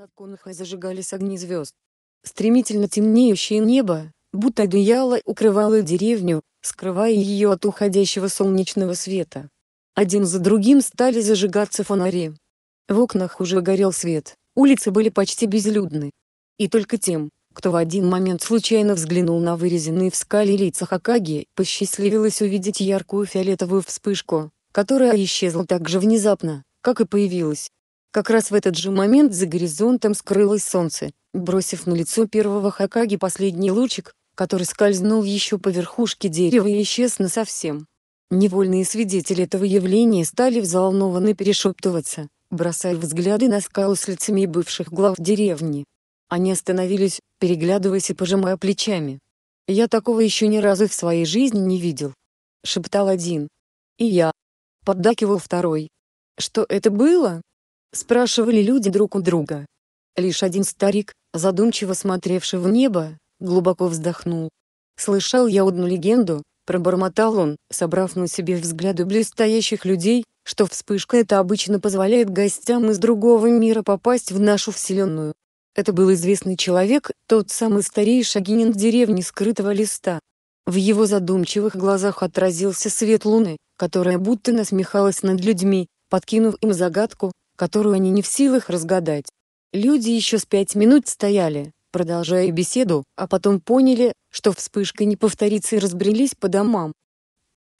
Над конухой зажигались огни звезд. Стремительно темнеющее небо, будто одеяло укрывало деревню, скрывая ее от уходящего солнечного света. Один за другим стали зажигаться фонари. В окнах уже горел свет, улицы были почти безлюдны. И только тем, кто в один момент случайно взглянул на вырезанные в скале лица Хакаги, посчастливилось увидеть яркую фиолетовую вспышку, которая исчезла так же внезапно, как и появилась. Как раз в этот же момент за горизонтом скрылось солнце, бросив на лицо первого Хакаги последний лучик, который скользнул еще по верхушке дерева и исчез насовсем. Невольные свидетели этого явления стали взволнованно перешептываться, бросая взгляды на скалу с лицами бывших глав деревни. Они остановились, переглядываясь и пожимая плечами. «Я такого еще ни разу в своей жизни не видел», — шептал один. «И я», — поддакивал второй. «Что это было?» спрашивали люди друг у друга. Лишь один старик, задумчиво смотревший в небо, глубоко вздохнул. «Слышал я одну легенду», — пробормотал он, собрав на себе взгляды блестящих людей, что вспышка это обычно позволяет гостям из другого мира попасть в нашу вселенную. Это был известный человек, тот самый старейший генин деревни скрытого листа. В его задумчивых глазах отразился свет луны, которая будто насмехалась над людьми, подкинув им загадку, которую они не в силах разгадать. Люди еще с пять минут стояли, продолжая беседу, а потом поняли, что вспышка не повторится и разбрелись по домам.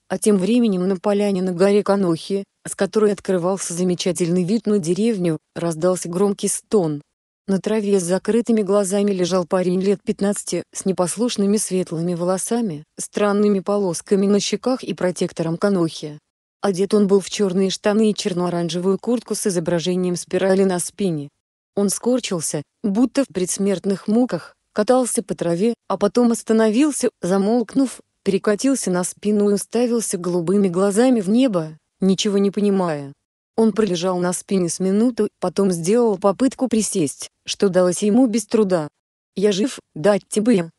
А тем временем на поляне на горе Канохи, с которой открывался замечательный вид на деревню, раздался громкий стон. На траве с закрытыми глазами лежал парень лет 15 с непослушными светлыми волосами, странными полосками на щеках и протектором Канохи, Одет он был в черные штаны и черно-оранжевую куртку с изображением спирали на спине. Он скорчился, будто в предсмертных муках, катался по траве, а потом остановился, замолкнув, перекатился на спину и уставился голубыми глазами в небо, ничего не понимая. Он пролежал на спине с минуту, потом сделал попытку присесть, что далось ему без труда. «Я жив, дать тебе!»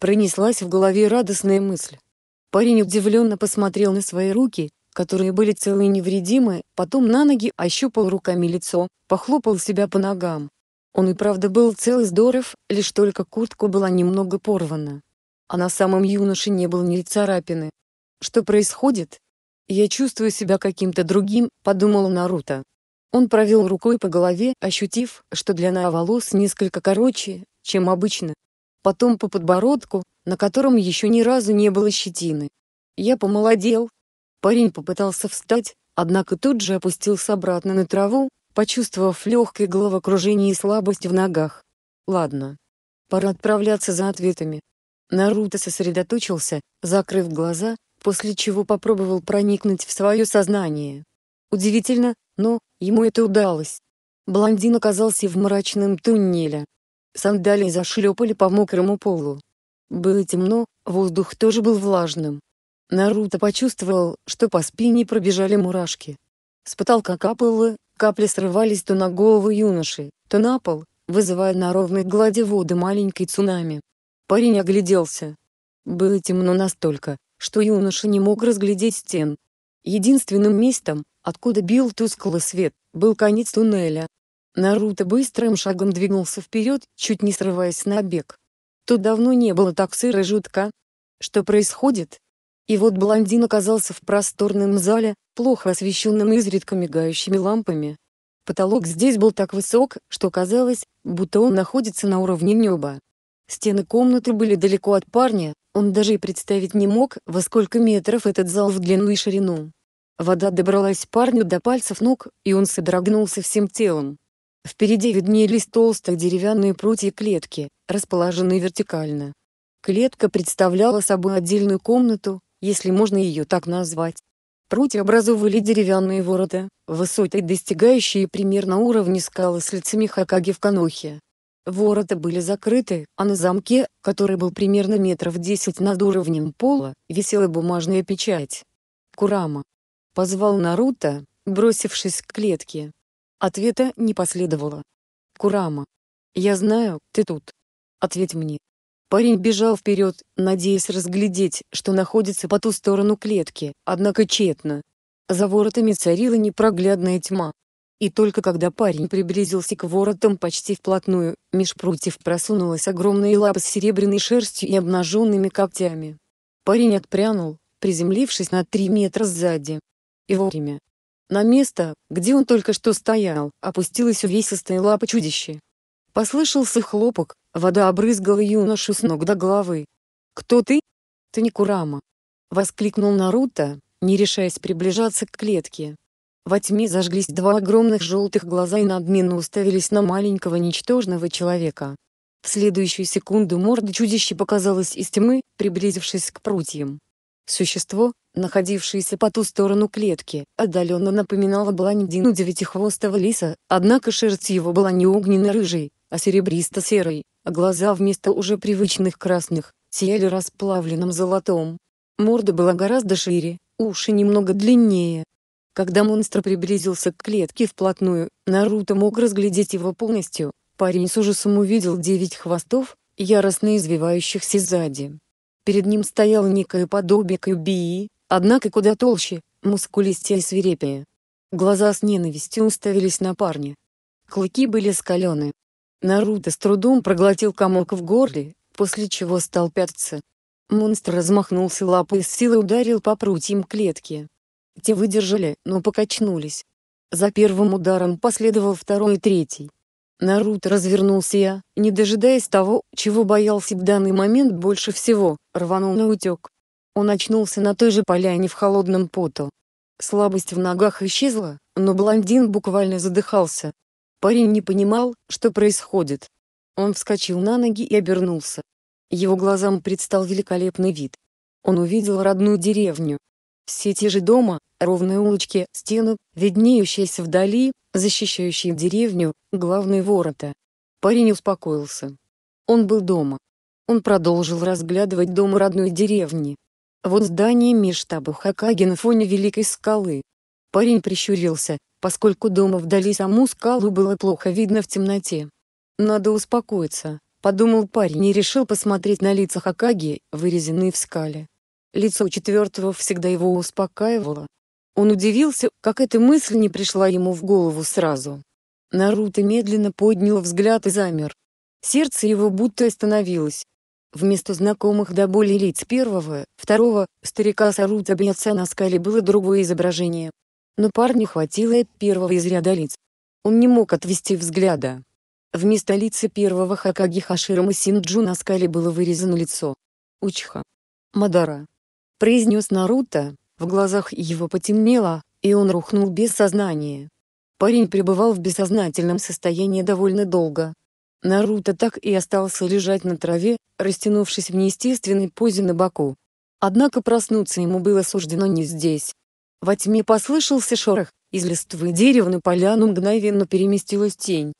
Пронеслась в голове радостная мысль. Парень удивленно посмотрел на свои руки, которые были целы и невредимы, потом на ноги ощупал руками лицо, похлопал себя по ногам. Он и правда был цел и здоров, лишь только куртка была немного порвана. А на самом юноше не было ни царапины. Что происходит? Я чувствую себя каким-то другим, подумал Наруто. Он провел рукой по голове, ощутив, что длина волос несколько короче, чем обычно. Потом по подбородку, на котором еще ни разу не было щетины. Я помолодел, Парень попытался встать, однако тут же опустился обратно на траву, почувствовав легкое головокружение и слабость в ногах. Ладно. Пора отправляться за ответами. Наруто сосредоточился, закрыв глаза, после чего попробовал проникнуть в свое сознание. Удивительно, но ему это удалось. Блондин оказался в мрачном туннеле. Сандалии зашлепали по мокрому полу. Было темно, воздух тоже был влажным. Наруто почувствовал, что по спине пробежали мурашки. С потолка капало, капли срывались то на голову юноши, то на пол, вызывая на ровной глади воды маленький цунами. Парень огляделся. Было темно настолько, что юноша не мог разглядеть стен. Единственным местом, откуда бил тусклый свет, был конец туннеля. Наруто быстрым шагом двинулся вперед, чуть не срываясь на бег. Тут давно не было так сыро жутко. Что происходит? И вот блондин оказался в просторном зале, плохо освещенном изредка мигающими лампами. Потолок здесь был так высок, что казалось, будто он находится на уровне неба. Стены комнаты были далеко от парня, он даже и представить не мог, во сколько метров этот зал в длину и ширину. Вода добралась парню до пальцев ног, и он содрогнулся всем телом. Впереди виднелись толстые деревянные прутья клетки, расположенные вертикально. Клетка представляла собой отдельную комнату, если можно ее так назвать. Прутья образовывали деревянные ворота, высотой достигающие примерно уровня скалы с лицами Хакаги в Канохе. Ворота были закрыты, а на замке, который был примерно метров десять над уровнем пола, висела бумажная печать. Курама. Позвал Наруто, бросившись к клетке. Ответа не последовало. Курама. Я знаю, ты тут. Ответь мне. Парень бежал вперед, надеясь разглядеть, что находится по ту сторону клетки, однако тщетно. За воротами царила непроглядная тьма. И только когда парень приблизился к воротам почти вплотную, меж прутьев просунулась огромная лапа с серебряной шерстью и обнаженными когтями. Парень отпрянул, приземлившись на три метра сзади. И вовремя. На место, где он только что стоял, опустилась увесистая лапа чудища. Послышался хлопок, вода обрызгала юношу с ног до головы. «Кто ты?» «Ты не Курама!» — воскликнул Наруто, не решаясь приближаться к клетке. Во тьме зажглись два огромных желтых глаза и надменно уставились на маленького ничтожного человека. В следующую секунду морда чудища показалась из тьмы, приблизившись к прутьям. Существо, находившееся по ту сторону клетки, отдаленно напоминало блондину девятихвостого лиса, однако шерсть его была не огненно-рыжей, а серебристо-серый, а глаза вместо уже привычных красных, сияли расплавленным золотом. Морда была гораздо шире, уши немного длиннее. Когда монстр приблизился к клетке вплотную, Наруто мог разглядеть его полностью. Парень с ужасом увидел девять хвостов, яростно извивающихся сзади. Перед ним стоял некое подобие Кьюбии, однако куда толще, мускулистее и свирепее. Глаза с ненавистью уставились на парня. Клыки были скалены, Наруто с трудом проглотил комок в горле, после чего стал пятиться. Монстр размахнулся лапой и с силой ударил по прутьям клетки. Те выдержали, но покачнулись. За первым ударом последовал второй и третий. Наруто развернулся я, не дожидаясь того, чего боялся в данный момент больше всего, рванул на утек. Он очнулся на той же поляне в холодном поту. Слабость в ногах исчезла, но блондин буквально задыхался, Парень не понимал, что происходит. Он вскочил на ноги и обернулся. Его глазам предстал великолепный вид. Он увидел родную деревню. Все те же дома, ровные улочки, стены, виднеющиеся вдали, защищающие деревню, главные ворота. Парень успокоился. Он был дома. Он продолжил разглядывать дом родной деревни. Вот здание межштаба Хакаги на фоне Великой скалы. Парень прищурился, поскольку дома вдали саму скалу было плохо видно в темноте. «Надо успокоиться», — подумал парень и решил посмотреть на лица Хакаги, вырезанные в скале. Лицо четвертого всегда его успокаивало. Он удивился, как эта мысль не пришла ему в голову сразу. Наруто медленно поднял взгляд и замер. Сердце его будто остановилось. Вместо знакомых до боли лиц первого, второго, старика Сарута Бьяца на скале было другое изображение, но парню хватило и первого из ряда лиц. Он не мог отвести взгляда. Вместо лица первого Хакаги Хашира Масинджу на скале было вырезано лицо. Учха. Мадара. Произнес Наруто, в глазах его потемнело, и он рухнул без сознания. Парень пребывал в бессознательном состоянии довольно долго. Наруто так и остался лежать на траве, растянувшись в неестественной позе на боку. Однако проснуться ему было суждено не здесь. Во тьме послышался шорох, из листвы дерева на поляну мгновенно переместилась тень.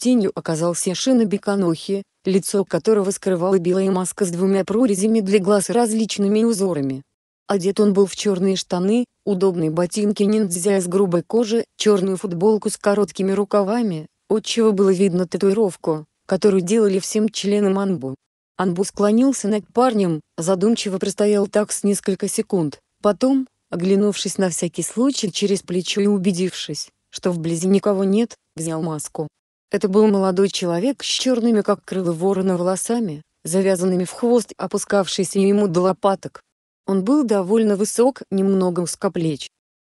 Тенью оказался Шина Беконохи, лицо которого скрывала белая маска с двумя прорезями для глаз различными узорами. Одет он был в черные штаны, удобные ботинки ниндзя из грубой кожи, черную футболку с короткими рукавами, отчего было видно татуировку, которую делали всем членам Анбу. Анбу склонился над парнем, задумчиво простоял так с несколько секунд, потом, Оглянувшись на всякий случай через плечо и убедившись, что вблизи никого нет, взял маску. Это был молодой человек с черными как крылы ворона волосами, завязанными в хвост, опускавшийся ему до лопаток. Он был довольно высок, немного узкоплеч.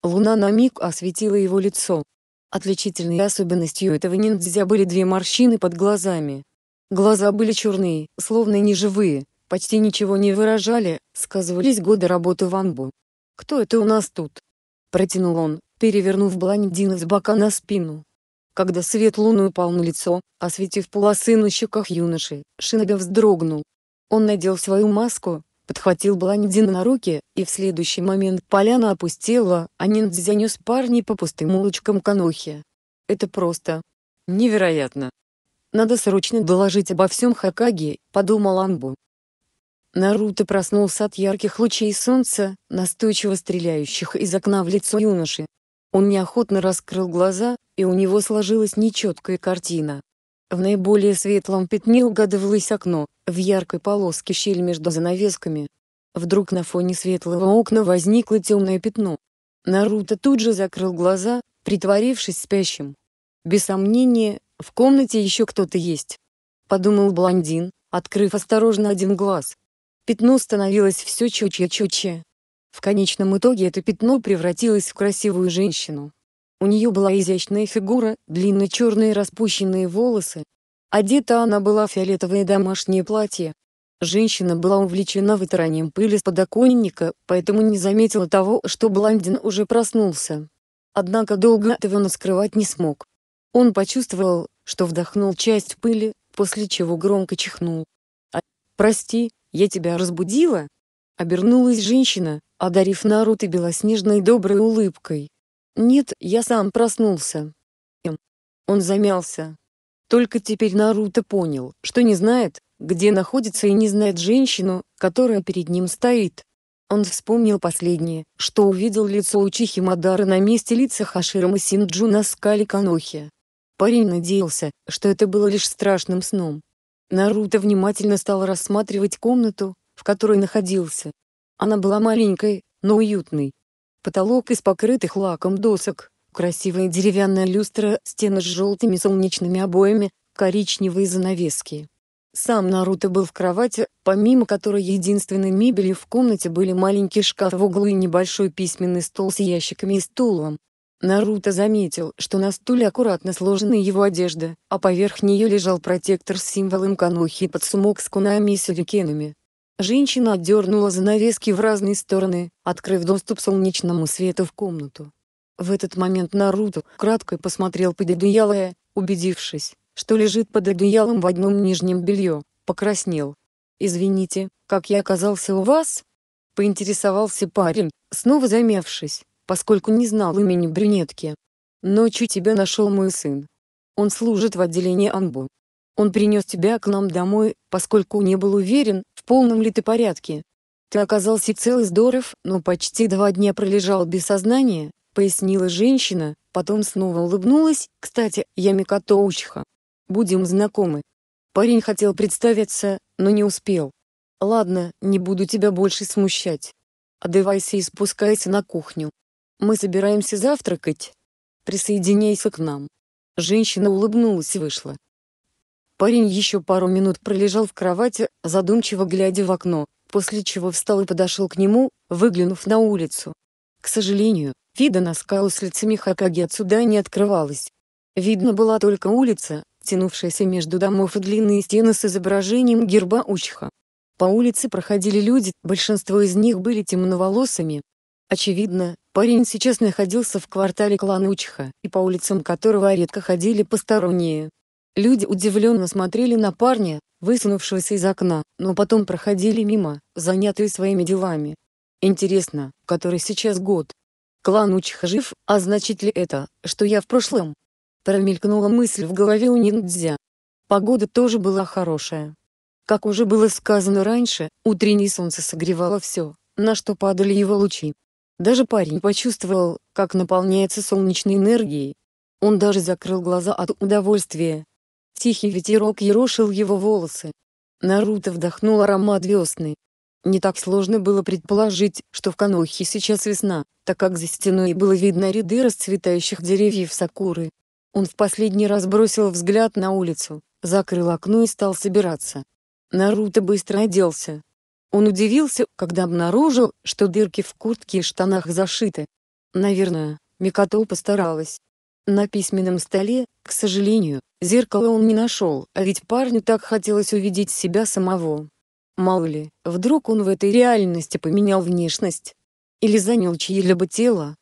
Луна на миг осветила его лицо. Отличительной особенностью этого ниндзя были две морщины под глазами. Глаза были черные, словно неживые, почти ничего не выражали, сказывались годы работы в Анбу. «Кто это у нас тут?» — протянул он, перевернув блондина с бока на спину. Когда свет луны упал на лицо, осветив полосы на щеках юноши, Шиноби вздрогнул. Он надел свою маску, подхватил блондина на руки, и в следующий момент поляна опустела, а Ниндзя занес парней по пустым улочкам Канохи. Это просто невероятно. Надо срочно доложить обо всем Хакаге, подумал Анбу. Наруто проснулся от ярких лучей солнца, настойчиво стреляющих из окна в лицо юноши. Он неохотно раскрыл глаза, и у него сложилась нечеткая картина. В наиболее светлом пятне угадывалось окно, в яркой полоске щель между занавесками. Вдруг на фоне светлого окна возникло темное пятно. Наруто тут же закрыл глаза, притворившись спящим. Без сомнения, в комнате еще кто-то есть. Подумал блондин, открыв осторожно один глаз. Пятно становилось все чуче-чуче. В конечном итоге это пятно превратилось в красивую женщину. У нее была изящная фигура, длинные черные распущенные волосы. Одета она была в фиолетовое домашнее платье. Женщина была увлечена вытиранием пыли с подоконника, поэтому не заметила того, что блондин уже проснулся. Однако долго этого он скрывать не смог. Он почувствовал, что вдохнул часть пыли, после чего громко чихнул. «А, прости, «Я тебя разбудила?» Обернулась женщина, одарив Наруто белоснежной доброй улыбкой. «Нет, я сам проснулся». Он замялся. Только теперь Наруто понял, что не знает, где находится и не знает женщину, которая перед ним стоит. Он вспомнил последнее, что увидел лицо Учихи Мадары на месте лица Хаширам и Синджу на скале Канохи. Парень надеялся, что это было лишь страшным сном, Наруто внимательно стал рассматривать комнату, в которой находился. Она была маленькой, но уютной. Потолок из покрытых лаком досок, красивая деревянная люстра, стены с желтыми солнечными обоями, коричневые занавески. Сам Наруто был в кровати, помимо которой единственной мебелью в комнате были маленький шкаф в углу и небольшой письменный стол с ящиками и стулом. Наруто заметил, что на стуле аккуратно сложена его одежда, а поверх нее лежал протектор с символом Канохи под сумок с кунами и сюрикенами. Женщина отдернула занавески в разные стороны, открыв доступ солнечному свету в комнату. В этот момент Наруто кратко посмотрел под одеяло и, убедившись, что лежит под одеялом в одном нижнем белье, покраснел. «Извините, как я оказался у вас?» — поинтересовался парень, снова замявшись поскольку не знал имени брюнетки. Ночью тебя нашел мой сын. Он служит в отделении Анбу. Он принес тебя к нам домой, поскольку не был уверен, в полном ли ты порядке. Ты оказался цел и здоров, но почти два дня пролежал без сознания, пояснила женщина, потом снова улыбнулась, кстати, я Микато Учиха. Будем знакомы. Парень хотел представиться, но не успел. Ладно, не буду тебя больше смущать. Одевайся и спускайся на кухню. Мы собираемся завтракать. Присоединяйся к нам. Женщина улыбнулась и вышла. Парень еще пару минут пролежал в кровати, задумчиво глядя в окно, после чего встал и подошел к нему, выглянув на улицу. К сожалению, вида на скалу с лицами Хакаги отсюда не открывалось. Видно была только улица, тянувшаяся между домов и длинные стены с изображением герба Учха. По улице проходили люди, большинство из них были темноволосыми. Очевидно, Парень сейчас находился в квартале Кланучха, и по улицам которого редко ходили посторонние. Люди удивленно смотрели на парня, высунувшегося из окна, но потом проходили мимо, занятые своими делами. Интересно, который сейчас год? Клан Учха жив, а значит ли это, что я в прошлом? Промелькнула мысль в голове у ниндзя. Погода тоже была хорошая. Как уже было сказано раньше, утреннее солнце согревало все, на что падали его лучи. Даже парень почувствовал, как наполняется солнечной энергией. Он даже закрыл глаза от удовольствия. Тихий ветерок ерошил его волосы. Наруто вдохнул аромат весны. Не так сложно было предположить, что в Канохе сейчас весна, так как за стеной было видно ряды расцветающих деревьев сакуры. Он в последний раз бросил взгляд на улицу, закрыл окно и стал собираться. Наруто быстро оделся, он удивился, когда обнаружил, что дырки в куртке и штанах зашиты. Наверное, Микото постаралась. На письменном столе, к сожалению, зеркало он не нашел, а ведь парню так хотелось увидеть себя самого. Мало ли, вдруг он в этой реальности поменял внешность. Или занял чьи либо тело.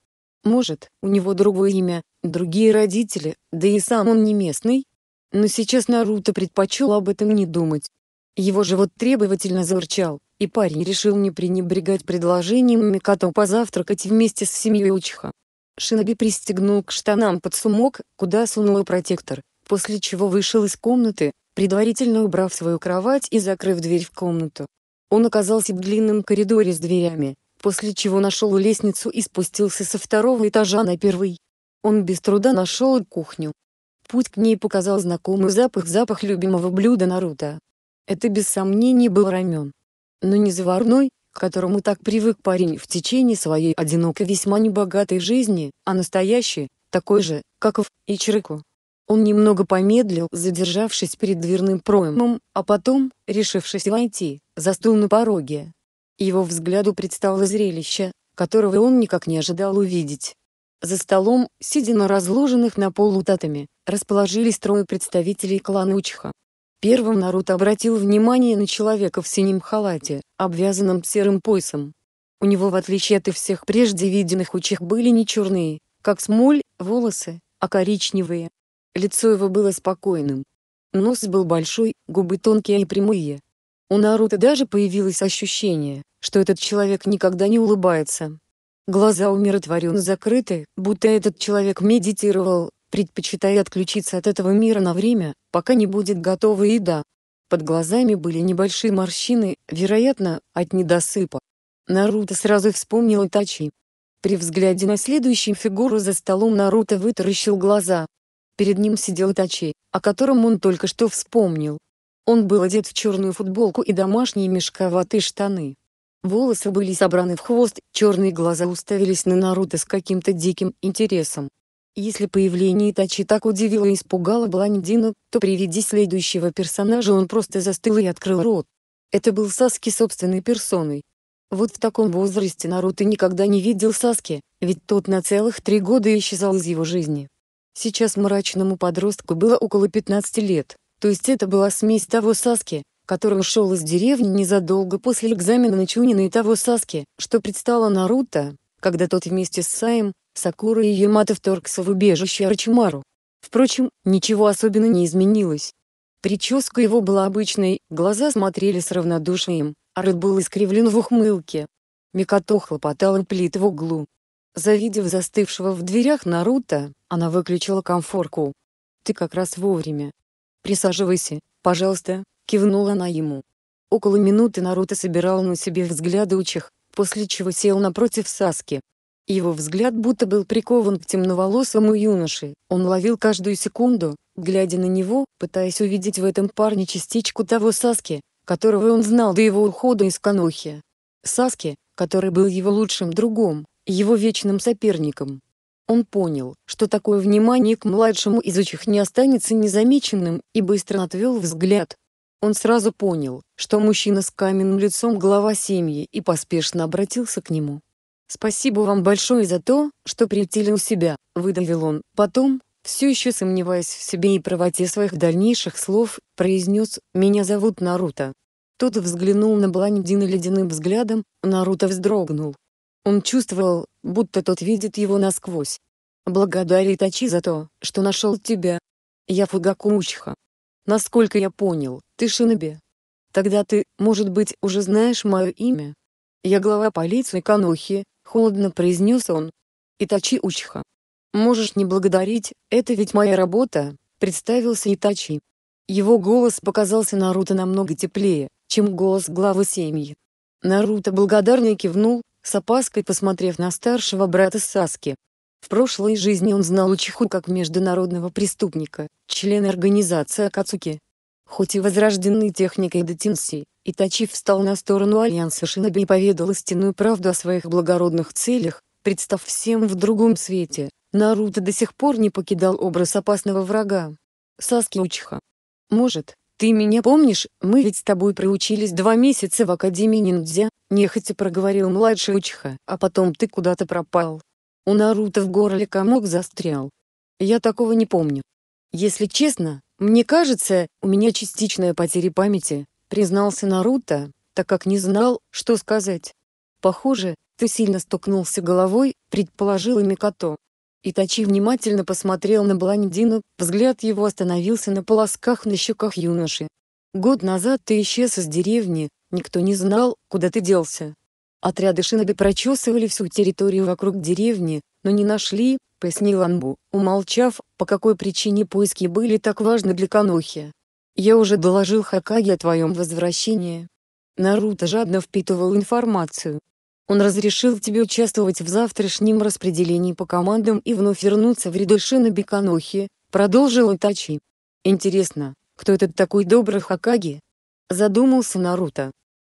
Может, у него другое имя, другие родители, да и сам он не местный. Но сейчас Наруто предпочел об этом не думать. Его живот требовательно заурчал и парень решил не пренебрегать предложением Микато позавтракать вместе с семьей Учха. Шиноби пристегнул к штанам под сумок, куда сунул протектор, после чего вышел из комнаты, предварительно убрав свою кровать и закрыв дверь в комнату. Он оказался в длинном коридоре с дверями, после чего нашел лестницу и спустился со второго этажа на первый. Он без труда нашел кухню. Путь к ней показал знакомый запах запах любимого блюда Наруто. Это без сомнений был рамен но не заварной, к которому так привык парень в течение своей одинокой весьма небогатой жизни, а настоящий, такой же, как в Ичрыку. Он немного помедлил, задержавшись перед дверным проемом, а потом, решившись войти, застыл на пороге. Его взгляду предстало зрелище, которого он никак не ожидал увидеть. За столом, сидя на разложенных на полу татами, расположились трое представителей клана Учха, Первым Наруто обратил внимание на человека в синем халате, обвязанном серым поясом. У него, в отличие от всех прежде виденных учих, были не черные, как смоль, волосы, а коричневые. Лицо его было спокойным. Нос был большой, губы тонкие и прямые. У Наруто даже появилось ощущение, что этот человек никогда не улыбается. Глаза умиротворенно закрыты, будто этот человек медитировал, предпочитая отключиться от этого мира на время, пока не будет готова еда. Под глазами были небольшие морщины, вероятно, от недосыпа. Наруто сразу вспомнил Итачи. При взгляде на следующую фигуру за столом Наруто вытаращил глаза. Перед ним сидел Итачи, о котором он только что вспомнил. Он был одет в черную футболку и домашние мешковатые штаны. Волосы были собраны в хвост, черные глаза уставились на Наруто с каким-то диким интересом. Если появление Итачи так удивило и испугало блондина, то при виде следующего персонажа он просто застыл и открыл рот. Это был Саски собственной персоной. Вот в таком возрасте Наруто никогда не видел Саски, ведь тот на целых три года исчезал из его жизни. Сейчас мрачному подростку было около 15 лет, то есть это была смесь того Саски, который ушел из деревни незадолго после экзамена на Чунина и того Саски, что предстало Наруто, когда тот вместе с Саем, Сакурой и Ямато вторгся в убежище Арчимару. Впрочем, ничего особенно не изменилось. Прическа его была обычной, глаза смотрели с равнодушием, а рот был искривлен в ухмылке. Микото хлопотал и плит в углу. Завидев застывшего в дверях Наруто, она выключила комфорку. «Ты как раз вовремя. Присаживайся, пожалуйста», — кивнула она ему. Около минуты Наруто собирал на себе взгляды учих, после чего сел напротив Саски. Его взгляд будто был прикован к темноволосому юноше, он ловил каждую секунду, глядя на него, пытаясь увидеть в этом парне частичку того Саски, которого он знал до его ухода из Канохи. Саски, который был его лучшим другом, его вечным соперником. Он понял, что такое внимание к младшему из учих не останется незамеченным, и быстро отвел взгляд. Он сразу понял, что мужчина с каменным лицом — глава семьи, и поспешно обратился к нему. «Спасибо вам большое за то, что у себя», — выдавил он. Потом, все еще сомневаясь в себе и правоте своих дальнейших слов, произнес «Меня зовут Наруто». Тот взглянул на блондина ледяным взглядом, Наруто вздрогнул. Он чувствовал, будто тот видит его насквозь. «Благодарю Итачи за то, что нашел тебя. Я Фугаку Учиха. Насколько я понял, ты Шинобе. Тогда ты, может быть, уже знаешь мое имя? Я глава полиции Канохи, холодно произнес он. Итачи Учха. Можешь не благодарить, это ведь моя работа, представился Итачи. Его голос показался Наруто намного теплее, чем голос главы семьи. Наруто благодарно кивнул, с опаской посмотрев на старшего брата Саски. В прошлой жизни он знал Учиху как международного преступника, члена организации Акацуки, Хоть и возрожденный техникой детенси, Итачи встал на сторону Альянса Шиноби и поведал истинную правду о своих благородных целях, представ всем в другом свете, Наруто до сих пор не покидал образ опасного врага. Саски Учиха. «Может, ты меня помнишь, мы ведь с тобой проучились два месяца в Академии Ниндзя», нехотя проговорил младший Учиха, а потом ты куда-то пропал. У Наруто в горле комок застрял. «Я такого не помню. Если честно, «Мне кажется, у меня частичная потеря памяти», — признался Наруто, так как не знал, что сказать. «Похоже, ты сильно стукнулся головой», — предположила Микото. Итачи внимательно посмотрел на блондину, взгляд его остановился на полосках на щеках юноши. «Год назад ты исчез из деревни, никто не знал, куда ты делся». Отряды шиноби прочесывали всю территорию вокруг деревни, но не нашли, пояснил Анбу, умолчав, по какой причине поиски были так важны для Канохи. «Я уже доложил Хакаге о твоем возвращении». Наруто жадно впитывал информацию. Он разрешил тебе участвовать в завтрашнем распределении по командам и вновь вернуться в ряды Шиноби Канохи, продолжил Итачи. Интересно, кто этот такой добрый Хакаги? Задумался Наруто.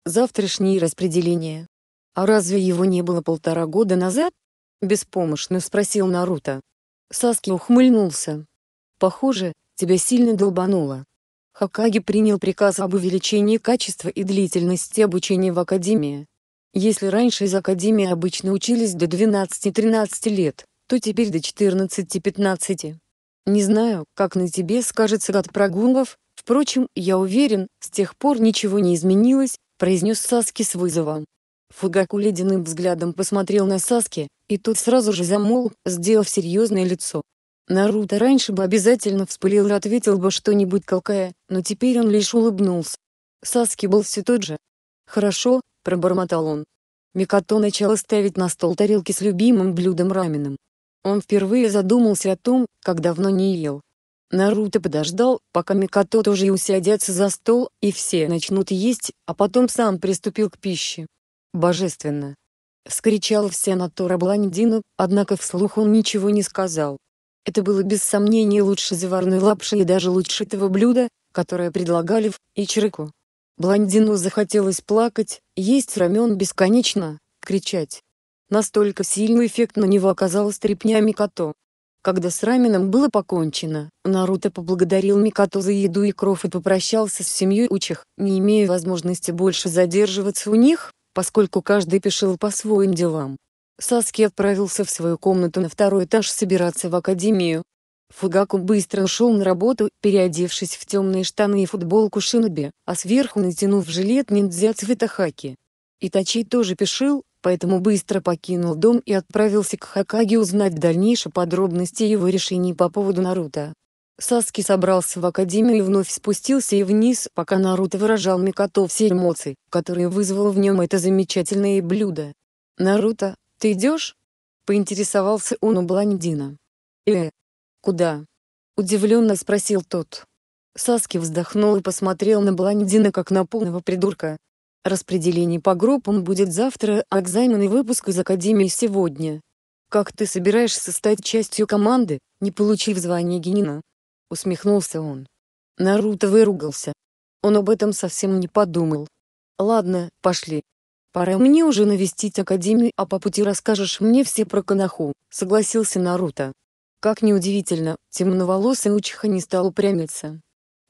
Завтрашнее распределение. А разве его не было полтора года назад? Беспомощно спросил Наруто. Саски ухмыльнулся. Похоже, тебя сильно долбануло. Хакаги принял приказ об увеличении качества и длительности обучения в Академии. Если раньше из Академии обычно учились до 12-13 лет, то теперь до 14-15. Не знаю, как на тебе скажется год прогулов, впрочем, я уверен, с тех пор ничего не изменилось, произнес Саски с вызовом. Фугаку ледяным взглядом посмотрел на Саски, и тот сразу же замолк, сделав серьезное лицо. Наруто раньше бы обязательно вспылил и ответил бы что-нибудь колкая, но теперь он лишь улыбнулся. Саски был все тот же. «Хорошо», — пробормотал он. Микото начала ставить на стол тарелки с любимым блюдом раменом. Он впервые задумался о том, как давно не ел. Наруто подождал, пока Микото тоже и усядятся за стол, и все начнут есть, а потом сам приступил к пище. Божественно! Скричал вся натура блондина, однако вслух он ничего не сказал. Это было без сомнения лучше заварной лапши и даже лучше этого блюда, которое предлагали в Ичрику. Блондину захотелось плакать, есть рамен бесконечно, кричать. Настолько сильный эффект на него оказалась трепня Микато. Когда с раменом было покончено, Наруто поблагодарил Микато за еду и кров и попрощался с семьей Учих, не имея возможности больше задерживаться у них, поскольку каждый пешил по своим делам. Саски отправился в свою комнату на второй этаж собираться в академию. Фугаку быстро ушел на работу, переодевшись в темные штаны и футболку шиноби, а сверху натянув жилет ниндзя цвета хаки. Итачи тоже пешил, поэтому быстро покинул дом и отправился к Хакаге узнать дальнейшие подробности его решений по поводу Наруто. Саски собрался в академию и вновь спустился и вниз, пока Наруто выражал Микото все эмоции, которые вызвало в нем это замечательное блюдо. «Наруто, ты идешь?» — поинтересовался он у блондина. «Э, куда?» — удивленно спросил тот. Саски вздохнул и посмотрел на блондина как на полного придурка. «Распределение по группам будет завтра, а экзамен и выпуск из академии сегодня. Как ты собираешься стать частью команды, не получив звания Генина?» — усмехнулся он. Наруто выругался. Он об этом совсем не подумал. «Ладно, пошли. Пора мне уже навестить Академию, а по пути расскажешь мне все про Канаху», — согласился Наруто. Как неудивительно, темноволосый Учиха не стал упрямиться.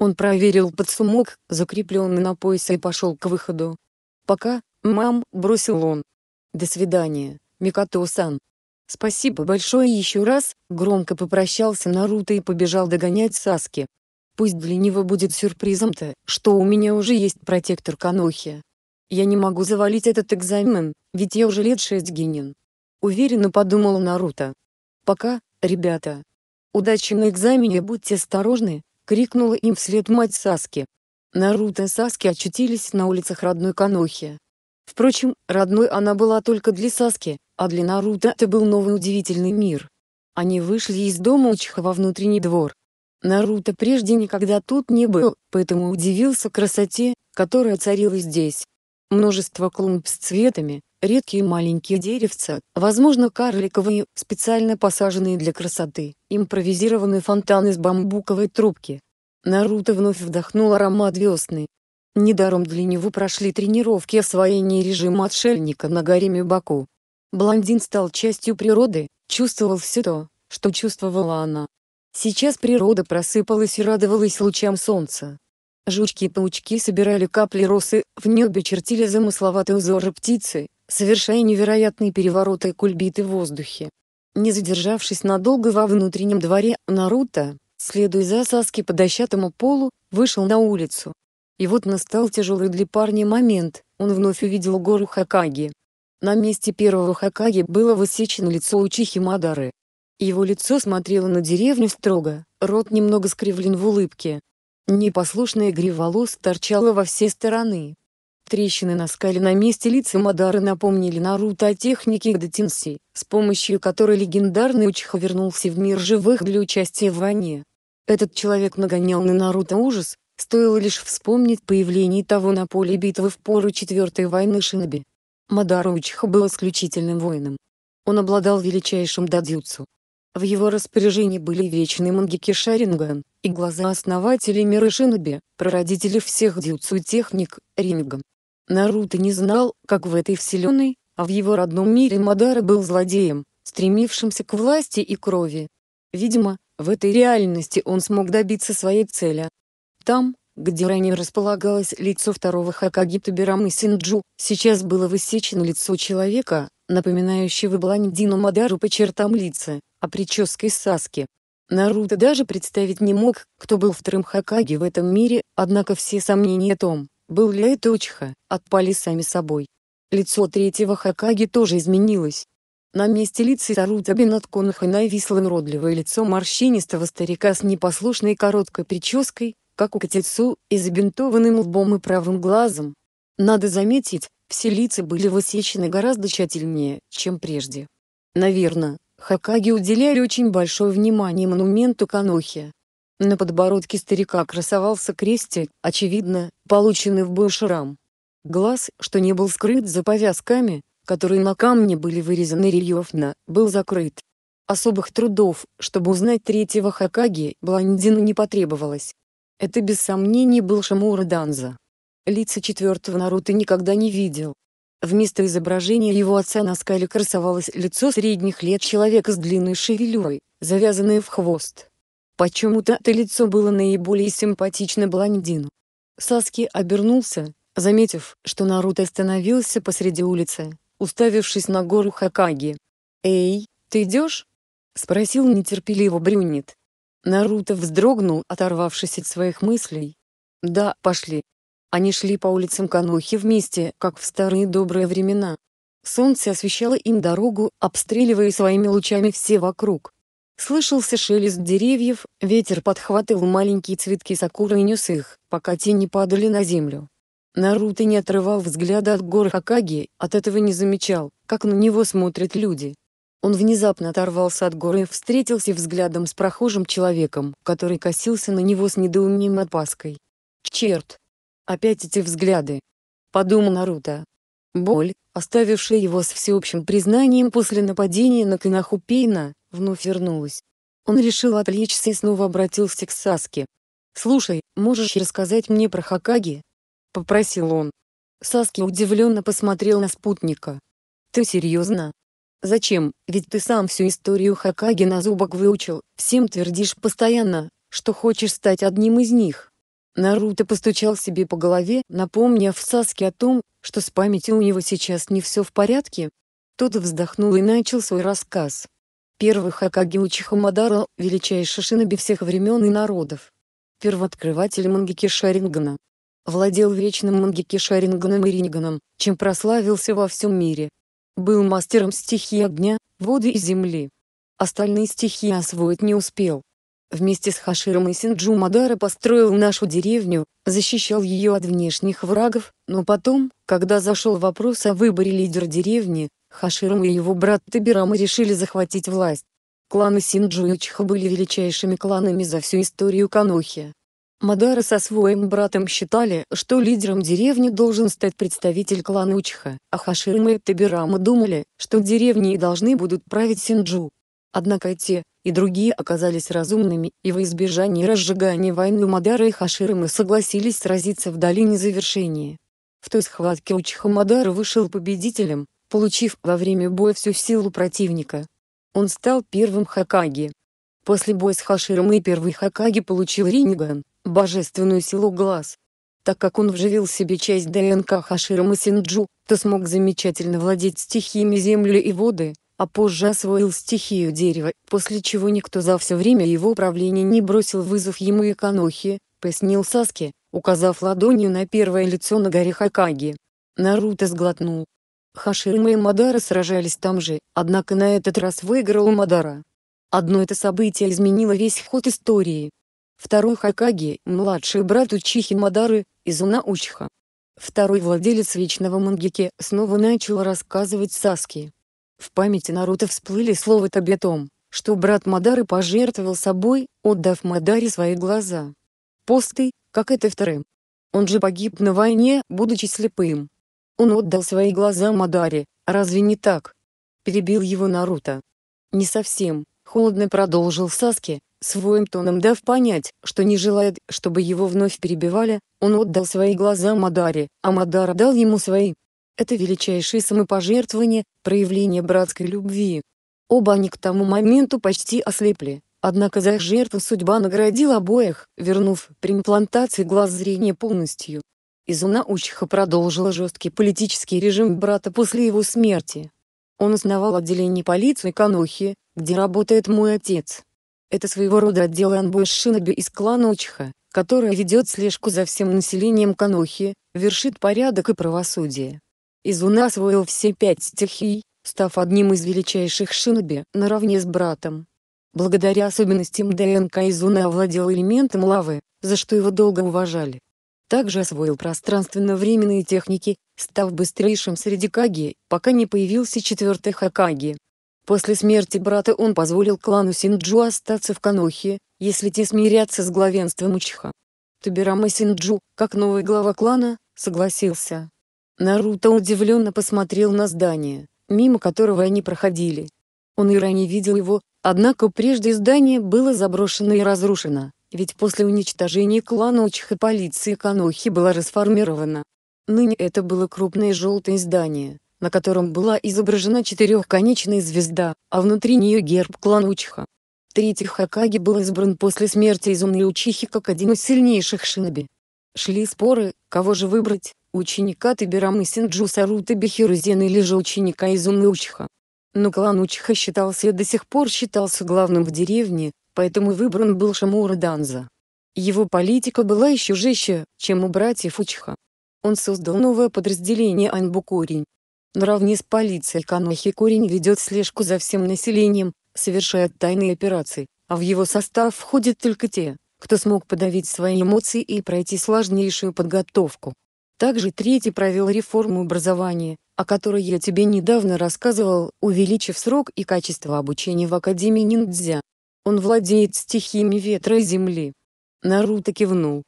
Он проверил подсумок, закрепленный на поясе, и пошел к выходу. «Пока, мам», — бросил он. «До свидания, Микато-сан». «Спасибо большое еще раз», — громко попрощался Наруто и побежал догонять Саски. «Пусть для него будет сюрпризом-то, что у меня уже есть протектор Канохи. Я не могу завалить этот экзамен, ведь я уже лет шесть гинен. Уверенно подумал Наруто. «Пока, ребята. Удачи на экзамене, будьте осторожны», — крикнула им вслед мать Саски. Наруто и Саски очутились на улицах родной Канохи. Впрочем, родной она была только для Саски, а для Наруто это был новый удивительный мир. Они вышли из дома Учиха во внутренний двор. Наруто прежде никогда тут не был, поэтому удивился красоте, которая царила здесь. Множество клумб с цветами, редкие маленькие деревца, возможно карликовые, специально посаженные для красоты, импровизированный фонтан из бамбуковой трубки. Наруто вновь вдохнул аромат весны. Недаром для него прошли тренировки освоения режима отшельника на горе Мюбаку. Блондин стал частью природы, чувствовал все то, что чувствовала она. Сейчас природа просыпалась и радовалась лучам солнца. Жучки и паучки собирали капли росы, в небе чертили замысловатые узоры птицы, совершая невероятные перевороты и кульбиты в воздухе. Не задержавшись надолго во внутреннем дворе, Наруто, следуя за Саски по дощатому полу, вышел на улицу. И вот настал тяжелый для парня момент, он вновь увидел гору Хакаги, на месте первого Хакаги было высечено лицо Учихи Мадары. Его лицо смотрело на деревню строго, рот немного скривлен в улыбке. Непослушная гри волос торчала во все стороны. Трещины на скале на месте лица Мадары напомнили Наруто о технике Гдатинси, с помощью которой легендарный Учиха вернулся в мир живых для участия в войне. Этот человек нагонял на Наруто ужас, стоило лишь вспомнить появление того на поле битвы в пору Четвертой войны Шиноби. Мадару Учха был исключительным воином. Он обладал величайшим дадюцу. В его распоряжении были вечный мангики Шаринган, и глаза основателей мира Шиноби, прародители всех дюцу техник, Ринган. Наруто не знал, как в этой вселенной, а в его родном мире Мадара был злодеем, стремившимся к власти и крови. Видимо, в этой реальности он смог добиться своей цели. Там, где ранее располагалось лицо второго Хакаги Табирамы Синджу, сейчас было высечено лицо человека, напоминающего блондину Мадару по чертам лица, а прической Саски. Наруто даже представить не мог, кто был вторым Хакаги в этом мире, однако все сомнения о том, был ли это Учха, отпали сами собой. Лицо третьего Хакаги тоже изменилось. На месте лица Наруто Бенаткона Ханай висло уродливое лицо морщинистого старика с непослушной короткой прической, как у Катицу, и забинтованным лбом и правым глазом. Надо заметить, все лица были высечены гораздо тщательнее, чем прежде. Наверное, Хакаги уделяли очень большое внимание монументу Канохи. На подбородке старика красовался крестик, очевидно, полученный в бой шрам. Глаз, что не был скрыт за повязками, которые на камне были вырезаны рельефно, был закрыт. Особых трудов, чтобы узнать третьего Хакаги, блондина не потребовалось. Это без сомнений был Шамура Данза. Лица четвертого Наруто никогда не видел. Вместо изображения его отца на скале красовалось лицо средних лет человека с длинной шевелюрой, завязанной в хвост. Почему-то это лицо было наиболее симпатично блондину. Саски обернулся, заметив, что Наруто остановился посреди улицы, уставившись на гору Хакаги. «Эй, ты идешь?» — спросил нетерпеливо Брюнет. Наруто вздрогнул, оторвавшись от своих мыслей. «Да, пошли». Они шли по улицам Канохи вместе, как в старые добрые времена. Солнце освещало им дорогу, обстреливая своими лучами все вокруг. Слышался шелест деревьев, ветер подхватывал маленькие цветки сакуры и нес их, пока те не падали на землю. Наруто не отрывал взгляда от гор Хакаги, от этого не замечал, как на него смотрят люди. Он внезапно оторвался от горы и встретился взглядом с прохожим человеком, который косился на него с недоумением опаской. «Черт! Опять эти взгляды!» — подумал Наруто. Боль, оставившая его с всеобщим признанием после нападения на Канахупейна, вновь вернулась. Он решил отвлечься и снова обратился к Саске. «Слушай, можешь рассказать мне про Хакаги?» — попросил он. Саски удивленно посмотрел на спутника. «Ты серьезно?» Зачем? Ведь ты сам всю историю Хакаги на зубок выучил, всем твердишь постоянно, что хочешь стать одним из них. Наруто постучал себе по голове, напомнив Саске о том, что с памятью у него сейчас не все в порядке. Тот вздохнул и начал свой рассказ. Первый Хакаги Учиха Мадара, величайший шиноби всех времен и народов. Первооткрыватель мангики Шарингана. Владел вечным мангики Шаринганом и Ринганом, чем прославился во всем мире был мастером стихии огня, воды и земли. Остальные стихии освоить не успел. Вместе с Хаширом и Синджу Мадара построил нашу деревню, защищал ее от внешних врагов, но потом, когда зашел вопрос о выборе лидера деревни, Хаширом и его брат Табирама решили захватить власть. Кланы Синджу и Чха были величайшими кланами за всю историю Канохи. Мадара со своим братом считали, что лидером деревни должен стать представитель клана Учха, а Хаширма и Табирама думали, что деревни должны будут править Синджу. Однако те, и другие оказались разумными, и во избежание разжигания войны Мадара и Хаширмы согласились сразиться в долине завершения. В той схватке Учха Мадара вышел победителем, получив во время боя всю силу противника. Он стал первым Хакаги. После боя с Хаширом первый Хакаги получил Риниган, божественную силу глаз. Так как он вживил себе часть ДНК Хашира Масинджу, то смог замечательно владеть стихиями земли и воды, а позже освоил стихию дерева, после чего никто за все время его правления не бросил вызов ему и Канохи, пояснил Саски, указав ладонью на первое лицо на горе Хакаги. Наруто сглотнул. Хаширма и Мадара сражались там же, однако на этот раз выиграл Мадара. Одно это событие изменило весь ход истории второй Хакаги, младший брат Учихи Мадары, Изуна Учха. Второй владелец Вечного Мангеки снова начал рассказывать Саски. В памяти Наруто всплыли слова Табетом, что брат Мадары пожертвовал собой, отдав Мадаре свои глаза. Посты, как это вторым. Он же погиб на войне, будучи слепым. Он отдал свои глаза Мадаре, разве не так? Перебил его Наруто. Не совсем, холодно продолжил Саски, Своим тоном дав понять, что не желает, чтобы его вновь перебивали, он отдал свои глаза Мадаре, а Мадара дал ему свои. Это величайшее самопожертвование, проявление братской любви. Оба они к тому моменту почти ослепли, однако за их жертву судьба наградила обоих, вернув при имплантации глаз зрения полностью. Изуна Учиха продолжила жесткий политический режим брата после его смерти. Он основал отделение полиции Канохи, где работает мой отец. Это своего рода отдел анбой шиноби из клана Учха, которая ведет слежку за всем населением Канохи, вершит порядок и правосудие. Изуна освоил все пять стихий, став одним из величайших шиноби наравне с братом. Благодаря особенностям ДНК Изуна овладел элементом лавы, за что его долго уважали. Также освоил пространственно-временные техники, став быстрейшим среди Каги, пока не появился четвертый Хакаги. После смерти брата он позволил клану Синджу остаться в Канохе, если те смирятся с главенством Учха. Табирама Синджу, как новый глава клана, согласился. Наруто удивленно посмотрел на здание, мимо которого они проходили. Он и ранее видел его, однако прежде здание было заброшено и разрушено, ведь после уничтожения клана Учха полиция Канохи была расформирована. Ныне это было крупное желтое здание, на котором была изображена четырехконечная звезда, а внутри нее герб клана Учиха. Третий Хакаги был избран после смерти Изумны Учихи как один из сильнейших шиноби. Шли споры, кого же выбрать, ученика Тибирамы Синджу Сарута Бихирузен или же ученика Изумны Учиха. Но клан Учиха считался и до сих пор считался главным в деревне, поэтому выбран был Шамура Данза. Его политика была еще жестче, чем у братьев Учиха. Он создал новое подразделение Анбукурень, Наравне с полицией Канохи Корень ведет слежку за всем населением, совершает тайные операции, а в его состав входят только те, кто смог подавить свои эмоции и пройти сложнейшую подготовку. Также третий провел реформу образования, о которой я тебе недавно рассказывал, увеличив срок и качество обучения в Академии Ниндзя. Он владеет стихиями ветра и земли. Наруто кивнул.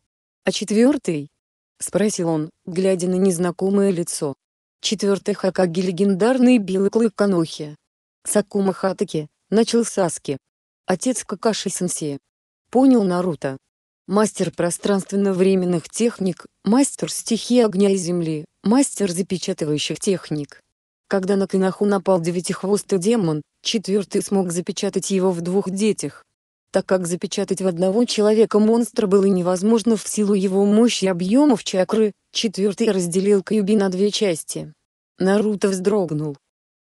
«А четвертый?» — спросил он, глядя на незнакомое лицо. Четвертый Хакаги легендарный белый клык Канохи. Сакума Хатаки, начал Саски. Отец Какаши Сенсея. Понял Наруто. Мастер пространственно-временных техник, мастер стихии огня и земли, мастер запечатывающих техник. Когда на Канаху напал девятихвостый демон, четвертый смог запечатать его в двух детях так как запечатать в одного человека монстра было невозможно в силу его мощи и объемов чакры, четвертый разделил Кьюби на две части. Наруто вздрогнул.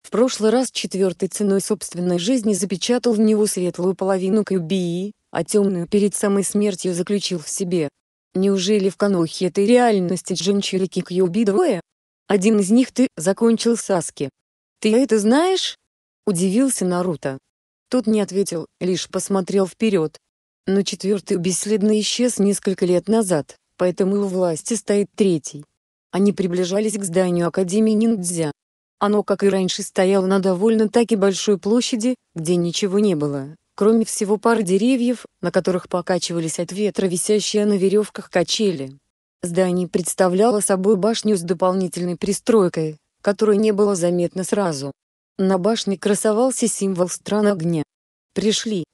В прошлый раз четвертый ценой собственной жизни запечатал в него светлую половину Кьюбии, а темную перед самой смертью заключил в себе. Неужели в канохе этой реальности джинчурики Кьюби двое? Один из них ты, закончил Саски. Ты это знаешь? Удивился Наруто. Тот не ответил, лишь посмотрел вперед. Но четвертый бесследно исчез несколько лет назад, поэтому у власти стоит третий. Они приближались к зданию Академии Ниндзя. Оно, как и раньше, стояло на довольно-таки большой площади, где ничего не было, кроме всего пары деревьев, на которых покачивались от ветра висящие на веревках качели. Здание представляло собой башню с дополнительной пристройкой, которой не было заметно сразу. На башне красовался символ стран огня. Пришли.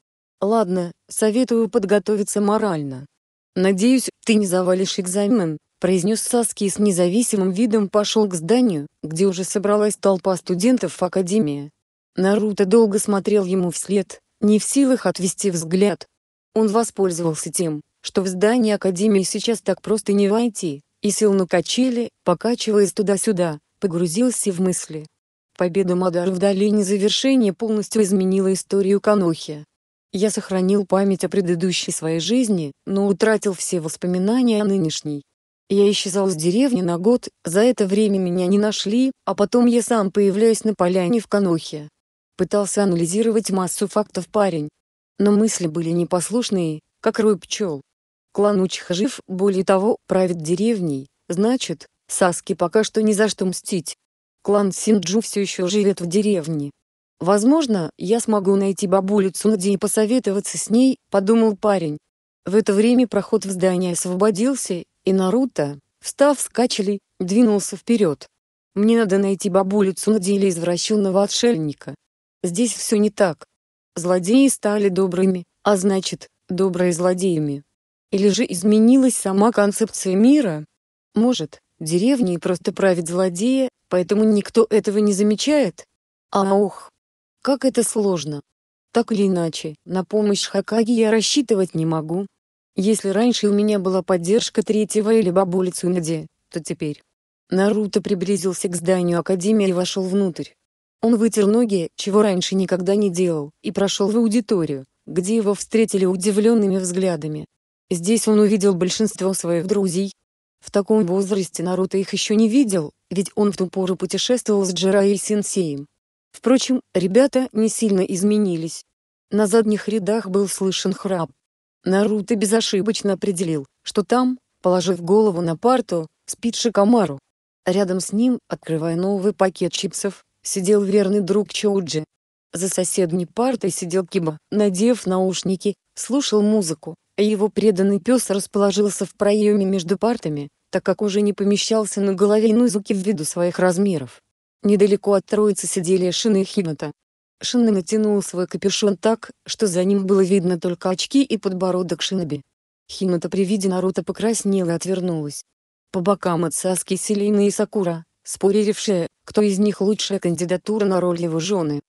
Ладно, советую подготовиться морально. Надеюсь, ты не завалишь экзамен, произнес Саски и с независимым видом пошел к зданию, где уже собралась толпа студентов академии. Наруто долго смотрел ему вслед, не в силах отвести взгляд. Он воспользовался тем, что в здании академии сейчас так просто не войти, и сел на качели, покачиваясь туда-сюда, погрузился в мысли победа Мадар в долине завершения полностью изменила историю Канохи. Я сохранил память о предыдущей своей жизни, но утратил все воспоминания о нынешней. Я исчезал с деревни на год, за это время меня не нашли, а потом я сам появляюсь на поляне в Канохе. Пытался анализировать массу фактов парень. Но мысли были непослушные, как рой пчел. Клан Учиха жив, более того, правит деревней, значит, Саски пока что ни за что мстить. Клан Синджу все еще живет в деревне. Возможно, я смогу найти бабулю Цунади и посоветоваться с ней, подумал парень. В это время проход в здание освободился, и Наруто, встав с качелей, двинулся вперед. Мне надо найти бабулю Цунади или извращенного отшельника. Здесь все не так. Злодеи стали добрыми, а значит, добрые злодеями. Или же изменилась сама концепция мира? Может, деревней просто правит злодеи, поэтому никто этого не замечает? А ух, как это сложно. Так или иначе, на помощь Хакаги я рассчитывать не могу. Если раньше у меня была поддержка третьего или бабули Цунади, то теперь... Наруто приблизился к зданию Академии и вошел внутрь. Он вытер ноги, чего раньше никогда не делал, и прошел в аудиторию, где его встретили удивленными взглядами. Здесь он увидел большинство своих друзей, в таком возрасте Наруто их еще не видел, ведь он в ту пору путешествовал с и Сенсеем. Впрочем, ребята не сильно изменились. На задних рядах был слышен храп. Наруто безошибочно определил, что там, положив голову на парту, спит Шикамару. Рядом с ним, открывая новый пакет чипсов, сидел верный друг Чоуджи. За соседней партой сидел Киба, надев наушники, слушал музыку его преданный пес расположился в проеме между партами, так как уже не помещался на голове Нузуки ввиду своих размеров. Недалеко от троицы сидели Шина и Химата. Шина натянул свой капюшон так, что за ним было видно только очки и подбородок Шиноби. Химата при виде Наруто покраснела и отвернулась. По бокам от Саски Селина и Сакура, спорившие, кто из них лучшая кандидатура на роль его жены.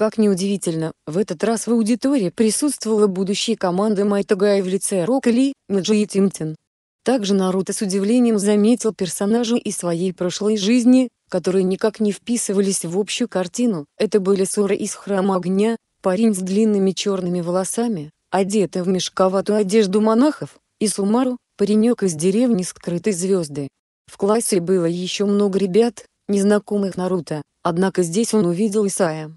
Как ни удивительно, в этот раз в аудитории присутствовала будущая команда Майтагая в лице Рока Ли, Наджи и Тимтин. Также Наруто с удивлением заметил персонажей из своей прошлой жизни, которые никак не вписывались в общую картину. Это были Сора из Храма Огня, парень с длинными черными волосами, одетый в мешковатую одежду монахов, и Сумару, паренек из деревни Скрытой Звезды. В классе было еще много ребят, незнакомых Наруто, однако здесь он увидел Исая.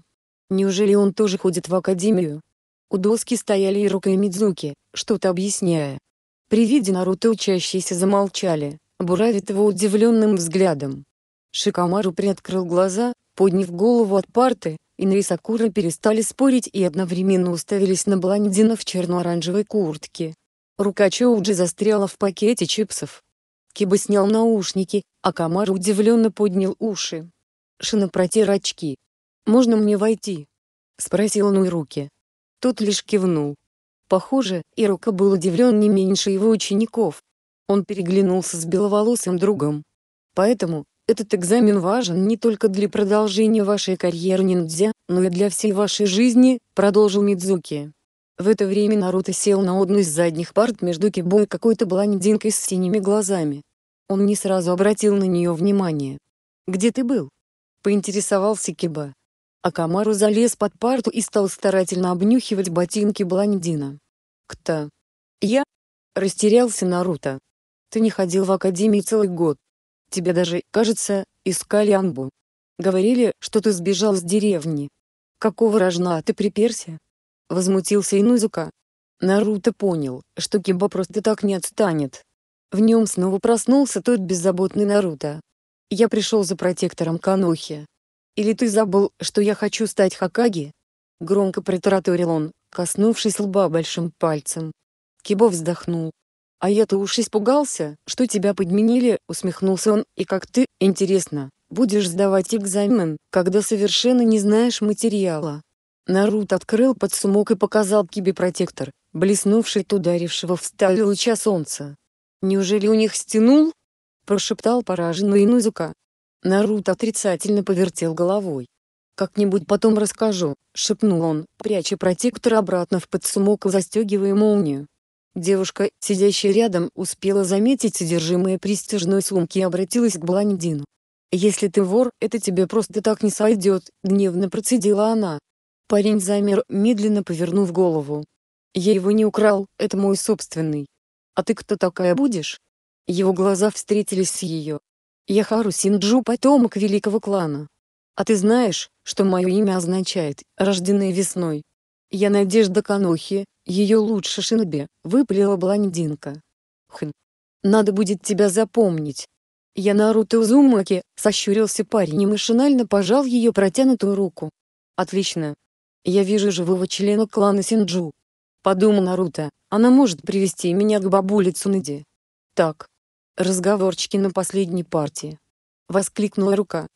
Неужели он тоже ходит в академию? У доски стояли и Рука и Мидзуки, что-то объясняя. При виде Наруто учащиеся замолчали, буравит его удивленным взглядом. Шикамару приоткрыл глаза, подняв голову от парты, Инри и Сакура перестали спорить и одновременно уставились на блондина в черно-оранжевой куртке. Рука Чоуджи застряла в пакете чипсов. Киба снял наушники, а Камар удивленно поднял уши. Шина протер очки, «Можно мне войти?» — спросил он у руки. Тот лишь кивнул. Похоже, Ирука был удивлен не меньше его учеников. Он переглянулся с беловолосым другом. «Поэтому, этот экзамен важен не только для продолжения вашей карьеры ниндзя, но и для всей вашей жизни», — продолжил Мидзуки. В это время Наруто сел на одну из задних парт между Кибо и какой-то блондинкой с синими глазами. Он не сразу обратил на нее внимание. «Где ты был?» — поинтересовался Киба а Камару залез под парту и стал старательно обнюхивать ботинки блондина. «Кто?» «Я?» — растерялся Наруто. «Ты не ходил в академии целый год. Тебя даже, кажется, искали Анбу. Говорили, что ты сбежал с деревни. Какого рожна ты приперся?» Возмутился Инузука. Наруто понял, что Киба просто так не отстанет. В нем снова проснулся тот беззаботный Наруто. «Я пришел за протектором Канохи», «Или ты забыл, что я хочу стать Хакаги?» Громко притараторил он, коснувшись лба большим пальцем. Кибо вздохнул. «А я-то уж испугался, что тебя подменили», — усмехнулся он, «и как ты, интересно, будешь сдавать экзамен, когда совершенно не знаешь материала». Нарут открыл подсумок и показал Кибе протектор, блеснувший от ударившего в сталь луча солнца. «Неужели у них стянул?» — прошептал пораженный Инузука. Нарут отрицательно повертел головой. «Как-нибудь потом расскажу», — шепнул он, пряча протектор обратно в подсумок и застегивая молнию. Девушка, сидящая рядом, успела заметить содержимое престижной сумки и обратилась к блондину. «Если ты вор, это тебе просто так не сойдет», — гневно процедила она. Парень замер, медленно повернув голову. «Я его не украл, это мой собственный. А ты кто такая будешь?» Его глаза встретились с ее. Я Хару Синджу, потомок великого клана. А ты знаешь, что мое имя означает "рожденный весной»? Я Надежда Канохи, ее лучше Шинбе, выпалила блондинка. Хм. Надо будет тебя запомнить. Я Наруто Узумаки, сощурился парень и машинально пожал ее протянутую руку. Отлично. Я вижу живого члена клана Синджу. Подумал Наруто, она может привести меня к бабуле Цунади. Так, Разговорчики на последней партии. Воскликнула рука.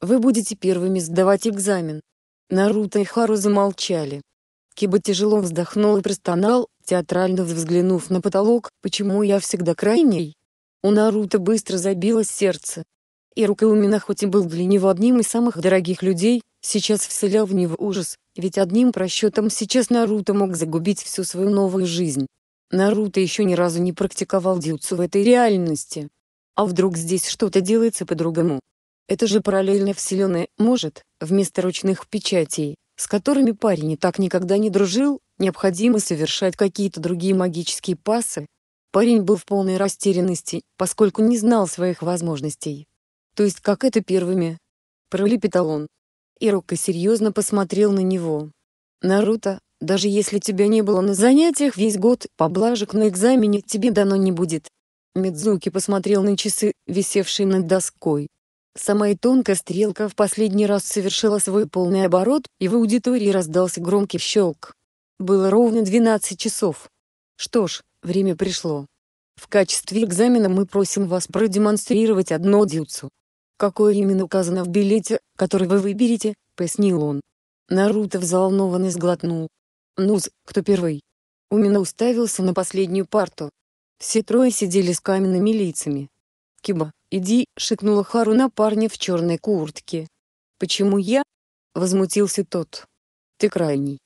Вы будете первыми сдавать экзамен. Наруто и Хару замолчали. Киба тяжело вздохнул и простонал, театрально взглянув на потолок, почему я всегда крайний? У Наруто быстро забилось сердце. И рука у меня хоть и был для него одним из самых дорогих людей, сейчас вселял в него ужас, ведь одним просчетом сейчас Наруто мог загубить всю свою новую жизнь. Наруто еще ни разу не практиковал дзюцу в этой реальности. А вдруг здесь что-то делается по-другому? Это же параллельно вселенная, может, вместо ручных печатей, с которыми парень и так никогда не дружил, необходимо совершать какие-то другие магические пасы. Парень был в полной растерянности, поскольку не знал своих возможностей. То есть как это первыми? Пролепетал он. Ирока серьезно посмотрел на него. Наруто, даже если тебя не было на занятиях весь год, поблажек на экзамене тебе дано не будет. Мидзуки посмотрел на часы, висевшие над доской. Самая тонкая стрелка в последний раз совершила свой полный оборот, и в аудитории раздался громкий щелк. Было ровно 12 часов. Что ж, время пришло. В качестве экзамена мы просим вас продемонстрировать одно дюцу. Какое именно указано в билете, который вы выберете, пояснил он. Наруто взволнованно сглотнул. Нуз, кто первый? Умина уставился на последнюю парту. Все трое сидели с каменными лицами. Киба, иди, шикнула Хару на парня в черной куртке. Почему я? Возмутился тот. Ты крайний.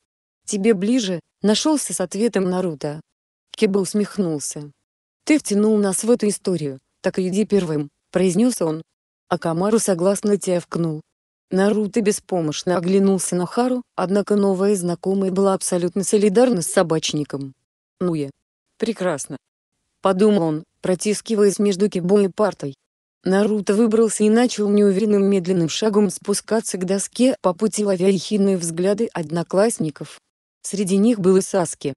Тебе ближе, нашелся с ответом Наруто. Киба усмехнулся. Ты втянул нас в эту историю, так иди первым, произнес он. А Камару согласно тявкнул. Наруто беспомощно оглянулся на Хару, однако новая знакомая была абсолютно солидарна с собачником. «Ну я. Прекрасно!» — подумал он, протискиваясь между Кибо и партой. Наруто выбрался и начал неуверенным медленным шагом спускаться к доске, по пути ловя ехидные взгляды одноклассников. Среди них был и Саски.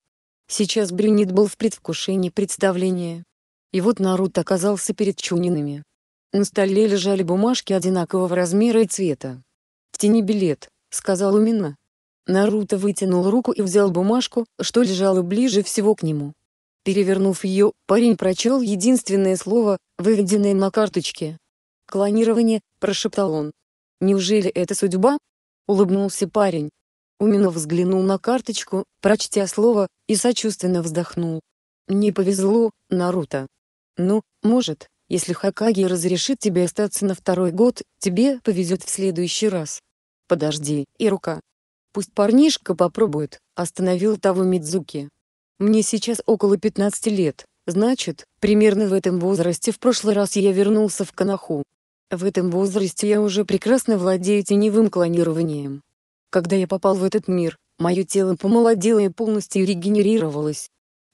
Сейчас Брюнет был в предвкушении представления. И вот Наруто оказался перед Чунинами. На столе лежали бумажки одинакового размера и цвета. «Тяни билет», — сказал Умина. Наруто вытянул руку и взял бумажку, что лежало ближе всего к нему. Перевернув ее, парень прочел единственное слово, выведенное на карточке. «Клонирование», — прошептал он. «Неужели это судьба?» — улыбнулся парень. Умино взглянул на карточку, прочтя слово, и сочувственно вздохнул. «Не повезло, Наруто. Ну, может, если Хакаги разрешит тебе остаться на второй год, тебе повезет в следующий раз. Подожди, и рука. Пусть парнишка попробует, остановил того Мидзуки. Мне сейчас около 15 лет, значит, примерно в этом возрасте в прошлый раз я вернулся в Канаху. В этом возрасте я уже прекрасно владею теневым клонированием. Когда я попал в этот мир, мое тело помолодело и полностью регенерировалось.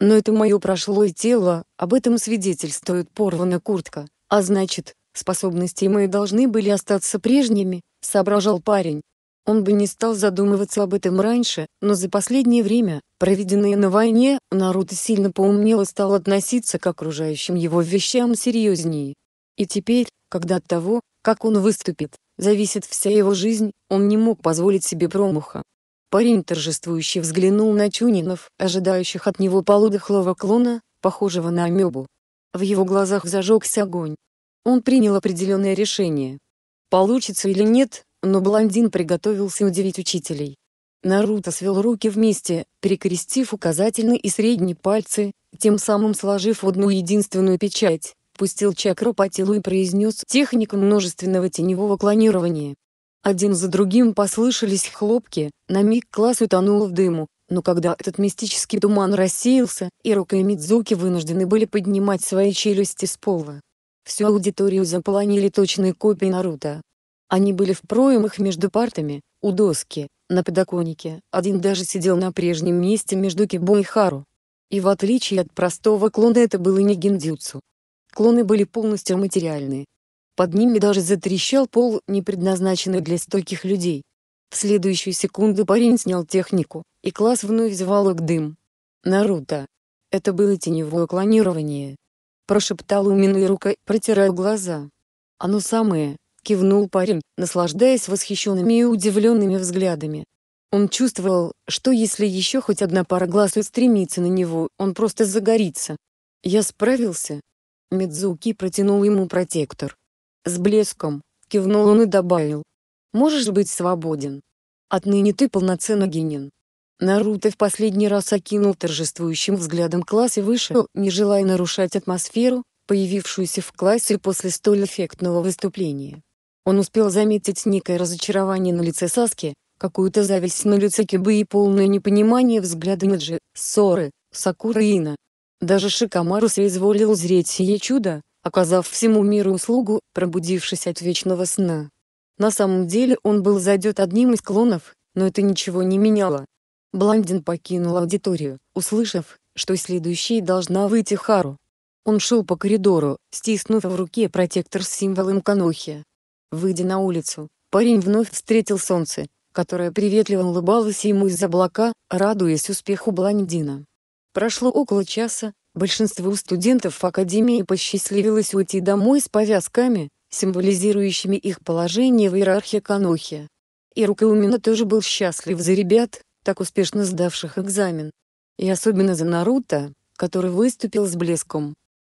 Но это мое прошлое тело, об этом свидетельствует порвана куртка. А значит, способности мои должны были остаться прежними, соображал парень. Он бы не стал задумываться об этом раньше, но за последнее время, проведенное на войне, Наруто сильно поумнел и стал относиться к окружающим его вещам серьезнее. И теперь, когда от того, как он выступит, зависит вся его жизнь, он не мог позволить себе промаха. Парень торжествующе взглянул на Тюнинов, ожидающих от него полудохлого клона, похожего на амебу. В его глазах зажегся огонь. Он принял определенное решение. Получится или нет, но блондин приготовился удивить учителей. Наруто свел руки вместе, перекрестив указательный и средний пальцы, тем самым сложив одну единственную печать, пустил чакру по телу и произнес технику множественного теневого клонирования. Один за другим послышались хлопки, на миг класс утонул в дыму, но когда этот мистический туман рассеялся, Ирока и Мидзуки вынуждены были поднимать свои челюсти с пола. Всю аудиторию заполонили точные копии Наруто. Они были в проемах между партами, у доски, на подоконнике, один даже сидел на прежнем месте между Кибо и Хару. И в отличие от простого клона это было не гиндзюцу. Клоны были полностью материальные. Под ними даже затрещал пол, не предназначенный для стойких людей. В следующую секунду парень снял технику, и класс вновь заволок дым. «Наруто!» Это было теневое клонирование. Прошептал уминой рукой, протирая глаза. «Оно самое!» — кивнул парень, наслаждаясь восхищенными и удивленными взглядами. Он чувствовал, что если еще хоть одна пара глаз устремится на него, он просто загорится. «Я справился!» Мидзуки протянул ему протектор. С блеском, кивнул он и добавил. Можешь быть свободен. Отныне ты полноценно генин. Наруто в последний раз окинул торжествующим взглядом класс и вышел, не желая нарушать атмосферу, появившуюся в классе после столь эффектного выступления. Он успел заметить некое разочарование на лице Саски, какую-то зависть на лице Кибы и полное непонимание взгляда Неджи, Соры, Сакуры и Ина. Даже Шикамару соизволил зреть сие чудо, оказав всему миру услугу, пробудившись от вечного сна. На самом деле он был задет одним из клонов, но это ничего не меняло. Блондин покинул аудиторию, услышав, что следующей должна выйти Хару. Он шел по коридору, стиснув в руке протектор с символом Канохи. Выйдя на улицу, парень вновь встретил солнце, которое приветливо улыбалось ему из облака, радуясь успеху блондина. Прошло около часа, Большинству студентов Академии посчастливилось уйти домой с повязками, символизирующими их положение в иерархии Канохи. И Рукаумина тоже был счастлив за ребят, так успешно сдавших экзамен. И особенно за Наруто, который выступил с блеском.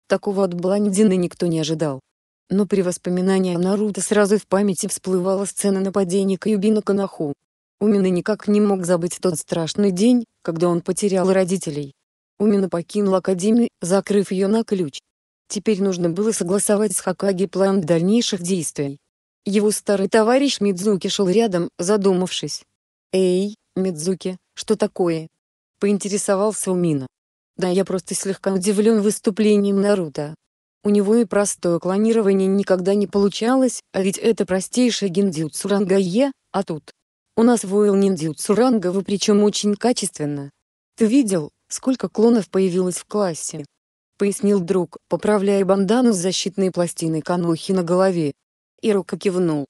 Такого от Блондина никто не ожидал. Но при воспоминании о Наруто сразу в памяти всплывала сцена нападения Кьюби на Канаху. Умина никак не мог забыть тот страшный день, когда он потерял родителей. Умина покинул Академию, закрыв ее на ключ. Теперь нужно было согласовать с Хакаги план дальнейших действий. Его старый товарищ Мидзуки шел рядом, задумавшись. «Эй, Мидзуки, что такое?» — поинтересовался Умина. «Да я просто слегка удивлен выступлением Наруто. У него и простое клонирование никогда не получалось, а ведь это простейшая гиндзюцу ранга Е, а тут... у Он освоил ниндзюцу ранговый причем очень качественно. Ты видел, сколько клонов появилось в классе. Пояснил друг, поправляя бандану с защитной пластиной конохи на голове. И рука кивнул.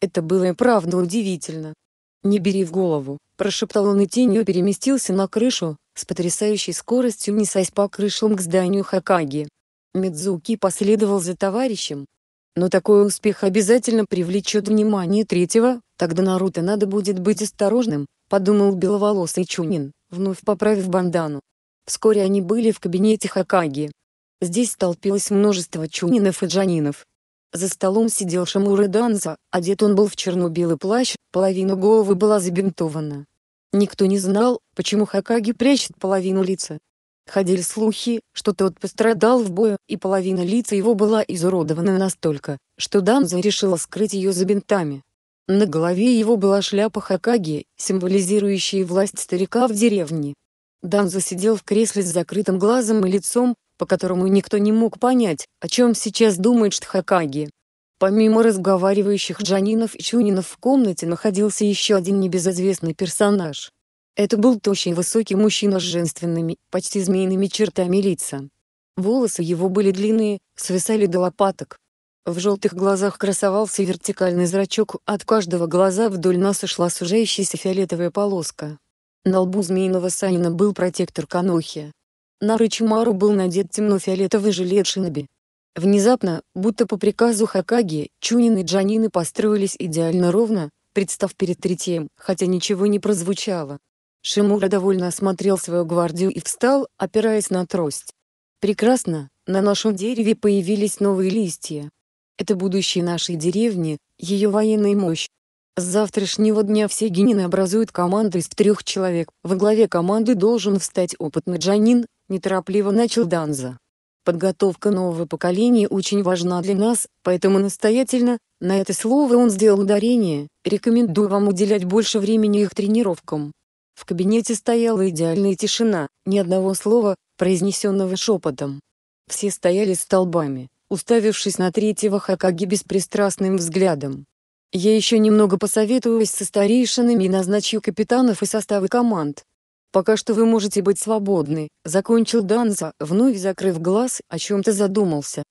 Это было и правда удивительно. «Не бери в голову», — прошептал он и тенью переместился на крышу, с потрясающей скоростью несась по крышам к зданию Хакаги. Мидзуки последовал за товарищем. Но такой успех обязательно привлечет внимание третьего, тогда Наруто надо будет быть осторожным, подумал беловолосый Чунин вновь поправив бандану. Вскоре они были в кабинете Хакаги. Здесь толпилось множество чунинов и джанинов. За столом сидел Шамура Данза, одет он был в черно-белый плащ, половина головы была забинтована. Никто не знал, почему Хакаги прячет половину лица. Ходили слухи, что тот пострадал в бою, и половина лица его была изуродована настолько, что Данза решила скрыть ее за бинтами. На голове его была шляпа Хакаги, символизирующая власть старика в деревне. Дан засидел в кресле с закрытым глазом и лицом, по которому никто не мог понять, о чем сейчас думает Штхакаги. Помимо разговаривающих джанинов и чунинов в комнате находился еще один небезызвестный персонаж. Это был тощий высокий мужчина с женственными, почти змеиными чертами лица. Волосы его были длинные, свисали до лопаток, в желтых глазах красовался вертикальный зрачок, от каждого глаза вдоль носа шла сужающаяся фиолетовая полоска. На лбу змеиного Санина был протектор Канохи. На Рычимару был надет темно-фиолетовый жилет Шиноби. Внезапно, будто по приказу Хакаги, Чунин и Джанины построились идеально ровно, представ перед третьим, хотя ничего не прозвучало. Шимура довольно осмотрел свою гвардию и встал, опираясь на трость. «Прекрасно, на нашем дереве появились новые листья. Это будущее нашей деревни, ее военная мощь. С завтрашнего дня все генины образуют команду из трех человек. Во главе команды должен встать опытный джанин, неторопливо начал Данза. Подготовка нового поколения очень важна для нас, поэтому настоятельно, на это слово он сделал ударение, рекомендую вам уделять больше времени их тренировкам. В кабинете стояла идеальная тишина, ни одного слова, произнесенного шепотом. Все стояли столбами уставившись на третьего Хакаги беспристрастным взглядом. «Я еще немного посоветуюсь со старейшинами и назначу капитанов и составы команд. Пока что вы можете быть свободны», — закончил Данза, вновь закрыв глаз, о чем-то задумался.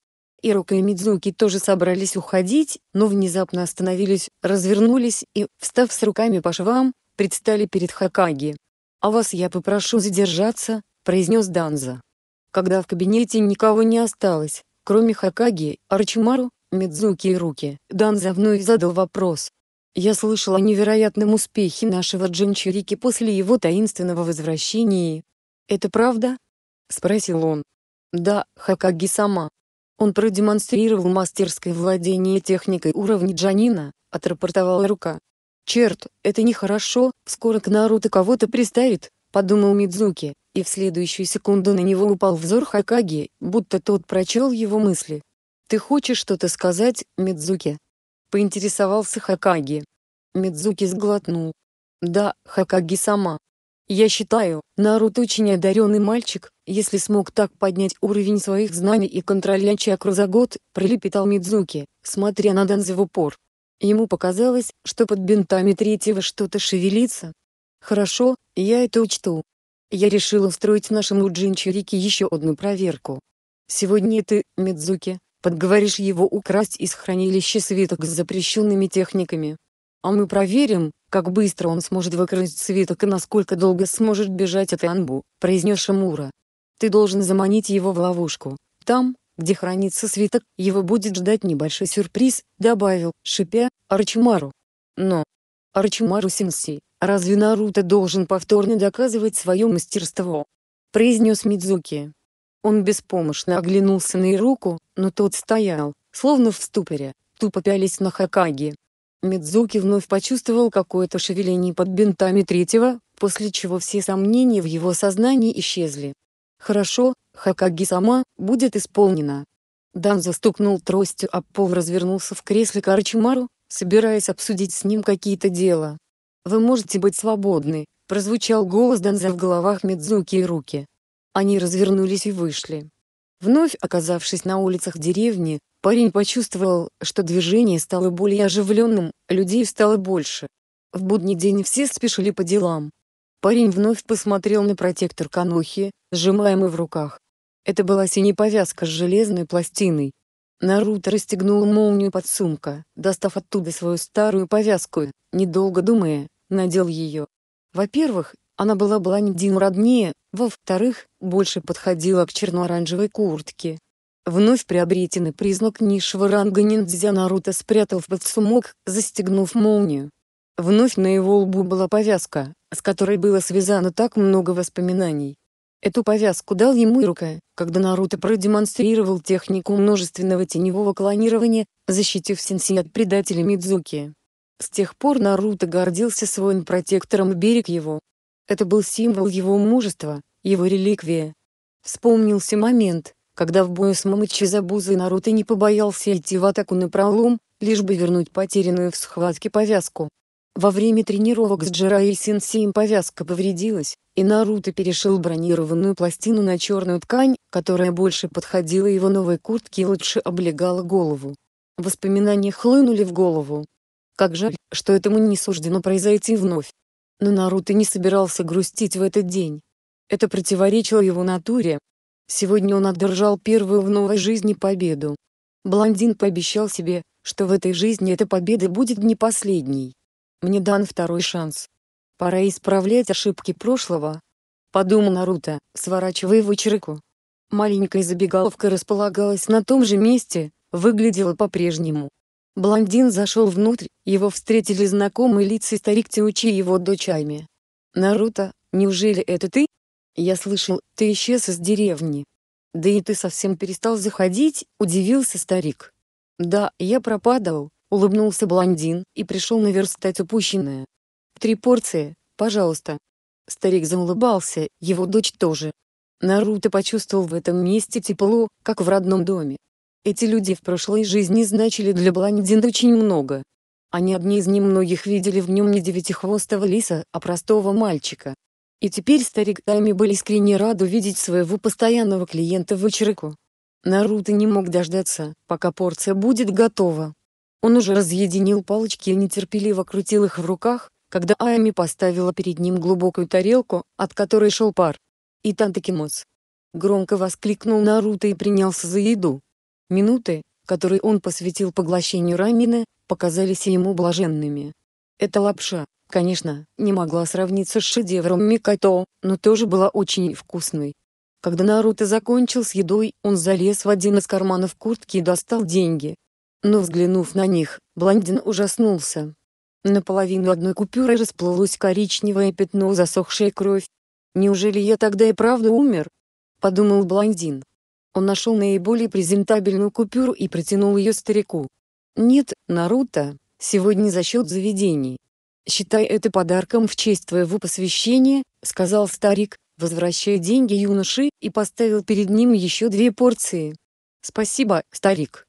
Ирока и Мидзуки тоже собрались уходить, но внезапно остановились, развернулись и, встав с руками по швам, предстали перед Хакаги. «А вас я попрошу задержаться», — произнес Данза. Когда в кабинете никого не осталось, Кроме Хакаги, Арчимару, Мидзуки и Руки, Данза вновь задал вопрос. «Я слышал о невероятном успехе нашего Джинчурики после его таинственного возвращения. Это правда?» — спросил он. «Да, Хакаги сама». Он продемонстрировал мастерское владение техникой уровня Джанина, отрапортовала рука. «Черт, это нехорошо, скоро к Наруто кого-то приставит», — подумал Мидзуки и в следующую секунду на него упал взор Хакаги, будто тот прочел его мысли. «Ты хочешь что-то сказать, Мидзуки?» — поинтересовался Хакаги. Мидзуки сглотнул. «Да, Хакаги сама. Я считаю, Наруто очень одаренный мальчик, если смог так поднять уровень своих знаний и контроля чакру за год», — пролепетал Мидзуки, смотря на Данзе в упор. Ему показалось, что под бинтами третьего что-то шевелится. «Хорошо, я это учту», я решил устроить нашему джинчурике еще одну проверку. Сегодня ты, Мидзуки, подговоришь его украсть из хранилища свиток с запрещенными техниками. А мы проверим, как быстро он сможет выкрасть свиток и насколько долго сможет бежать от Анбу, произнес Шимура. Ты должен заманить его в ловушку. Там, где хранится свиток, его будет ждать небольшой сюрприз, добавил, шипя, Арчимару. Но... Арчимару Сенсей, «Разве Наруто должен повторно доказывать свое мастерство?» — произнес Мидзуки. Он беспомощно оглянулся на Ируку, но тот стоял, словно в ступоре, тупо пялись на Хакаги. Мидзуки вновь почувствовал какое-то шевеление под бинтами третьего, после чего все сомнения в его сознании исчезли. «Хорошо, Хакаги сама, будет исполнена». Дан застукнул тростью а пол развернулся в кресле Карчимару, собираясь обсудить с ним какие-то дела. «Вы можете быть свободны», — прозвучал голос Данза в головах Мидзуки и руки. Они развернулись и вышли. Вновь оказавшись на улицах деревни, парень почувствовал, что движение стало более оживленным, людей стало больше. В будний день все спешили по делам. Парень вновь посмотрел на протектор Канохи, сжимаемый в руках. Это была синяя повязка с железной пластиной. Наруто расстегнул молнию под сумка, достав оттуда свою старую повязку, недолго думая, надел ее. Во-первых, она была блондину роднее, во-вторых, больше подходила к черно-оранжевой куртке. Вновь приобретенный признак низшего ранга ниндзя Наруто спрятал в подсумок, застегнув молнию. Вновь на его лбу была повязка, с которой было связано так много воспоминаний. Эту повязку дал ему Ирука, когда Наруто продемонстрировал технику множественного теневого клонирования, защитив сенсей от предателя Мидзуки. С тех пор Наруто гордился своим протектором и берег его. Это был символ его мужества, его реликвия. Вспомнился момент, когда в бою с Мамычи Забузой Наруто не побоялся идти в атаку на пролом, лишь бы вернуть потерянную в схватке повязку. Во время тренировок с Джираи Сенсеем повязка повредилась, и Наруто перешил бронированную пластину на черную ткань, которая больше подходила его новой куртке и лучше облегала голову. Воспоминания хлынули в голову. Как жаль, что этому не суждено произойти вновь. Но Наруто не собирался грустить в этот день. Это противоречило его натуре. Сегодня он одержал первую в новой жизни победу. Блондин пообещал себе, что в этой жизни эта победа будет не последней. Мне дан второй шанс. Пора исправлять ошибки прошлого. Подумал Наруто, сворачивая в учреку. Маленькая забегаловка располагалась на том же месте, выглядела по-прежнему. Блондин зашел внутрь, его встретили знакомые лица старик Теучи и его дочь «Наруто, неужели это ты?» «Я слышал, ты исчез из деревни». «Да и ты совсем перестал заходить», — удивился старик. «Да, я пропадал, Улыбнулся блондин и пришел наверстать упущенное. Три порции, пожалуйста. Старик заулыбался, его дочь тоже. Наруто почувствовал в этом месте тепло, как в родном доме. Эти люди в прошлой жизни значили для блондина очень много. Они одни из немногих видели в нем не девятихвостого лиса, а простого мальчика. И теперь старик Тайми был искренне рад увидеть своего постоянного клиента в Ичироку. Наруто не мог дождаться, пока порция будет готова. Он уже разъединил палочки и нетерпеливо крутил их в руках, когда Айми поставила перед ним глубокую тарелку, от которой шел пар. «Итан Такимоц!» Громко воскликнул Наруто и принялся за еду. Минуты, которые он посвятил поглощению рамина, показались ему блаженными. Эта лапша, конечно, не могла сравниться с шедевром Микато, но тоже была очень вкусной. Когда Наруто закончил с едой, он залез в один из карманов куртки и достал деньги, но взглянув на них, блондин ужаснулся. Наполовину одной купюры расплылось коричневое пятно засохшая кровь. «Неужели я тогда и правда умер?» — подумал блондин. Он нашел наиболее презентабельную купюру и протянул ее старику. «Нет, Наруто, сегодня за счет заведений. Считай это подарком в честь твоего посвящения», — сказал старик, возвращая деньги юноши, и поставил перед ним еще две порции. «Спасибо, старик».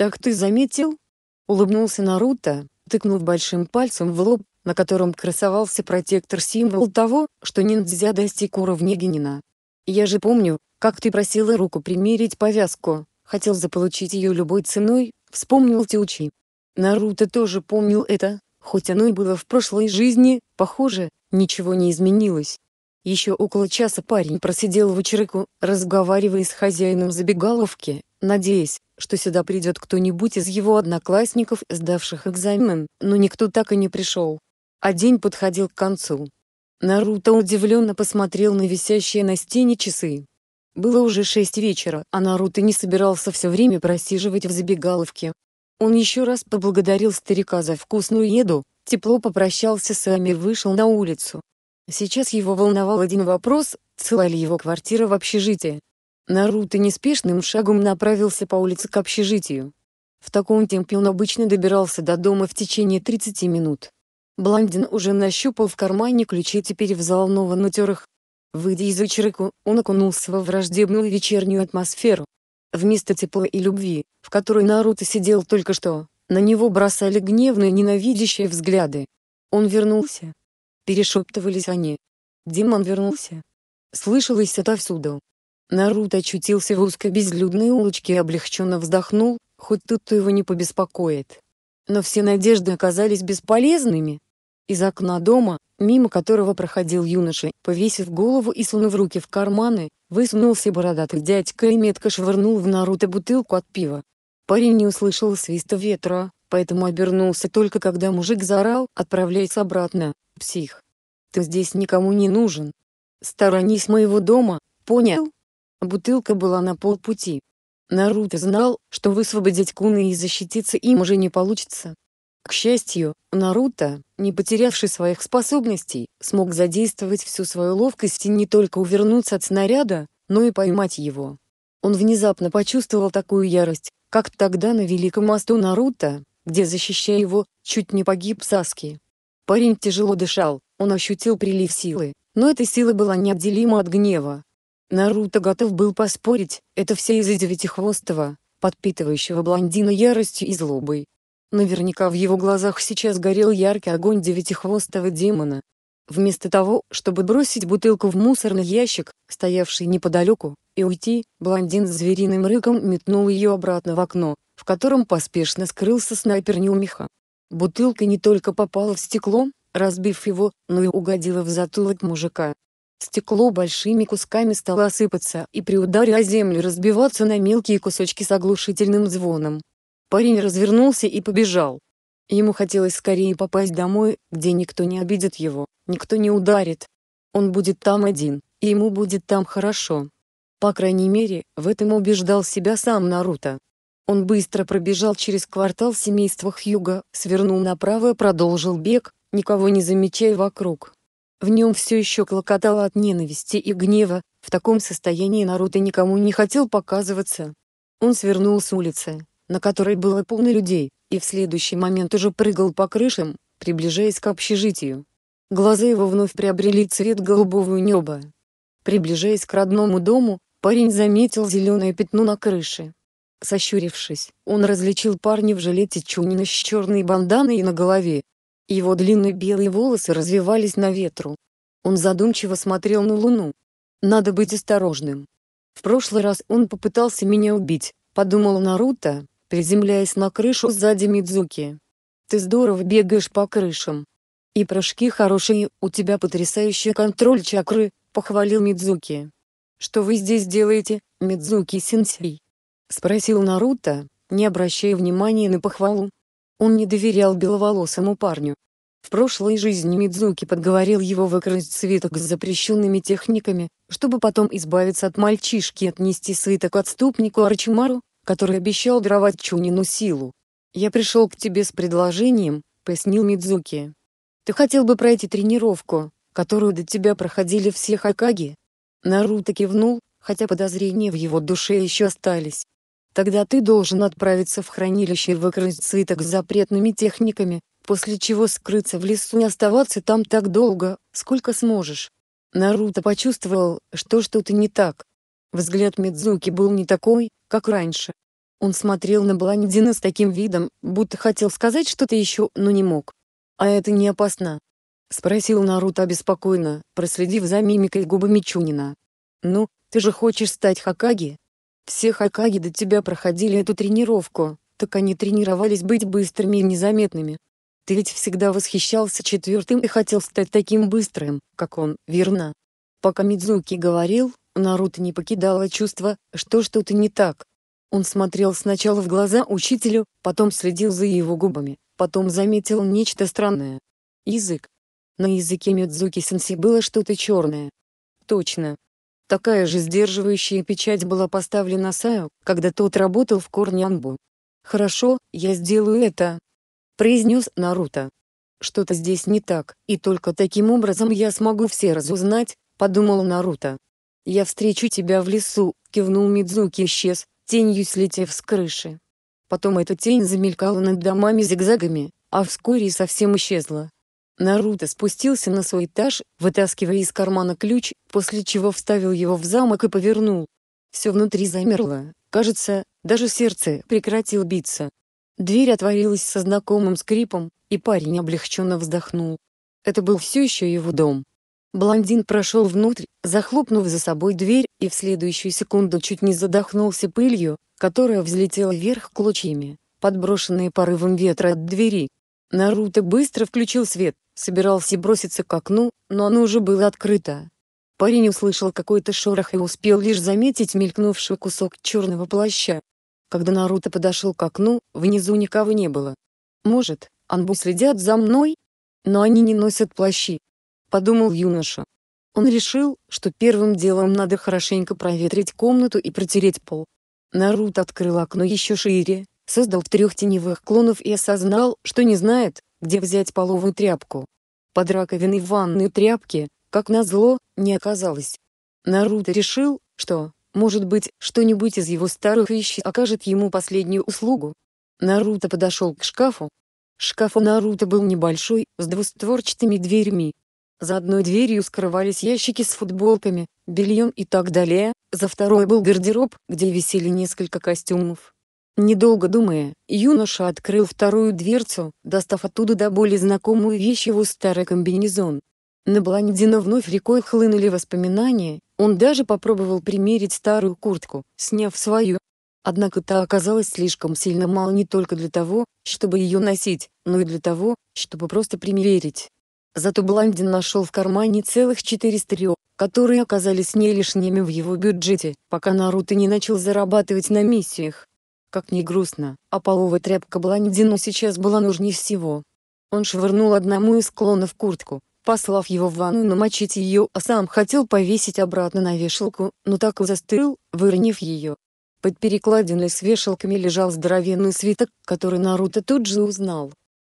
«Так ты заметил?» — улыбнулся Наруто, тыкнув большим пальцем в лоб, на котором красовался протектор-символ того, что ниндзя достиг уровня Генина. «Я же помню, как ты просила руку примерить повязку, хотел заполучить ее любой ценой», — вспомнил Тиучи. Наруто тоже помнил это, хоть оно и было в прошлой жизни, похоже, ничего не изменилось. Еще около часа парень просидел в очереку, разговаривая с хозяином забегаловки, надеясь, что сюда придет кто-нибудь из его одноклассников, сдавших экзамен, но никто так и не пришел. А день подходил к концу. Наруто удивленно посмотрел на висящие на стене часы. Было уже шесть вечера, а Наруто не собирался все время просиживать в забегаловке. Он еще раз поблагодарил старика за вкусную еду, тепло попрощался с Ами и вышел на улицу. Сейчас его волновал один вопрос, цела ли его квартира в общежитии. Наруто неспешным шагом направился по улице к общежитию. В таком темпе он обычно добирался до дома в течение 30 минут. Блондин уже нащупал в кармане ключи теперь взволнованно тер их. Выйдя из очерку, он окунулся во враждебную вечернюю атмосферу. Вместо тепла и любви, в которой Наруто сидел только что, на него бросали гневные ненавидящие взгляды. Он вернулся. Перешептывались они. Димон вернулся. Слышалось отовсюду. Наруто очутился в узкой безлюдной улочке и облегченно вздохнул, хоть тут-то его не побеспокоит. Но все надежды оказались бесполезными. Из окна дома, мимо которого проходил юноша, повесив голову и сунув руки в карманы, высунулся бородатый дядька и метко швырнул в Наруто бутылку от пива. Парень не услышал свиста ветра, поэтому обернулся только когда мужик заорал «Отправляйся обратно, псих! Ты здесь никому не нужен! Сторонись моего дома, понял?» Бутылка была на полпути. Наруто знал, что высвободить Куны и защититься им уже не получится. К счастью, Наруто, не потерявший своих способностей, смог задействовать всю свою ловкость и не только увернуться от снаряда, но и поймать его. Он внезапно почувствовал такую ярость, как тогда на Великом мосту Наруто, где, защищая его, чуть не погиб Саски. Парень тяжело дышал, он ощутил прилив силы, но эта сила была неотделима от гнева, Наруто готов был поспорить, это все из-за девятихвостого, подпитывающего блондина яростью и злобой. Наверняка в его глазах сейчас горел яркий огонь девятихвостого демона. Вместо того, чтобы бросить бутылку в мусорный ящик, стоявший неподалеку, и уйти, блондин с звериным рыком метнул ее обратно в окно, в котором поспешно скрылся снайпер Неумиха. Бутылка не только попала в стекло, разбив его, но и угодила в затылок мужика. Стекло большими кусками стало осыпаться и при ударе о землю разбиваться на мелкие кусочки с оглушительным звоном. Парень развернулся и побежал. Ему хотелось скорее попасть домой, где никто не обидит его, никто не ударит. Он будет там один, и ему будет там хорошо. По крайней мере, в этом убеждал себя сам Наруто. Он быстро пробежал через квартал семейства Хьюга, свернул направо и продолжил бег, никого не замечая вокруг. В нем все еще клокотало от ненависти и гнева, в таком состоянии Наруто никому не хотел показываться. Он свернул с улицы, на которой было полно людей, и в следующий момент уже прыгал по крышам, приближаясь к общежитию. Глаза его вновь приобрели цвет голубого неба. Приближаясь к родному дому, парень заметил зеленое пятно на крыше. Сощурившись, он различил парня в жилете Чунина с черной банданой и на голове, его длинные белые волосы развивались на ветру. Он задумчиво смотрел на луну. «Надо быть осторожным. В прошлый раз он попытался меня убить», — подумал Наруто, приземляясь на крышу сзади Мидзуки. «Ты здорово бегаешь по крышам. И прыжки хорошие, у тебя потрясающий контроль чакры», — похвалил Мидзуки. «Что вы здесь делаете, Мидзуки-сенсей?» — спросил Наруто, не обращая внимания на похвалу. Он не доверял беловолосому парню. В прошлой жизни Мидзуки подговорил его выкрасть свиток с запрещенными техниками, чтобы потом избавиться от мальчишки и отнести свиток отступнику Арчимару, который обещал даровать Чунину силу. «Я пришел к тебе с предложением», — пояснил Мидзуки. «Ты хотел бы пройти тренировку, которую до тебя проходили все Хакаги?» Наруто кивнул, хотя подозрения в его душе еще остались. Тогда ты должен отправиться в хранилище и выкрасть свиток с запретными техниками, после чего скрыться в лесу и оставаться там так долго, сколько сможешь. Наруто почувствовал, что что-то не так. Взгляд Мидзуки был не такой, как раньше. Он смотрел на блондина с таким видом, будто хотел сказать что-то еще, но не мог. «А это не опасно?» — спросил Наруто обеспокоенно, проследив за мимикой губами Чунина. «Ну, ты же хочешь стать Хакаги?» Все хакаги до тебя проходили эту тренировку, так они тренировались быть быстрыми и незаметными. Ты ведь всегда восхищался четвертым и хотел стать таким быстрым, как он, верно? Пока Мидзуки говорил, Наруто не покидало чувство, что что-то не так. Он смотрел сначала в глаза учителю, потом следил за его губами, потом заметил нечто странное. Язык. На языке Мидзуки-сенси было что-то черное. Точно, Такая же сдерживающая печать была поставлена Саю, когда тот работал в Корнянбу. «Хорошо, я сделаю это», — произнес Наруто. «Что-то здесь не так, и только таким образом я смогу все разузнать», — подумал Наруто. «Я встречу тебя в лесу», — кивнул Мидзуки исчез, тенью слетев с крыши. Потом эта тень замелькала над домами зигзагами, а вскоре совсем исчезла. Наруто спустился на свой этаж, вытаскивая из кармана ключ, после чего вставил его в замок и повернул. Все внутри замерло, кажется, даже сердце прекратило биться. Дверь отворилась со знакомым скрипом, и парень облегченно вздохнул. Это был все еще его дом. Блондин прошел внутрь, захлопнув за собой дверь, и в следующую секунду чуть не задохнулся пылью, которая взлетела вверх клочьями, подброшенные порывом ветра от двери. Наруто быстро включил свет, собирался броситься к окну, но оно уже было открыто. Парень услышал какой-то шорох и успел лишь заметить мелькнувший кусок черного плаща. Когда Наруто подошел к окну, внизу никого не было. «Может, анбу следят за мной? Но они не носят плащи», — подумал юноша. Он решил, что первым делом надо хорошенько проветрить комнату и протереть пол. Наруто открыл окно еще шире, создал трех теневых клонов и осознал, что не знает, где взять половую тряпку. Под раковиной ванной тряпки, как назло, не оказалось. Наруто решил, что, может быть, что-нибудь из его старых вещей окажет ему последнюю услугу. Наруто подошел к шкафу. Шкаф у Наруто был небольшой, с двустворчатыми дверьми. За одной дверью скрывались ящики с футболками, бельем и так далее, за второй был гардероб, где висели несколько костюмов. Недолго думая, юноша открыл вторую дверцу, достав оттуда до боли знакомую вещь его старый комбинезон. На блондина вновь рекой хлынули воспоминания, он даже попробовал примерить старую куртку, сняв свою. Однако та оказалась слишком сильно мала не только для того, чтобы ее носить, но и для того, чтобы просто примерить. Зато блондин нашел в кармане целых 400 рё, которые оказались не лишними в его бюджете, пока Наруто не начал зарабатывать на миссиях. Как ни грустно, а половая тряпка блондину сейчас была нужнее всего. Он швырнул одному из клонов куртку, послав его в ванну намочить ее, а сам хотел повесить обратно на вешалку, но так и застыл, выронив ее. Под перекладиной с вешалками лежал здоровенный свиток, который Наруто тут же узнал.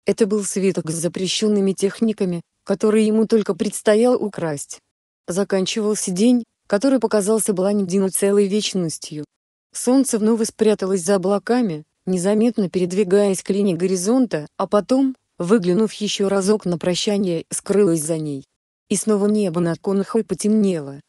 Это был свиток с запрещенными техниками, которые ему только предстояло украсть. Заканчивался день, который показался Бландину целой вечностью. Солнце вновь спряталось за облаками, незаметно передвигаясь к линии горизонта, а потом, выглянув еще разок на прощание, скрылось за ней. И снова небо над Конахой потемнело.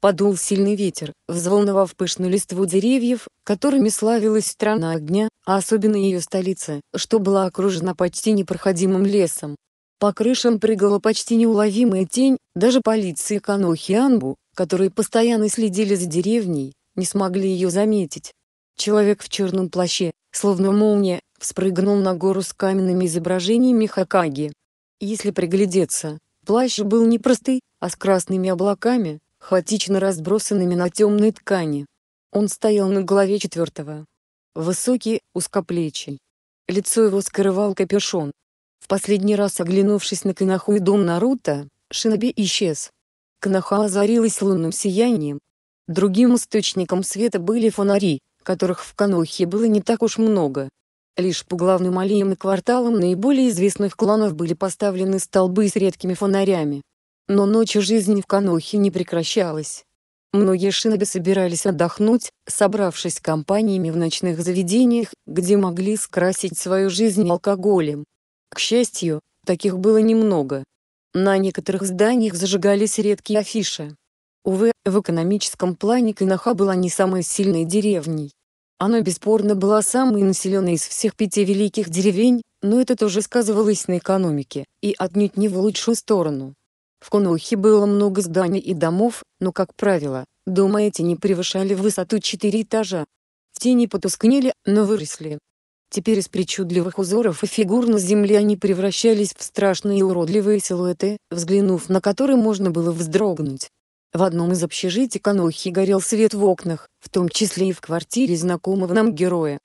Подул сильный ветер, взволновав пышную листву деревьев, которыми славилась страна огня, а особенно ее столица, что была окружена почти непроходимым лесом. По крышам прыгала почти неуловимая тень, даже полиции Канохи Анбу, которые постоянно следили за деревней, не смогли ее заметить. Человек в черном плаще, словно молния, вспрыгнул на гору с каменными изображениями Хакаги. Если приглядеться, плащ был не простый, а с красными облаками, хаотично разбросанными на темной ткани. Он стоял на голове четвертого. Высокий, узкоплечий. Лицо его скрывал капюшон. В последний раз оглянувшись на Канаху и дом Наруто, Шиноби исчез. Канаха озарилась лунным сиянием, Другим источником света были фонари, которых в Канохе было не так уж много. Лишь по главным аллеям и кварталам наиболее известных кланов были поставлены столбы с редкими фонарями. Но ночи жизни в Канохе не прекращалась. Многие шиноби собирались отдохнуть, собравшись компаниями в ночных заведениях, где могли скрасить свою жизнь алкоголем. К счастью, таких было немного. На некоторых зданиях зажигались редкие афиши. Увы, в экономическом плане Канаха была не самой сильной деревней. Она бесспорно была самой населенной из всех пяти великих деревень, но это тоже сказывалось на экономике, и отнюдь не в лучшую сторону. В Конухе было много зданий и домов, но, как правило, дома эти не превышали высоту 4 этажа. Тени потускнели, но выросли. Теперь из причудливых узоров и фигур на земле они превращались в страшные и уродливые силуэты, взглянув на которые можно было вздрогнуть. В одном из общежитий Канохи горел свет в окнах, в том числе и в квартире знакомого нам героя.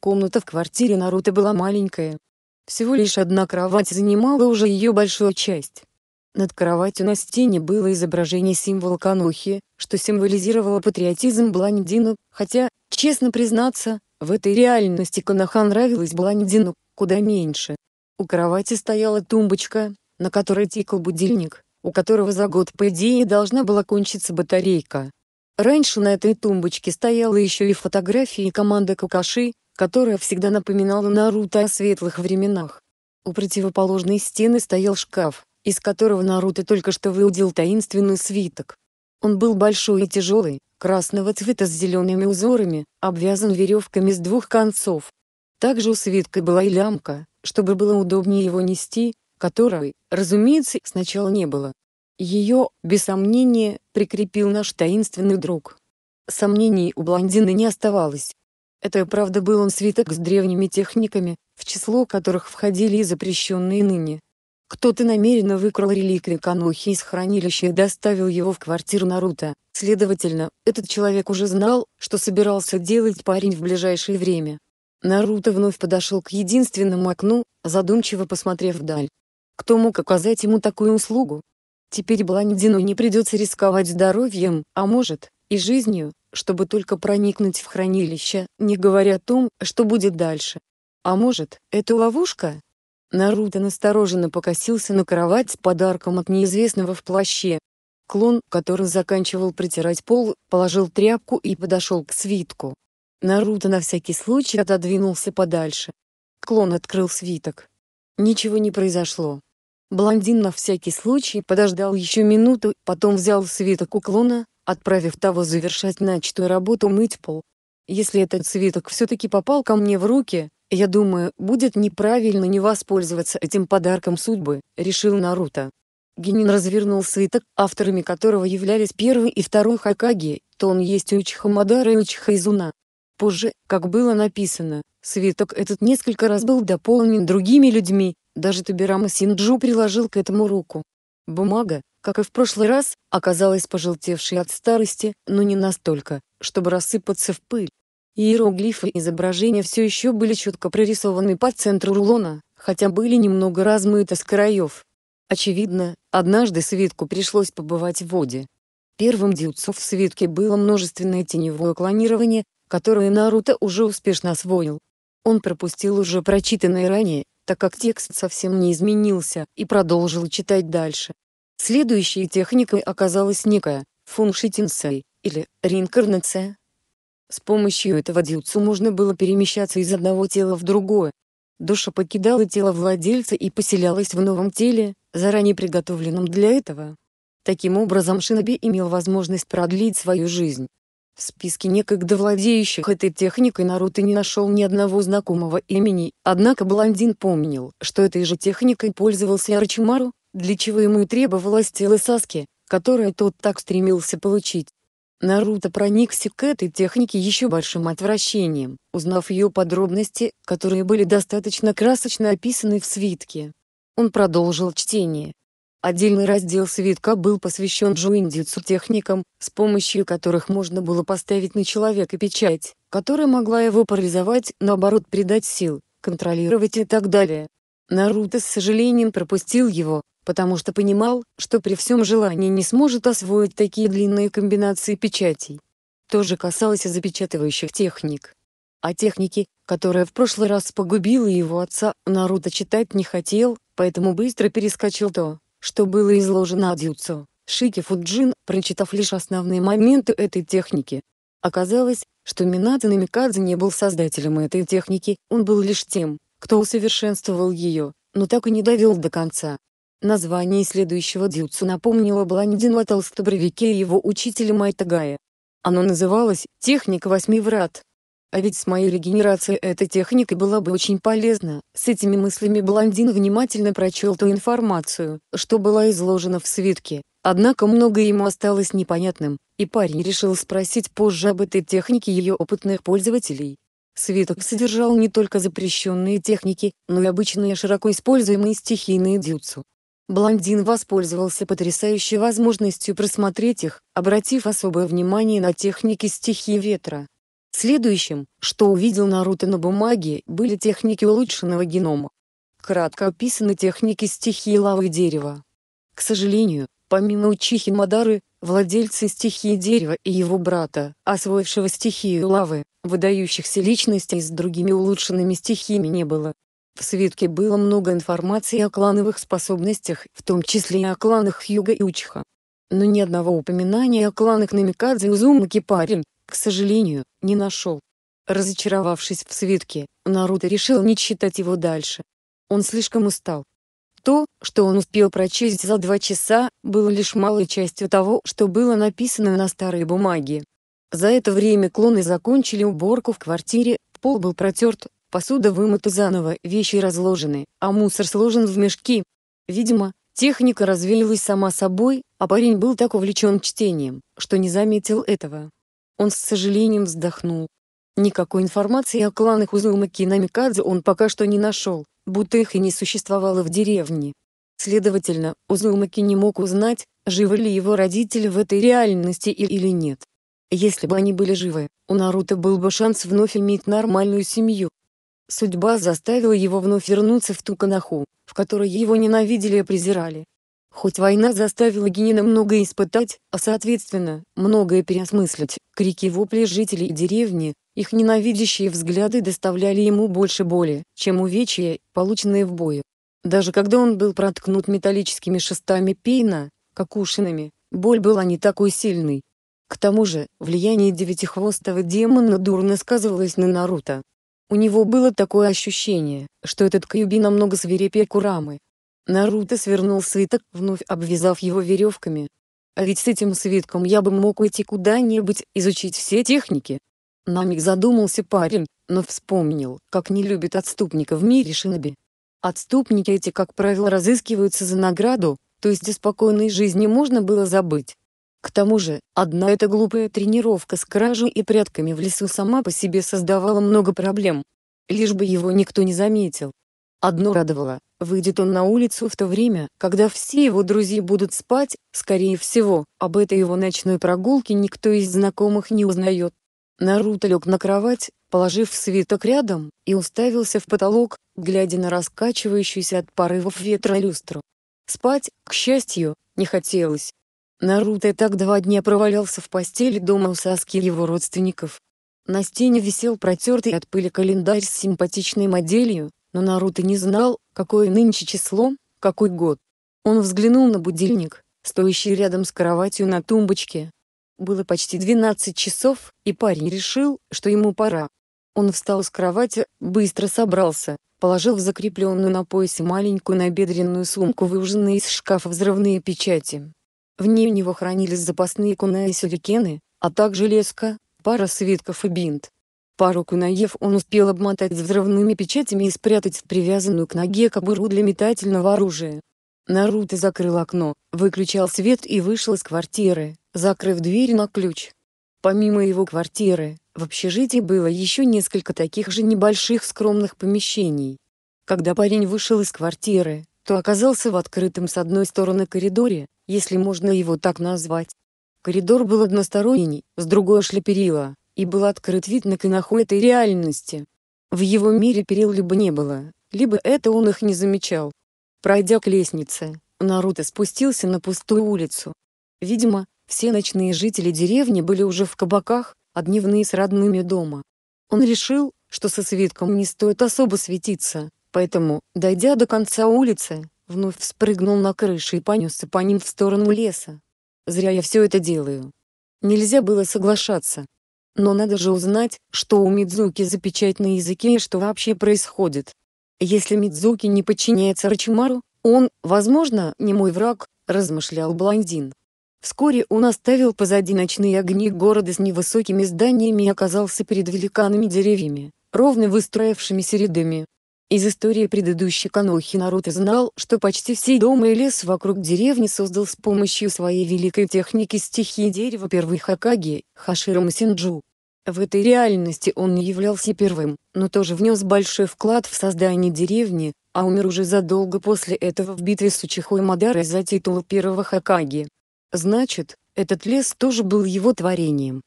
Комната в квартире Наруто была маленькая. Всего лишь одна кровать занимала уже ее большую часть. Над кроватью на стене было изображение символа Канохи, что символизировало патриотизм Блондину. хотя, честно признаться, в этой реальности Канаха нравилась блондину куда меньше. У кровати стояла тумбочка, на которой тикал будильник у которого за год, по идее, должна была кончиться батарейка. Раньше на этой тумбочке стояла еще и фотография команды Какаши, которая всегда напоминала Наруто о светлых временах. У противоположной стены стоял шкаф, из которого Наруто только что выудил таинственный свиток. Он был большой и тяжелый, красного цвета с зелеными узорами, обвязан веревками с двух концов. Также у свитка была и лямка, чтобы было удобнее его нести, которой, разумеется, сначала не было. Ее, без сомнения, прикрепил наш таинственный друг. Сомнений у блондины не оставалось. Это правда был он свиток с древними техниками, в число которых входили и запрещенные ныне. Кто-то намеренно выкрал реликвию Канухи из хранилища и доставил его в квартиру Наруто. Следовательно, этот человек уже знал, что собирался делать парень в ближайшее время. Наруто вновь подошел к единственному окну, задумчиво посмотрев вдаль. Кто мог оказать ему такую услугу? Теперь Блондину не придется рисковать здоровьем, а может, и жизнью, чтобы только проникнуть в хранилище, не говоря о том, что будет дальше. А может, это ловушка? Наруто настороженно покосился на кровать с подарком от неизвестного в плаще. Клон, который заканчивал протирать пол, положил тряпку и подошел к свитку. Наруто на всякий случай отодвинулся подальше. Клон открыл свиток. Ничего не произошло. Блондин на всякий случай подождал еще минуту, потом взял свиток уклона, отправив того завершать начатую работу мыть пол. Если этот свиток все-таки попал ко мне в руки, я думаю, будет неправильно не воспользоваться этим подарком судьбы, решил Наруто. Генин развернул свиток, авторами которого являлись первый и второй Хакаги, то он есть Учиха Мадара и Учиха Изуна. Позже, как было написано, свиток этот несколько раз был дополнен другими людьми, даже Табирама Синджу приложил к этому руку. Бумага, как и в прошлый раз, оказалась пожелтевшей от старости, но не настолько, чтобы рассыпаться в пыль. Иероглифы и изображения все еще были четко прорисованы по центру рулона, хотя были немного размыты с краев. Очевидно, однажды свитку пришлось побывать в воде. Первым дюцу в свитке было множественное теневое клонирование, которую Наруто уже успешно освоил. Он пропустил уже прочитанное ранее, так как текст совсем не изменился, и продолжил читать дальше. Следующей техникой оказалась некая фуншитинсай, или реинкарнация. С помощью этого дюцу можно было перемещаться из одного тела в другое. Душа покидала тело владельца и поселялась в новом теле, заранее приготовленном для этого. Таким образом Шиноби имел возможность продлить свою жизнь, в списке некогда владеющих этой техникой Наруто не нашел ни одного знакомого имени, однако блондин помнил, что этой же техникой пользовался Арчимару, для чего ему и требовалось тело Саски, которое тот так стремился получить. Наруто проникся к этой технике еще большим отвращением, узнав ее подробности, которые были достаточно красочно описаны в свитке. Он продолжил чтение, Отдельный раздел свитка был посвящен джуиндицу техникам, с помощью которых можно было поставить на человека печать, которая могла его парализовать, наоборот придать сил, контролировать и так далее. Наруто с сожалением пропустил его, потому что понимал, что при всем желании не сможет освоить такие длинные комбинации печатей. То же касалось и запечатывающих техник. О а технике, которая в прошлый раз погубила его отца, Наруто читать не хотел, поэтому быстро перескочил то, что было изложено Адюцу, Шики Фуджин, прочитав лишь основные моменты этой техники. Оказалось, что Минато Намикадзе не был создателем этой техники, он был лишь тем, кто усовершенствовал ее, но так и не довел до конца. Название следующего дзюцу напомнило блондину о толстобровике и его учителя Майтагая. Оно называлось «Техника восьми врат». А ведь с моей регенерацией эта техника была бы очень полезна. С этими мыслями блондин внимательно прочел ту информацию, что была изложена в свитке. Однако многое ему осталось непонятным, и парень решил спросить позже об этой технике ее опытных пользователей. Свиток содержал не только запрещенные техники, но и обычные широко используемые стихийные дюцу. Блондин воспользовался потрясающей возможностью просмотреть их, обратив особое внимание на техники стихии ветра. Следующим, что увидел Наруто на бумаге, были техники улучшенного генома. Кратко описаны техники стихии лавы и дерева. К сожалению, помимо Учихи Мадары, владельцы стихии дерева и его брата, освоившего стихию лавы, выдающихся личностей с другими улучшенными стихиями не было. В свитке было много информации о клановых способностях, в том числе и о кланах Юга и Учиха. Но ни одного упоминания о кланах Намикадзе Узумаки парень к сожалению, не нашел. Разочаровавшись в свитке, Наруто решил не читать его дальше. Он слишком устал. То, что он успел прочесть за два часа, было лишь малой частью того, что было написано на старой бумаге. За это время клоны закончили уборку в квартире, пол был протерт, посуда вымыта заново, вещи разложены, а мусор сложен в мешки. Видимо, техника развилилась сама собой, а парень был так увлечен чтением, что не заметил этого. Он с сожалением вздохнул. Никакой информации о кланах Узумаки и он пока что не нашел, будто их и не существовало в деревне. Следовательно, Узумаки не мог узнать, живы ли его родители в этой реальности или нет. Если бы они были живы, у Наруто был бы шанс вновь иметь нормальную семью. Судьба заставила его вновь вернуться в ту канаху, в которой его ненавидели и презирали. Хоть война заставила Генина многое испытать, а соответственно, многое переосмыслить, крики и вопли жителей деревни, их ненавидящие взгляды доставляли ему больше боли, чем увечья, полученные в бою. Даже когда он был проткнут металлическими шестами пейна, как боль была не такой сильной. К тому же, влияние девятихвостого демона дурно сказывалось на Наруто. У него было такое ощущение, что этот Кьюби намного свирепее Курамы, Наруто свернул свиток, вновь обвязав его веревками. А ведь с этим свитком я бы мог уйти куда-нибудь, изучить все техники. На миг задумался парень, но вспомнил, как не любит отступника в мире шиноби. Отступники эти, как правило, разыскиваются за награду, то есть о спокойной жизни можно было забыть. К тому же, одна эта глупая тренировка с кражей и прятками в лесу сама по себе создавала много проблем. Лишь бы его никто не заметил. Одно радовало, Выйдет он на улицу в то время, когда все его друзья будут спать, скорее всего, об этой его ночной прогулке никто из знакомых не узнает. Наруто лег на кровать, положив свиток рядом, и уставился в потолок, глядя на раскачивающуюся от порывов ветра люстру. Спать, к счастью, не хотелось. Наруто и так два дня провалялся в постели дома у Саски и его родственников. На стене висел протертый от пыли календарь с симпатичной моделью, но Наруто не знал, Какое нынче число, какой год? Он взглянул на будильник, стоящий рядом с кроватью на тумбочке. Было почти 12 часов, и парень решил, что ему пора. Он встал с кровати, быстро собрался, положил в закрепленную на поясе маленькую набедренную сумку выуженные из шкафа взрывные печати. В ней у него хранились запасные куна и сюрикены, а также леска, пара свитков и бинт. Пару наев он успел обмотать взрывными печатями и спрятать в привязанную к ноге кобуру для метательного оружия. Наруто закрыл окно, выключал свет и вышел из квартиры, закрыв дверь на ключ. Помимо его квартиры, в общежитии было еще несколько таких же небольших скромных помещений. Когда парень вышел из квартиры, то оказался в открытом с одной стороны коридоре, если можно его так назвать. Коридор был односторонний, с другой шли перила, и был открыт вид на киноху этой реальности. В его мире перил либо не было, либо это он их не замечал. Пройдя к лестнице, Наруто спустился на пустую улицу. Видимо, все ночные жители деревни были уже в кабаках, а дневные с родными дома. Он решил, что со свитком не стоит особо светиться, поэтому, дойдя до конца улицы, вновь спрыгнул на крышу и понесся по ним в сторону леса. Зря я все это делаю. Нельзя было соглашаться, но надо же узнать, что у Мидзуки за печать на языке и что вообще происходит. Если Мидзуки не подчиняется Рачимару, он, возможно, не мой враг, размышлял блондин. Вскоре он оставил позади ночные огни города с невысокими зданиями и оказался перед великанами деревьями, ровно выстроившимися рядами. Из истории предыдущей Канохи Наруто знал, что почти все дома и лес вокруг деревни создал с помощью своей великой техники стихии дерева первый Хакаги, Хаширама Синджу. В этой реальности он не являлся первым, но тоже внес большой вклад в создание деревни, а умер уже задолго после этого в битве с Учихой Мадарой за титул первого Хакаги. Значит, этот лес тоже был его творением.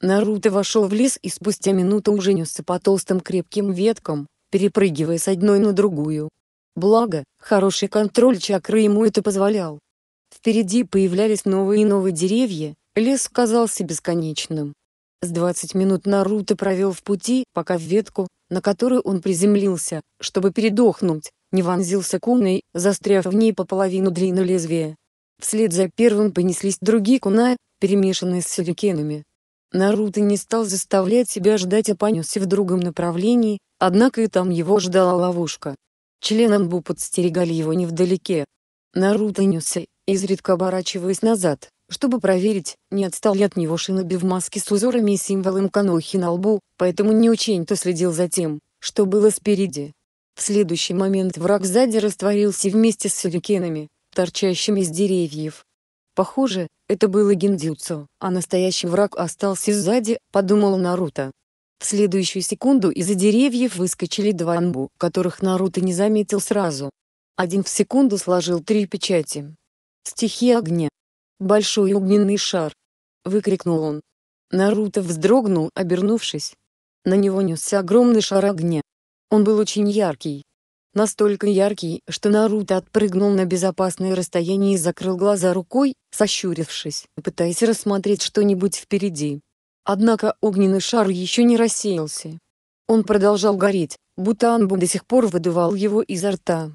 Наруто вошел в лес и спустя минуту уже несся по толстым крепким веткам, перепрыгивая с одной на другую. Благо, хороший контроль чакры ему это позволял. Впереди появлялись новые и новые деревья, лес казался бесконечным. С 20 минут Наруто провел в пути, пока в ветку, на которую он приземлился, чтобы передохнуть, не вонзился куной, застряв в ней по половину длины лезвия. Вслед за первым понеслись другие куна, перемешанные с сюрикенами. Наруто не стал заставлять себя ждать, а понесся в другом направлении, однако и там его ждала ловушка. Члены Анбу подстерегали его невдалеке. Наруто несся, изредка оборачиваясь назад, чтобы проверить, не отстал ли от него шиноби в маске с узорами и символом канохи на лбу, поэтому не очень-то следил за тем, что было спереди. В следующий момент враг сзади растворился вместе с сюрикенами, торчащими из деревьев, Похоже, это было гиндзюцу, а настоящий враг остался сзади, подумал Наруто. В следующую секунду из-за деревьев выскочили два анбу, которых Наруто не заметил сразу. Один в секунду сложил три печати. «Стихи огня! Большой огненный шар!» — выкрикнул он. Наруто вздрогнул, обернувшись. На него несся огромный шар огня. Он был очень яркий, настолько яркий, что Наруто отпрыгнул на безопасное расстояние и закрыл глаза рукой, сощурившись, пытаясь рассмотреть что-нибудь впереди. Однако огненный шар еще не рассеялся. Он продолжал гореть, будто Анбу до сих пор выдувал его изо рта.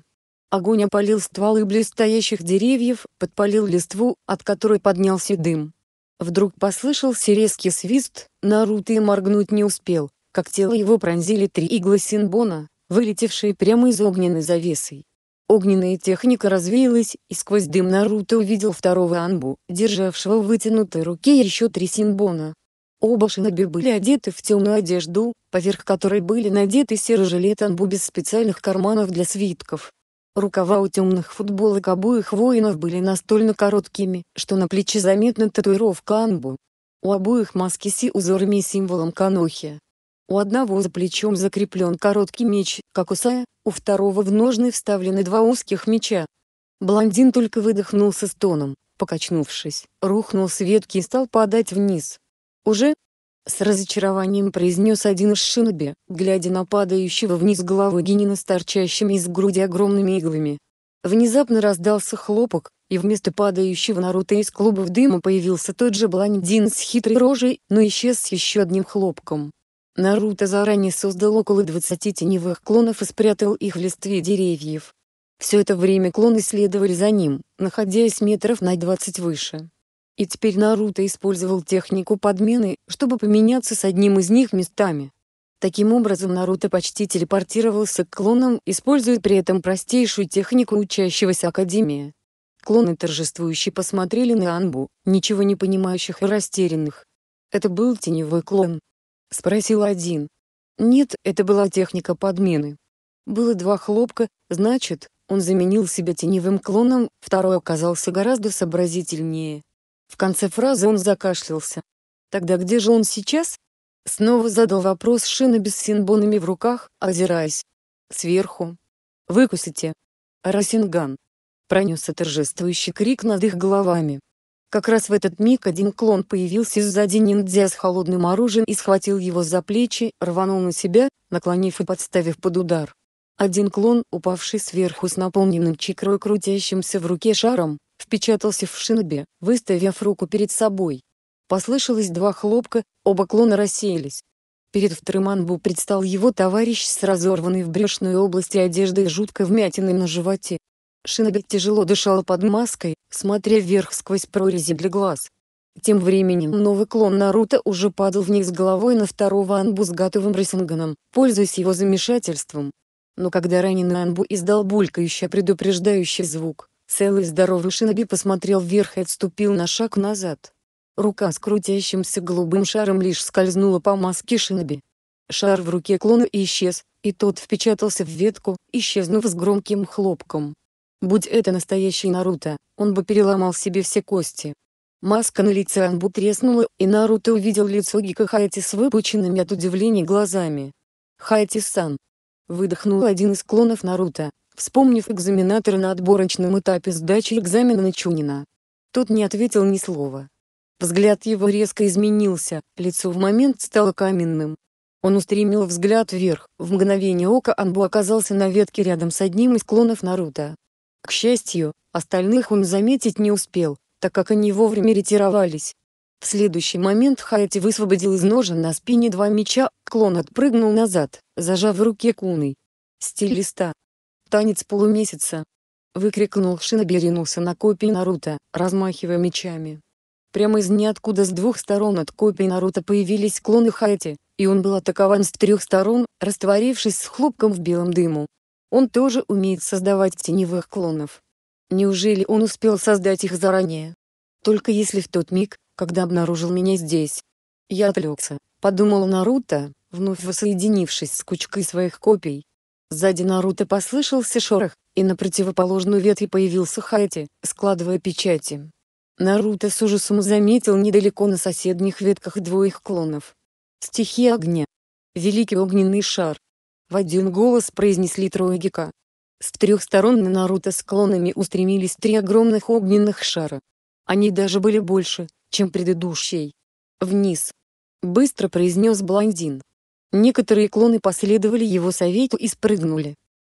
Огонь опалил стволы блестящих деревьев, подпалил листву, от которой поднялся дым. Вдруг послышался резкий свист, Наруто и моргнуть не успел, как тело его пронзили три иглы Синбона, вылетевшие прямо из огненной завесы. Огненная техника развеялась, и сквозь дым Наруто увидел второго Анбу, державшего в вытянутой руке еще три синбона. Оба шиноби были одеты в темную одежду, поверх которой были надеты серый жилет Анбу без специальных карманов для свитков. Рукава у темных футболок обоих воинов были настолько короткими, что на плече заметна татуировка Анбу. У обоих маски с узорами и символом Канохи. У одного за плечом закреплен короткий меч, как усая, у второго в ножны вставлены два узких меча. Блондин только выдохнул со стоном, покачнувшись, рухнул с ветки и стал падать вниз. «Уже?» — с разочарованием произнес один из шиноби, глядя на падающего вниз головы Генина с торчащими из груди огромными иглами. Внезапно раздался хлопок, и вместо падающего Наруто из клубов дыма появился тот же блондин с хитрой рожей, но исчез с еще одним хлопком. Наруто заранее создал около 20 теневых клонов и спрятал их в листве деревьев. Все это время клоны следовали за ним, находясь метров на 20 выше. И теперь Наруто использовал технику подмены, чтобы поменяться с одним из них местами. Таким образом Наруто почти телепортировался к клонам, используя при этом простейшую технику учащегося Академии. Клоны торжествующе посмотрели на Анбу, ничего не понимающих и растерянных. Это был теневой клон, — спросил один. «Нет, это была техника подмены. Было два хлопка, значит, он заменил себя теневым клоном, второй оказался гораздо сообразительнее». В конце фразы он закашлялся. «Тогда где же он сейчас?» Снова задал вопрос Шина, без синбонами в руках, озираясь. «Сверху. Выкусите!» «Росинган!» Пронесся торжествующий крик над их головами. Как раз в этот миг один клон появился сзади ниндзя с холодным оружием и схватил его за плечи, рванул на себя, наклонив и подставив под удар. Один клон, упавший сверху с наполненным чикрой крутящимся в руке шаром, впечатался в шиноби, выставив руку перед собой. Послышалось два хлопка, оба клона рассеялись. Перед вторым Анбу предстал его товарищ с разорванной в брюшной области одеждой и жуткой вмятиной на животе. Шинага тяжело дышала под маской, смотря вверх сквозь прорези для глаз. Тем временем новый клон Наруто уже падал вниз головой на второго Анбу с готовым Рисинганом, пользуясь его замешательством. Но когда раненый Анбу издал булькающий предупреждающий звук, целый здоровый Шиноби посмотрел вверх и отступил на шаг назад. Рука с крутящимся голубым шаром лишь скользнула по маске Шиноби. Шар в руке клона исчез, и тот впечатался в ветку, исчезнув с громким хлопком. Будь это настоящий Наруто, он бы переломал себе все кости. Маска на лице Анбу треснула, и Наруто увидел лицо Гика Хайти с выпученными от удивления глазами. «Хайти-сан!» Выдохнул один из клонов Наруто, вспомнив экзаменатора на отборочном этапе сдачи экзамена на Чунина. Тот не ответил ни слова. Взгляд его резко изменился, лицо в момент стало каменным. Он устремил взгляд вверх, в мгновение ока Анбу оказался на ветке рядом с одним из клонов Наруто. К счастью, остальных он заметить не успел, так как они вовремя ретировались. В следующий момент Хайти высвободил из ножа на спине два меча, клон отпрыгнул назад, зажав в руке куной. листа. Танец полумесяца. Выкрикнул Шиноби ринулся на копии Наруто, размахивая мечами. Прямо из ниоткуда с двух сторон от копии Наруто появились клоны Хайти, и он был атакован с трех сторон, растворившись с хлопком в белом дыму. Он тоже умеет создавать теневых клонов. Неужели он успел создать их заранее? Только если в тот миг, когда обнаружил меня здесь. Я отвлекся, подумал Наруто, вновь воссоединившись с кучкой своих копий. Сзади Наруто послышался шорох, и на противоположную ветви появился Хати, складывая печати. Наруто с ужасом заметил недалеко на соседних ветках двоих клонов. Стихия огня. Великий огненный шар. В один голос произнесли трое гика. С трех сторон на Наруто склонами устремились три огромных огненных шара. Они даже были больше, чем предыдущий. «Вниз!» — быстро произнес блондин. Некоторые клоны последовали его совету и спрыгнули.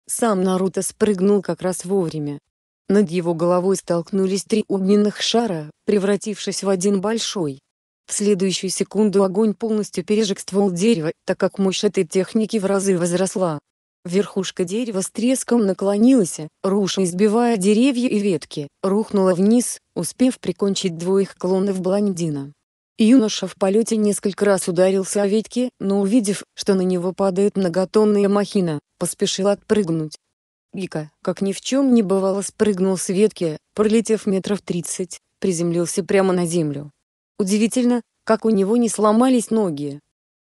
Сам Наруто спрыгнул как раз вовремя. Над его головой столкнулись три огненных шара, превратившись в один большой. В следующую секунду огонь полностью пережег ствол дерева, так как мощь этой техники в разы возросла. Верхушка дерева с треском наклонилась, руша избивая деревья и ветки, рухнула вниз, успев прикончить двоих клонов блондина. Юноша в полете несколько раз ударился о ветки, но увидев, что на него падает многотонная махина, поспешил отпрыгнуть. Гика, как ни в чем не бывало, спрыгнул с ветки, пролетев метров тридцать, приземлился прямо на землю. Удивительно, как у него не сломались ноги.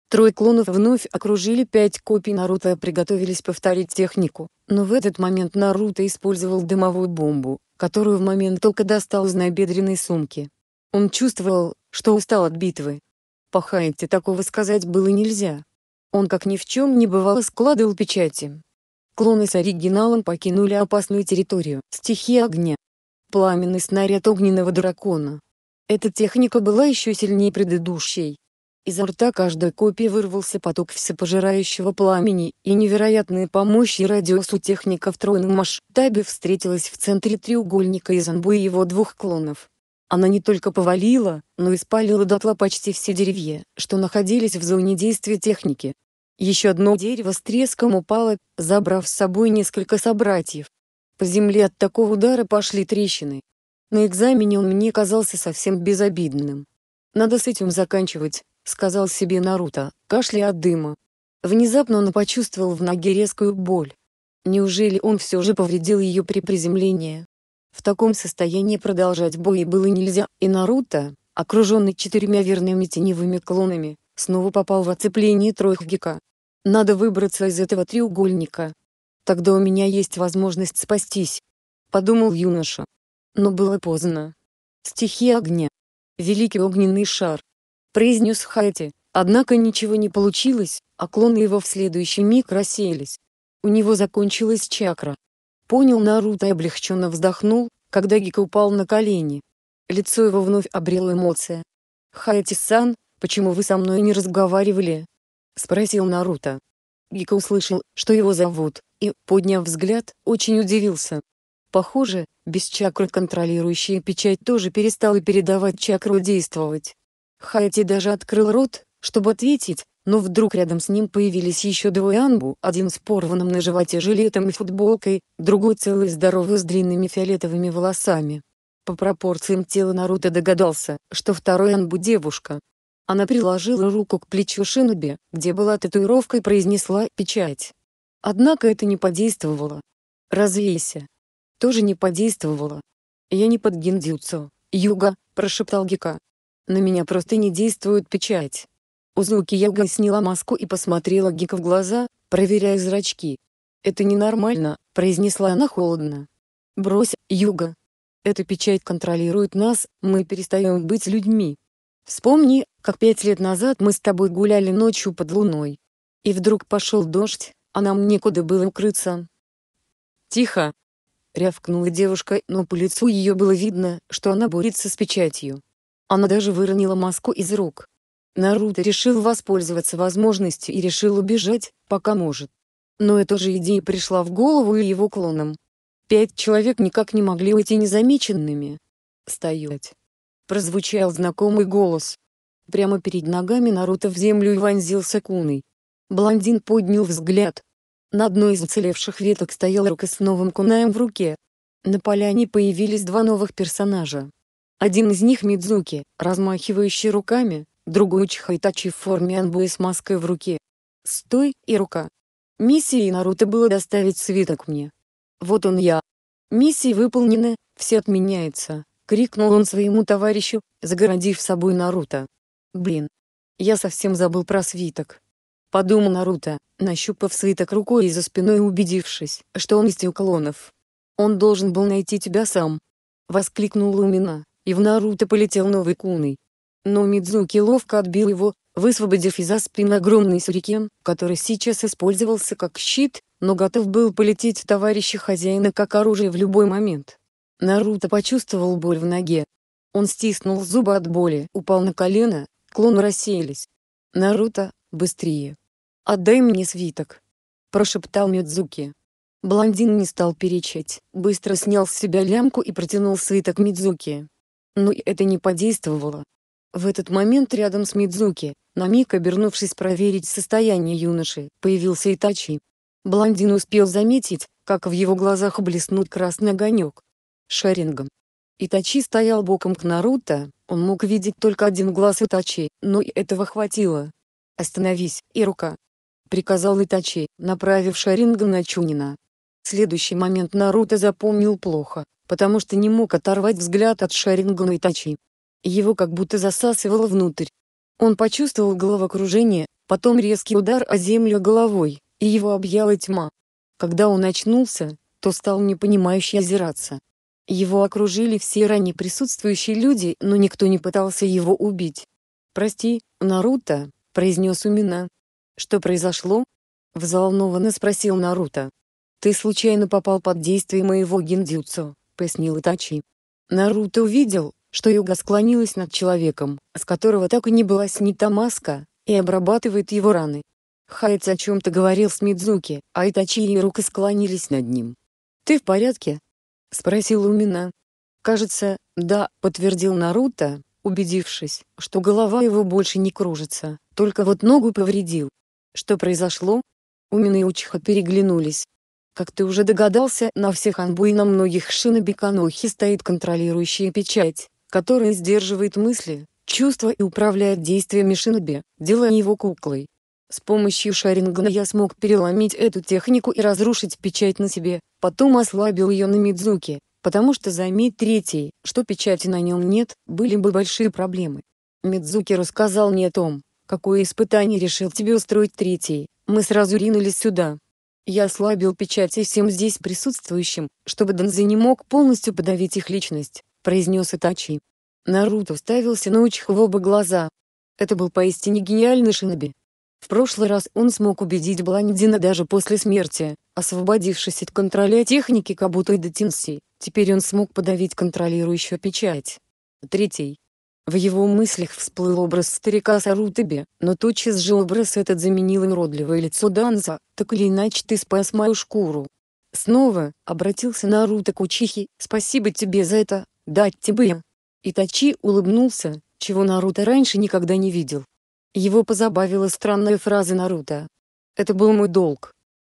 Трое клонов вновь окружили пять копий Наруто и приготовились повторить технику, но в этот момент Наруто использовал дымовую бомбу, которую в момент только достал из набедренной сумки. Он чувствовал, что устал от битвы. Пахаете такого сказать было нельзя. Он как ни в чем не бывало складывал печати. Клоны с оригиналом покинули опасную территорию. Стихия огня. Пламенный снаряд огненного дракона. Эта техника была еще сильнее предыдущей. Изо рта каждой копии вырвался поток всепожирающего пламени, и невероятные по мощи радиусу техника в тройном масштабе встретилась в центре треугольника из анбу и его двух клонов. Она не только повалила, но и спалила дотла почти все деревья, что находились в зоне действия техники. Еще одно дерево с треском упало, забрав с собой несколько собратьев. По земле от такого удара пошли трещины, на экзамене он мне казался совсем безобидным. «Надо с этим заканчивать», — сказал себе Наруто, кашляя от дыма. Внезапно он почувствовал в ноге резкую боль. Неужели он все же повредил ее при приземлении? В таком состоянии продолжать бой было нельзя, и Наруто, окруженный четырьмя верными теневыми клонами, снова попал в оцепление троих гика. Надо выбраться из этого треугольника. Тогда у меня есть возможность спастись. Подумал юноша, но было поздно. «Стихи огня. Великий огненный шар», — произнес Хайти, однако ничего не получилось, а клоны его в следующий миг рассеялись. У него закончилась чакра. Понял Наруто и облегченно вздохнул, когда Гика упал на колени. Лицо его вновь обрело эмоция. «Хайти-сан, почему вы со мной не разговаривали?» — спросил Наруто. Гика услышал, что его зовут, и, подняв взгляд, очень удивился. Похоже, без чакры контролирующая печать тоже перестала передавать чакру действовать. Хайти даже открыл рот, чтобы ответить, но вдруг рядом с ним появились еще двое анбу, один с порванным на животе жилетом и футболкой, другой целый здоровый с длинными фиолетовыми волосами. По пропорциям тела Наруто догадался, что второй анбу девушка. Она приложила руку к плечу Шиноби, где была татуировка и произнесла «печать». Однако это не подействовало. «Развейся», тоже не подействовало. «Я не под гиндзюцу, Юга», — прошептал Гика. «На меня просто не действует печать». Узуки Юга сняла маску и посмотрела Гика в глаза, проверяя зрачки. «Это ненормально», — произнесла она холодно. «Брось, Юга. Эта печать контролирует нас, мы перестаем быть людьми. Вспомни, как пять лет назад мы с тобой гуляли ночью под луной. И вдруг пошел дождь, а нам некуда было укрыться». «Тихо», рявкнула девушка, но по лицу ее было видно, что она борется с печатью. Она даже выронила маску из рук. Наруто решил воспользоваться возможностью и решил убежать, пока может. Но эта же идея пришла в голову и его клонам. Пять человек никак не могли уйти незамеченными. «Стоять!» Прозвучал знакомый голос. Прямо перед ногами Наруто в землю и вонзился куной. Блондин поднял взгляд, на одной из уцелевших веток стояла рука с новым кунаем в руке. На поляне появились два новых персонажа. Один из них Мидзуки, размахивающий руками, другой Чихайтачи в форме анбу с маской в руке. «Стой, и рука!» Миссией Наруто было доставить свиток мне. «Вот он я!» Миссии выполнены, все отменяется!» — крикнул он своему товарищу, загородив собой Наруто. «Блин! Я совсем забыл про свиток!» подумал Наруто, нащупав свиток рукой и за спиной и убедившись, что он из клонов. «Он должен был найти тебя сам!» Воскликнул Лумина, и в Наруто полетел новый куной. Но Мидзуки ловко отбил его, высвободив из-за спин огромный сюрикен, который сейчас использовался как щит, но готов был полететь в товарища хозяина как оружие в любой момент. Наруто почувствовал боль в ноге. Он стиснул зубы от боли, упал на колено, клоны рассеялись. «Наруто, быстрее!» «Отдай мне свиток», — прошептал Мидзуки. Блондин не стал перечить, быстро снял с себя лямку и протянул свиток Мидзуки. Но это не подействовало. В этот момент рядом с Мидзуки, на миг обернувшись проверить состояние юноши, появился Итачи. Блондин успел заметить, как в его глазах блеснул красный огонек. Шарингом. Итачи стоял боком к Наруто, он мог видеть только один глаз Итачи, но и этого хватило. «Остановись, и рука приказал Итачи, направив Шаринган на Чунина. Следующий момент Наруто запомнил плохо, потому что не мог оторвать взгляд от Шарингана Итачи. Его как будто засасывало внутрь. Он почувствовал головокружение, потом резкий удар о землю головой, и его объяла тьма. Когда он очнулся, то стал непонимающе озираться. Его окружили все ранее присутствующие люди, но никто не пытался его убить. «Прости, Наруто», — произнес Умина, «Что произошло?» — взволнованно спросил Наруто. «Ты случайно попал под действие моего гиндзюцу», — пояснил Итачи. Наруто увидел, что Юга склонилась над человеком, с которого так и не была снята маска, и обрабатывает его раны. Хайц о чем-то говорил с Мидзуки, а Итачи и Рука склонились над ним. «Ты в порядке?» — спросил Умина. «Кажется, да», — подтвердил Наруто, убедившись, что голова его больше не кружится, только вот ногу повредил. Что произошло? Умин и Учиха переглянулись. Как ты уже догадался, на всех анбу и на многих шиноби Канохи стоит контролирующая печать, которая сдерживает мысли, чувства и управляет действиями шиноби, делая его куклой. С помощью шарингана я смог переломить эту технику и разрушить печать на себе, потом ослабил ее на Мидзуке, потому что заметь третий, что печати на нем нет, были бы большие проблемы. Мидзуки рассказал мне о том, какое испытание решил тебе устроить третий, мы сразу ринулись сюда. Я ослабил печати всем здесь присутствующим, чтобы Данзе не мог полностью подавить их личность, произнес Итачи. Наруто уставился на Учиха в оба глаза. Это был поистине гениальный шиноби. В прошлый раз он смог убедить Бландина даже после смерти, освободившись от контроля техники Кабуто и Детинси, теперь он смог подавить контролирующую печать. Третий. В его мыслях всплыл образ старика Сарутаби, но тотчас же образ этот заменил уродливое лицо Данза, так или иначе ты спас мою шкуру. Снова, обратился Наруто к Учихи, спасибо тебе за это, дать тебе им. Итачи улыбнулся, чего Наруто раньше никогда не видел. Его позабавила странная фраза Наруто. Это был мой долг.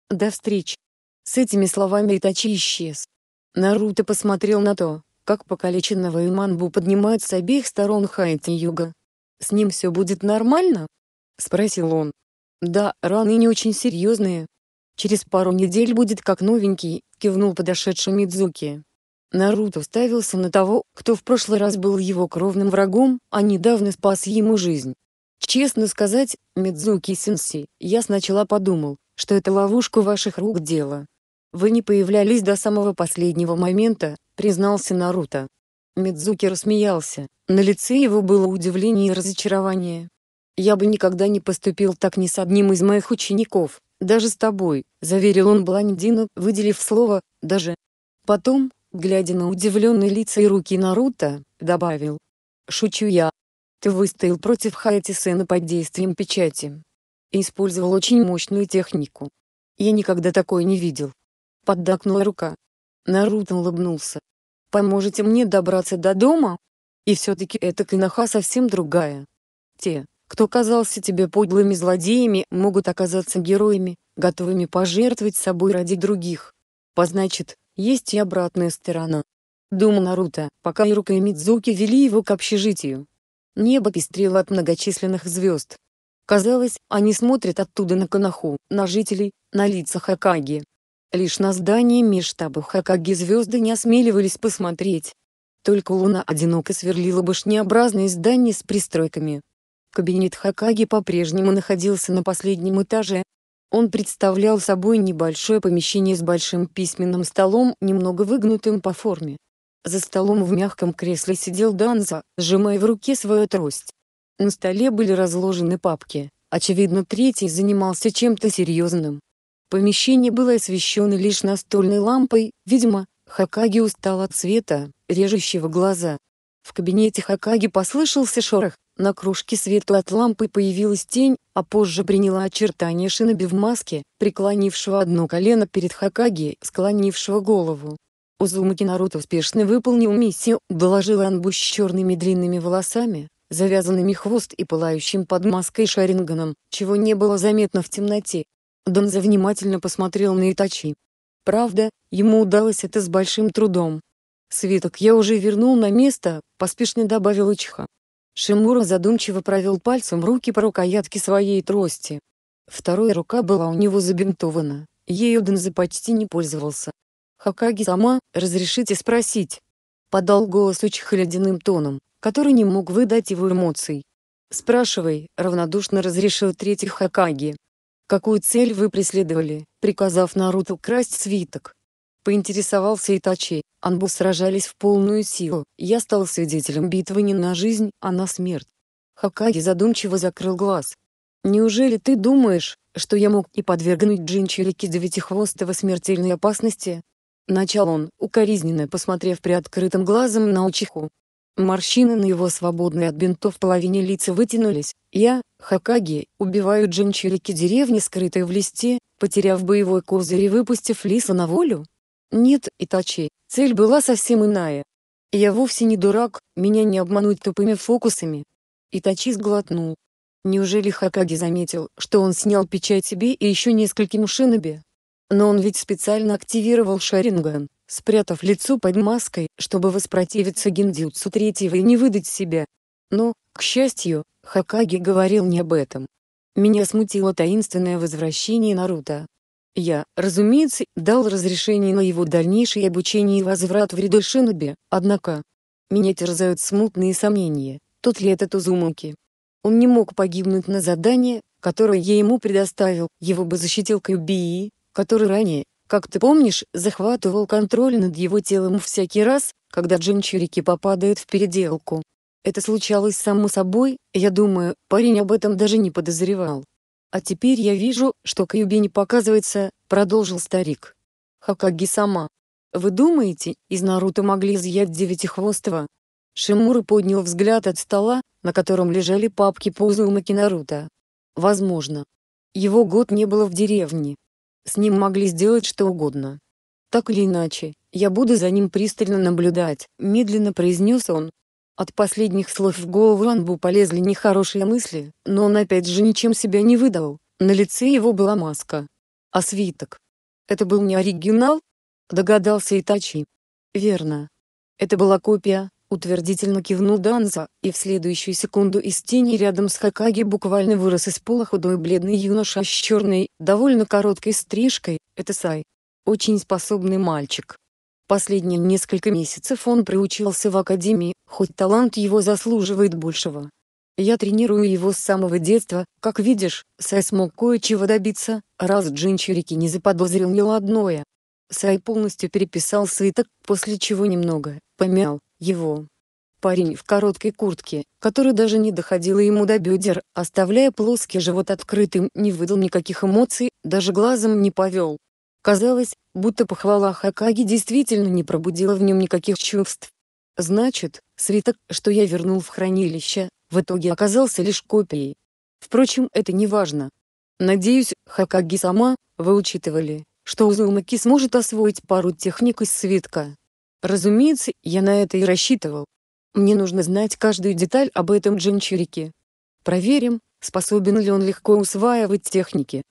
До встречи. С этими словами Итачи исчез. Наруто посмотрел на то, как покалеченного Иманбу поднимают с обеих сторон Хайти-юга. «С ним все будет нормально?» — спросил он. «Да, раны не очень серьезные. Через пару недель будет как новенький», — кивнул подошедший Мидзуки. Наруто вставился на того, кто в прошлый раз был его кровным врагом, а недавно спас ему жизнь. «Честно сказать, мидзуки Сенси, я сначала подумал, что это ловушка ваших рук дело. Вы не появлялись до самого последнего момента, признался Наруто. Мидзуки рассмеялся, на лице его было удивление и разочарование. «Я бы никогда не поступил так ни с одним из моих учеников, даже с тобой», — заверил он Блондину, выделив слово «даже». Потом, глядя на удивленные лица и руки Наруто, добавил. «Шучу я. Ты выстоял против Хаяти Сэна под действием печати. И использовал очень мощную технику. Я никогда такое не видел». Поддакнула рука. Наруто улыбнулся. «Поможете мне добраться до дома? И все-таки эта Киноха совсем другая. Те, кто казался тебе подлыми злодеями, могут оказаться героями, готовыми пожертвовать собой ради других. Позначит, есть и обратная сторона. Думал Наруто, пока Ирука и Мидзуки вели его к общежитию. Небо пестрело от многочисленных звезд. Казалось, они смотрят оттуда на Канаху, на жителей, на лица Хакаги, Лишь на здание межштаба Хакаги звезды не осмеливались посмотреть. Только луна одиноко сверлила башнеобразные здания с пристройками. Кабинет Хакаги по-прежнему находился на последнем этаже. Он представлял собой небольшое помещение с большим письменным столом, немного выгнутым по форме. За столом в мягком кресле сидел Данза, сжимая в руке свою трость. На столе были разложены папки. Очевидно, третий занимался чем-то серьезным. Помещение было освещено лишь настольной лампой, видимо, Хакаги устал от света, режущего глаза. В кабинете Хакаги послышался шорох, на кружке светла от лампы появилась тень, а позже приняла очертания шиноби в маске, преклонившего одно колено перед Хакаги, склонившего голову. Узумаки Наруто успешно выполнил миссию, доложил Анбу с черными длинными волосами, завязанными хвост и пылающим под маской шаринганом, чего не было заметно в темноте. Донза внимательно посмотрел на Итачи. Правда, ему удалось это с большим трудом. «Свиток я уже вернул на место», — поспешно добавил Ичиха. Шимура задумчиво провел пальцем руки по рукоятке своей трости. Вторая рука была у него забинтована, ею Донза почти не пользовался. «Хакаги сама, разрешите спросить?» Подал голос Учиха ледяным тоном, который не мог выдать его эмоций. «Спрашивай», — равнодушно разрешил третий Хакаги. «Какую цель вы преследовали, приказав Наруто красть свиток?» Поинтересовался Итачи, Анбу сражались в полную силу, я стал свидетелем битвы не на жизнь, а на смерть. Хакаги задумчиво закрыл глаз. «Неужели ты думаешь, что я мог и подвергнуть Джинчирики Девятихвостого смертельной опасности?» Начал он, укоризненно посмотрев приоткрытым глазом на Учиху. Морщины на его свободной от бинтов половине лица вытянулись. Я, Хакаги, убиваю джинчирики деревни, скрытой в листе, потеряв боевой козырь и выпустив лиса на волю? Нет, Итачи, цель была совсем иная. Я вовсе не дурак, меня не обмануть тупыми фокусами. Итачи сглотнул. Неужели Хакаги заметил, что он снял печать себе и еще нескольким шиноби? Но он ведь специально активировал Шаринган спрятав лицо под маской, чтобы воспротивиться гиндзюцу третьего и не выдать себя. Но, к счастью, Хакаги говорил не об этом. Меня смутило таинственное возвращение Наруто. Я, разумеется, дал разрешение на его дальнейшее обучение и возврат в ряды Шиноби, однако... Меня терзают смутные сомнения, тот ли этот Узумаки. Он не мог погибнуть на задание, которое я ему предоставил, его бы защитил Кьюбии, который ранее, как ты помнишь, захватывал контроль над его телом всякий раз, когда Джин Чирики попадает в переделку. Это случалось само собой, я думаю, парень об этом даже не подозревал. «А теперь я вижу, что Кьюби не показывается», — продолжил старик. «Хакаги сама. Вы думаете, из Наруто могли изъять девятихвостого?» Шимура поднял взгляд от стола, на котором лежали папки по узумаки Наруто. «Возможно. Его год не было в деревне, с ним могли сделать что угодно. Так или иначе, я буду за ним пристально наблюдать, медленно произнес он. От последних слов в голову Анбу полезли нехорошие мысли, но он опять же ничем себя не выдал, на лице его была маска. А свиток? Это был не оригинал? Догадался Итачи. Верно. Это была копия, Утвердительно кивнул Данза, и в следующую секунду из тени рядом с Хакаги буквально вырос из пола худой бледный юноша с черной, довольно короткой стрижкой, это Сай. Очень способный мальчик. Последние несколько месяцев он приучился в академии, хоть талант его заслуживает большего. Я тренирую его с самого детства, как видишь, Сай смог кое-чего добиться, раз Джинчурики не заподозрил ни одное. Сай полностью переписал свиток, после чего немного помял. Его. Парень в короткой куртке, которая даже не доходила ему до бедер, оставляя плоский живот открытым, не выдал никаких эмоций, даже глазом не повел. Казалось, будто похвала Хакаги действительно не пробудила в нем никаких чувств. Значит, свиток, что я вернул в хранилище, в итоге оказался лишь копией. Впрочем, это не важно. Надеюсь, Хакаги сама, вы учитывали, что Узумаки сможет освоить пару техник из свитка, Разумеется, я на это и рассчитывал. Мне нужно знать каждую деталь об этом джинчурике. Проверим, способен ли он легко усваивать техники.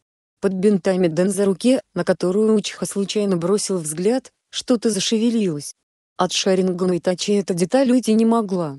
Под бинтами руке, на которую Учиха случайно бросил взгляд, что-то зашевелилось. От и тачи эта деталь уйти не могла.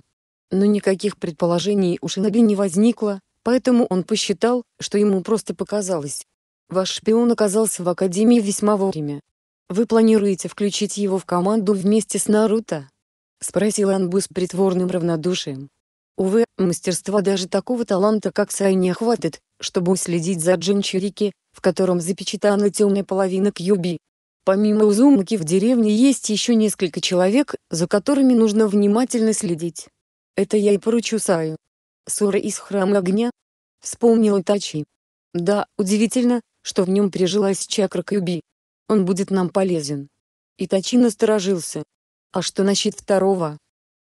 Но никаких предположений у Шиноби не возникло, поэтому он посчитал, что ему просто показалось. Ваш шпион оказался в Академии весьма вовремя. «Вы планируете включить его в команду вместе с Наруто?» — спросил Анбу с притворным равнодушием. Увы, мастерства даже такого таланта, как Сай, не хватит, чтобы уследить за Джинчурики, в котором запечатана темная половина Кьюби. Помимо Узумаки в деревне есть еще несколько человек, за которыми нужно внимательно следить. Это я и поручу Саю. Сура из Храма Огня? Вспомнил Тачи. Да, удивительно, что в нем прижилась чакра Кьюби. Он будет нам полезен. Итачи насторожился. А что насчет второго?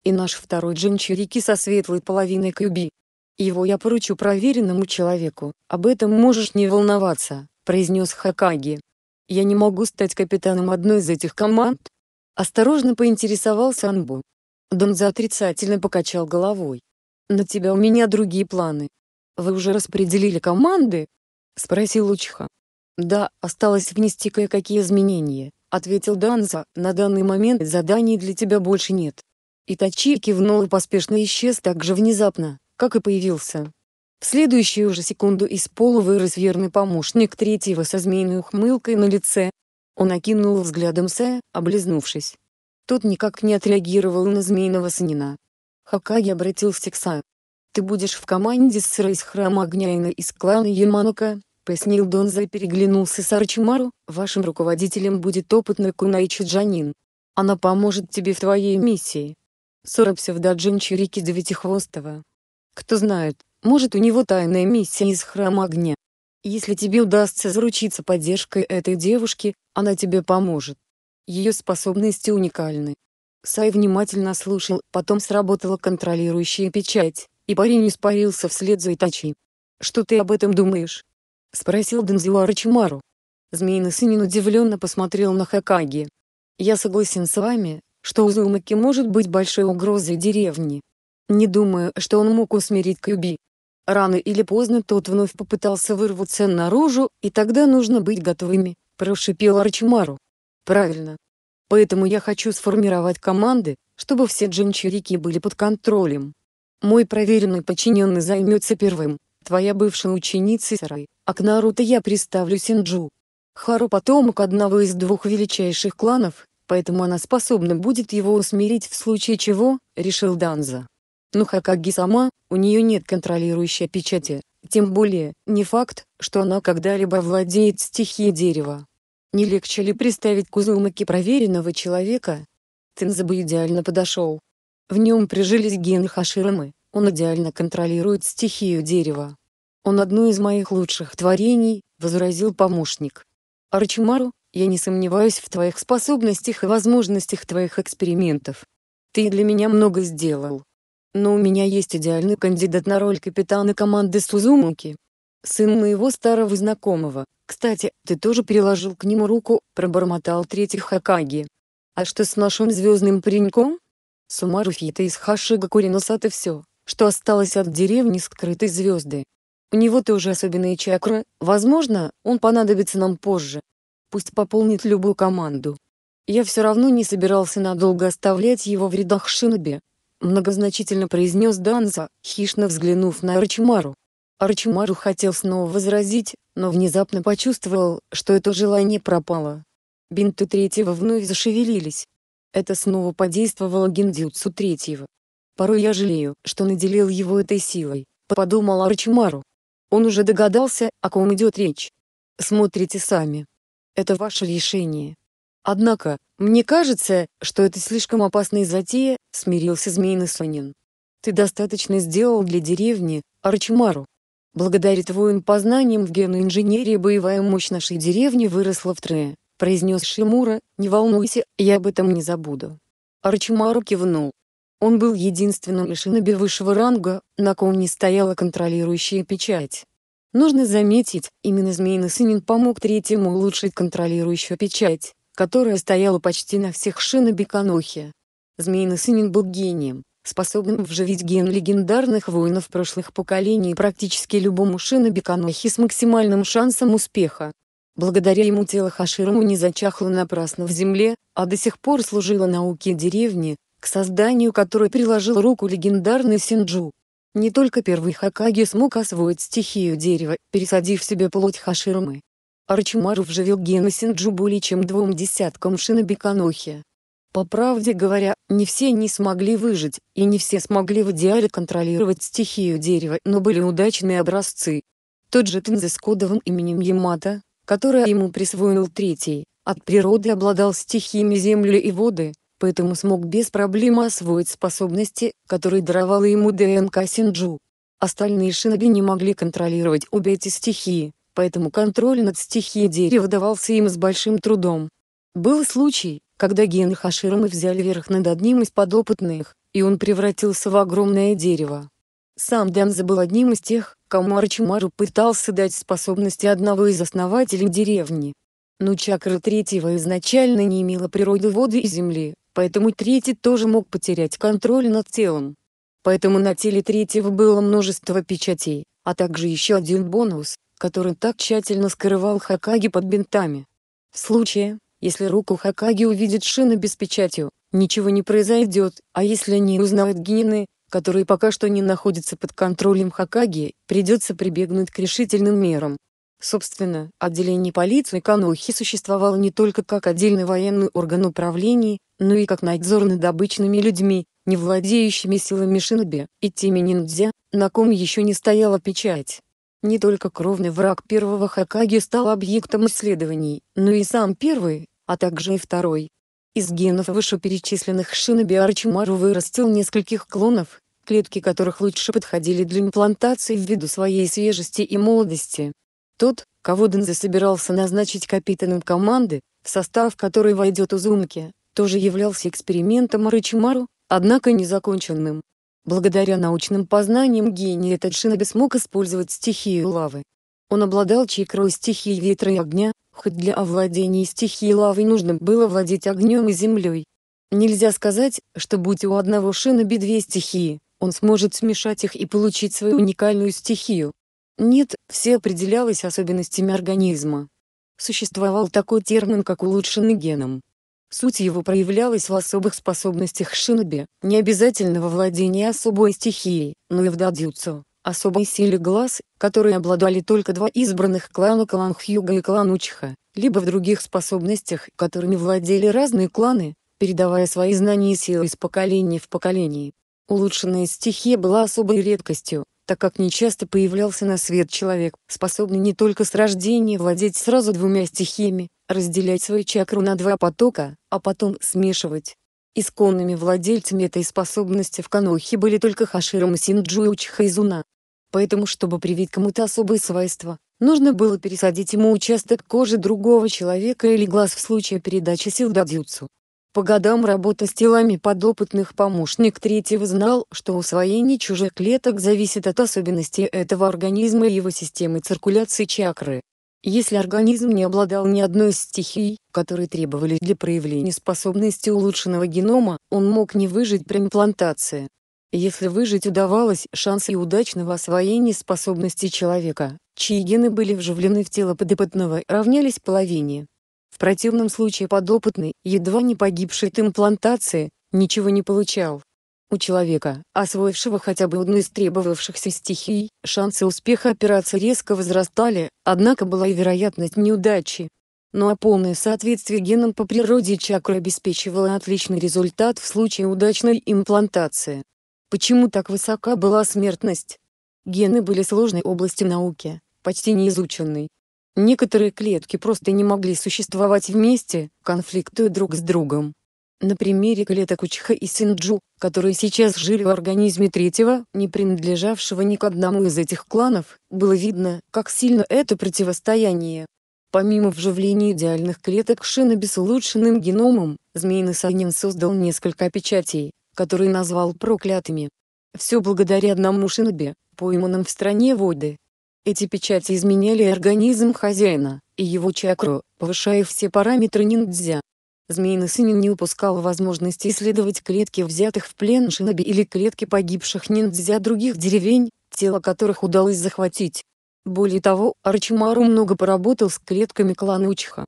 И наш второй джинчурики со светлой половиной Кюби. Его я поручу проверенному человеку, об этом можешь не волноваться, произнес Хакаги. Я не могу стать капитаном одной из этих команд? Осторожно поинтересовался Анбу. Донза отрицательно покачал головой. На тебя у меня другие планы. Вы уже распределили команды? Спросил Учха. Да, осталось внести кое-какие изменения, ответил Данза, на данный момент заданий для тебя больше нет. Итачи кивнул и поспешно исчез так же внезапно, как и появился. В следующую же секунду из пола вырос верный помощник третьего со змеиной ухмылкой на лице. Он окинул взглядом Сэ, облизнувшись. Тот никак не отреагировал на змеиного сынина. Хакаги обратился к Сэ. «Ты будешь в команде с Сэрой из храма Огня и из клана Яманока, — пояснил Донза и переглянулся с Арчимару, «вашим руководителем будет опытный Кунаичи Джанин. Она поможет тебе в твоей миссии». Сорабся в даджин Чирики Девятихвостого. «Кто знает, может у него тайная миссия из Храма Огня. Если тебе удастся заручиться поддержкой этой девушки, она тебе поможет. Ее способности уникальны». Сай внимательно слушал, потом сработала контролирующая печать, и парень испарился вслед за Итачи. «Что ты об этом думаешь?» — спросил Дензио Арачимару. Змеиный Сынин удивленно посмотрел на Хакаги. «Я согласен с вами, что Узумаки может быть большой угрозой деревни. Не думаю, что он мог усмирить Кюби. Рано или поздно тот вновь попытался вырваться наружу, и тогда нужно быть готовыми», — прошипел Арчимару. «Правильно. Поэтому я хочу сформировать команды, чтобы все джинчурики были под контролем. Мой проверенный подчиненный займется первым, твоя бывшая ученица Сарай, а к Наруто я приставлю Синджу. Хару потомок одного из двух величайших кланов, поэтому она способна будет его усмирить в случае чего, решил Данза. Но Хакаги сама, у нее нет контролирующей печати, тем более, не факт, что она когда-либо владеет стихией дерева. Не легче ли представить Кузумаки проверенного человека? Тенза бы идеально подошел. В нем прижились гены Хаширамы, он идеально контролирует стихию дерева. Он одно из моих лучших творений, возразил помощник. Арчимару, я не сомневаюсь в твоих способностях и возможностях твоих экспериментов. Ты для меня много сделал. Но у меня есть идеальный кандидат на роль капитана команды Сузумуки. Сын моего старого знакомого. Кстати, ты тоже приложил к нему руку, пробормотал третий Хакаги. А что с нашим звездным пареньком? Сумару Фита из Хашига Куриносата все что осталось от деревни скрытой звезды. У него тоже особенные чакры, возможно, он понадобится нам позже. Пусть пополнит любую команду. Я все равно не собирался надолго оставлять его в рядах шиноби. Многозначительно произнес Данза, хищно взглянув на Арчимару. Арчимару хотел снова возразить, но внезапно почувствовал, что это желание пропало. Бинты третьего вновь зашевелились. Это снова подействовало гиндзюцу третьего. Порой я жалею, что наделил его этой силой, подумал Арчимару. Он уже догадался, о ком идет речь. Смотрите сами. Это ваше решение. Однако, мне кажется, что это слишком опасная затея, смирился Змеиный Сонин. Ты достаточно сделал для деревни, Арчимару. Благодаря твоим познаниям в геноинженерии боевая мощь нашей деревни выросла втрое, произнес Шимура, не волнуйся, я об этом не забуду. Арчимару кивнул, он был единственным шиноби высшего ранга, на ком не стояла контролирующая печать. Нужно заметить, именно Змеиный Сынин помог третьему улучшить контролирующую печать, которая стояла почти на всех шиноби Канохи. Змеиный Сынин был гением, способным вживить ген легендарных воинов прошлых поколений практически любому шиноби Канохи с максимальным шансом успеха. Благодаря ему тело Хаширому не зачахло напрасно в земле, а до сих пор служило науке деревни, к созданию которой приложил руку легендарный Синджу. Не только первый Хакаги смог освоить стихию дерева, пересадив себе плоть Хаширмы. Арчимару вживил гены Синджу более чем двум десяткам шиноби Канохи. По правде говоря, не все не смогли выжить, и не все смогли в идеале контролировать стихию дерева, но были удачные образцы. Тот же Тензе с кодовым именем Ямата, которое ему присвоил третий, от природы обладал стихиями земли и воды, поэтому смог без проблем освоить способности, которые даровала ему ДНК Синджу. Остальные шиноби не могли контролировать обе эти стихии, поэтому контроль над стихией дерева давался им с большим трудом. Был случай, когда гены Хаширамы взяли верх над одним из подопытных, и он превратился в огромное дерево. Сам Дэнза был одним из тех, кому Арчимару пытался дать способности одного из основателей деревни. Но чакра третьего изначально не имела природы воды и земли, Поэтому третий тоже мог потерять контроль над телом. Поэтому на теле третьего было множество печатей, а также еще один бонус, который так тщательно скрывал Хакаги под бинтами. В случае, если руку Хакаги увидит шина без печатью, ничего не произойдет, а если они узнают гены, которые пока что не находятся под контролем Хакаги, придется прибегнуть к решительным мерам. Собственно, отделение полиции Канохи существовало не только как отдельный военный орган управления, ну и как надзор над обычными людьми, не владеющими силами шиноби, и теми ниндзя, на ком еще не стояла печать. Не только кровный враг первого Хакаги стал объектом исследований, но и сам первый, а также и второй. Из генов вышеперечисленных шиноби Арчимару вырастил нескольких клонов, клетки которых лучше подходили для имплантации ввиду своей свежести и молодости. Тот, кого Дензе собирался назначить капитаном команды, в состав которой войдет Узумки, тоже являлся экспериментом Арачимару, однако незаконченным. Благодаря научным познаниям гений Тадшинаби смог использовать стихию лавы. Он обладал чакрой стихии ветра и огня, хоть для овладения стихией лавы нужно было владеть огнем и землей. Нельзя сказать, что будь у одного шиноби две стихии, он сможет смешать их и получить свою уникальную стихию. Нет, все определялось особенностями организма. Существовал такой термин как улучшенный геном, Суть его проявлялась в особых способностях шиноби, не обязательно во владении особой стихией, но и в дадюцу, особой силе глаз, которой обладали только два избранных клана клан Хьюга и клан Учха, либо в других способностях, которыми владели разные кланы, передавая свои знания и силы из поколения в поколение. Улучшенная стихия была особой редкостью, так как нечасто появлялся на свет человек, способный не только с рождения владеть сразу двумя стихиями, разделять свою чакру на два потока, а потом смешивать. Исконными владельцами этой способности в Канохе были только Хаширам и Синджу и Учхайзуна. Поэтому, чтобы привить кому-то особые свойства, нужно было пересадить ему участок кожи другого человека или глаз в случае передачи сил дадюцу. По годам работы с телами подопытных помощник третьего знал, что усвоение чужих клеток зависит от особенностей этого организма и его системы циркуляции чакры. Если организм не обладал ни одной из стихий, которые требовались для проявления способности улучшенного генома, он мог не выжить при имплантации. Если выжить удавалось, шансы удачного освоения способностей человека, чьи гены были вживлены в тело подопытного, равнялись половине. В противном случае подопытный, едва не погибший от имплантации, ничего не получал. У человека, освоившего хотя бы одну из требовавшихся стихий, шансы успеха операции резко возрастали, однако была и вероятность неудачи. Ну а полное соответствие генам по природе чакры обеспечивало отличный результат в случае удачной имплантации. Почему так высока была смертность? Гены были сложной областью науки, почти неизученной. Некоторые клетки просто не могли существовать вместе, конфликтуя друг с другом. На примере клеток Учха и Синджу, которые сейчас жили в организме третьего, не принадлежавшего ни к одному из этих кланов, было видно, как сильно это противостояние. Помимо вживления идеальных клеток Шина с улучшенным геномом, Змей Насанин создал несколько печатей, которые назвал проклятыми. Все благодаря одному Шиноби, пойманным в стране Воды. Эти печати изменяли организм хозяина и его чакру, повышая все параметры ниндзя. Змеиный Сынин не упускал возможности исследовать клетки взятых в плен шиноби или клетки погибших ниндзя других деревень, тела которых удалось захватить. Более того, Арчимару много поработал с клетками клана Учиха.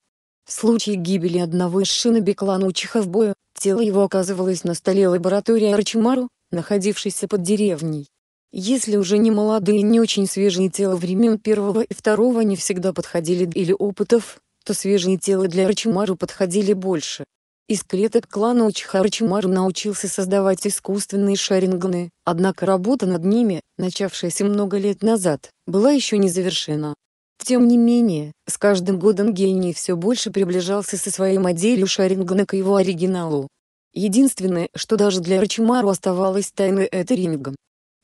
В случае гибели одного из шиноби клана Учиха в бою, тело его оказывалось на столе лаборатории Арчимару, находившейся под деревней. Если уже не молодые и не очень свежие тела времен первого и второго не всегда подходили для опытов, то свежие тела для Рачимару подходили больше. Из клеток клана Учиха Рачимару научился создавать искусственные шаринганы, однако работа над ними, начавшаяся много лет назад, была еще не завершена. Тем не менее, с каждым годом гений все больше приближался со своей моделью шарингана к его оригиналу. Единственное, что даже для Рачимару оставалось тайной, это рингом.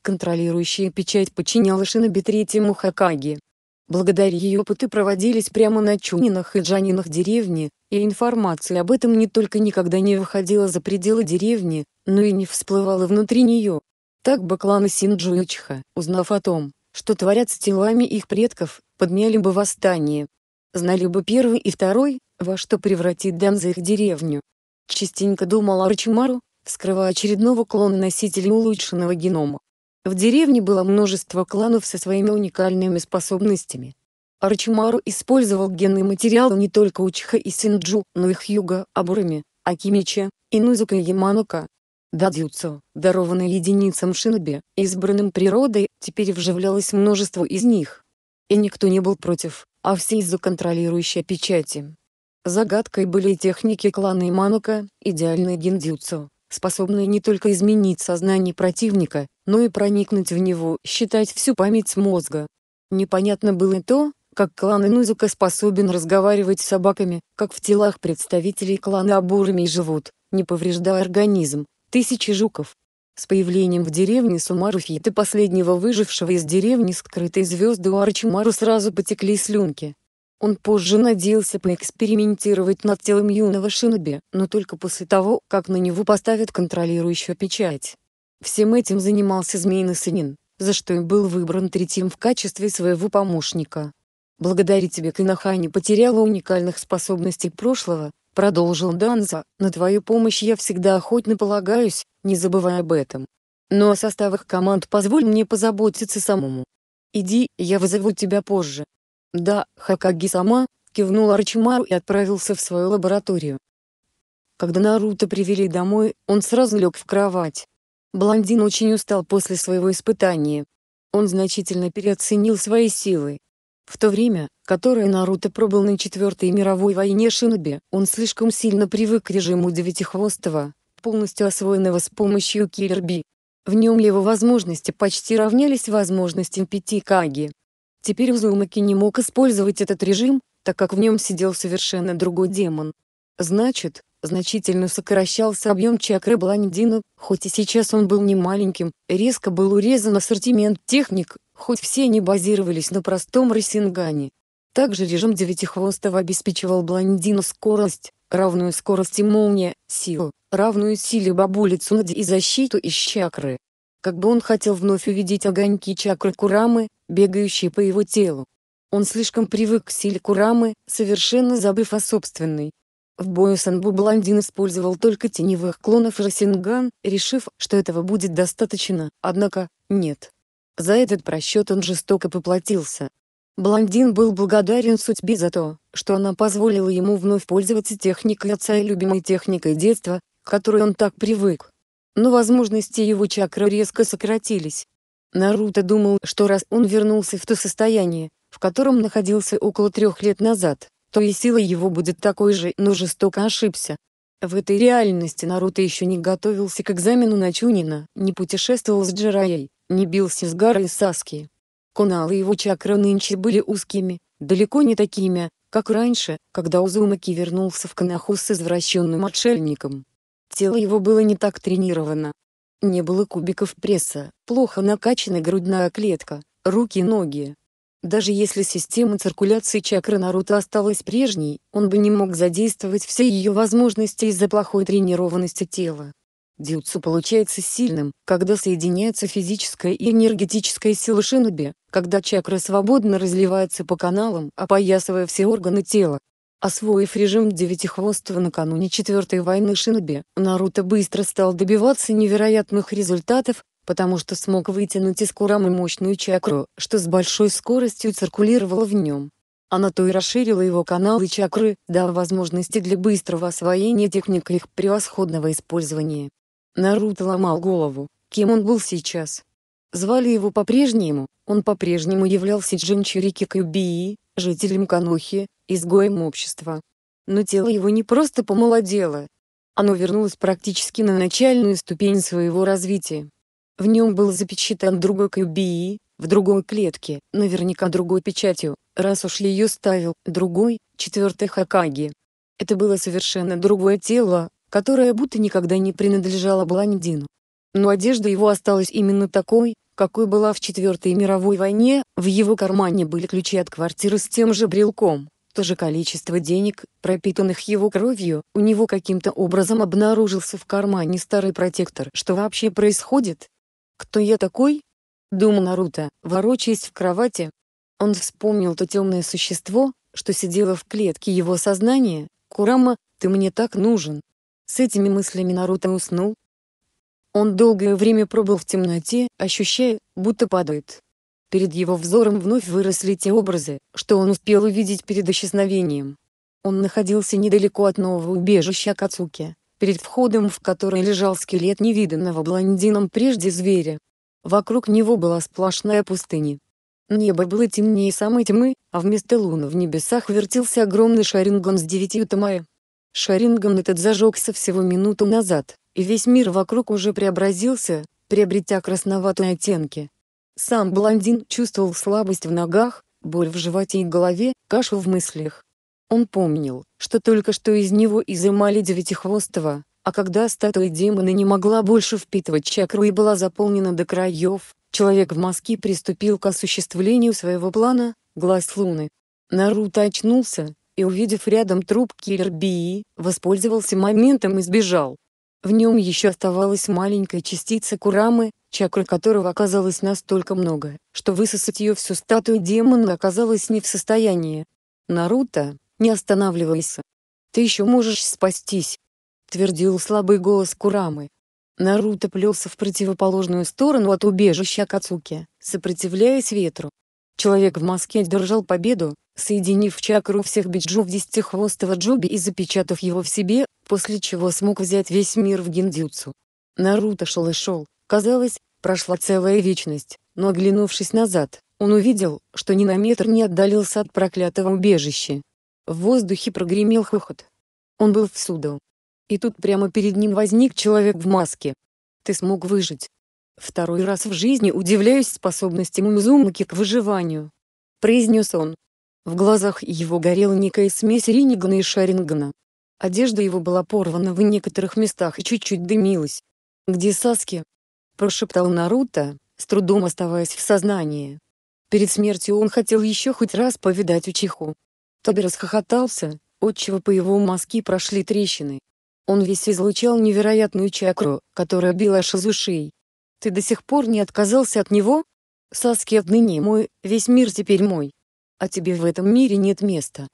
Контролирующая печать подчинялась Шиноби третьему Хакаги, Благодаря ее опыты проводились прямо на чунинах и джанинах деревни, и информация об этом не только никогда не выходила за пределы деревни, но и не всплывала внутри нее. Так бы кланы Синджу и Чха, узнав о том, что творят с телами их предков, подняли бы восстание. Знали бы первый и второй, во что превратит Данза их деревню. Частенько думал Арчимару, вскрывая очередного клона носителя улучшенного генома. В деревне было множество кланов со своими уникальными способностями. Арчимару использовал генный материал не только Учиха и Синджу, но и Хьюга, Абурами, Акимича, Инузука и Яманука. Дадюцу, дарованной единицам шиноби, избранным природой, теперь вживлялось множество из них. И никто не был против, а все из-за контролирующей печати. Загадкой были техники клана Иманука, идеальный гендюцу, способная не только изменить сознание противника, но и проникнуть в него, считать всю память с мозга. Непонятно было и то, как клан Инузука способен разговаривать с собаками, как в телах представителей клана Абурами живут, не повреждая организм, тысячи жуков. С появлением в деревне Сумару Фита последнего выжившего из деревни скрытой звезды у Арчимару сразу потекли слюнки. Он позже надеялся поэкспериментировать над телом юного шиноби, но только после того, как на него поставят контролирующую печать. Всем этим занимался Змей сынин, за что и был выбран третьим в качестве своего помощника. «Благодаря тебе Канаха не потеряла уникальных способностей прошлого», — продолжил Данза, «на твою помощь я всегда охотно полагаюсь, не забывая об этом. Но о составах команд позволь мне позаботиться самому. Иди, я вызову тебя позже, «Да, Хакаги сама», — кивнул Арчимару и отправился в свою лабораторию. Когда Наруто привели домой, он сразу лег в кровать. Блондин очень устал после своего испытания. Он значительно переоценил свои силы. В то время, которое Наруто пробыл на Четвертой мировой войне Шиноби, он слишком сильно привык к режиму Девятихвостого, полностью освоенного с помощью Би. В нем его возможности почти равнялись возможностям пяти Каги. Теперь Узумаки не мог использовать этот режим, так как в нем сидел совершенно другой демон. Значит, значительно сокращался объем чакры блондина, хоть и сейчас он был не маленьким, резко был урезан ассортимент техник, хоть все они базировались на простом Росингане. Также режим Девятихвостого обеспечивал блондину скорость, равную скорости молния, силу, равную силе бабули Цунади и защиту из чакры как бы он хотел вновь увидеть огоньки чакры Курамы, бегающие по его телу. Он слишком привык к силе Курамы, совершенно забыв о собственной. В бою Санбу блондин использовал только теневых клонов расинган, решив, что этого будет достаточно, однако, нет. За этот просчет он жестоко поплатился. Блондин был благодарен судьбе за то, что она позволила ему вновь пользоваться техникой отца и любимой техникой детства, к которой он так привык но возможности его чакры резко сократились. Наруто думал, что раз он вернулся в то состояние, в котором находился около трех лет назад, то и сила его будет такой же, но жестоко ошибся. В этой реальности Наруто еще не готовился к экзамену на Чунина, не путешествовал с Джираей, не бился с Гарой и Саски. Каналы его чакры нынче были узкими, далеко не такими, как раньше, когда Узумаки вернулся в Канаху с извращенным отшельником. Тело его было не так тренировано. Не было кубиков пресса, плохо накачана грудная клетка, руки и ноги. Даже если система циркуляции чакры Наруто осталась прежней, он бы не мог задействовать все ее возможности из-за плохой тренированности тела. Дюцу получается сильным, когда соединяется физическая и энергетическая сила шиноби, когда чакра свободно разливается по каналам, опоясывая все органы тела, Освоив режим девятихвостого накануне Четвертой войны Шиноби, Наруто быстро стал добиваться невероятных результатов, потому что смог вытянуть из Курамы мощную чакру, что с большой скоростью циркулировало в нем. Она то и расширила его каналы чакры, дав возможности для быстрого освоения техник их превосходного использования. Наруто ломал голову, кем он был сейчас. Звали его по-прежнему, он по-прежнему являлся Джинчирики Кюбии, жителем Канохи, изгоем общества. Но тело его не просто помолодело. Оно вернулось практически на начальную ступень своего развития. В нем был запечатан другой Кьюбии, в другой клетке, наверняка другой печатью, раз уж ее ставил, другой, четвертой Хакаги. Это было совершенно другое тело, которое будто никогда не принадлежало Блондину. Но одежда его осталась именно такой, какой была в Четвертой мировой войне, в его кармане были ключи от квартиры с тем же брелком то же количество денег, пропитанных его кровью, у него каким-то образом обнаружился в кармане старый протектор. Что вообще происходит? Кто я такой? Думал Наруто, ворочаясь в кровати. Он вспомнил то темное существо, что сидело в клетке его сознания. «Курама, ты мне так нужен!» С этими мыслями Наруто уснул. Он долгое время пробыл в темноте, ощущая, будто падает. Перед его взором вновь выросли те образы, что он успел увидеть перед исчезновением. Он находился недалеко от нового убежища Кацуки, перед входом в которое лежал скелет невиданного блондином прежде зверя. Вокруг него была сплошная пустыня. Небо было темнее самой тьмы, а вместо луны в небесах вертелся огромный шарингон с девятью тамая. Шарингон этот зажегся всего минуту назад, и весь мир вокруг уже преобразился, приобретя красноватые оттенки, сам блондин чувствовал слабость в ногах, боль в животе и голове, кашу в мыслях. Он помнил, что только что из него изымали девятихвостого, а когда статуя демона не могла больше впитывать чакру и была заполнена до краев, человек в маске приступил к осуществлению своего плана, глаз луны. Наруто очнулся, и увидев рядом труп Кирбии, воспользовался моментом и сбежал. В нем еще оставалась маленькая частица Курамы, чакры которого оказалось настолько много, что высосать ее всю статую демона оказалось не в состоянии. «Наруто, не останавливайся. Ты еще можешь спастись», — твердил слабый голос Курамы. Наруто плелся в противоположную сторону от убежища Кацуки, сопротивляясь ветру. Человек в маске одержал победу, соединив чакру всех биджу в десятихвостого джоби и запечатав его в себе, после чего смог взять весь мир в гендюцу. Наруто шел и шел, Казалось, прошла целая вечность, но оглянувшись назад, он увидел, что ни на метр не отдалился от проклятого убежища. В воздухе прогремел хохот. Он был в суду. И тут прямо перед ним возник человек в маске. Ты смог выжить. Второй раз в жизни удивляюсь способности Мумзумаки к выживанию. Произнес он. В глазах его горела некая смесь Ринигана и Шарингана. Одежда его была порвана в некоторых местах и чуть-чуть дымилась. Где Саски, прошептал Наруто, с трудом оставаясь в сознании. Перед смертью он хотел еще хоть раз повидать Учиху. Тоби расхохотался, отчего по его маске прошли трещины. Он весь излучал невероятную чакру, которая била аж из ушей. «Ты до сих пор не отказался от него? Саски отныне мой, весь мир теперь мой. А тебе в этом мире нет места!»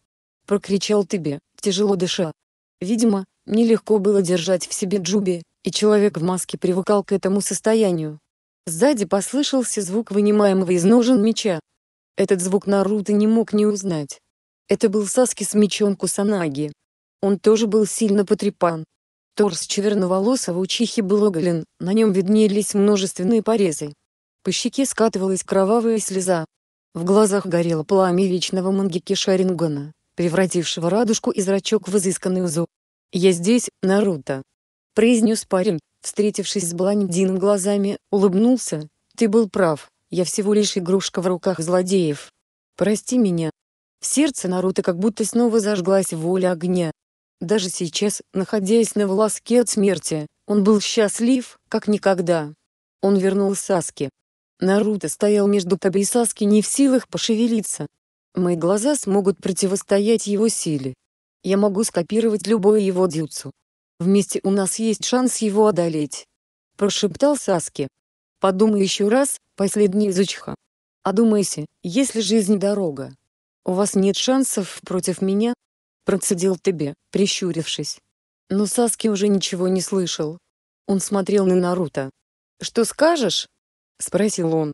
Прокричал тебе, тяжело дыша. Видимо, нелегко было держать в себе Джуби, и человек в маске привыкал к этому состоянию. Сзади послышался звук вынимаемого из ножен меча. Этот звук Наруто не мог не узнать. Это был Саски с мечом Кусанаги. Он тоже был сильно потрепан. Торс черноволосого учихи был оголен, на нем виднелись множественные порезы. По щеке скатывалась кровавая слеза. В глазах горело пламя вечного мангики Шарингана, превратившего радужку и зрачок в изысканный узор. «Я здесь, Наруто!» произнес парень, встретившись с блондином глазами, улыбнулся. «Ты был прав, я всего лишь игрушка в руках злодеев. Прости меня». В сердце Наруто как будто снова зажглась воля огня. Даже сейчас, находясь на волоске от смерти, он был счастлив, как никогда. Он вернул Саски. Наруто стоял между Таби и Саски не в силах пошевелиться. Мои глаза смогут противостоять его силе. Я могу скопировать любое его дюцу. Вместе у нас есть шанс его одолеть. Прошептал Саски. Подумай еще раз, последний изучха. Одумайся, если жизнь дорога. У вас нет шансов против меня? Процедил тебе, прищурившись. Но Саски уже ничего не слышал. Он смотрел на Наруто. «Что скажешь?» — спросил он.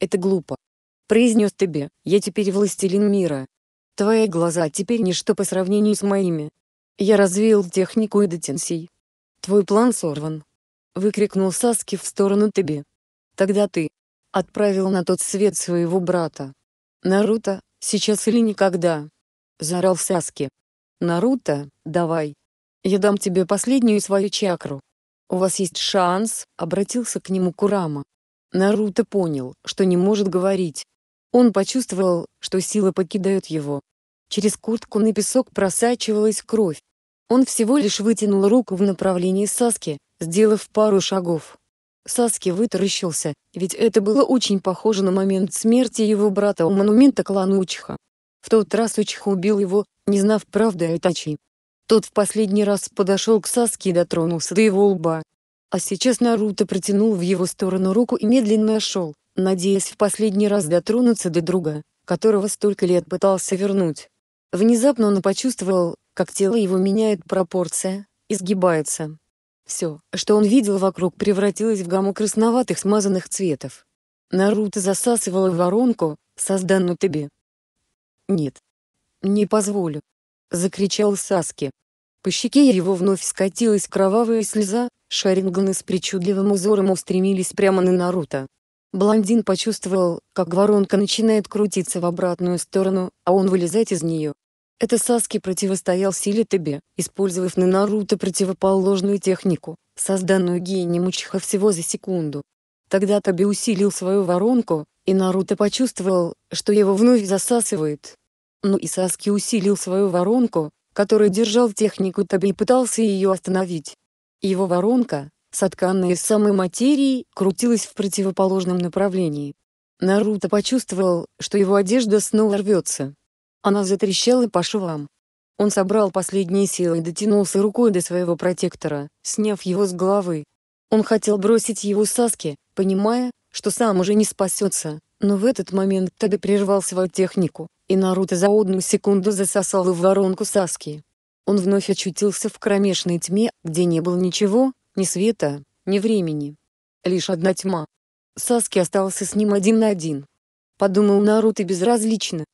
«Это глупо. Произнес тебе, я теперь властелин мира. Твои глаза теперь ничто по сравнению с моими. Я развеял технику и детенсий. Твой план сорван. Выкрикнул Саски в сторону Таби. Тогда ты отправил на тот свет своего брата. Наруто, сейчас или никогда. Заорал Саски. Наруто, давай. Я дам тебе последнюю свою чакру. У вас есть шанс, обратился к нему Курама. Наруто понял, что не может говорить. Он почувствовал, что сила покидают его. Через куртку на песок просачивалась кровь. Он всего лишь вытянул руку в направлении Саски, сделав пару шагов. Саски вытаращился, ведь это было очень похоже на момент смерти его брата у монумента клана Учха. В тот раз Учха убил его, не знав правды о Итачи. Тот в последний раз подошел к Саске и дотронулся до его лба. А сейчас Наруто протянул в его сторону руку и медленно шел, надеясь в последний раз дотронуться до друга, которого столько лет пытался вернуть. Внезапно он почувствовал, как тело его меняет пропорция, изгибается. Все, что он видел вокруг, превратилось в гамму красноватых смазанных цветов. Наруто засасывала воронку, созданную тебе. «Нет. Не позволю!» — закричал Саски. По щеке его вновь скатилась кровавая слеза, шаринганы с причудливым узором устремились прямо на Наруто. Блондин почувствовал, как воронка начинает крутиться в обратную сторону, а он вылезать из нее. Это Саски противостоял силе Тебе, использовав на Наруто противоположную технику, созданную гением Учиха всего за секунду. Тогда Таби усилил свою воронку, и Наруто почувствовал, что его вновь засасывает. Но ну и Саски усилил свою воронку, который держал технику Таби и пытался ее остановить. Его воронка, сотканная из самой материи, крутилась в противоположном направлении. Наруто почувствовал, что его одежда снова рвется. Она затрещала по швам. Он собрал последние силы и дотянулся рукой до своего протектора, сняв его с головы. Он хотел бросить его Саске, понимая, что сам уже не спасется, но в этот момент Таби прервал свою технику, и Наруто за одну секунду засосал в воронку Саски. Он вновь очутился в кромешной тьме, где не было ничего, ни света, ни времени. Лишь одна тьма. Саски остался с ним один на один. Подумал Наруто безразлично,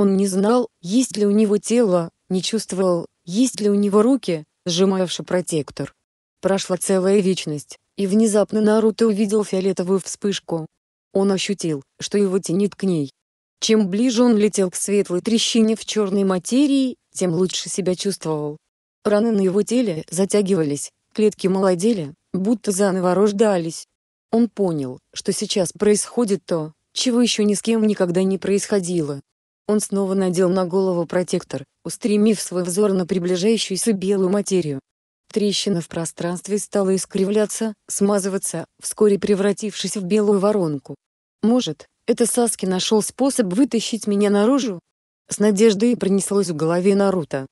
он не знал, есть ли у него тело, не чувствовал, есть ли у него руки, сжимавший протектор. Прошла целая вечность, и внезапно Наруто увидел фиолетовую вспышку. Он ощутил, что его тянет к ней. Чем ближе он летел к светлой трещине в черной материи, тем лучше себя чувствовал. Раны на его теле затягивались, клетки молодели, будто заново рождались. Он понял, что сейчас происходит то, чего еще ни с кем никогда не происходило. Он снова надел на голову протектор, устремив свой взор на приближающуюся белую материю. Трещина в пространстве стала искривляться, смазываться, вскоре превратившись в белую воронку. «Может, это Саски нашел способ вытащить меня наружу?» С надеждой пронеслось в голове Наруто.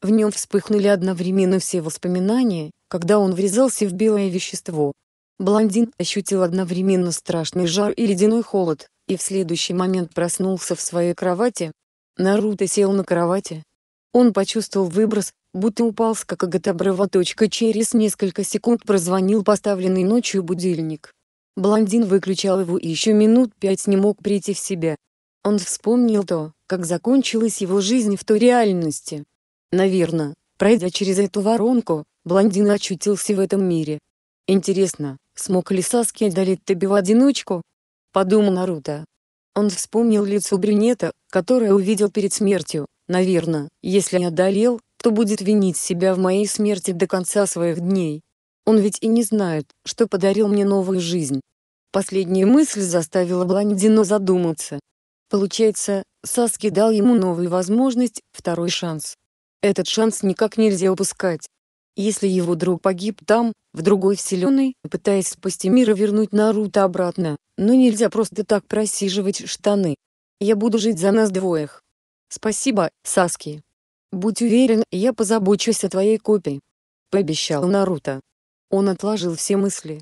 В нем вспыхнули одновременно все воспоминания, когда он врезался в белое вещество. Блондин ощутил одновременно страшный жар и ледяной холод, и в следующий момент проснулся в своей кровати. Наруто сел на кровати. Он почувствовал выброс, будто упал с какого-то обрыва. Через несколько секунд прозвонил поставленный ночью будильник. Блондин выключал его и еще минут пять не мог прийти в себя. Он вспомнил то, как закончилась его жизнь в той реальности. Наверное, пройдя через эту воронку, блондин очутился в этом мире. Интересно, смог ли Саски одолеть Тоби в одиночку? подумал Наруто. Он вспомнил лицо брюнета, которое увидел перед смертью. Наверное, если я одолел, то будет винить себя в моей смерти до конца своих дней. Он ведь и не знает, что подарил мне новую жизнь. Последняя мысль заставила Блондино задуматься. Получается, Саски дал ему новую возможность, второй шанс. Этот шанс никак нельзя упускать. Если его друг погиб там, в другой вселенной, пытаясь спасти мир и вернуть Наруто обратно, но нельзя просто так просиживать штаны. Я буду жить за нас двоих. Спасибо, Саски. Будь уверен, я позабочусь о твоей копии. Пообещал Наруто. Он отложил все мысли.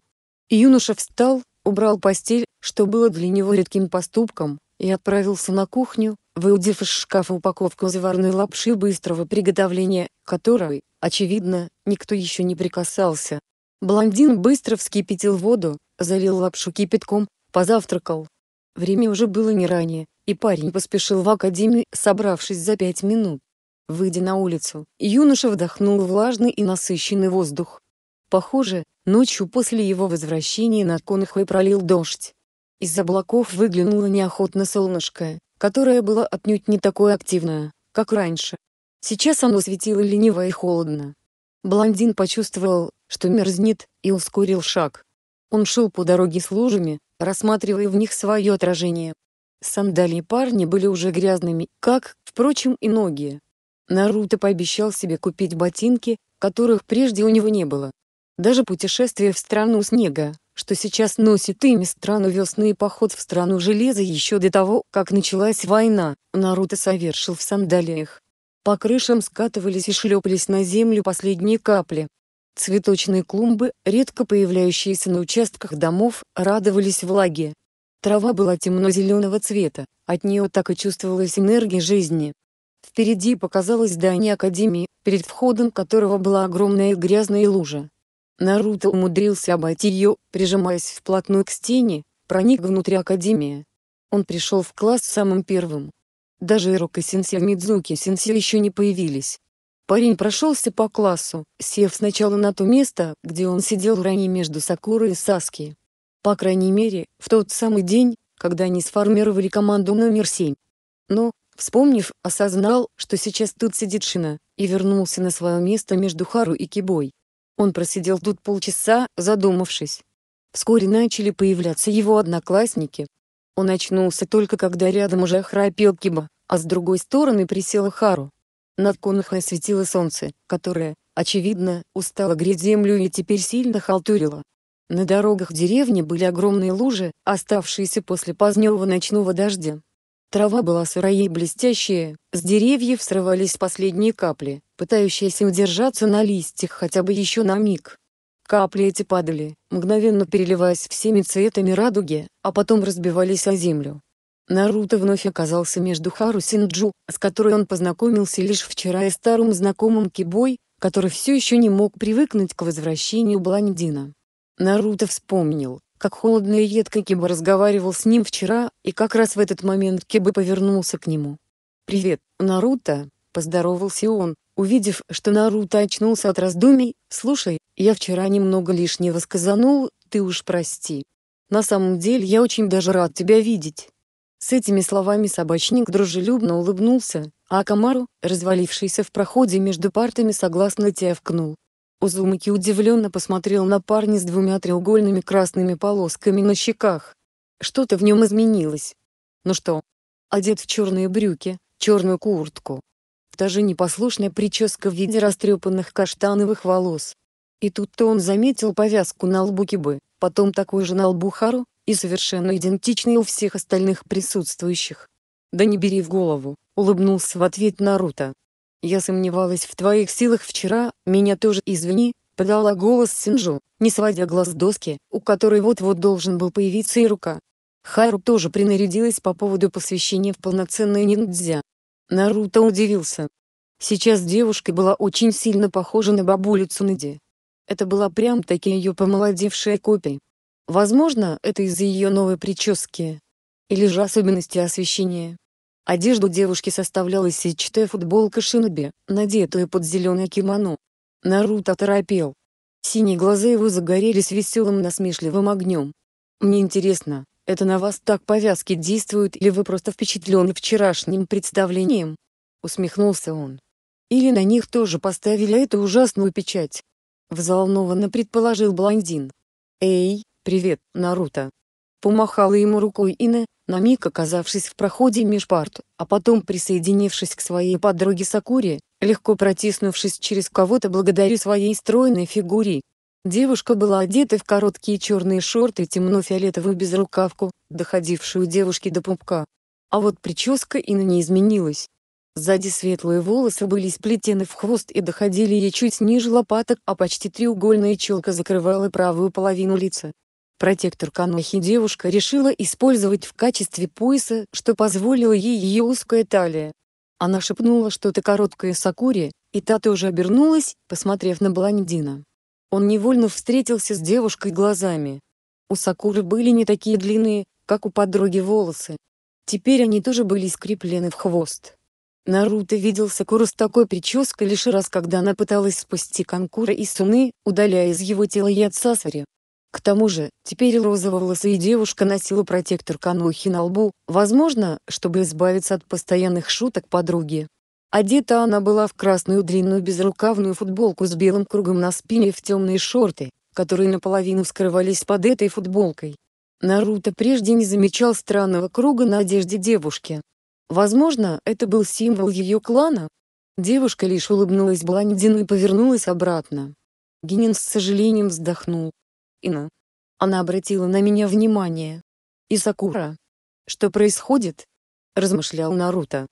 Юноша встал, убрал постель, что было для него редким поступком, и отправился на кухню, выудив из шкафа упаковку заварной лапши быстрого приготовления, которой, очевидно, никто еще не прикасался. Блондин быстро вскипятил воду, залил лапшу кипятком, позавтракал. Время уже было не ранее, и парень поспешил в академию, собравшись за пять минут. Выйдя на улицу, юноша вдохнул влажный и насыщенный воздух. Похоже, ночью после его возвращения на Конахуэ пролил дождь. Из облаков выглянуло неохотно солнышко, которое было отнюдь не такое активное, как раньше. Сейчас оно светило лениво и холодно. Блондин почувствовал, что мерзнет, и ускорил шаг. Он шел по дороге с лужами, рассматривая в них свое отражение. Сандалии парни были уже грязными, как, впрочем, и ноги. Наруто пообещал себе купить ботинки, которых прежде у него не было. Даже путешествие в страну снега что сейчас носит имя страну весны и поход в страну железа еще до того, как началась война, Наруто совершил в сандалиях. По крышам скатывались и шлепались на землю последние капли. Цветочные клумбы, редко появляющиеся на участках домов, радовались влаге. Трава была темно-зеленого цвета, от нее так и чувствовалась энергия жизни. Впереди показалось здание Академии, перед входом которого была огромная грязная лужа, Наруто умудрился обойти ее, прижимаясь вплотную к стене, проник внутрь Академии. Он пришел в класс самым первым. Даже Ирока-сенсей и Мидзуки-сенсей еще не появились. Парень прошелся по классу, сев сначала на то место, где он сидел ранее между Сакурой и Саски. По крайней мере, в тот самый день, когда они сформировали команду номер 7. Но, вспомнив, осознал, что сейчас тут сидит Шина, и вернулся на свое место между Хару и Кибой. Он просидел тут полчаса, задумавшись. Вскоре начали появляться его одноклассники. Он очнулся только когда рядом уже храпел Киба, а с другой стороны присела Хару. Над конухой светило солнце, которое, очевидно, устало греть землю и теперь сильно халтурило. На дорогах деревни были огромные лужи, оставшиеся после позднего ночного дождя. Трава была сырая и блестящая, с деревьев срывались последние капли, пытающаяся удержаться на листьях хотя бы еще на миг. Капли эти падали, мгновенно переливаясь всеми цветами радуги, а потом разбивались о землю. Наруто вновь оказался между Хару Синджу, с которой он познакомился лишь вчера и старым знакомым Кибой, который все еще не мог привыкнуть к возвращению блондина. Наруто вспомнил, как холодно и едко Киба разговаривал с ним вчера, и как раз в этот момент Киба повернулся к нему. «Привет, Наруто», — поздоровался он, Увидев, что Наруто очнулся от раздумий, «Слушай, я вчера немного лишнего сказанул, ты уж прости. На самом деле я очень даже рад тебя видеть». С этими словами собачник дружелюбно улыбнулся, а Камару, развалившийся в проходе между партами, согласно тявкнул. Узумаки удивленно посмотрел на парня с двумя треугольными красными полосками на щеках. Что-то в нем изменилось. Ну что? Одет в черные брюки, черную куртку, та же непослушная прическа в виде растрепанных каштановых волос. И тут-то он заметил повязку на лбу Кибы, потом такую же на лбу Хару, и совершенно идентичный у всех остальных присутствующих. «Да не бери в голову», — улыбнулся в ответ Наруто. «Я сомневалась в твоих силах вчера, меня тоже извини», — подала голос Синджу, не сводя глаз с доски, у которой вот-вот должен был появиться и рука. Хару тоже принарядилась по поводу посвящения в полноценные ниндзя. Наруто удивился. Сейчас девушка была очень сильно похожа на бабулю Цунади. Это была прям-таки ее помолодевшая копия. Возможно, это из-за ее новой прически. Или же особенности освещения. Одежду девушки составляла сетчатая футболка шиноби, надетая под зеленое кимоно. Наруто торопел. Синие глаза его загорелись веселым насмешливым огнем. «Мне интересно, это на вас так повязки действуют или вы просто впечатлены вчерашним представлением?» Усмехнулся он. «Или на них тоже поставили эту ужасную печать?» Взволнованно предположил блондин. «Эй, привет, Наруто!» Помахала ему рукой Ина, на миг оказавшись в проходе межпарт, а потом присоединившись к своей подруге Сакуре, легко протиснувшись через кого-то благодаря своей стройной фигуре, Девушка была одета в короткие черные шорты и темно-фиолетовую безрукавку, доходившую девушке до пупка. А вот прическа и на ней изменилась. Сзади светлые волосы были сплетены в хвост и доходили ей чуть ниже лопаток, а почти треугольная челка закрывала правую половину лица. Протектор канохи девушка решила использовать в качестве пояса, что позволило ей ее узкая талия. Она шепнула что-то короткое Сакуре, и та тоже обернулась, посмотрев на блондина. Он невольно встретился с девушкой глазами. У Сакуры были не такие длинные, как у подруги волосы. Теперь они тоже были скреплены в хвост. Наруто видел Сакуру с такой прической лишь раз, когда она пыталась спасти Конкура и Суны, удаляя из его тела яд Сасари. К тому же, теперь розоволосая девушка носила протектор Канохи на лбу, возможно, чтобы избавиться от постоянных шуток подруги. Одета она была в красную длинную безрукавную футболку с белым кругом на спине и в темные шорты, которые наполовину скрывались под этой футболкой. Наруто прежде не замечал странного круга на одежде девушки. Возможно, это был символ ее клана. Девушка лишь улыбнулась блондину и повернулась обратно. Генин с сожалением вздохнул. «Ина». Она обратила на меня внимание. «Исакура». «Что происходит?» – размышлял Наруто.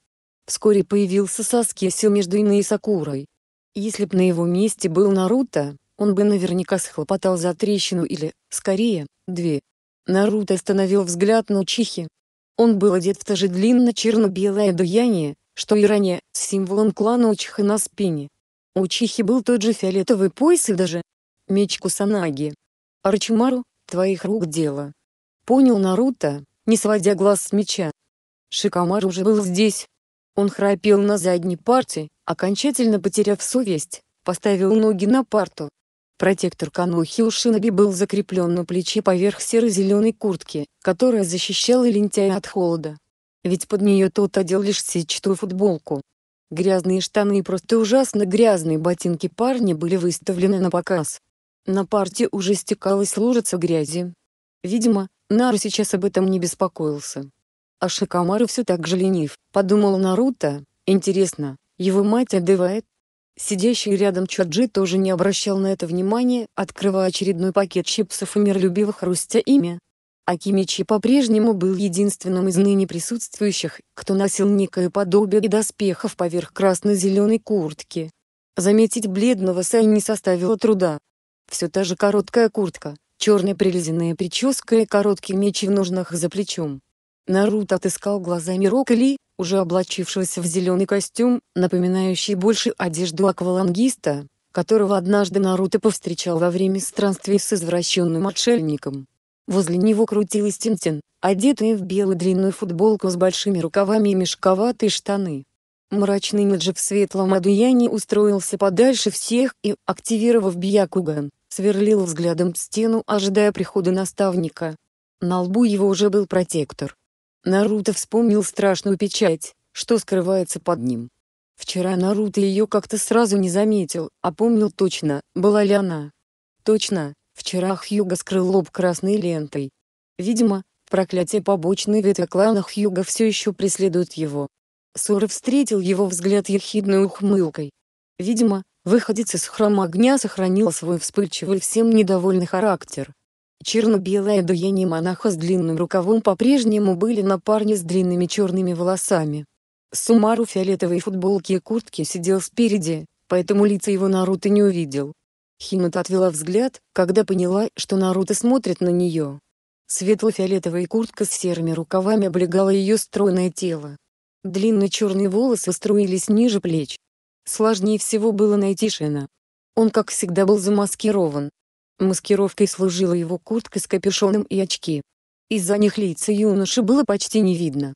Вскоре появился Саскесю между Иной и Сакурой. Если б на его месте был Наруто, он бы наверняка схлопотал за трещину или, скорее, две. Наруто остановил взгляд на Учихи. Он был одет в то же длинно-черно-белое одеяние, что и ранее, с символом клана Учиха на спине. У Учихи был тот же фиолетовый пояс и даже меч Кусанаги. «Арчимару, твоих рук дело». Понял Наруто, не сводя глаз с меча. Шикамару уже был здесь, он храпел на задней парте, окончательно потеряв совесть, поставил ноги на парту. Протектор канухи у Шиноби был закреплен на плече поверх серо-зеленой куртки, которая защищала лентяя от холода. Ведь под нее тот одел лишь сетчатую футболку. Грязные штаны и просто ужасно грязные ботинки парня были выставлены на показ. На парте уже стекалась лужица грязи. Видимо, Нару сейчас об этом не беспокоился. А Шикамару все так же ленив, подумал Наруто. Интересно, его мать одевает? Сидящий рядом Чаджи тоже не обращал на это внимания, открывая очередной пакет чипсов и миролюбиво хрустя ими. Акимичи по-прежнему был единственным из ныне присутствующих, кто носил некое подобие доспехов поверх красно-зеленой куртки. Заметить бледного Сай не составило труда. Все та же короткая куртка, черная прилизанная прическа и короткий меч в ножнах за плечом. Наруто отыскал глазами Рока уже облачившегося в зеленый костюм, напоминающий больше одежду аквалангиста, которого однажды Наруто повстречал во время странствий с извращенным отшельником. Возле него крутилась Тинтин, одетая в белую длинную футболку с большими рукавами и мешковатые штаны. Мрачный Ниджи в светлом одеянии устроился подальше всех и, активировав Бьякуган, сверлил взглядом стену, ожидая прихода наставника. На лбу его уже был протектор. Наруто вспомнил страшную печать, что скрывается под ним. Вчера Наруто ее как-то сразу не заметил, а помнил точно, была ли она. Точно, вчера Хьюга скрыл лоб красной лентой. Видимо, проклятие побочной ветви клана Хьюга все еще преследует его. Сура встретил его взгляд ехидной ухмылкой. Видимо, выходец из храма огня сохранил свой вспыльчивый всем недовольный характер. Черно-белое одеяние монаха с длинным рукавом по-прежнему были на парне с длинными черными волосами. Сумару фиолетовой футболки и куртки сидел спереди, поэтому лица его Наруто не увидел. Хинута отвела взгляд, когда поняла, что Наруто смотрит на нее. Светло-фиолетовая куртка с серыми рукавами облегала ее стройное тело. Длинные черные волосы струились ниже плеч. Сложнее всего было найти Шена. Он, как всегда, был замаскирован. Маскировкой служила его куртка с капюшоном и очки. Из-за них лица юноши было почти не видно.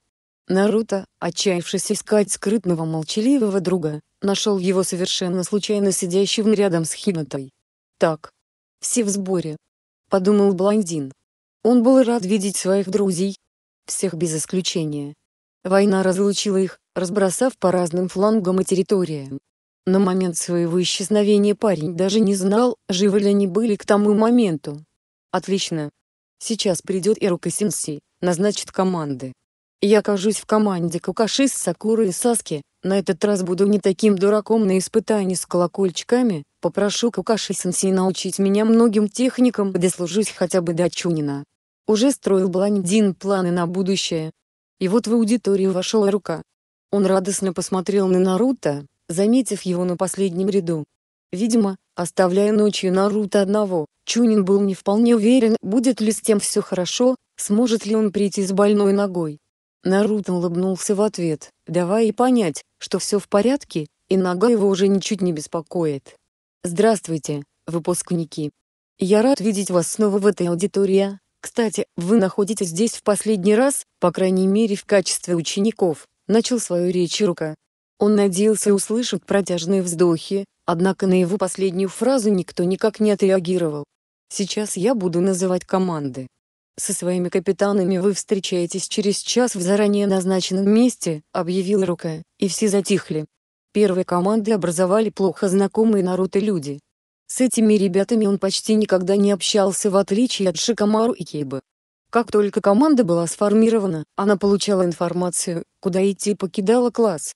Наруто, отчаявшись искать скрытного молчаливого друга, нашел его совершенно случайно сидящим рядом с Хинатой. «Так. Все в сборе», — подумал блондин. Он был рад видеть своих друзей. Всех без исключения. Война разлучила их, разбросав по разным флангам и территориям. На момент своего исчезновения парень даже не знал, живы ли они были к тому моменту. Отлично. Сейчас придет Ирука Синси, назначит команды. Я окажусь в команде Кукаши с Сакурой и Саски, на этот раз буду не таким дураком на испытании с колокольчиками, попрошу Кукаши Сенсей научить меня многим техникам, дослужусь хотя бы до Чунина. Уже строил блондин планы на будущее. И вот в аудиторию вошел Рука. Он радостно посмотрел на Наруто, заметив его на последнем ряду. Видимо, оставляя ночью Наруто одного, Чунин был не вполне уверен, будет ли с тем все хорошо, сможет ли он прийти с больной ногой. Наруто улыбнулся в ответ, давая понять, что все в порядке, и нога его уже ничуть не беспокоит. Здравствуйте, выпускники. Я рад видеть вас снова в этой аудитории. Кстати, вы находитесь здесь в последний раз, по крайней мере в качестве учеников, начал свою речь Рука. Он надеялся услышать протяжные вздохи, однако на его последнюю фразу никто никак не отреагировал. «Сейчас я буду называть команды. Со своими капитанами вы встречаетесь через час в заранее назначенном месте», — объявил Рука, и все затихли. Первые команды образовали плохо знакомые Наруто люди. С этими ребятами он почти никогда не общался в отличие от Шикамару и Кейба. Как только команда была сформирована, она получала информацию, куда идти и покидала класс.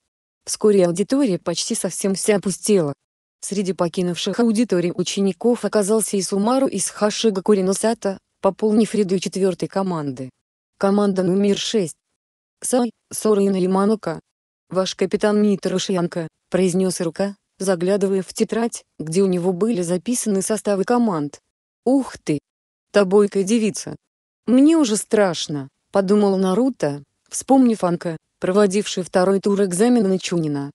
Вскоре аудитория почти совсем вся опустела. Среди покинувших аудиторию учеников оказался и Сумару из Хашига Куриносата, пополнив ряды четвертой команды. Команда номер 6. Сай, Сорина Яманука. Ваш капитан Митро Шьянка, произнес рука, заглядывая в тетрадь, где у него были записаны составы команд. Ух ты! Тобойкая девица! Мне уже страшно, подумал Наруто, вспомнив Анка, проводивший второй тур экзамена Чунина.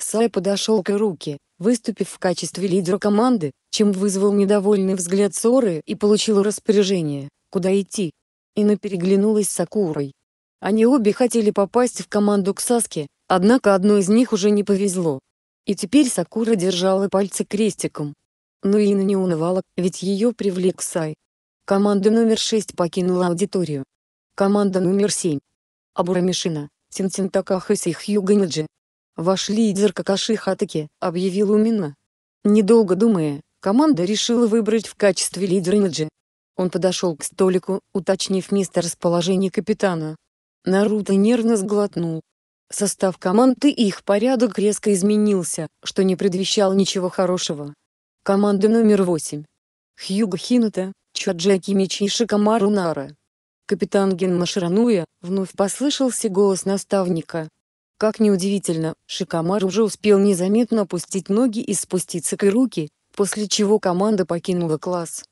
Сай подошел к руке, выступив в качестве лидера команды, чем вызвал недовольный взгляд Соры и получил распоряжение, куда идти. Ина переглянулась с Акурой. Они обе хотели попасть в команду к Саске, однако одной из них уже не повезло. И теперь Сакура держала пальцы крестиком. Но Ина не унывала, ведь ее привлек Сай. Команда номер 6 покинула аудиторию. Команда номер 7. Абурамишина. Тинтин Такахаси Хьюганиджи. Ваш лидер Какаши Хатаки, объявил Умина. Недолго думая, команда решила выбрать в качестве лидера Ниджи. Он подошел к столику, уточнив место расположения капитана. Наруто нервно сглотнул. Состав команды и их порядок резко изменился, что не предвещало ничего хорошего. Команда номер восемь. Хьюго Хината, Чаджаки Мичи и Шикамару Нара. Капитан Генма Шарануя, вновь послышался голос наставника. Как неудивительно, Шикамар уже успел незаметно опустить ноги и спуститься к руки, после чего команда покинула класс.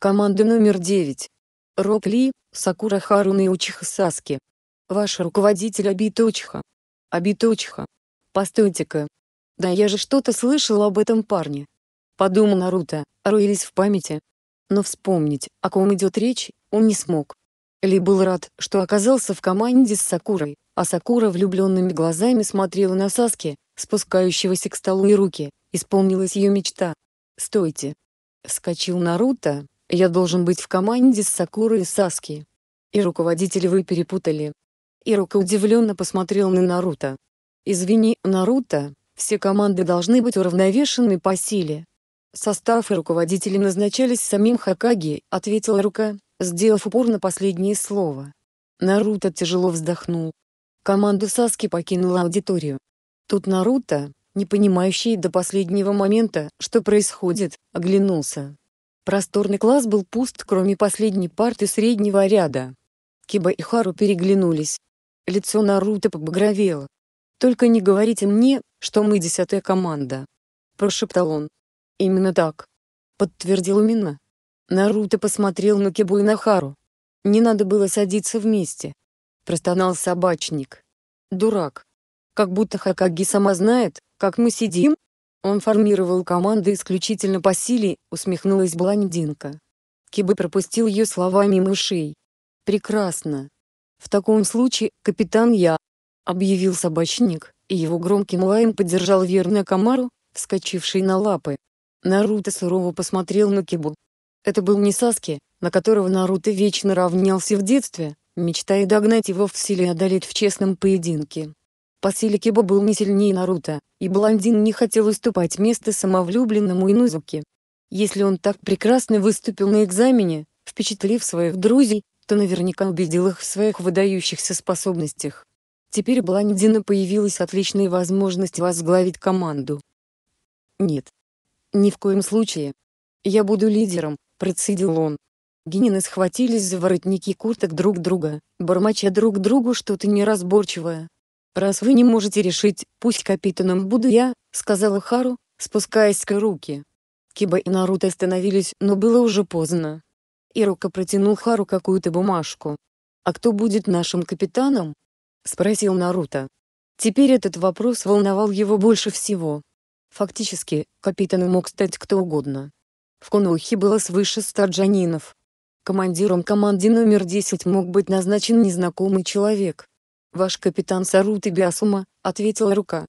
Команда номер девять. Рок Ли, Сакура Харуна и Учиха Саски. Ваш руководитель Абита Учиха. Абита Учиха. Постойте-ка. Да я же что-то слышал об этом парне. Подумал Наруто, роились в памяти. Но вспомнить, о ком идет речь, он не смог. Ли был рад, что оказался в команде с Сакурой, а Сакура влюбленными глазами смотрела на Саски, спускающегося к столу и руки, исполнилась ее мечта. «Стойте!» — вскочил Наруто, «я должен быть в команде с Сакурой и Саски». «И руководители вы перепутали». Ирука удивленно посмотрел на Наруто. «Извини, Наруто, все команды должны быть уравновешены по силе». «Состав и руководители назначались самим Хакаги», — ответил Рука сделав упор на последнее слово. Наруто тяжело вздохнул. Команда Саски покинула аудиторию. Тут Наруто, не понимающий до последнего момента, что происходит, оглянулся. Просторный класс был пуст, кроме последней парты среднего ряда. Киба и Хару переглянулись. Лицо Наруто побагровело. «Только не говорите мне, что мы десятая команда», — прошептал он. «Именно так», — подтвердил Умина. Наруто посмотрел на Кибу и на Хару. Не надо было садиться вместе. Простонал собачник. Дурак. Как будто Хакаги сама знает, как мы сидим. Он формировал команды исключительно по силе, усмехнулась блондинка. Кибы пропустил ее словами мышей. Прекрасно. В таком случае, капитан я. Объявил собачник, и его громким лаем поддержал верный Камару, вскочивший на лапы. Наруто сурово посмотрел на Кибу. Это был не Саски, на которого Наруто вечно равнялся в детстве, мечтая догнать его в силе и одолеть в честном поединке. По силе Киба был не сильнее Наруто, и блондин не хотел уступать место самовлюбленному Инузуке. Если он так прекрасно выступил на экзамене, впечатлив своих друзей, то наверняка убедил их в своих выдающихся способностях. Теперь блондина появилась отличная возможность возглавить команду. Нет. Ни в коем случае. Я буду лидером, Процедил он. Генины схватились за воротники курток друг друга, бормоча друг другу что-то неразборчивое. «Раз вы не можете решить, пусть капитаном буду я», — сказала Хару, спускаясь к руке. Киба и Наруто остановились, но было уже поздно. Ирука протянул Хару какую-то бумажку. «А кто будет нашим капитаном?» — спросил Наруто. Теперь этот вопрос волновал его больше всего. Фактически, капитаном мог стать кто угодно. В Конухе было свыше ста джанинов. Командиром команды номер 10 мог быть назначен незнакомый человек. «Ваш капитан Саруты Биасума», — ответила рука.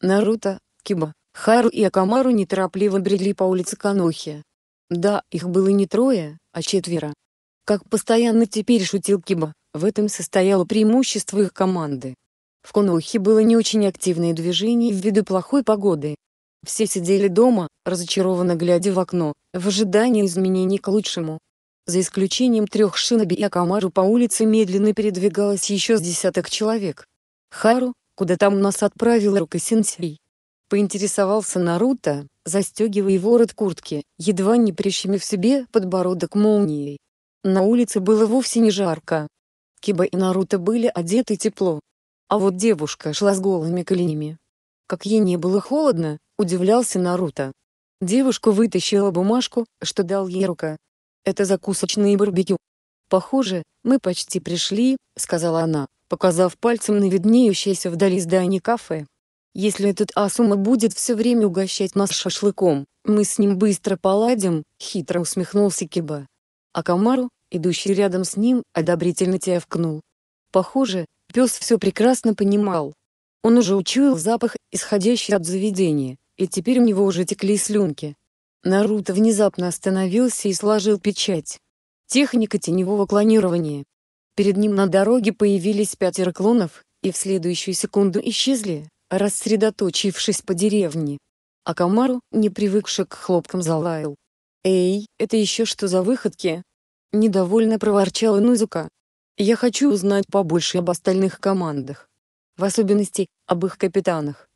Наруто, Киба, Хару и Акамару неторопливо брели по улице Канохи. Да, их было не трое, а четверо. Как постоянно теперь шутил Киба, в этом состояло преимущество их команды. В Конохе было не очень активное движение ввиду плохой погоды, все сидели дома, разочарованно глядя в окно, в ожидании изменений к лучшему. За исключением трех шиноби и Акамару по улице медленно передвигалось еще с десяток человек. Хару, куда там нас отправил Рука-сенсей? Поинтересовался Наруто, застегивая ворот куртки, едва не прищемив себе подбородок молнией. На улице было вовсе не жарко. Киба и Наруто были одеты тепло. А вот девушка шла с голыми коленями. Как ей не было холодно, Удивлялся Наруто. Девушка вытащила бумажку, что дал ей рука. «Это закусочные барбекю». «Похоже, мы почти пришли», — сказала она, показав пальцем на виднеющееся вдали здание кафе. «Если этот Асума будет все время угощать нас шашлыком, мы с ним быстро поладим», — хитро усмехнулся Киба. А Камару, идущий рядом с ним, одобрительно тявкнул. Похоже, пес все прекрасно понимал. Он уже учуял запах, исходящий от заведения и теперь у него уже текли слюнки. Наруто внезапно остановился и сложил печать. Техника теневого клонирования. Перед ним на дороге появились пятеро клонов, и в следующую секунду исчезли, рассредоточившись по деревне. А Камару, не привыкший к хлопкам, залаял. «Эй, это еще что за выходки?» Недовольно проворчал Нузука. «Я хочу узнать побольше об остальных командах. В особенности, об их капитанах.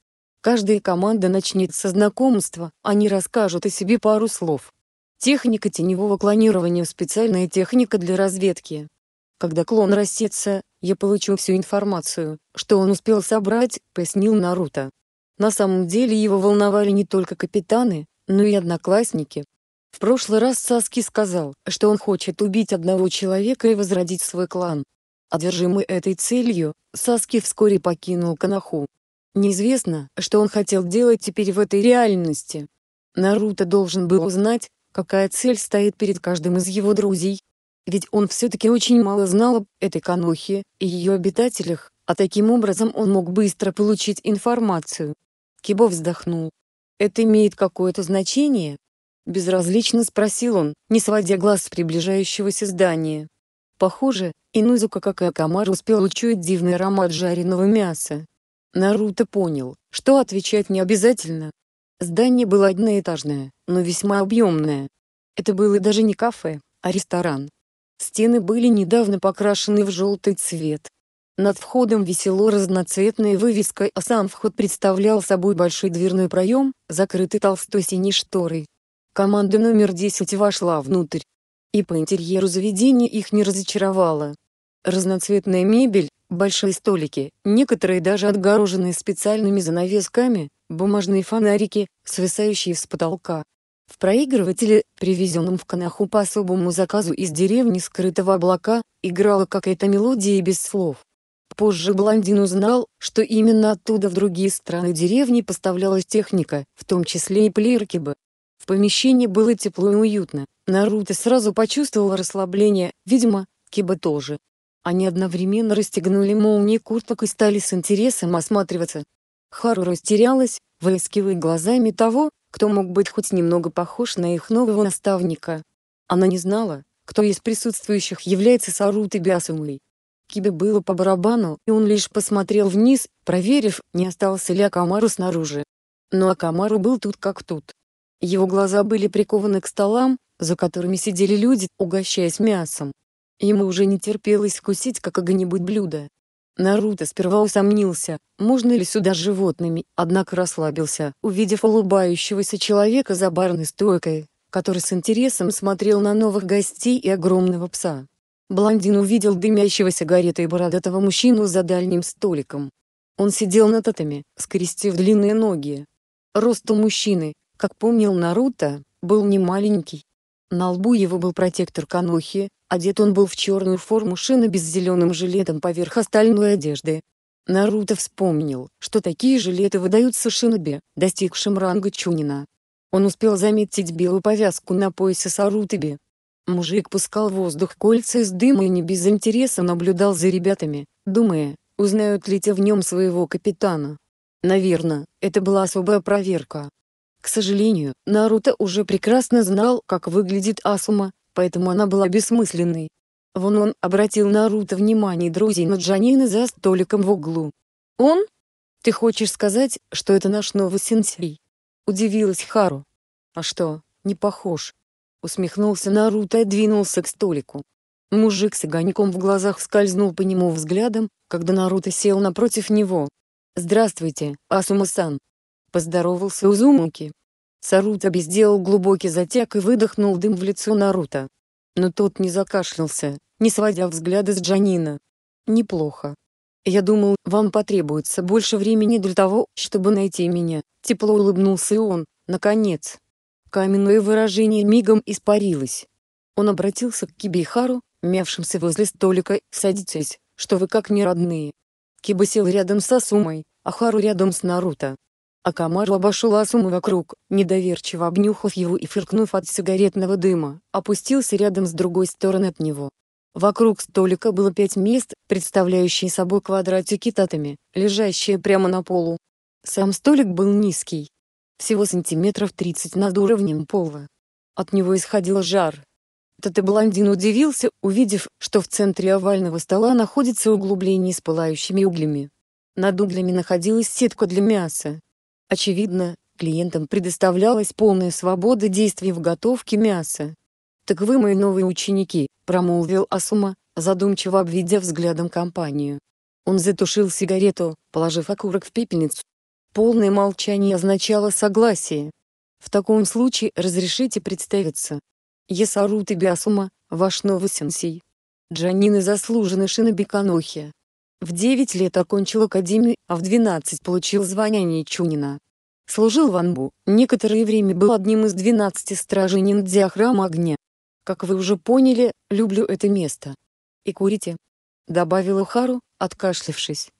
Каждая команда начнет со знакомства, они расскажут о себе пару слов. Техника теневого клонирования – специальная техника для разведки. Когда клон рассеется, я получу всю информацию, что он успел собрать, пояснил Наруто. На самом деле его волновали не только капитаны, но и одноклассники. В прошлый раз Саски сказал, что он хочет убить одного человека и возродить свой клан. Одержимый этой целью, Саски вскоре покинул Канаху. Неизвестно, что он хотел делать теперь в этой реальности. Наруто должен был узнать, какая цель стоит перед каждым из его друзей. Ведь он все-таки очень мало знал об этой Канохе и ее обитателях, а таким образом он мог быстро получить информацию. Кибо вздохнул. «Это имеет какое-то значение?» Безразлично спросил он, не сводя глаз с приближающегося здания. Похоже, Инузука, как и Акамар, успел учуять дивный аромат жареного мяса. Наруто понял, что отвечать не обязательно. Здание было одноэтажное, но весьма объемное. Это было даже не кафе, а ресторан. Стены были недавно покрашены в желтый цвет. Над входом висела разноцветная вывеска, а сам вход представлял собой большой дверной проем, закрытый толстой синей шторой. Команда номер 10 вошла внутрь. И по интерьеру заведения их не разочаровало. Разноцветная мебель, Большие столики, некоторые даже отгороженные специальными занавесками, бумажные фонарики, свисающие с потолка. В проигрывателе, привезенном в Канаху по особому заказу из деревни скрытого облака, играла какая-то мелодия без слов. Позже блондин узнал, что именно оттуда в другие страны деревни поставлялась техника, в том числе и плиркибы. В помещении было тепло и уютно. Наруто сразу почувствовал расслабление, видимо, Киба тоже. Они одновременно расстегнули молнии курток и стали с интересом осматриваться. Хару растерялась, выискивая глазами того, кто мог быть хоть немного похож на их нового наставника. Она не знала, кто из присутствующих является Сарутой Бясумой. Кибе было по барабану, и он лишь посмотрел вниз, проверив, не остался ли Акамару снаружи. Но Акамару был тут как тут. Его глаза были прикованы к столам, за которыми сидели люди, угощаясь мясом. Ему уже не терпелось вкусить какого-нибудь блюда. Наруто сперва усомнился, можно ли сюда с животными, однако расслабился, увидев улыбающегося человека за барной стойкой, который с интересом смотрел на новых гостей и огромного пса. Блондин увидел дымящегося сигареты бородатого мужчину за дальним столиком. Он сидел на татами, скрестив длинные ноги. Рост у мужчины, как помнил Наруто, был не маленький. На лбу его был протектор канохи, Одет он был в черную форму шина без зеленым жилетом поверх остальной одежды. Наруто вспомнил, что такие жилеты выдаются шиноби, достигшим ранга Чунина. Он успел заметить белую повязку на поясе Сарутаби. Мужик пускал воздух кольца из дыма и не без интереса наблюдал за ребятами, думая, узнают ли те в нем своего капитана. Наверное, это была особая проверка. К сожалению, Наруто уже прекрасно знал, как выглядит Асума, поэтому она была бессмысленной. Вон он обратил Наруто внимание друзей на Джанина за столиком в углу. «Он? Ты хочешь сказать, что это наш новый сенсей?» Удивилась Хару. «А что, не похож?» Усмехнулся Наруто и двинулся к столику. Мужик с огоньком в глазах скользнул по нему взглядом, когда Наруто сел напротив него. «Здравствуйте, Асума-сан!» Поздоровался Узумаки. Сарутаби сделал глубокий затяг и выдохнул дым в лицо Наруто. Но тот не закашлялся, не сводя взгляды с Джанина. «Неплохо. Я думал, вам потребуется больше времени для того, чтобы найти меня», — тепло улыбнулся он, наконец. Каменное выражение мигом испарилось. Он обратился к Кибихару, мявшимся возле столика, «Садитесь, что вы как не родные». Киба сел рядом с Асумой, а Хару рядом с Наруто а комар обошел Асуму вокруг, недоверчиво обнюхав его и фыркнув от сигаретного дыма, опустился рядом с другой стороны от него. Вокруг столика было пять мест, представляющие собой квадратики татами, лежащие прямо на полу. Сам столик был низкий. Всего сантиметров 30 над уровнем пола. От него исходил жар. Тот и блондин удивился, увидев, что в центре овального стола находится углубление с пылающими углями. Над углями находилась сетка для мяса, Очевидно, клиентам предоставлялась полная свобода действий в готовке мяса. «Так вы мои новые ученики», — промолвил Асума, задумчиво обведя взглядом компанию. Он затушил сигарету, положив окурок в пепельницу. Полное молчание означало согласие. «В таком случае разрешите представиться. Ясару Тебиасума, ваш новый сенсей. Джанина заслуженный канохи в 9 лет окончил академию, а в 12 получил звание Ничунина. Служил в Анбу, некоторое время был одним из 12 стражей ниндзя храма огня. Как вы уже поняли, люблю это место. И курите. добавил Ухару, откашлившись.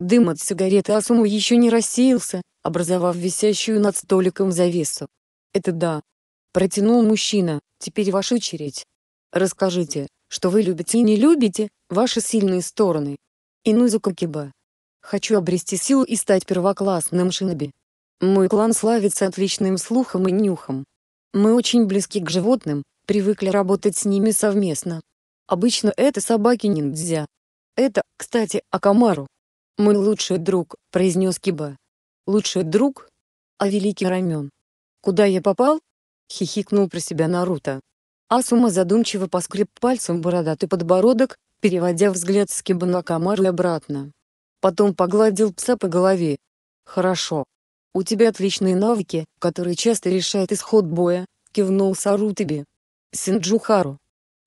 Дым от сигареты Асуму еще не рассеялся, образовав висящую над столиком завесу. «Это да», — протянул мужчина, — «теперь ваша очередь. Расскажите, что вы любите и не любите, ваши сильные стороны, Инузука Киба. Хочу обрести силу и стать первоклассным шиноби. Мой клан славится отличным слухом и нюхом. Мы очень близки к животным, привыкли работать с ними совместно. Обычно это собаки ниндзя. Это, кстати, Акамару. Мой лучший друг, произнес Киба. Лучший друг? А великий рамен. Куда я попал? Хихикнул про себя Наруто. Асума задумчиво поскреб пальцем бородатый подбородок, переводя взгляд с Кибана Камары обратно. Потом погладил пса по голове. «Хорошо. У тебя отличные навыки, которые часто решают исход боя», — кивнул Сарутаби. «Синджухару.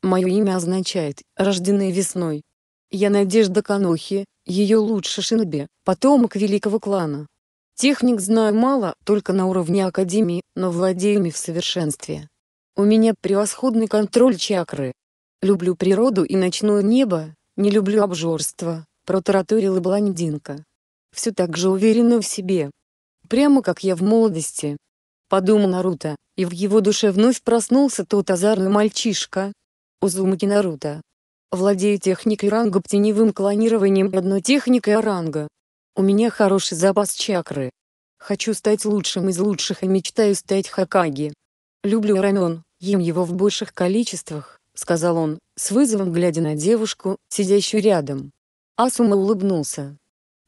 Мое имя означает «рожденный весной». Я Надежда Канохи, ее лучше Шиноби, потомок великого клана. Техник знаю мало, только на уровне Академии, но владею ими в совершенстве. У меня превосходный контроль чакры, Люблю природу и ночное небо, не люблю обжорство, протараторила блондинка. Все так же уверена в себе. Прямо как я в молодости. Подумал Наруто, и в его душе вновь проснулся тот азарный мальчишка. Узумаки Наруто. Владею техникой ранга птеневым клонированием одной техникой ранга. У меня хороший запас чакры. Хочу стать лучшим из лучших и мечтаю стать Хакаги. Люблю рамен, ем его в больших количествах, — сказал он, с вызовом глядя на девушку, сидящую рядом. Асума улыбнулся.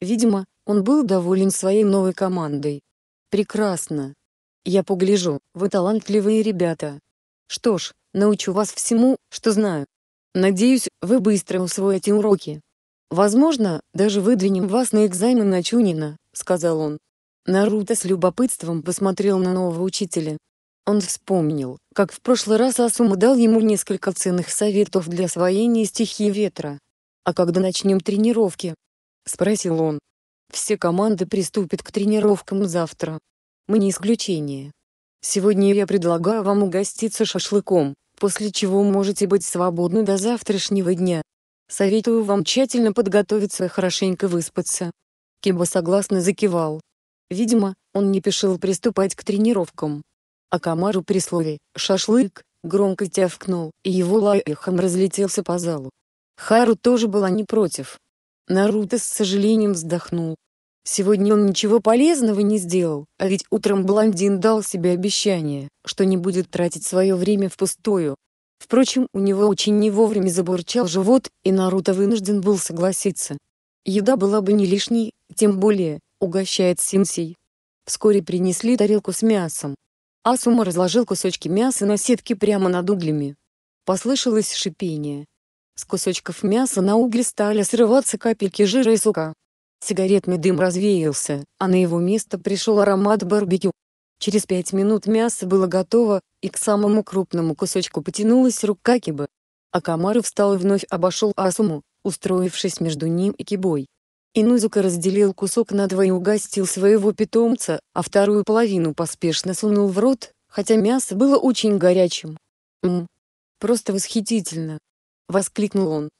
Видимо, он был доволен своей новой командой. «Прекрасно. Я погляжу, вы талантливые ребята. Что ж, научу вас всему, что знаю. Надеюсь, вы быстро усвоите уроки. Возможно, даже выдвинем вас на экзамен на Чунина», — сказал он. Наруто с любопытством посмотрел на нового учителя. Он вспомнил, как в прошлый раз Асума дал ему несколько ценных советов для освоения стихии ветра. «А когда начнем тренировки?» — спросил он. «Все команды приступят к тренировкам завтра. Мы не исключение. Сегодня я предлагаю вам угоститься шашлыком, после чего можете быть свободны до завтрашнего дня. Советую вам тщательно подготовиться и хорошенько выспаться». Киба согласно закивал. Видимо, он не спешил приступать к тренировкам а комару при слове «шашлык» громко тявкнул, и его лай разлетелся по залу. Хару тоже была не против. Наруто с сожалением вздохнул. Сегодня он ничего полезного не сделал, а ведь утром блондин дал себе обещание, что не будет тратить свое время впустую. Впрочем, у него очень не вовремя забурчал живот, и Наруто вынужден был согласиться. Еда была бы не лишней, тем более, угощает Синсей. Вскоре принесли тарелку с мясом, Асума разложил кусочки мяса на сетке прямо над углями. Послышалось шипение. С кусочков мяса на угли стали срываться капельки жира и сока. Сигаретный дым развеялся, а на его место пришел аромат барбекю. Через пять минут мясо было готово, и к самому крупному кусочку потянулась рука Киба. А Комаров встал и вновь обошел Асуму, устроившись между ним и Кибой. Инузука разделил кусок надвое и угостил своего питомца, а вторую половину поспешно сунул в рот, хотя мясо было очень горячим. «Ммм! Просто восхитительно!» — воскликнул он.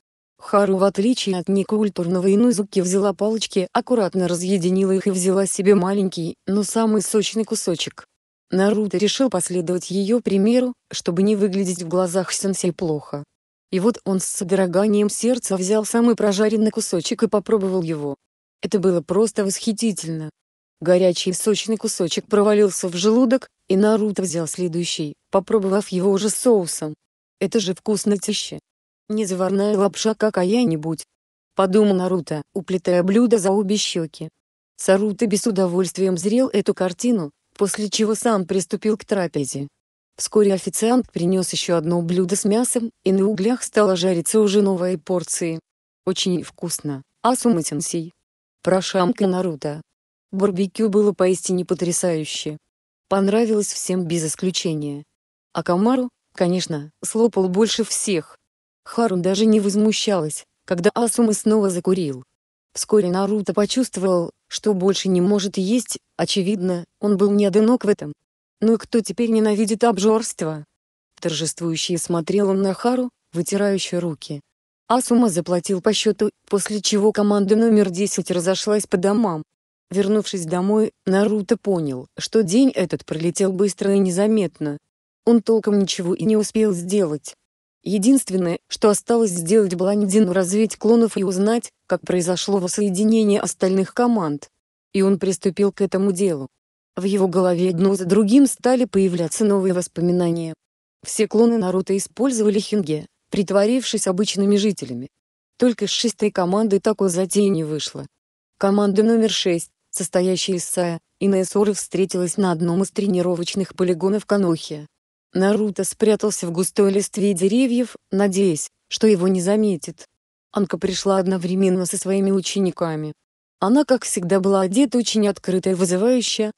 Хару в отличие от некультурного Инузуки взяла палочки, аккуратно разъединила их и взяла себе маленький, но самый сочный кусочек. Наруто решил последовать ее примеру, чтобы не выглядеть в глазах сенсей плохо. И вот он с содроганием сердца взял самый прожаренный кусочек и попробовал его. Это было просто восхитительно. Горячий сочный кусочек провалился в желудок, и Наруто взял следующий, попробовав его уже соусом. Это же вкусно вкуснотища. Не заварная лапша какая-нибудь. Подумал Наруто, уплетая блюдо за обе щеки. Саруто без удовольствием зрел эту картину, после чего сам приступил к трапезе. Вскоре официант принес еще одно блюдо с мясом, и на углях стала жариться уже новая порции. Очень вкусно, Асума Прошамка Наруто. Барбекю было поистине потрясающе. Понравилось всем без исключения. А Камару, конечно, слопал больше всех. Хару даже не возмущалась, когда Асума снова закурил. Вскоре Наруто почувствовал, что больше не может есть, очевидно, он был не одинок в этом. «Ну и кто теперь ненавидит обжорство?» Торжествующе смотрел он на Хару, вытирающую руки. Асума заплатил по счету, после чего команда номер 10 разошлась по домам. Вернувшись домой, Наруто понял, что день этот пролетел быстро и незаметно. Он толком ничего и не успел сделать. Единственное, что осталось сделать Блондину развить клонов и узнать, как произошло воссоединение остальных команд. И он приступил к этому делу. В его голове одно за другим стали появляться новые воспоминания. Все клоны Наруто использовали хинге, притворившись обычными жителями. Только с шестой команды такой затеи не вышло. Команда номер шесть, состоящая из Сая, и Наэсоры встретилась на одном из тренировочных полигонов Канохи. Наруто спрятался в густой листве деревьев, надеясь, что его не заметит. Анка пришла одновременно со своими учениками. Она, как всегда, была одета очень открыто и вызывающе,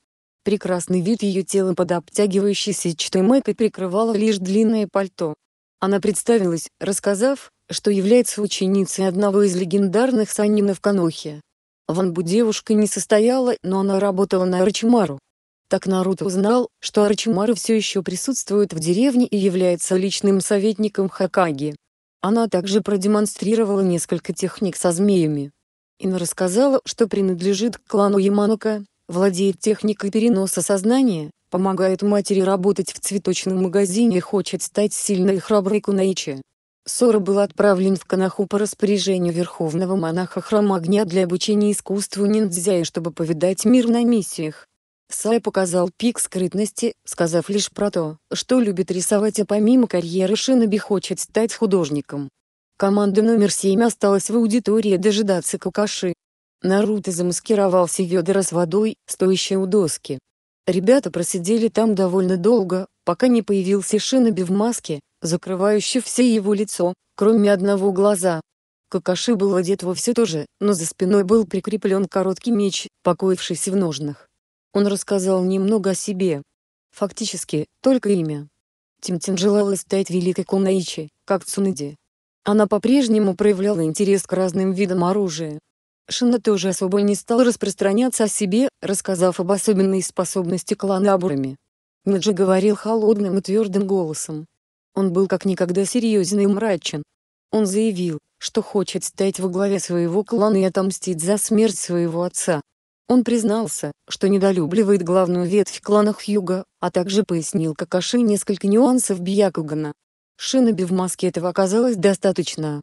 Прекрасный вид ее тела под обтягивающей сетчатой майкой прикрывало лишь длинное пальто. Она представилась, рассказав, что является ученицей одного из легендарных санинов Канохи. В Анбу девушка не состояла, но она работала на Арчимару. Так Наруто узнал, что Арчимару все еще присутствует в деревне и является личным советником Хакаги. Она также продемонстрировала несколько техник со змеями. Ина рассказала, что принадлежит к клану Яманока, владеет техникой переноса сознания, помогает матери работать в цветочном магазине и хочет стать сильной и храброй кунаичи. Сора был отправлен в Канаху по распоряжению верховного монаха Храма Огня для обучения искусству ниндзя и чтобы повидать мир на миссиях. Сай показал пик скрытности, сказав лишь про то, что любит рисовать, а помимо карьеры Шиноби хочет стать художником. Команда номер 7 осталась в аудитории дожидаться Какаши. Наруто замаскировался Йодора с водой, стоящей у доски. Ребята просидели там довольно долго, пока не появился Шиноби в маске, закрывающий все его лицо, кроме одного глаза. Какаши был одет во все то же, но за спиной был прикреплен короткий меч, покоившийся в ножнах. Он рассказал немного о себе. Фактически, только имя. Тимтин желала стать великой Кунаичи, как Цунади. Она по-прежнему проявляла интерес к разным видам оружия, Шина тоже особо не стал распространяться о себе, рассказав об особенной способности клана Абурами. Наджи говорил холодным и твердым голосом. Он был как никогда серьезен и мрачен. Он заявил, что хочет стоять во главе своего клана и отомстить за смерть своего отца. Он признался, что недолюбливает главную ветвь клана Хьюга, а также пояснил Какаши несколько нюансов Бьякугана. Шиноби в маске этого оказалось достаточно,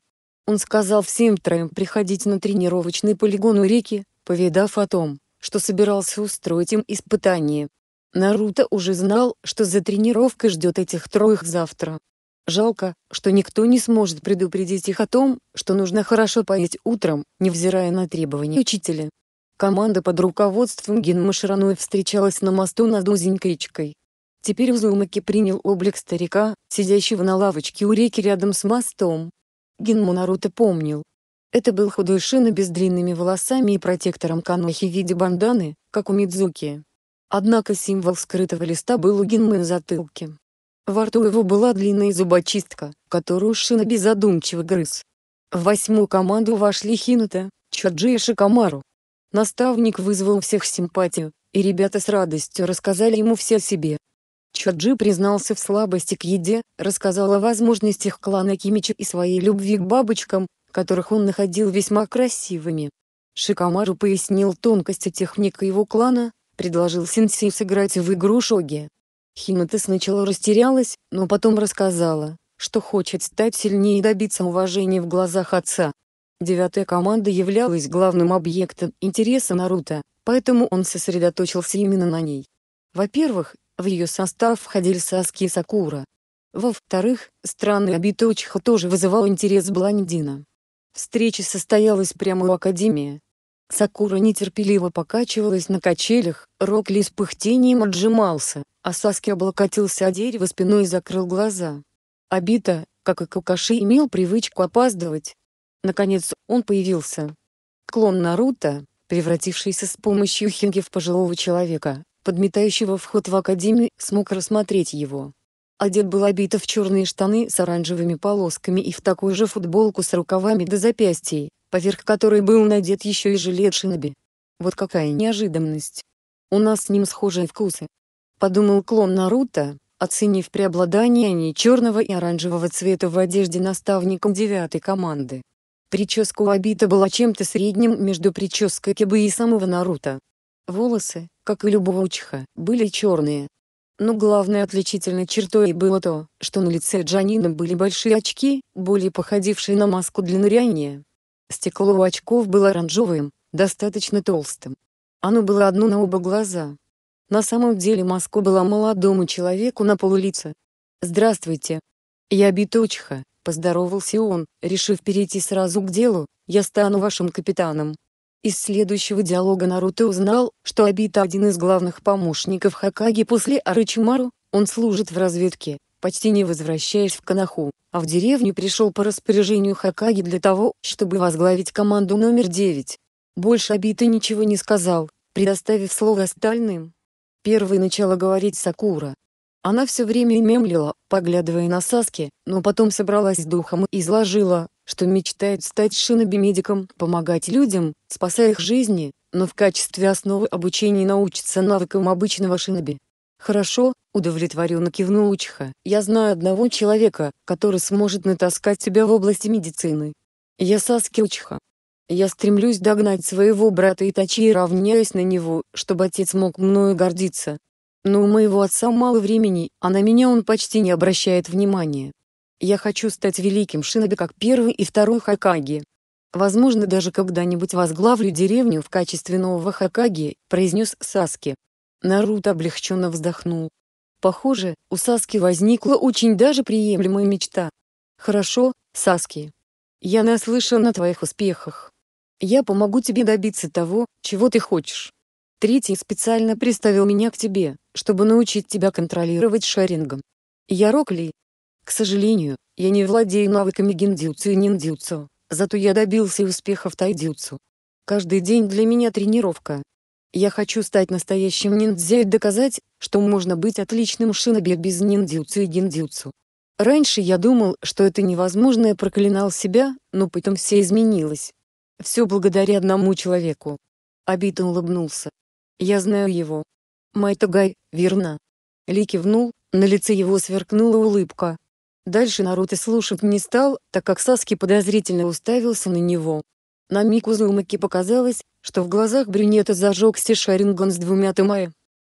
он сказал всем троим приходить на тренировочный полигон у реки, поведав о том, что собирался устроить им испытание. Наруто уже знал, что за тренировкой ждет этих троих завтра. Жалко, что никто не сможет предупредить их о том, что нужно хорошо поесть утром, невзирая на требования учителя. Команда под руководством Гинмы Ширануэ встречалась на мосту над узенькой речкой. Теперь Узумаки принял облик старика, сидящего на лавочке у реки рядом с мостом, Гинму Наруто помнил. Это был худой шина без длинными волосами и протектором канохи в виде банданы, как у Мидзуки. Однако символ скрытого листа был у Генмы на затылке. Во рту его была длинная зубочистка, которую Шина безодумчиво грыз. В восьмую команду вошли Хината, Чаджи и Шикамару. Наставник вызвал всех симпатию, и ребята с радостью рассказали ему все о себе, Чаджи признался в слабости к еде, рассказал о возможностях клана Кимичи и своей любви к бабочкам, которых он находил весьма красивыми. Шикамару пояснил тонкости техника его клана, предложил сенсей сыграть в игру шоги. Хината сначала растерялась, но потом рассказала, что хочет стать сильнее и добиться уважения в глазах отца. Девятая команда являлась главным объектом интереса Наруто, поэтому он сосредоточился именно на ней. Во-первых, в ее состав входили Саски и Сакура. Во-вторых, странный обид Очиха тоже вызывал интерес блондина. Встреча состоялась прямо у Академии. Сакура нетерпеливо покачивалась на качелях, Рокли с пыхтением отжимался, а Саски облокотился о дерево спиной и закрыл глаза. Обита, как и Какаши, имел привычку опаздывать. Наконец, он появился. Клон Наруто, превратившийся с помощью Хинги в пожилого человека, подметающего вход в академию, смог рассмотреть его. Одет был обито в черные штаны с оранжевыми полосками и в такую же футболку с рукавами до запястий, поверх которой был надет еще и жилет шиноби. Вот какая неожиданность. У нас с ним схожие вкусы. Подумал клон Наруто, оценив преобладание черного и оранжевого цвета в одежде наставником девятой команды. Прическа у Абита была чем-то средним между прической Кибы и самого Наруто. Волосы, как и любого учиха, были черные. Но главной отличительной чертой было то, что на лице Джанина были большие очки, более походившие на маску для ныряния. Стекло у очков было оранжевым, достаточно толстым. Оно было одно на оба глаза. На самом деле маска была молодому человеку на полулица. «Здравствуйте. Я биточха», — поздоровался он, решив перейти сразу к делу, «я стану вашим капитаном, из следующего диалога Наруто узнал, что Абита один из главных помощников Хакаги после Арачимару, он служит в разведке, почти не возвращаясь в Канаху, а в деревню пришел по распоряжению Хакаги для того, чтобы возглавить команду номер 9. Больше Абита ничего не сказал, предоставив слово остальным. Первый начала говорить Сакура. Она все время мемлила, поглядывая на Саски, но потом собралась с духом и изложила, что мечтает стать шиноби-медиком, помогать людям, спасая их жизни, но в качестве основы обучения научиться навыкам обычного шиноби. «Хорошо», — удовлетворенно кивнул Учиха. «Я знаю одного человека, который сможет натаскать себя в области медицины. Я Саски Учиха. Я стремлюсь догнать своего брата Итачи и равняюсь на него, чтобы отец мог мною гордиться. Но у моего отца мало времени, а на меня он почти не обращает внимания. Я хочу стать великим шиноби как первый и второй Хакаги. Возможно, даже когда-нибудь возглавлю деревню в качестве нового Хакаги, произнес Саски. Наруто облегченно вздохнул. Похоже, у Саски возникла очень даже приемлемая мечта. Хорошо, Саски. Я наслышан о твоих успехах. Я помогу тебе добиться того, чего ты хочешь. Третий специально приставил меня к тебе, чтобы научить тебя контролировать шарингом. Я Рокли, к сожалению, я не владею навыками гиндзюцу и ниндзюцу, зато я добился успеха в тайдзюцу. Каждый день для меня тренировка. Я хочу стать настоящим ниндзя и доказать, что можно быть отличным шиноби без ниндзюцу и гиндзюцу. Раньше я думал, что это невозможно и проклинал себя, но потом все изменилось. Все благодаря одному человеку. Обито улыбнулся. Я знаю его. Майтагай, верно. Ли кивнул, на лице его сверкнула улыбка, Дальше Наруто слушать не стал, так как Саски подозрительно уставился на него. На миг Узумаки показалось, что в глазах брюнета зажегся шаринган с двумя тымая.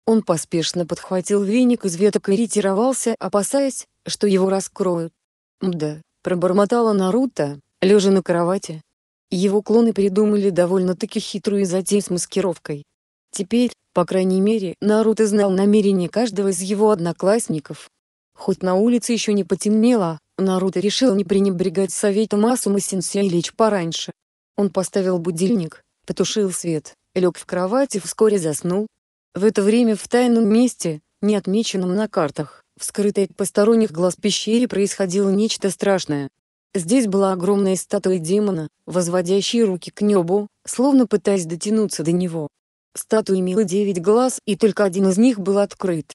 Он поспешно подхватил веник из веток и ретировался, опасаясь, что его раскроют. «Мда», — пробормотала Наруто, лежа на кровати. Его клоны придумали довольно-таки хитрую затею с маскировкой. Теперь, по крайней мере, Наруто знал намерения каждого из его одноклассников. Хоть на улице еще не потемнело, Наруто решил не пренебрегать советом Асума Сенсей и лечь пораньше. Он поставил будильник, потушил свет, лег в кровать и вскоре заснул. В это время в тайном месте, не отмеченном на картах, вскрытой от посторонних глаз пещере происходило нечто страшное. Здесь была огромная статуя демона, возводящая руки к небу, словно пытаясь дотянуться до него. Статуя имела девять глаз и только один из них был открыт.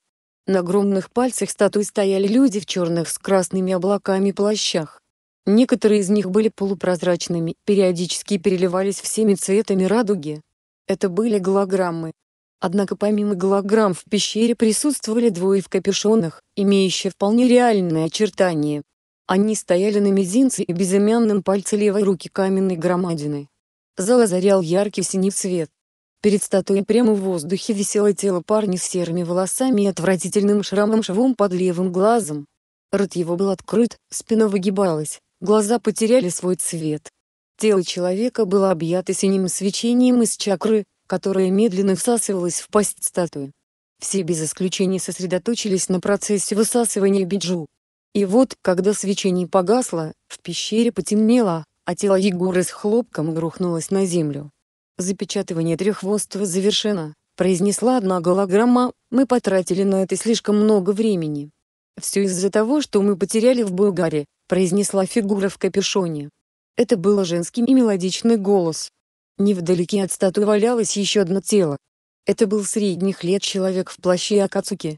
На огромных пальцах статуи стояли люди в черных с красными облаками плащах. Некоторые из них были полупрозрачными, периодически переливались всеми цветами радуги. Это были голограммы. Однако помимо голограмм в пещере присутствовали двое в капюшонах, имеющие вполне реальные очертания. Они стояли на мизинце и безымянном пальце левой руки каменной громадины. Зал озарял яркий синий цвет. Перед статуей прямо в воздухе висело тело парня с серыми волосами и отвратительным шрамом-швом под левым глазом. Рот его был открыт, спина выгибалась, глаза потеряли свой цвет. Тело человека было объято синим свечением из чакры, которая медленно всасывалась в пасть статуи. Все без исключения сосредоточились на процессе высасывания биджу. И вот, когда свечение погасло, в пещере потемнело, а тело Егора с хлопком грохнулось на землю. Запечатывание треххвостого завершено, произнесла одна голограмма, мы потратили на это слишком много времени. Все из-за того, что мы потеряли в Болгарии, произнесла фигура в капюшоне. Это был женский и мелодичный голос. Невдалеке от статуи валялось еще одно тело. Это был средних лет человек в плаще Акацуки.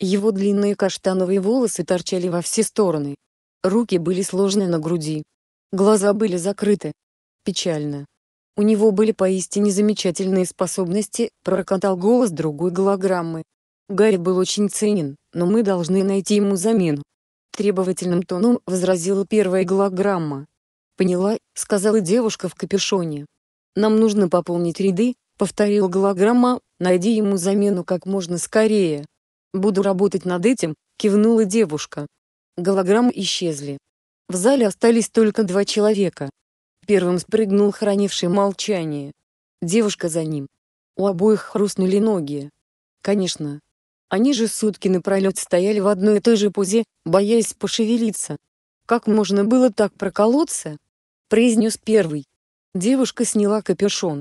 Его длинные каштановые волосы торчали во все стороны. Руки были сложены на груди. Глаза были закрыты. Печально. У него были поистине замечательные способности, пророкотал голос другой голограммы. Гарри был очень ценен, но мы должны найти ему замену. Требовательным тоном возразила первая голограмма. «Поняла», — сказала девушка в капюшоне. «Нам нужно пополнить ряды», — повторила голограмма, «найди ему замену как можно скорее». «Буду работать над этим», — кивнула девушка. Голограммы исчезли. В зале остались только два человека. Первым спрыгнул хранивший молчание. Девушка за ним. У обоих хрустнули ноги. Конечно. Они же сутки напролет стояли в одной и той же позе, боясь пошевелиться. Как можно было так проколоться? Произнес первый. Девушка сняла капюшон.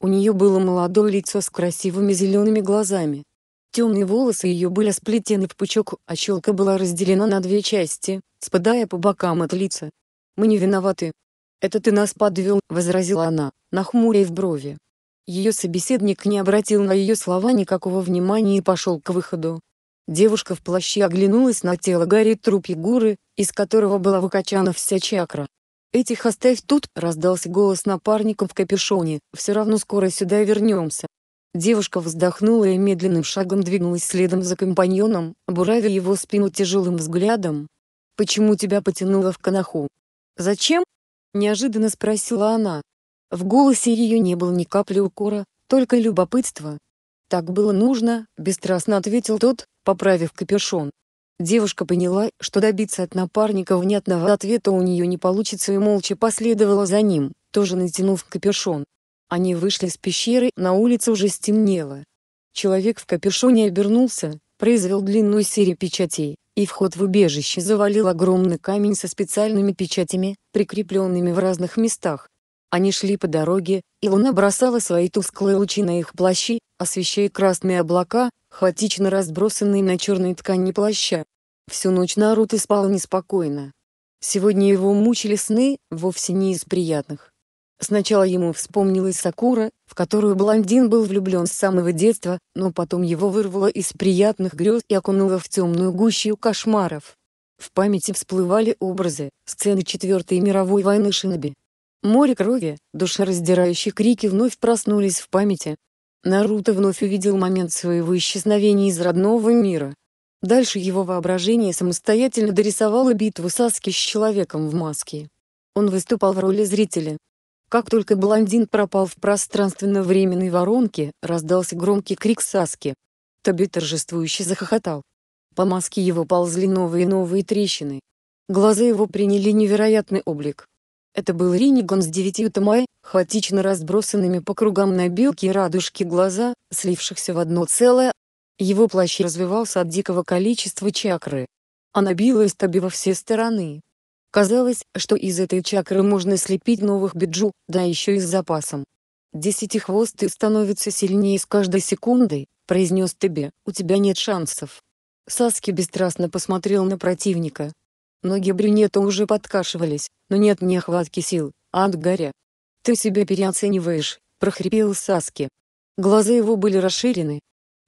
У нее было молодое лицо с красивыми зелеными глазами. Темные волосы ее были сплетены в пучок, а щелка была разделена на две части, спадая по бокам от лица. «Мы не виноваты», «Это ты нас подвел», — возразила она, нахмурив брови. Ее собеседник не обратил на ее слова никакого внимания и пошел к выходу. Девушка в плаще оглянулась на тело Гарри труп Егуры, из которого была выкачана вся чакра. «Этих оставь тут», — раздался голос напарника в капюшоне, «все равно скоро сюда вернемся». Девушка вздохнула и медленным шагом двинулась следом за компаньоном, буравя его спину тяжелым взглядом. «Почему тебя потянуло в канаху?» «Зачем?» Неожиданно спросила она. В голосе ее не было ни капли укора, только любопытство. «Так было нужно», — бесстрастно ответил тот, поправив капюшон. Девушка поняла, что добиться от напарника внятного ответа у нее не получится и молча последовала за ним, тоже натянув капюшон. Они вышли из пещеры, на улице уже стемнело. Человек в капюшоне обернулся, произвел длинную серию печатей и вход в убежище завалил огромный камень со специальными печатями, прикрепленными в разных местах. Они шли по дороге, и луна бросала свои тусклые лучи на их плащи, освещая красные облака, хаотично разбросанные на черной ткани плаща. Всю ночь Наруто спал неспокойно. Сегодня его мучили сны, вовсе не из приятных. Сначала ему вспомнилась Сакура, в которую блондин был влюблен с самого детства, но потом его вырвало из приятных грез и окунуло в темную гущу кошмаров. В памяти всплывали образы, сцены Четвертой мировой войны Шиноби. Море крови, душераздирающие крики вновь проснулись в памяти. Наруто вновь увидел момент своего исчезновения из родного мира. Дальше его воображение самостоятельно дорисовало битву Саски с человеком в маске. Он выступал в роли зрителя, как только блондин пропал в пространственно-временной воронке, раздался громкий крик Саски. Тоби торжествующе захохотал. По маске его ползли новые и новые трещины. Глаза его приняли невероятный облик. Это был Риниган с девятью томай, хаотично разбросанными по кругам на белке и радужке глаза, слившихся в одно целое. Его плащ развивался от дикого количества чакры. Она билась Тоби во все стороны, Казалось, что из этой чакры можно слепить новых биджу, да еще и с запасом. «Десятихвостый становится сильнее с каждой секундой», — произнес тебе, — «у тебя нет шансов». Саски бесстрастно посмотрел на противника. Ноги брюнета уже подкашивались, но нет ни охватки сил, а от горя. «Ты себя переоцениваешь», — прохрипел Саски. Глаза его были расширены,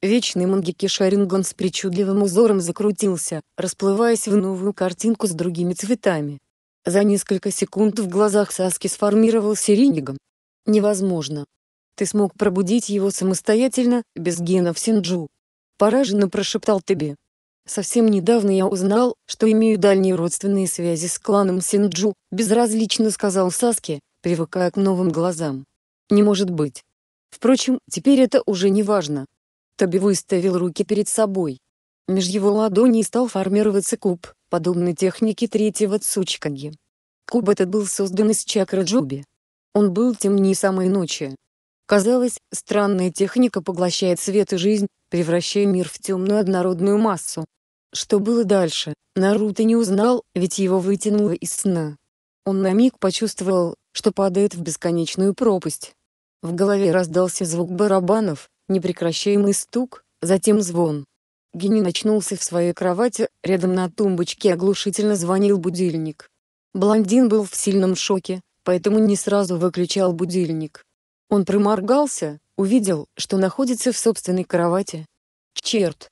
Вечный Мангеки Шаринган с причудливым узором закрутился, расплываясь в новую картинку с другими цветами. За несколько секунд в глазах Саски сформировался Риниган. Невозможно. Ты смог пробудить его самостоятельно, без генов Синджу. Пораженно прошептал тебе. Совсем недавно я узнал, что имею дальние родственные связи с кланом Синджу, безразлично сказал Саске, привыкая к новым глазам. Не может быть. Впрочем, теперь это уже не важно. Тоби выставил руки перед собой. Меж его ладоней стал формироваться куб, подобный технике третьего Цучкаги. Куб этот был создан из чакры Джуби. Он был темнее самой ночи. Казалось, странная техника поглощает свет и жизнь, превращая мир в темную однородную массу. Что было дальше, Наруто не узнал, ведь его вытянуло из сна. Он на миг почувствовал, что падает в бесконечную пропасть. В голове раздался звук барабанов, Непрекращаемый стук, затем звон. Генин очнулся в своей кровати, рядом на тумбочке оглушительно звонил будильник. Блондин был в сильном шоке, поэтому не сразу выключал будильник. Он проморгался, увидел, что находится в собственной кровати. Черт!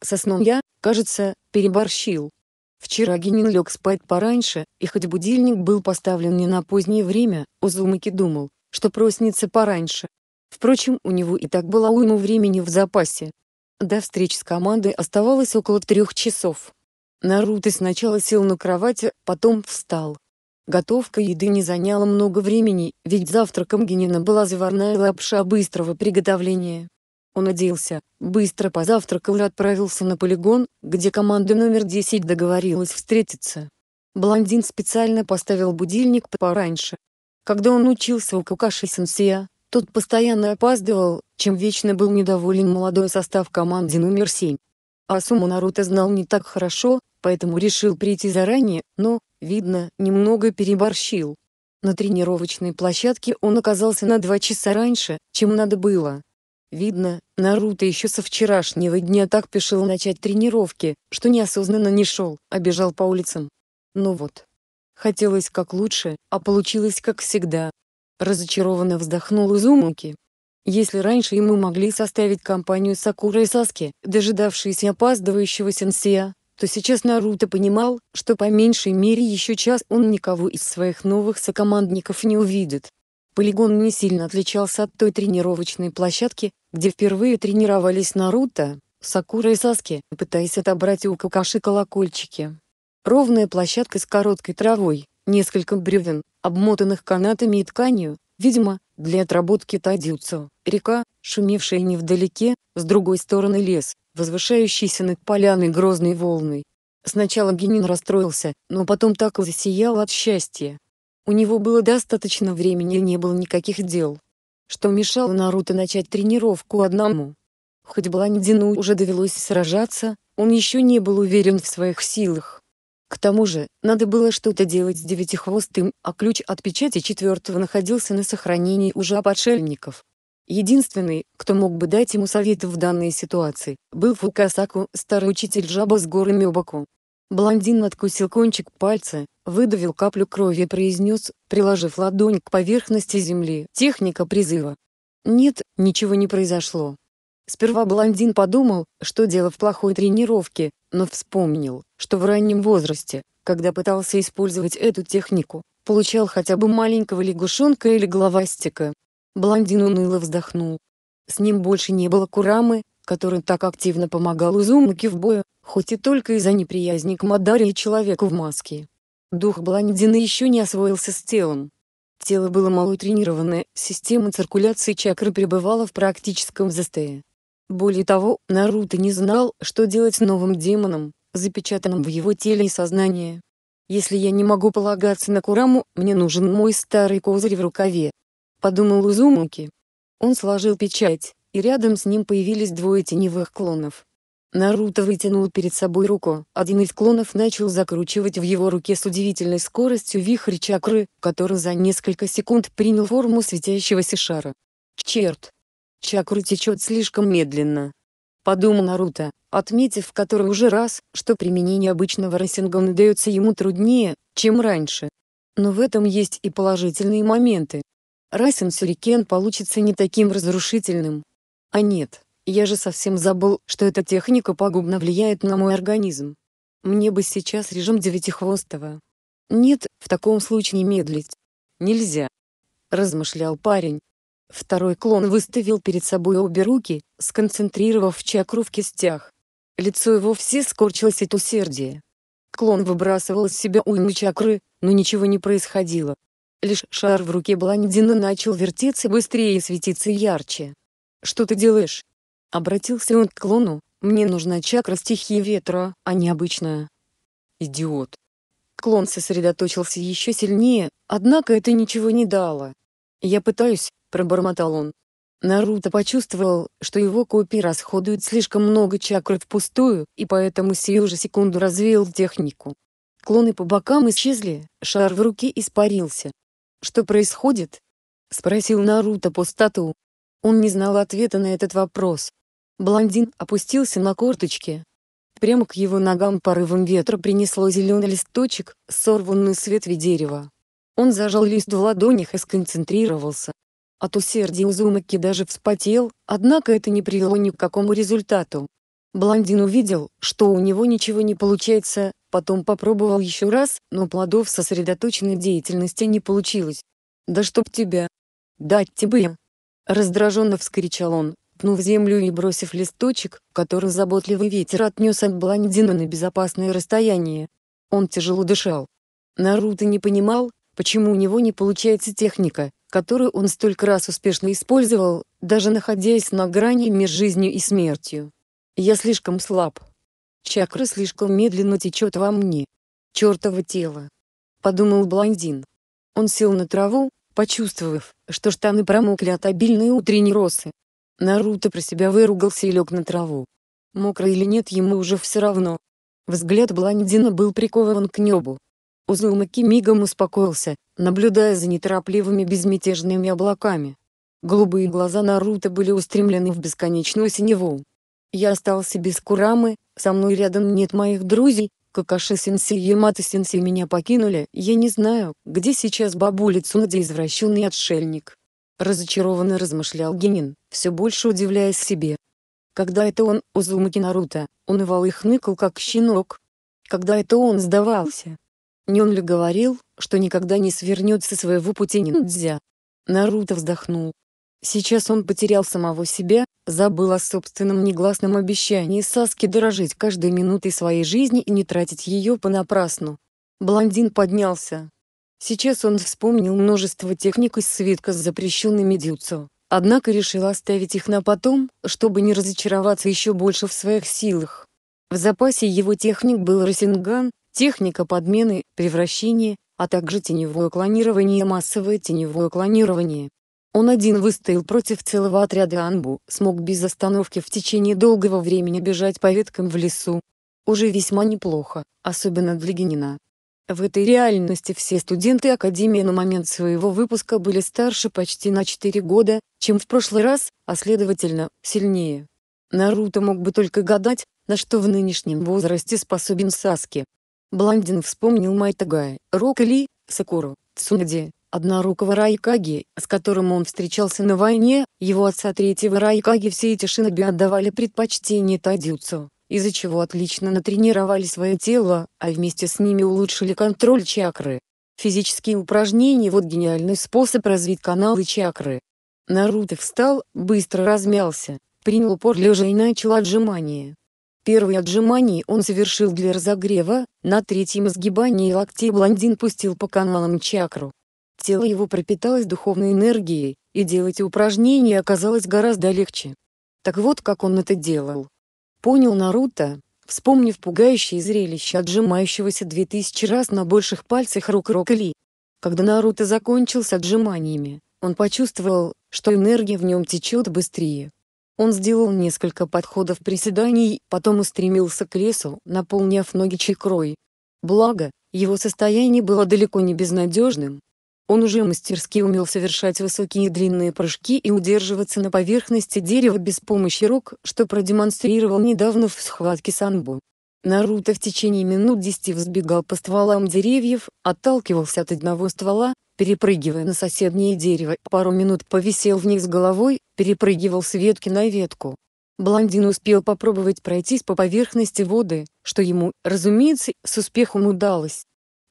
Со сном я, кажется, переборщил. Вчера Генин лег спать пораньше, и хоть будильник был поставлен не на позднее время, Узумаки думал, что проснется пораньше, Впрочем, у него и так было уйму времени в запасе. До встреч с командой оставалось около трех часов. Наруто сначала сел на кровати, а потом встал. Готовка еды не заняла много времени, ведь завтраком Генина была заварная лапша быстрого приготовления. Он оделся, быстро позавтракал и отправился на полигон, где команда номер 10 договорилась встретиться. Блондин специально поставил будильник пораньше. Когда он учился у Какаши-сенсея, тот постоянно опаздывал, чем вечно был недоволен молодой состав команды номер 7. Асуму Наруто знал не так хорошо, поэтому решил прийти заранее, но, видно, немного переборщил. На тренировочной площадке он оказался на два часа раньше, чем надо было. Видно, Наруто еще со вчерашнего дня так спешил начать тренировки, что неосознанно не шел, а бежал по улицам. Ну вот. Хотелось как лучше, а получилось как всегда разочарованно вздохнул Изумуки. Если раньше ему могли составить компанию Сакура и Саски, дожидавшиеся опаздывающего сенсея, то сейчас Наруто понимал, что по меньшей мере еще час он никого из своих новых сокомандников не увидит. Полигон не сильно отличался от той тренировочной площадки, где впервые тренировались Наруто, Сакура и Саски, пытаясь отобрать у Какаши колокольчики. Ровная площадка с короткой травой, Несколько бревен, обмотанных канатами и тканью, видимо, для отработки тадюцу. Река, шумевшая невдалеке, с другой стороны лес, возвышающийся над поляной грозной волной. Сначала Генин расстроился, но потом так засиял от счастья. У него было достаточно времени и не было никаких дел. Что мешало Наруто начать тренировку одному? Хоть Бландину уже довелось сражаться, он еще не был уверен в своих силах. К тому же, надо было что-то делать с девятихвостым, а ключ от печати четвертого находился на сохранении у жаб Единственный, кто мог бы дать ему совет в данной ситуации, был Фукасаку, старый учитель жаба с горы Мёбаку. Блондин откусил кончик пальца, выдавил каплю крови и произнес, приложив ладонь к поверхности земли, техника призыва. Нет, ничего не произошло. Сперва блондин подумал, что дело в плохой тренировке, но вспомнил, что в раннем возрасте, когда пытался использовать эту технику, получал хотя бы маленького лягушонка или головастика. Блондин уныло вздохнул. С ним больше не было Курамы, который так активно помогал Узумаки в бою, хоть и только из-за неприязни к Мадаре и человеку в маске. Дух блондина еще не освоился с телом. Тело было мало тренированное, система циркуляции чакры пребывала в практическом застое. Более того, Наруто не знал, что делать с новым демоном, запечатанным в его теле и сознании. «Если я не могу полагаться на Кураму, мне нужен мой старый козырь в рукаве», — подумал Узумуки. Он сложил печать, и рядом с ним появились двое теневых клонов. Наруто вытянул перед собой руку, один из клонов начал закручивать в его руке с удивительной скоростью вихрь чакры, который за несколько секунд принял форму светящегося шара. «Черт!» Чакру течет слишком медленно. Подумал Наруто, отметив который уже раз, что применение обычного Росингана дается ему труднее, чем раньше. Но в этом есть и положительные моменты. Расин Сюрикен получится не таким разрушительным. А нет, я же совсем забыл, что эта техника пагубно влияет на мой организм. Мне бы сейчас режим девятихвостого. Нет, в таком случае не медлить. Нельзя. Размышлял парень, Второй клон выставил перед собой обе руки, сконцентрировав чакру в кистях. Лицо его все скорчилось от усердия. Клон выбрасывал из себя уйму чакры, но ничего не происходило. Лишь шар в руке блондина начал вертеться быстрее и светиться ярче. «Что ты делаешь?» Обратился он к клону, «Мне нужна чакра стихии ветра, а не обычная». «Идиот!» Клон сосредоточился еще сильнее, однако это ничего не дало. «Я пытаюсь, — пробормотал он. Наруто почувствовал, что его копии расходуют слишком много чакры впустую, и поэтому сию же секунду развеял технику. Клоны по бокам исчезли, шар в руке испарился. «Что происходит?» — спросил Наруто пустоту. Он не знал ответа на этот вопрос. Блондин опустился на корточки. Прямо к его ногам порывом ветра принесло зеленый листочек, сорванный с ветви дерева. Он зажал лист в ладонях и сконцентрировался. А от усердия Узумаки даже вспотел, однако это не привело ни к какому результату. Блондин увидел, что у него ничего не получается, потом попробовал еще раз, но плодов сосредоточенной деятельности не получилось. «Да чтоб тебя! Дать тебе!» Раздраженно вскричал он, пнув землю и бросив листочек, который заботливый ветер отнес от блондина на безопасное расстояние. Он тяжело дышал. Наруто не понимал, почему у него не получается техника которую он столько раз успешно использовал, даже находясь на грани между жизнью и смертью. Я слишком слаб. Чакра слишком медленно течет во мне. Чертово тело. Подумал блондин. Он сел на траву, почувствовав, что штаны промокли от обильной утренней росы. Наруто про себя выругался и лег на траву. Мокро или нет ему уже все равно. Взгляд блондина был прикован к небу. Узумаки мигом успокоился, наблюдая за неторопливыми безмятежными облаками. Голубые глаза Наруто были устремлены в бесконечную синеву. «Я остался без Курамы, со мной рядом нет моих друзей, какаши Сенси и ямато Сенси меня покинули, я не знаю, где сейчас бабуля Цунаде извращенный отшельник». Разочарованно размышлял Генин, все больше удивляясь себе. Когда это он, Узумаки Наруто, унывал и хныкал как щенок. Когда это он сдавался, Нёнли говорил, что никогда не свернет со своего пути ниндзя. Наруто вздохнул. Сейчас он потерял самого себя, забыл о собственном негласном обещании Саски дорожить каждой минутой своей жизни и не тратить ее понапрасну. Блондин поднялся. Сейчас он вспомнил множество техник из свитка с запрещенными дюцо, однако решил оставить их на потом, чтобы не разочароваться еще больше в своих силах. В запасе его техник был Росинган, Техника подмены, превращения, а также теневое клонирование и массовое теневое клонирование. Он один выстоял против целого отряда Анбу, смог без остановки в течение долгого времени бежать по веткам в лесу. Уже весьма неплохо, особенно для Генина. В этой реальности все студенты Академии на момент своего выпуска были старше почти на 4 года, чем в прошлый раз, а следовательно, сильнее. Наруто мог бы только гадать, на что в нынешнем возрасте способен Саски. Блондин вспомнил Майтагая, Рок Ли, Сакуру, Цунади, однорукого Райкаги, с которым он встречался на войне, его отца третьего Райкаги все эти шиноби отдавали предпочтение тайдюцу, из-за чего отлично натренировали свое тело, а вместе с ними улучшили контроль чакры. Физические упражнения – вот гениальный способ развить каналы чакры. Наруто встал, быстро размялся, принял упор лежа и начал отжимание. Первые отжимания он совершил для разогрева, на третьем сгибании локтей блондин пустил по каналам чакру. Тело его пропиталось духовной энергией, и делать упражнения оказалось гораздо легче. Так вот как он это делал. Понял Наруто, вспомнив пугающее зрелище отжимающегося 2000 раз на больших пальцах рук Рокли. Когда Наруто закончил с отжиманиями, он почувствовал, что энергия в нем течет быстрее. Он сделал несколько подходов приседаний, потом устремился к лесу, наполняв ноги чекрой. Благо, его состояние было далеко не безнадежным. Он уже мастерски умел совершать высокие и длинные прыжки и удерживаться на поверхности дерева без помощи рук, что продемонстрировал недавно в схватке с Анбу. Наруто в течение минут десяти взбегал по стволам деревьев, отталкивался от одного ствола, перепрыгивая на соседнее дерево, пару минут повисел вниз головой, перепрыгивал с ветки на ветку. Блондин успел попробовать пройтись по поверхности воды, что ему, разумеется, с успехом удалось.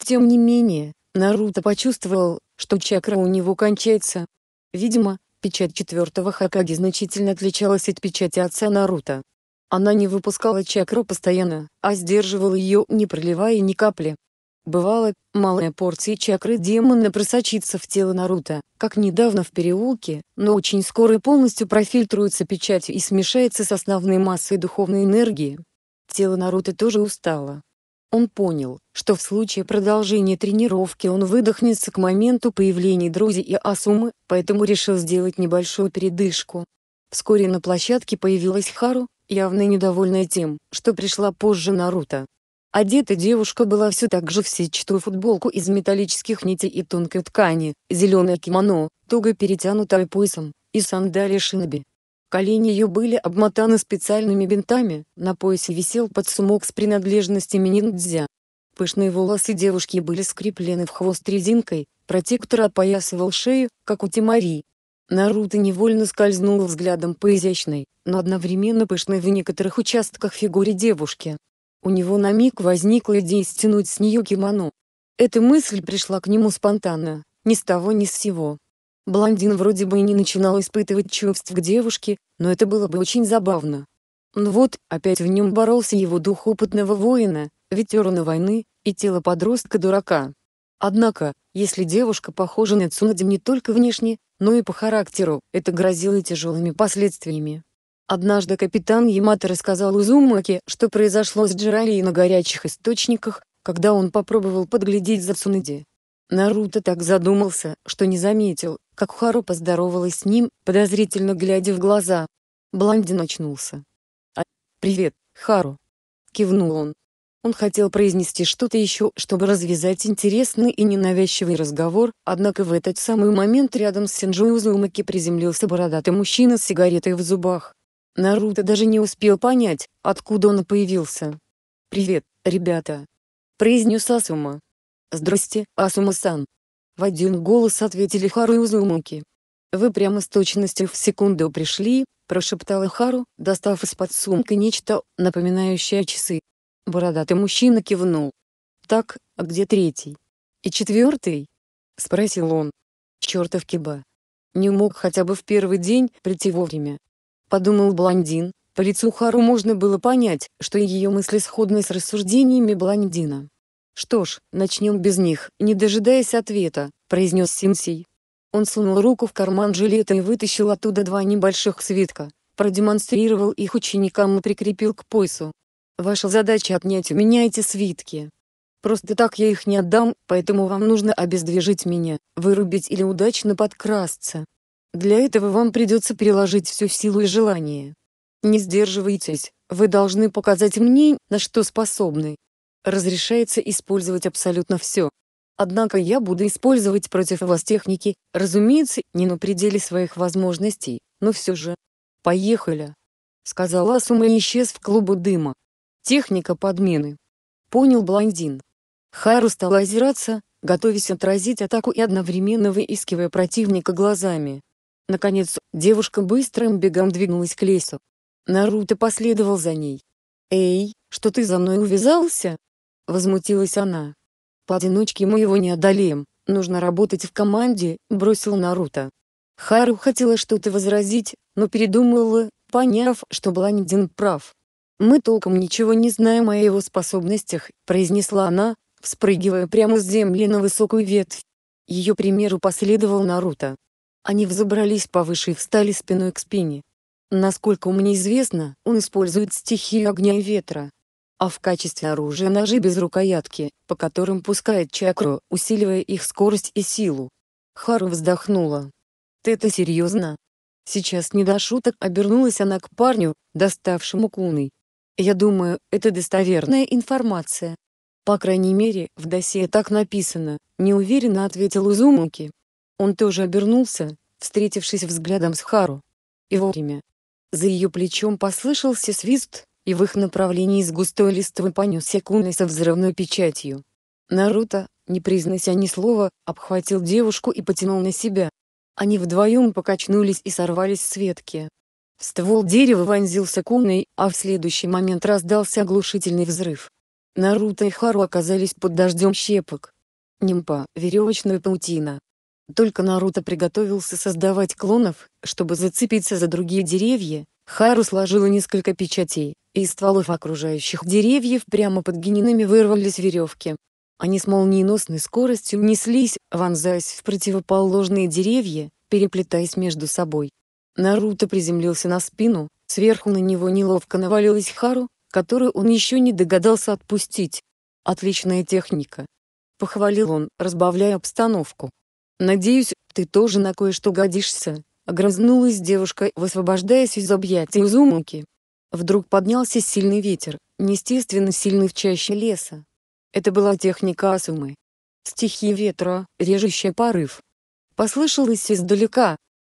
Тем не менее, Наруто почувствовал, что чакра у него кончается. Видимо, печать четвертого Хакаги значительно отличалась от печати отца Наруто, она не выпускала чакру постоянно, а сдерживала ее, не проливая ни капли. Бывало, малая порция чакры демона просочится в тело Наруто, как недавно в переулке, но очень скоро полностью профильтруется печать и смешается с основной массой духовной энергии. Тело Наруто тоже устало. Он понял, что в случае продолжения тренировки он выдохнется к моменту появления Друзи и Асумы, поэтому решил сделать небольшую передышку. Вскоре на площадке появилась Хару, явно недовольная тем, что пришла позже Наруто. Одета девушка была все так же в сетчатую футболку из металлических нитей и тонкой ткани, зеленое кимоно, туго перетянутое поясом, и сандалии шиноби. Колени ее были обмотаны специальными бинтами, на поясе висел подсумок с принадлежностями ниндзя. Пышные волосы девушки были скреплены в хвост резинкой, протектор опоясывал шею, как у Тимари, Наруто невольно скользнул взглядом по изящной, но одновременно пышной в некоторых участках фигуре девушки. У него на миг возникла идея стянуть с нее кимоно. Эта мысль пришла к нему спонтанно, ни с того ни с сего. Блондин вроде бы и не начинал испытывать чувств к девушке, но это было бы очень забавно. Но вот, опять в нем боролся его дух опытного воина, ветерана войны, и тело подростка-дурака. Однако, если девушка похожа на Цунади не только внешне, но и по характеру, это грозило тяжелыми последствиями. Однажды капитан Ямато рассказал Узумаке, что произошло с Джиралией на горячих источниках, когда он попробовал подглядеть за Цунади. Наруто так задумался, что не заметил, как Хару поздоровалась с ним, подозрительно глядя в глаза. Блондин очнулся. «А, привет, Хару!» — кивнул он, он хотел произнести что-то еще, чтобы развязать интересный и ненавязчивый разговор, однако в этот самый момент рядом с Синджу Узумаки приземлился бородатый мужчина с сигаретой в зубах. Наруто даже не успел понять, откуда он появился. «Привет, ребята!» — произнес Асума. «Здрасте, Асума-сан!» В один голос ответили Хару и Узумаки. «Вы прямо с точностью в секунду пришли», — прошептала Хару, достав из-под сумки нечто, напоминающее часы. Бородатый мужчина кивнул. «Так, а где третий?» «И четвертый?» — спросил он. «Чертов киба! Не мог хотя бы в первый день прийти вовремя!» — подумал блондин. По лицу Хару можно было понять, что ее мысли сходны с рассуждениями блондина. «Что ж, начнем без них», — не дожидаясь ответа, — произнес Симсий. Он сунул руку в карман жилета и вытащил оттуда два небольших свитка, продемонстрировал их ученикам и прикрепил к поясу, Ваша задача отнять у меня эти свитки. Просто так я их не отдам, поэтому вам нужно обездвижить меня, вырубить или удачно подкрасться. Для этого вам придется приложить всю силу и желание. Не сдерживайтесь, вы должны показать мне, на что способны. Разрешается использовать абсолютно все. Однако я буду использовать против вас техники, разумеется, не на пределе своих возможностей, но все же. Поехали. Сказала Сума и исчез в клубу дыма. Техника подмены. Понял блондин. Хару стал озираться, готовясь отразить атаку и одновременно выискивая противника глазами. Наконец, девушка быстрым бегом двинулась к лесу. Наруто последовал за ней. «Эй, что ты за мной увязался?» — возмутилась она. «Поодиночке мы его не одолеем, нужно работать в команде», — бросил Наруто. Хару хотела что-то возразить, но передумала, поняв, что Блондин прав. «Мы толком ничего не знаем о его способностях», — произнесла она, вспрыгивая прямо с земли на высокую ветвь. Ее примеру последовал Наруто. Они взобрались повыше и встали спиной к спине. Насколько мне известно, он использует стихию огня и ветра. А в качестве оружия ножи без рукоятки, по которым пускает чакру, усиливая их скорость и силу. Хару вздохнула. «Ты это серьезно?» Сейчас не до шуток обернулась она к парню, доставшему куной. Я думаю, это достоверная информация. По крайней мере, в досье так написано, неуверенно ответил Узумаки. Он тоже обернулся, встретившись взглядом с Хару. И вовремя. За ее плечом послышался свист, и в их направлении из густой листвы понесся куны со взрывной печатью. Наруто, не произнося ни слова, обхватил девушку и потянул на себя. Они вдвоем покачнулись и сорвались с ветки, в ствол дерева вонзился кунный, а в следующий момент раздался оглушительный взрыв. Наруто и Хару оказались под дождем щепок. Нимпа, веревочная паутина. Только Наруто приготовился создавать клонов, чтобы зацепиться за другие деревья, Хару сложила несколько печатей, и из стволов окружающих деревьев прямо под генинами вырвались веревки. Они с молниеносной скоростью неслись, вонзаясь в противоположные деревья, переплетаясь между собой. Наруто приземлился на спину, сверху на него неловко навалилась Хару, которую он еще не догадался отпустить. «Отличная техника!» — похвалил он, разбавляя обстановку. «Надеюсь, ты тоже на кое-что годишься», — огрызнулась девушка, высвобождаясь из объятий Узумаки. Вдруг поднялся сильный ветер, неестественно сильный в чаще леса. Это была техника Асумы. Стихи ветра, режущий порыв. Послышалось издалека,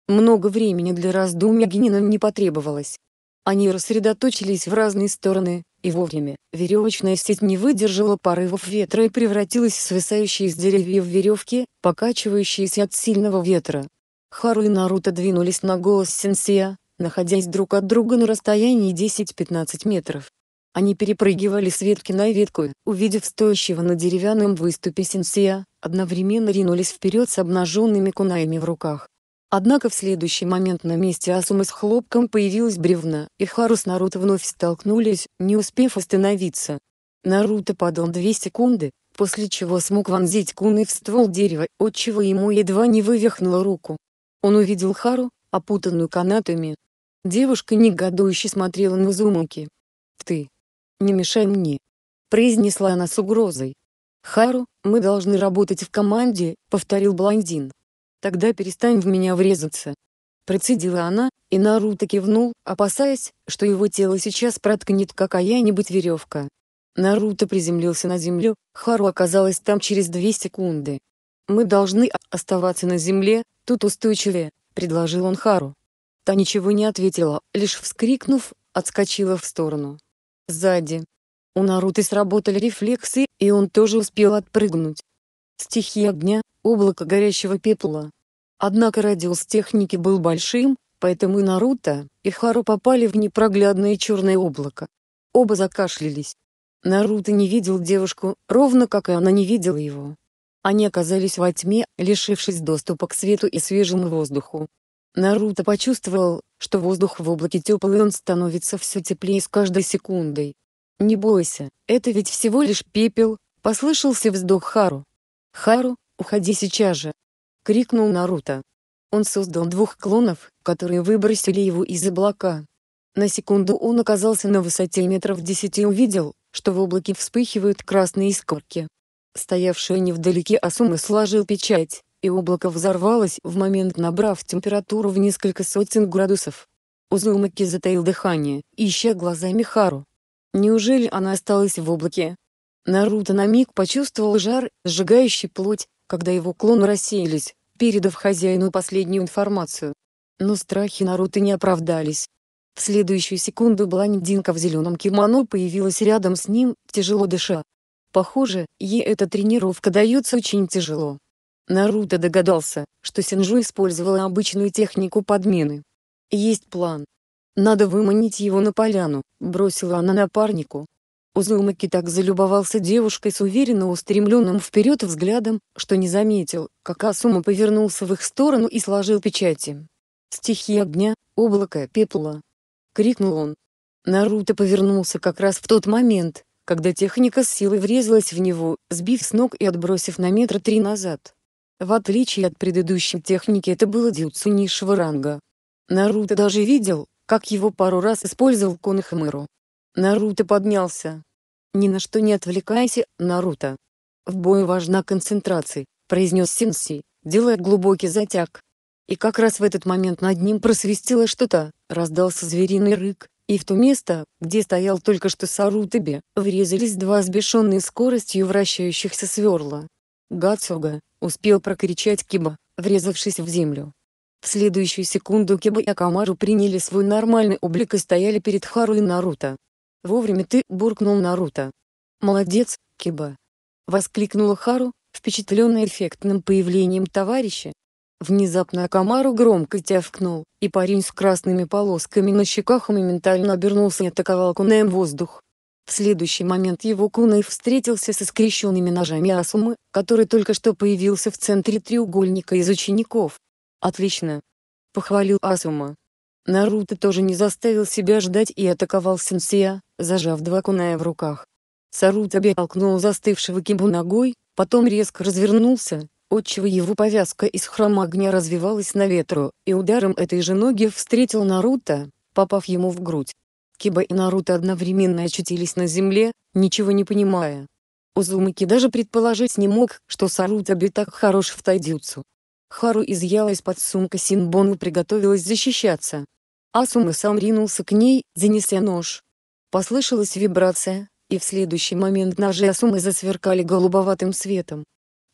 много времени для раздумья Генинам не потребовалось. Они рассредоточились в разные стороны, и вовремя. Веревочная сеть не выдержала порывов ветра и превратилась в свисающие с деревьев веревки, покачивающиеся от сильного ветра. Хару и Наруто двинулись на голос сенсея, находясь друг от друга на расстоянии 10-15 метров. Они перепрыгивали с ветки на ветку, увидев стоящего на деревянном выступе сенсея, одновременно ринулись вперед с обнаженными кунаями в руках. Однако в следующий момент на месте Асумы с хлопком появилась бревна, и Хару с Наруто вновь столкнулись, не успев остановиться. Наруто подал две секунды, после чего смог вонзить куны в ствол дерева, отчего ему едва не вывихнула руку. Он увидел Хару, опутанную канатами. Девушка негодующе смотрела на Узумаки. «Ты! Не мешай мне!» — произнесла она с угрозой. «Хару, мы должны работать в команде», — повторил блондин. Тогда перестань в меня врезаться. Процедила она, и Наруто кивнул, опасаясь, что его тело сейчас проткнет какая-нибудь веревка. Наруто приземлился на землю, Хару оказалась там через две секунды. «Мы должны оставаться на земле, тут устойчивее», — предложил он Хару. Та ничего не ответила, лишь вскрикнув, отскочила в сторону. Сзади. У Наруто сработали рефлексы, и он тоже успел отпрыгнуть. Стихия огня, облако горящего пепла. Однако радиус техники был большим, поэтому и Наруто, и Хару попали в непроглядное черное облако. Оба закашлялись. Наруто не видел девушку, ровно как и она не видела его. Они оказались во тьме, лишившись доступа к свету и свежему воздуху. Наруто почувствовал, что воздух в облаке теплый и он становится все теплее с каждой секундой. «Не бойся, это ведь всего лишь пепел», — послышался вздох Хару. Хару, «Уходи сейчас же!» — крикнул Наруто. Он создал двух клонов, которые выбросили его из облака. На секунду он оказался на высоте метров десяти и увидел, что в облаке вспыхивают красные искорки. Стоявшая невдалеке Асума сложил печать, и облако взорвалось в момент набрав температуру в несколько сотен градусов. Узумаки затаил дыхание, ища глазами Хару. Неужели она осталась в облаке? Наруто на миг почувствовал жар, сжигающий плоть, когда его клоны рассеялись, передав хозяину последнюю информацию. Но страхи Наруто не оправдались. В следующую секунду блондинка в зеленом кимоно появилась рядом с ним, тяжело дыша. Похоже, ей эта тренировка дается очень тяжело. Наруто догадался, что Синжу использовала обычную технику подмены. «Есть план. Надо выманить его на поляну», — бросила она напарнику, Узел так залюбовался девушкой с уверенно устремленным вперед взглядом, что не заметил, как Асума повернулся в их сторону и сложил печати. «Стихи огня, облако, пепла!» — крикнул он. Наруто повернулся как раз в тот момент, когда техника с силой врезалась в него, сбив с ног и отбросив на метр три назад. В отличие от предыдущей техники это было дюцу низшего ранга. Наруто даже видел, как его пару раз использовал Конохамыру. Наруто поднялся, «Ни на что не отвлекайся, Наруто!» «В бою важна концентрация», — произнес Синси, делая глубокий затяг. И как раз в этот момент над ним просвистело что-то, раздался звериный рык, и в то место, где стоял только что Сарутаби, врезались два сбешенные скоростью вращающихся сверла. Гацуга успел прокричать Киба, врезавшись в землю. В следующую секунду Киба и Акамару приняли свой нормальный облик и стояли перед Хару и Наруто. «Вовремя ты!» — буркнул Наруто. «Молодец, Киба!» — воскликнула Хару, впечатленная эффектным появлением товарища. Внезапно Камару громко тявкнул, и парень с красными полосками на щеках моментально обернулся и атаковал кунаем воздух. В следующий момент его кунай встретился со скрещенными ножами Асумы, который только что появился в центре треугольника из учеников. «Отлично!» — похвалил Асума. Наруто тоже не заставил себя ждать и атаковал Сенсия, зажав два куная в руках. Сарутаби толкнул застывшего кибу ногой, потом резко развернулся, отчего его повязка из храма огня развивалась на ветру, и ударом этой же ноги встретил Наруто, попав ему в грудь. Киба и Наруто одновременно очутились на земле, ничего не понимая. Узумаки даже предположить не мог, что Сарутаби так хорош в тайдюцу. Хару изъяла из-под сумка Синбону и приготовилась защищаться, Асума сам ринулся к ней, занеся нож. Послышалась вибрация, и в следующий момент ножи Асумы засверкали голубоватым светом.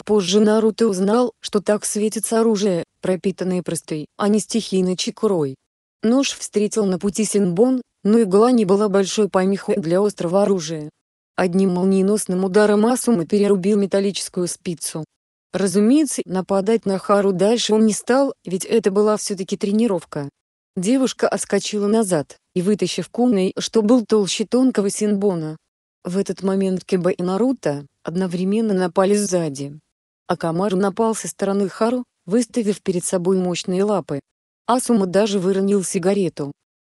Позже Наруто узнал, что так светится оружие, пропитанное простой, а не стихийной чекурой. Нож встретил на пути Синбон, но игла не была большой помехой для острого оружия. Одним молниеносным ударом Асума перерубил металлическую спицу. Разумеется, нападать на Хару дальше он не стал, ведь это была все-таки тренировка, Девушка отскочила назад, и вытащив куной, что был толще тонкого синбона. В этот момент Кеба и Наруто одновременно напали сзади. А Камару напал со стороны Хару, выставив перед собой мощные лапы. Асума даже выронил сигарету.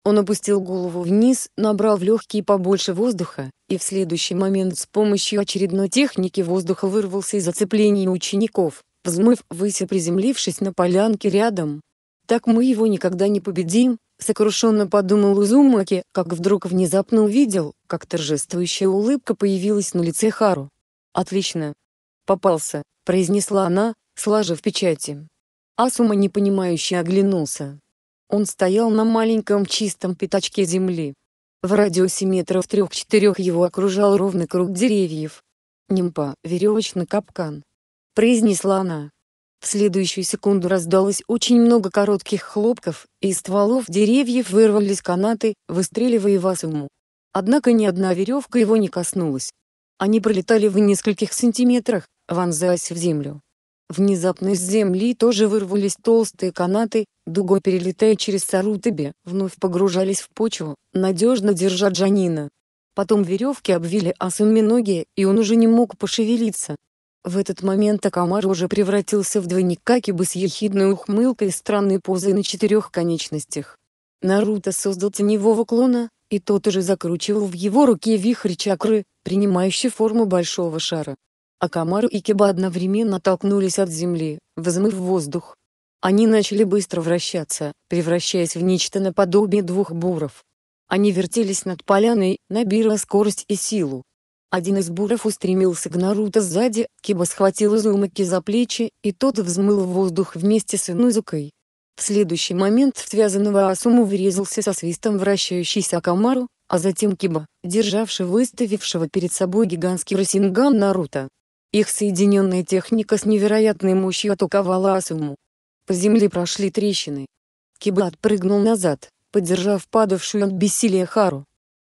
Он опустил голову вниз, набрал в легкие побольше воздуха, и в следующий момент с помощью очередной техники воздуха вырвался из оцепления учеников, взмыв ввысь приземлившись на полянке рядом. Так мы его никогда не победим, сокрушенно подумал Узумаки, как вдруг внезапно увидел, как торжествующая улыбка появилась на лице Хару. «Отлично!» «Попался», — произнесла она, сложив печати. Асума непонимающе оглянулся. Он стоял на маленьком чистом пятачке земли. В радиусе метров трех-четырех его окружал ровный круг деревьев. «Нимпа, веревочный капкан», — произнесла она. В следующую секунду раздалось очень много коротких хлопков, и из стволов деревьев вырвались канаты, выстреливая в Асуму. Однако ни одна веревка его не коснулась. Они пролетали в нескольких сантиметрах, вонзаясь в землю. Внезапно из земли тоже вырвались толстые канаты, дугой перелетая через Сарутаби, вновь погружались в почву, надежно держа Джанина. Потом веревки обвили Асуми ноги, и он уже не мог пошевелиться, в этот момент Акамар уже превратился в двойника, двойникакибы с ехидной ухмылкой и странной позой на четырех конечностях. Наруто создал теневого клона, и тот уже закручивал в его руке вихрь чакры, принимающий форму большого шара. Акамару и Киба одновременно толкнулись от земли, взмыв воздух. Они начали быстро вращаться, превращаясь в нечто наподобие двух буров. Они вертелись над поляной, набирая скорость и силу. Один из буров устремился к Наруто сзади, Киба схватил Изумаки за плечи, и тот взмыл в воздух вместе с Инузукой. В следующий момент в связанного Асуму врезался со свистом вращающийся Акамару, а затем Киба, державший выставившего перед собой гигантский Росинган Наруто. Их соединенная техника с невероятной мощью атаковала Асуму. По земле прошли трещины. Киба отпрыгнул назад, поддержав падавшую от бессилия Хару.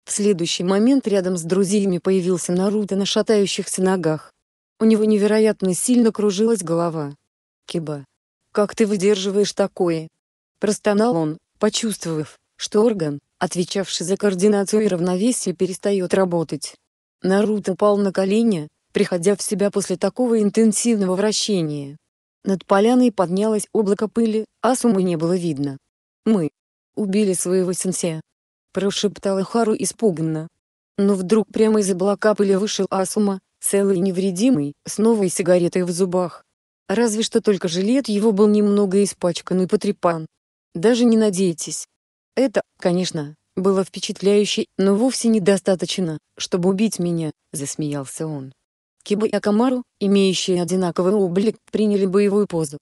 В следующий момент рядом с друзьями появился Наруто на шатающихся ногах. У него невероятно сильно кружилась голова. «Киба, как ты выдерживаешь такое?» Простонал он, почувствовав, что орган, отвечавший за координацию и равновесие, перестает работать. Наруто упал на колени, приходя в себя после такого интенсивного вращения. Над поляной поднялось облако пыли, а сумы не было видно. «Мы убили своего сенсея», — прошептала Хару испуганно. Но вдруг прямо из облака пыли вышел Асума, целый и невредимый, с новой сигаретой в зубах. Разве что только жилет его был немного испачкан и потрепан. Даже не надейтесь. Это, конечно, было впечатляюще, но вовсе недостаточно, чтобы убить меня, засмеялся он. Киба и Акамару, имеющие одинаковый облик, приняли боевую позу.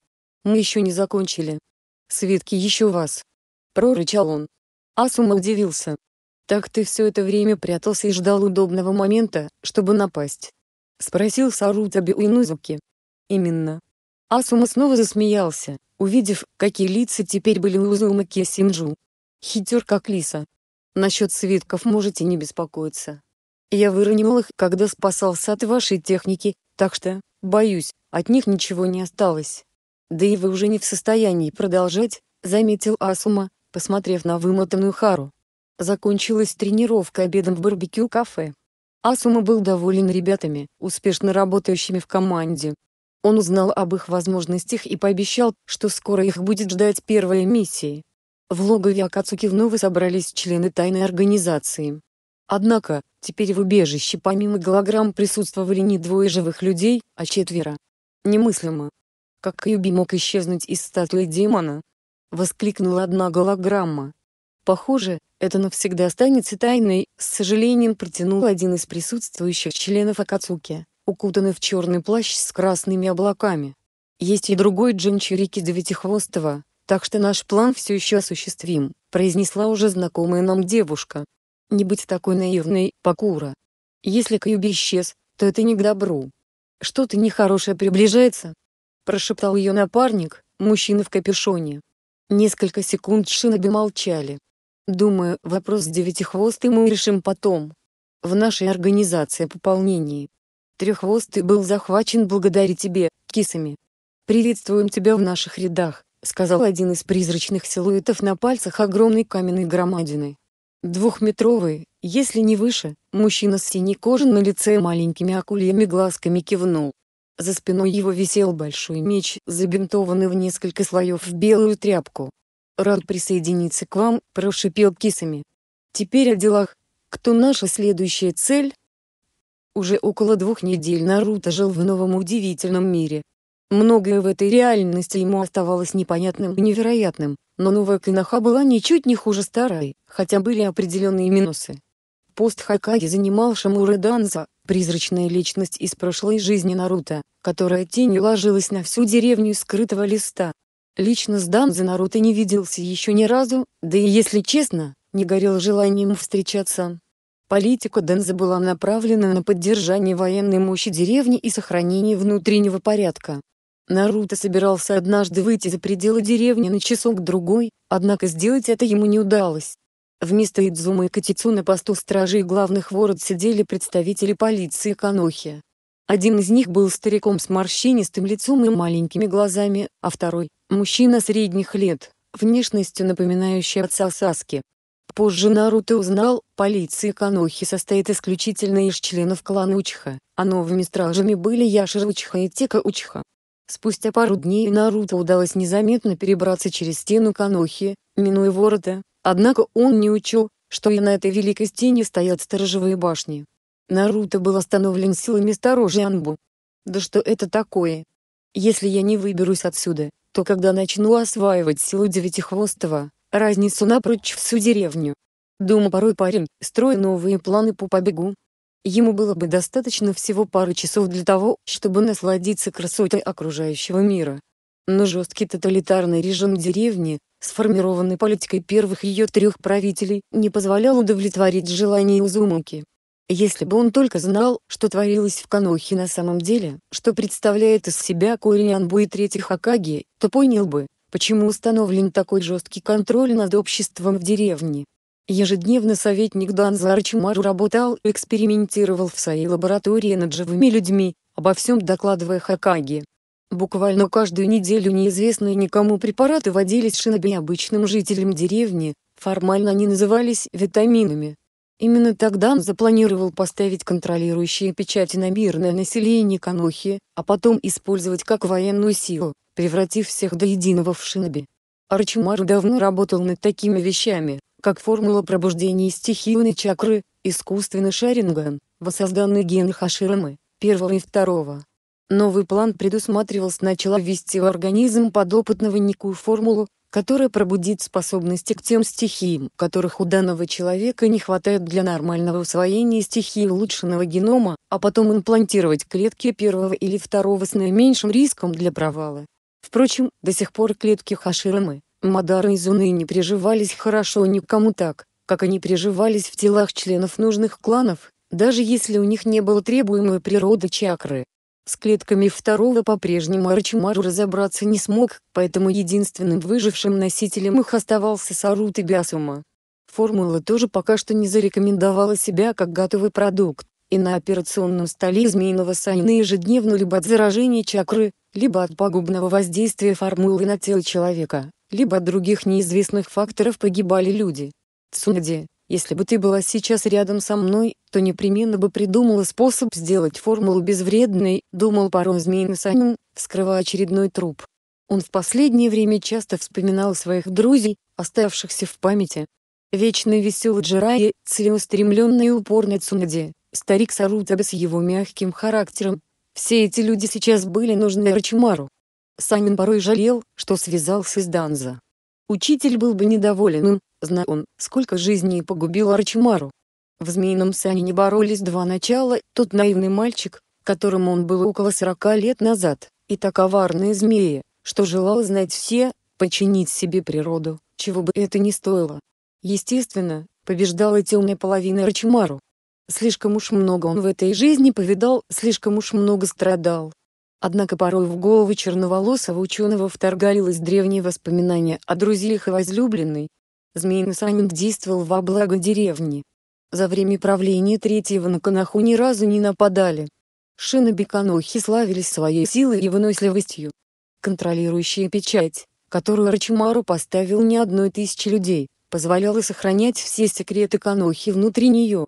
Мы еще не закончили. Свитки еще вас. Прорычал он. Асума удивился. «Так ты все это время прятался и ждал удобного момента, чтобы напасть?» — спросил Сарутаби у Инузуки. «Именно». Асума снова засмеялся, увидев, какие лица теперь были у Узумаки и Синджу. «Хитер как лиса. Насчет свитков можете не беспокоиться. Я выронил их, когда спасался от вашей техники, так что, боюсь, от них ничего не осталось. Да и вы уже не в состоянии продолжать», — заметил Асума, посмотрев на вымотанную Хару. Закончилась тренировка обедом в барбекю-кафе. Асума был доволен ребятами, успешно работающими в команде. Он узнал об их возможностях и пообещал, что скоро их будет ждать первая миссия. В логове Акацуки вновь собрались члены тайной организации. Однако, теперь в убежище помимо голограмм присутствовали не двое живых людей, а четверо. Немыслимо. Как Юби мог исчезнуть из статуи демона, — воскликнула одна голограмма. «Похоже, это навсегда останется тайной», — с сожалением протянул один из присутствующих членов Акацуки, укутанный в черный плащ с красными облаками. «Есть и другой Джин Чурики Девятихвостого, так что наш план все еще осуществим», — произнесла уже знакомая нам девушка. «Не быть такой наивной, Пакура. Если Кьюби исчез, то это не к добру. Что-то нехорошее приближается», — прошептал ее напарник, мужчина в капюшоне. Несколько секунд шиноби молчали. «Думаю, вопрос с девятихвостой мы решим потом. В нашей организации пополнений. Треххвостый был захвачен благодаря тебе, кисами. Приветствуем тебя в наших рядах», — сказал один из призрачных силуэтов на пальцах огромной каменной громадины. Двухметровый, если не выше, мужчина с синей кожей на лице и маленькими акульями глазками кивнул. За спиной его висел большой меч, забинтованный в несколько слоев в белую тряпку. «Рад присоединиться к вам», — прошипел кисами. «Теперь о делах. Кто наша следующая цель?» Уже около двух недель Наруто жил в новом удивительном мире. Многое в этой реальности ему оставалось непонятным и невероятным, но новая Кинаха была ничуть не хуже старой, хотя были определенные минусы. Пост Хакаги занимал Шамура Данза, призрачная личность из прошлой жизни Наруто, которая тенью ложилась на всю деревню скрытого листа. Лично с Данзе Наруто не виделся еще ни разу, да и если честно, не горел желанием встречаться. Политика Денза была направлена на поддержание военной мощи деревни и сохранение внутреннего порядка. Наруто собирался однажды выйти за пределы деревни на часок-другой, однако сделать это ему не удалось. Вместо Идзумы и Катицу на посту стражей главных ворот сидели представители полиции Канохи. Один из них был стариком с морщинистым лицом и маленькими глазами, а второй – мужчина средних лет, внешностью напоминающий отца Саски. Позже Наруто узнал, полиция Канохи состоит исключительно из членов клана Учха, а новыми стражами были Яшир Учиха и Тека Учиха. Спустя пару дней Наруто удалось незаметно перебраться через стену Канохи, минуя ворота, Однако он не учел, что и на этой великой стене стоят сторожевые башни. Наруто был остановлен силами сторожей Анбу. Да что это такое? Если я не выберусь отсюда, то когда начну осваивать силу Девятихвостого, разнесу напрочь всю деревню. Дома порой парень, строя новые планы по побегу. Ему было бы достаточно всего пары часов для того, чтобы насладиться красотой окружающего мира. Но жесткий тоталитарный режим деревни, сформированной политикой первых ее трех правителей, не позволял удовлетворить желание Узумаки. Если бы он только знал, что творилось в Канохе на самом деле, что представляет из себя корень Анбу и Третий Хакаги, то понял бы, почему установлен такой жесткий контроль над обществом в деревне. Ежедневно советник Данза Арчимару работал и экспериментировал в своей лаборатории над живыми людьми, обо всем докладывая Хакаги. Буквально каждую неделю неизвестные никому препараты водились шиноби обычным жителям деревни, формально они назывались витаминами. Именно тогда он запланировал поставить контролирующие печати на мирное население Канохи, а потом использовать как военную силу, превратив всех до единого в шиноби. Арчимар давно работал над такими вещами, как формула пробуждения стихийной чакры, искусственный шаринган, воссозданный ген Хаширамы, первого и второго, Новый план предусматривал сначала ввести в организм подопытного некую формулу, которая пробудит способности к тем стихиям, которых у данного человека не хватает для нормального усвоения стихии улучшенного генома, а потом имплантировать клетки первого или второго с наименьшим риском для провала. Впрочем, до сих пор клетки Хаширамы, Мадары и Зуны не приживались хорошо никому так, как они приживались в телах членов нужных кланов, даже если у них не было требуемой природы чакры. С клетками второго по-прежнему Арчимару разобраться не смог, поэтому единственным выжившим носителем их оставался Сарут и Биасума. Формула тоже пока что не зарекомендовала себя как готовый продукт, и на операционном столе змеиного сайна ежедневно либо от заражения чакры, либо от пагубного воздействия формулы на тело человека, либо от других неизвестных факторов погибали люди. Цунади, если бы ты была сейчас рядом со мной, то непременно бы придумала способ сделать формулу безвредной, думал порой змеиный Санин, вскрывая очередной труп. Он в последнее время часто вспоминал своих друзей, оставшихся в памяти. вечный веселый Джирайя, целеустремленный и упорный Цунади, старик Сарутаба с его мягким характером. Все эти люди сейчас были нужны Рачимару. Санин порой жалел, что связался с Данза. Учитель был бы недоволен им, Зная он, сколько жизней погубил Арчимару. В змеином сане не боролись два начала, тот наивный мальчик, которому он был около сорока лет назад, и та коварная змея, что желала знать все, подчинить себе природу, чего бы это ни стоило. Естественно, побеждала темная половина Рачимару. Слишком уж много он в этой жизни повидал, слишком уж много страдал. Однако порой в голову черноволосого ученого вторгались древние воспоминания о друзьях и возлюбленной, Змеиный саммит действовал во благо деревни. За время правления третьего на Канаху ни разу не нападали. Шинобиканохи славились своей силой и выносливостью. Контролирующая печать, которую Рачимару поставил не одной тысячи людей, позволяла сохранять все секреты Канохи внутри нее.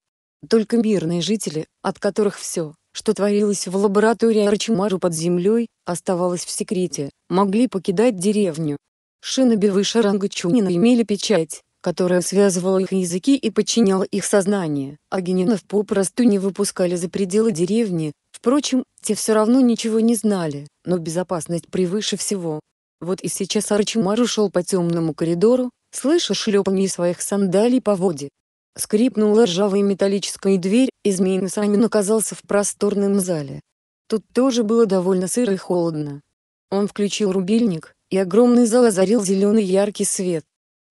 Только мирные жители, от которых все, что творилось в лаборатории Арчимару под землей, оставалось в секрете, могли покидать деревню. Шиноби выше ранга Чунина имели печать, которая связывала их языки и подчиняла их сознание, а генинов попросту не выпускали за пределы деревни, впрочем, те все равно ничего не знали, но безопасность превыше всего. Вот и сейчас Арчимар ушел по темному коридору, слыша шлепанье своих сандалий по воде. Скрипнула ржавая металлическая дверь, и змеиный Санин оказался в просторном зале. Тут тоже было довольно сыро и холодно. Он включил рубильник, и огромный зал озарил зеленый яркий свет.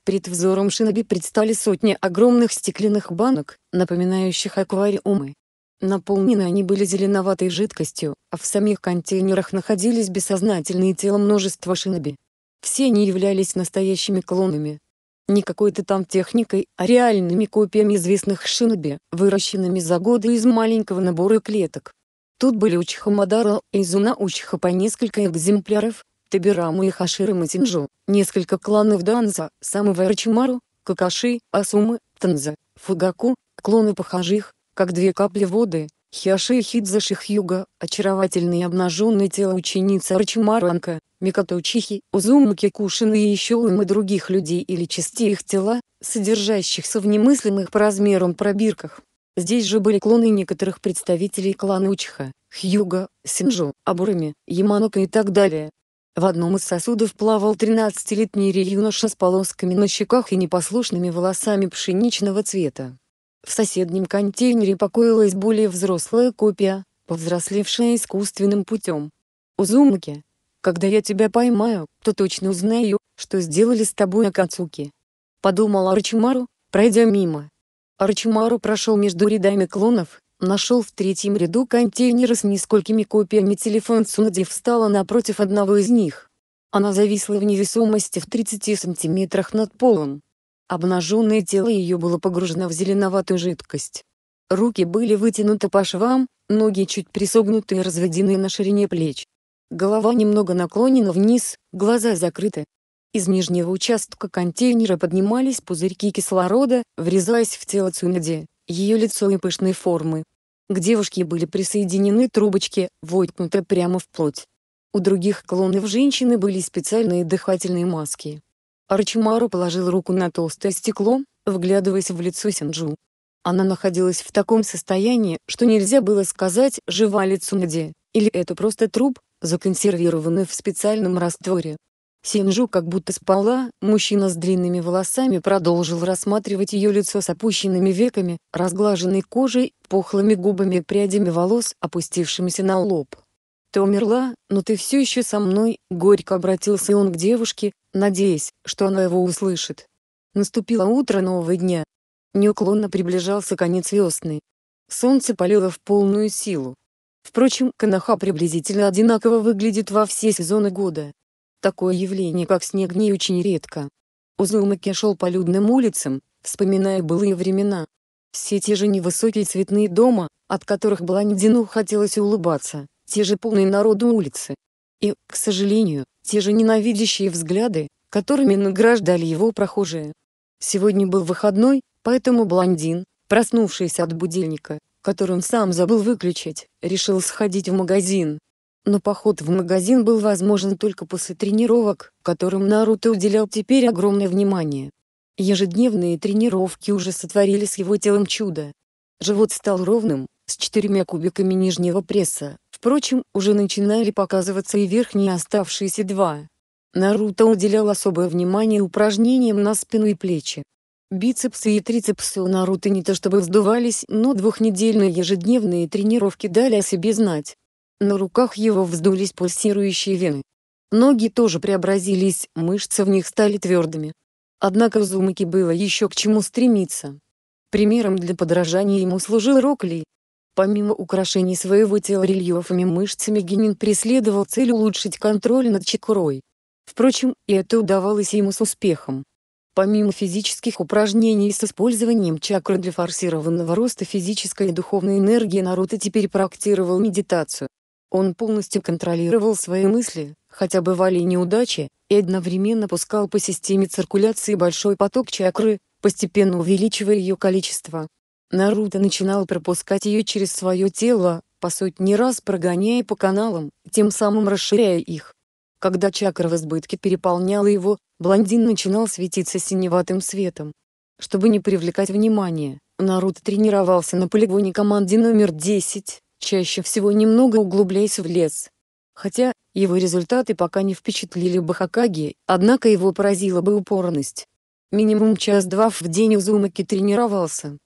Пред взором шиноби предстали сотни огромных стеклянных банок, напоминающих аквариумы. Наполнены они были зеленоватой жидкостью, а в самих контейнерах находились бессознательные тела множества шиноби. Все они являлись настоящими клонами. Не какой-то там техникой, а реальными копиями известных шиноби, выращенными за годы из маленького набора клеток. Тут были Учиха Мадара и Зуна Учиха по несколько экземпляров, Табираму и Хаширы Матинджу, несколько кланов Данза, самого Арчимару, Какаши, Асумы, Танза, Фугаку, клоны похожих, как две капли воды, Хиаши и Хидза Шихьюга, очаровательные обнаженные тела ученицы Арчимаранка, Микато Учихи, Узумы Кикушина и еще умы других людей или частей их тела, содержащихся в немыслимых по размерам пробирках. Здесь же были клоны некоторых представителей клана Учиха, Хьюга, Синжу, Абурами, Яманока и так далее. В одном из сосудов плавал 13-летний юноша с полосками на щеках и непослушными волосами пшеничного цвета. В соседнем контейнере покоилась более взрослая копия, повзрослевшая искусственным путем. «Узумаки, когда я тебя поймаю, то точно узнаю, что сделали с тобой Акацуки», — подумал Арчимару, пройдя мимо. Арчимару прошел между рядами клонов, нашел в третьем ряду контейнера с несколькими копиями телефон Сунади и встала напротив одного из них. Она зависла в невесомости в 30 сантиметрах над полом. Обнаженное тело ее было погружено в зеленоватую жидкость. Руки были вытянуты по швам, ноги чуть присогнуты и разведены на ширине плеч. Голова немного наклонена вниз, глаза закрыты. Из нижнего участка контейнера поднимались пузырьки кислорода, врезаясь в тело Цунади ее лицо и пышной формы. К девушке были присоединены трубочки, воткнутые прямо в плоть. У других клонов женщины были специальные дыхательные маски. Арчимару положил руку на толстое стекло, вглядываясь в лицо Синджу. Она находилась в таком состоянии, что нельзя было сказать, жива ли Цунаде, или это просто труп, законсервированный в специальном растворе. Синжу как будто спала, мужчина с длинными волосами продолжил рассматривать ее лицо с опущенными веками, разглаженной кожей, пухлыми губами и прядями волос, опустившимися на лоб. «Ты умерла, но ты все еще со мной», — горько обратился он к девушке, надеясь, что она его услышит. Наступило утро нового дня. Неуклонно приближался конец весны. Солнце палило в полную силу. Впрочем, Канаха приблизительно одинаково выглядит во все сезоны года. Такое явление как снег не очень редко. Узумаки шел по людным улицам, вспоминая былые времена. Все те же невысокие цветные дома, от которых блондину хотелось улыбаться, те же полные народу улицы. И, к сожалению, те же ненавидящие взгляды, которыми награждали его прохожие. Сегодня был выходной, поэтому блондин, проснувшись от будильника, который он сам забыл выключить, решил сходить в магазин но поход в магазин был возможен только после тренировок, которым Наруто уделял теперь огромное внимание. Ежедневные тренировки уже сотворили с его телом чудо. Живот стал ровным, с четырьмя кубиками нижнего пресса, впрочем, уже начинали показываться и верхние оставшиеся два. Наруто уделял особое внимание упражнениям на спину и плечи. Бицепсы и трицепсы у Наруто не то чтобы вздувались, но двухнедельные ежедневные тренировки дали о себе знать. На руках его вздулись пульсирующие вены. Ноги тоже преобразились, мышцы в них стали твердыми. Однако Узумаки было еще к чему стремиться. Примером для подражания ему служил Рокли. Помимо украшений своего тела рельефами мышцами Генин преследовал цель улучшить контроль над Чикурой. Впрочем, и это удавалось ему с успехом. Помимо физических упражнений с использованием чакры для форсированного роста физической и духовной энергии Наруто теперь практировал медитацию. Он полностью контролировал свои мысли, хотя бывали и неудачи, и одновременно пускал по системе циркуляции большой поток чакры, постепенно увеличивая ее количество. Наруто начинал пропускать ее через свое тело, по сотни раз прогоняя по каналам, тем самым расширяя их. Когда чакра в избытке переполняла его, блондин начинал светиться синеватым светом. Чтобы не привлекать внимания, Наруто тренировался на полигоне команде номер 10, чаще всего немного углубляясь в лес. Хотя, его результаты пока не впечатлили Бахакаги, однако его поразила бы упорность. Минимум час-два в день Узумаки тренировался.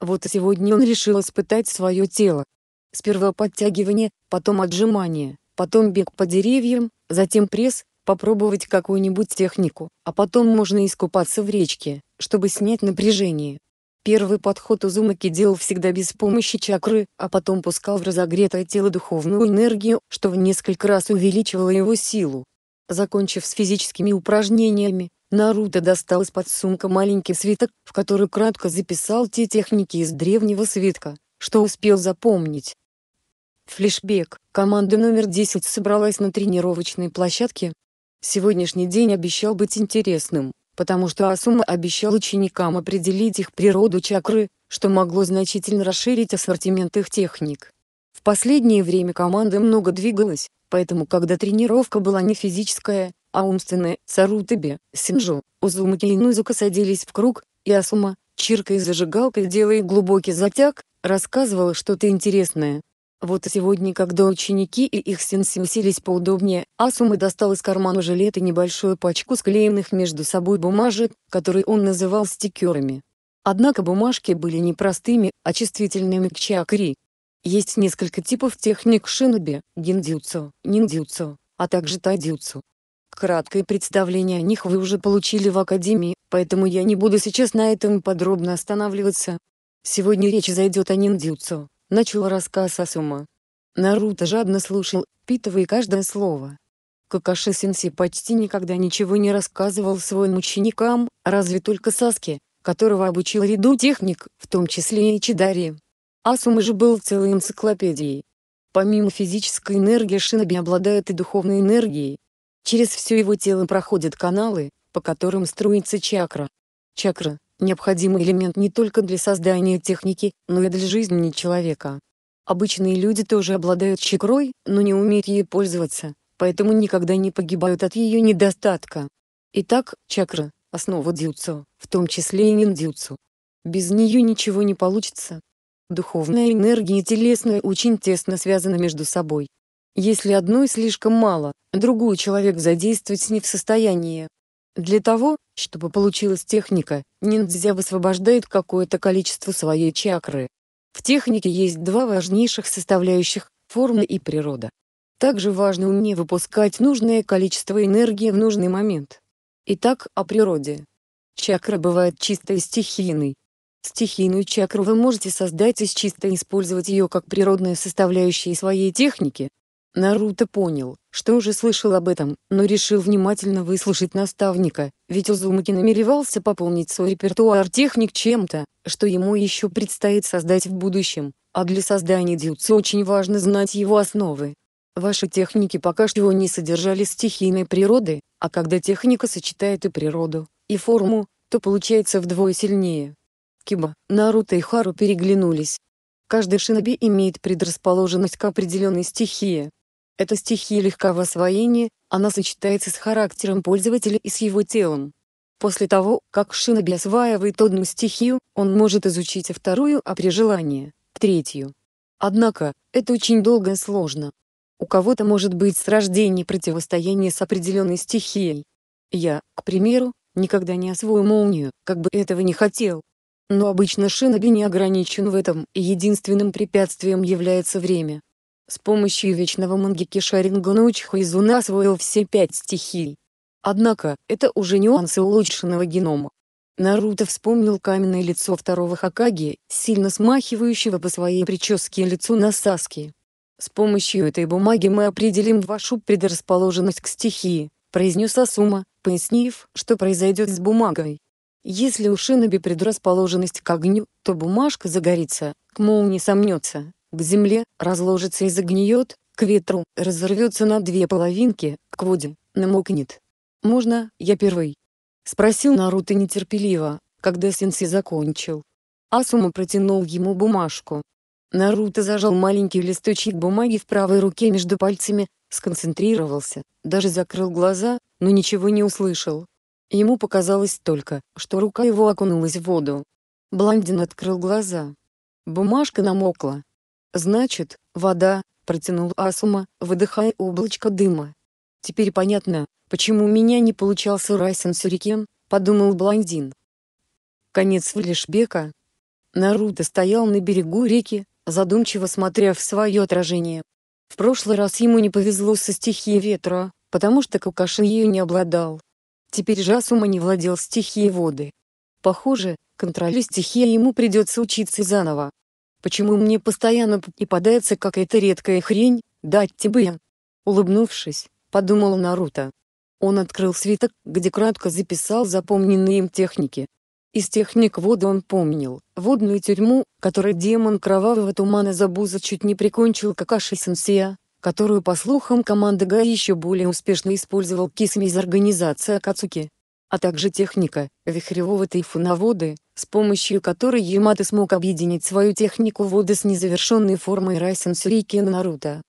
Вот и сегодня он решил испытать свое тело. Сперва подтягивание, потом отжимание, потом бег по деревьям, затем пресс, попробовать какую-нибудь технику, а потом можно искупаться в речке, чтобы снять напряжение. Первый подход Узумаки делал всегда без помощи чакры, а потом пускал в разогретое тело духовную энергию, что в несколько раз увеличивало его силу. Закончив с физическими упражнениями, Наруто достал из-под сумка маленький свиток, в который кратко записал те техники из древнего свитка, что успел запомнить. Флешбек. Команда номер 10 собралась на тренировочной площадке. Сегодняшний день обещал быть интересным потому что Асума обещал ученикам определить их природу чакры, что могло значительно расширить ассортимент их техник. В последнее время команда много двигалась, поэтому когда тренировка была не физическая, а умственная, Сарутаби, Синджу, Узумаки и Нузука садились в круг, и Асума, чиркой зажигалкой делая глубокий затяг, рассказывала что-то интересное. Вот сегодня, когда ученики и их сенси уселись поудобнее, Асума достал из кармана жилета небольшую пачку склеенных между собой бумажек, которые он называл стикерами. Однако бумажки были не простыми, а чувствительными к чакри. Есть несколько типов техник шиноби, гиндюцу, ниндюцу, а также тадюцу. Краткое представление о них вы уже получили в Академии, поэтому я не буду сейчас на этом подробно останавливаться. Сегодня речь зайдет о ниндюцу. Начал рассказ Асума. Наруто жадно слушал, впитывая каждое слово. Какаши-сенси почти никогда ничего не рассказывал своим ученикам, разве только Саске, которого обучил ряду техник, в том числе и Чидари. Асума же был целой энциклопедией. Помимо физической энергии Шиноби обладает и духовной энергией. Через все его тело проходят каналы, по которым струится чакра. Чакра необходимый элемент не только для создания техники, но и для жизни человека. Обычные люди тоже обладают чакрой, но не умеют ей пользоваться, поэтому никогда не погибают от ее недостатка. Итак, чакра – основа дзюцу, в том числе и ниндзюцу. Без нее ничего не получится. Духовная энергия и телесная очень тесно связаны между собой. Если одной слишком мало, другую человек задействовать не в состоянии, для того, чтобы получилась техника, ниндзя высвобождает какое-то количество своей чакры. В технике есть два важнейших составляющих – форма и природа. Также важно уметь выпускать нужное количество энергии в нужный момент. Итак, о природе. Чакра бывает чистой и стихийной. Стихийную чакру вы можете создать из чисто использовать ее как природную составляющую своей техники, Наруто понял, что уже слышал об этом, но решил внимательно выслушать наставника, ведь Узумаки намеревался пополнить свой репертуар техник чем-то, что ему еще предстоит создать в будущем, а для создания дзюцу очень важно знать его основы. Ваши техники пока что не содержали стихийной природы, а когда техника сочетает и природу, и форму, то получается вдвое сильнее. Киба, Наруто и Хару переглянулись. Каждый шиноби имеет предрасположенность к определенной стихии, эта стихия легка в освоении, она сочетается с характером пользователя и с его телом. После того, как шиноби осваивает одну стихию, он может изучить вторую, а при желании – третью. Однако, это очень долго и сложно. У кого-то может быть с рождения противостояние с определенной стихией. Я, к примеру, никогда не освою молнию, как бы этого не хотел. Но обычно шиноби не ограничен в этом, и единственным препятствием является время. С помощью вечного мангики Шарингана Учхуизуна освоил все пять стихий. Однако, это уже нюансы улучшенного генома. Наруто вспомнил каменное лицо второго Хакаги, сильно смахивающего по своей прическе лицу на Саски. «С помощью этой бумаги мы определим вашу предрасположенность к стихии», произнес Асума, пояснив, что произойдет с бумагой. Если у Шиноби предрасположенность к огню, то бумажка загорится, к молнии сомнется, к земле разложится и загниет, к ветру разорвется на две половинки, к воде намокнет. «Можно, я первый?» — спросил Наруто нетерпеливо, когда Сенси закончил. Асума протянул ему бумажку. Наруто зажал маленький листочек бумаги в правой руке между пальцами, сконцентрировался, даже закрыл глаза, но ничего не услышал. Ему показалось только, что рука его окунулась в воду. Блондин открыл глаза. Бумажка намокла, Значит, вода, протянул Асума, выдыхая облачко дыма. Теперь понятно, почему у меня не получался Райсен Сюрикен, подумал блондин. Конец флешбека. Наруто стоял на берегу реки, задумчиво смотря в свое отражение. В прошлый раз ему не повезло со стихией ветра, потому что Кукаши ею не обладал. Теперь же Асума не владел стихией воды. Похоже, контролю стихии ему придется учиться заново. Почему мне постоянно попадается какая-то редкая хрень, дать тебе?» Улыбнувшись, подумал Наруто. Он открыл свиток, где кратко записал запомненные им техники. Из техник воды он помнил водную тюрьму, которой демон кровавого тумана Забуза чуть не прикончил какаши Сенсия, которую по слухам команда Га еще более успешно использовал Кисами из организации Акацуки, а также техника вихревого тайфуноводы, с помощью которой Ямато смог объединить свою технику воды с незавершенной формой Райсен Сурейки Наруто.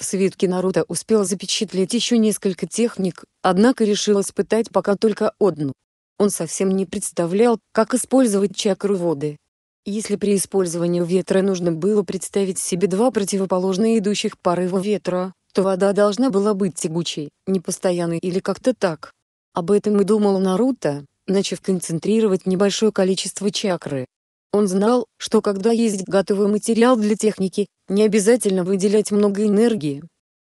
В свитке Наруто успел запечатлеть еще несколько техник, однако решил испытать пока только одну. Он совсем не представлял, как использовать чакру воды. Если при использовании ветра нужно было представить себе два противоположные идущих порыва ветра, то вода должна была быть тягучей, непостоянной или как-то так. Об этом и думал Наруто, начав концентрировать небольшое количество чакры. Он знал, что когда есть готовый материал для техники, не обязательно выделять много энергии.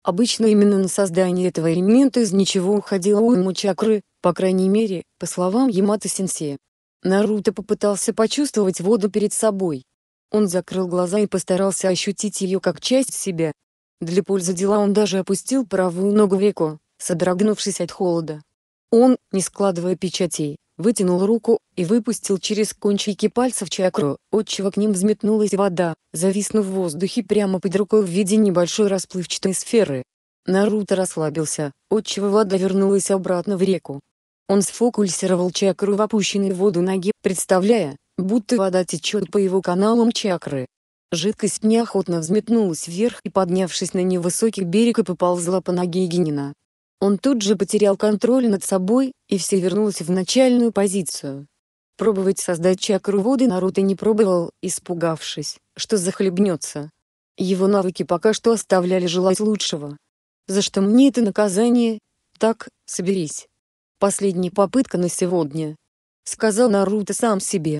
Обычно именно на создание этого элемента из ничего уходило уйма чакры, по крайней мере, по словам Ямато Сенсея. Наруто попытался почувствовать воду перед собой. Он закрыл глаза и постарался ощутить ее как часть себя. Для пользы дела он даже опустил правую ногу в реку, содрогнувшись от холода. Он, не складывая печатей, вытянул руку и выпустил через кончики пальцев чакру, отчего к ним взметнулась вода, зависнув в воздухе прямо под рукой в виде небольшой расплывчатой сферы. Наруто расслабился, отчего вода вернулась обратно в реку. Он сфокусировал чакру в опущенной воду ноги, представляя, будто вода течет по его каналам чакры. Жидкость неохотно взметнулась вверх и поднявшись на невысокий берег и поползла по ноге Генина. Он тут же потерял контроль над собой, и все вернулось в начальную позицию. Пробовать создать чакру воды Наруто не пробовал, испугавшись, что захлебнется. Его навыки пока что оставляли желать лучшего. За что мне это наказание? Так, соберись. Последняя попытка на сегодня. Сказал Наруто сам себе.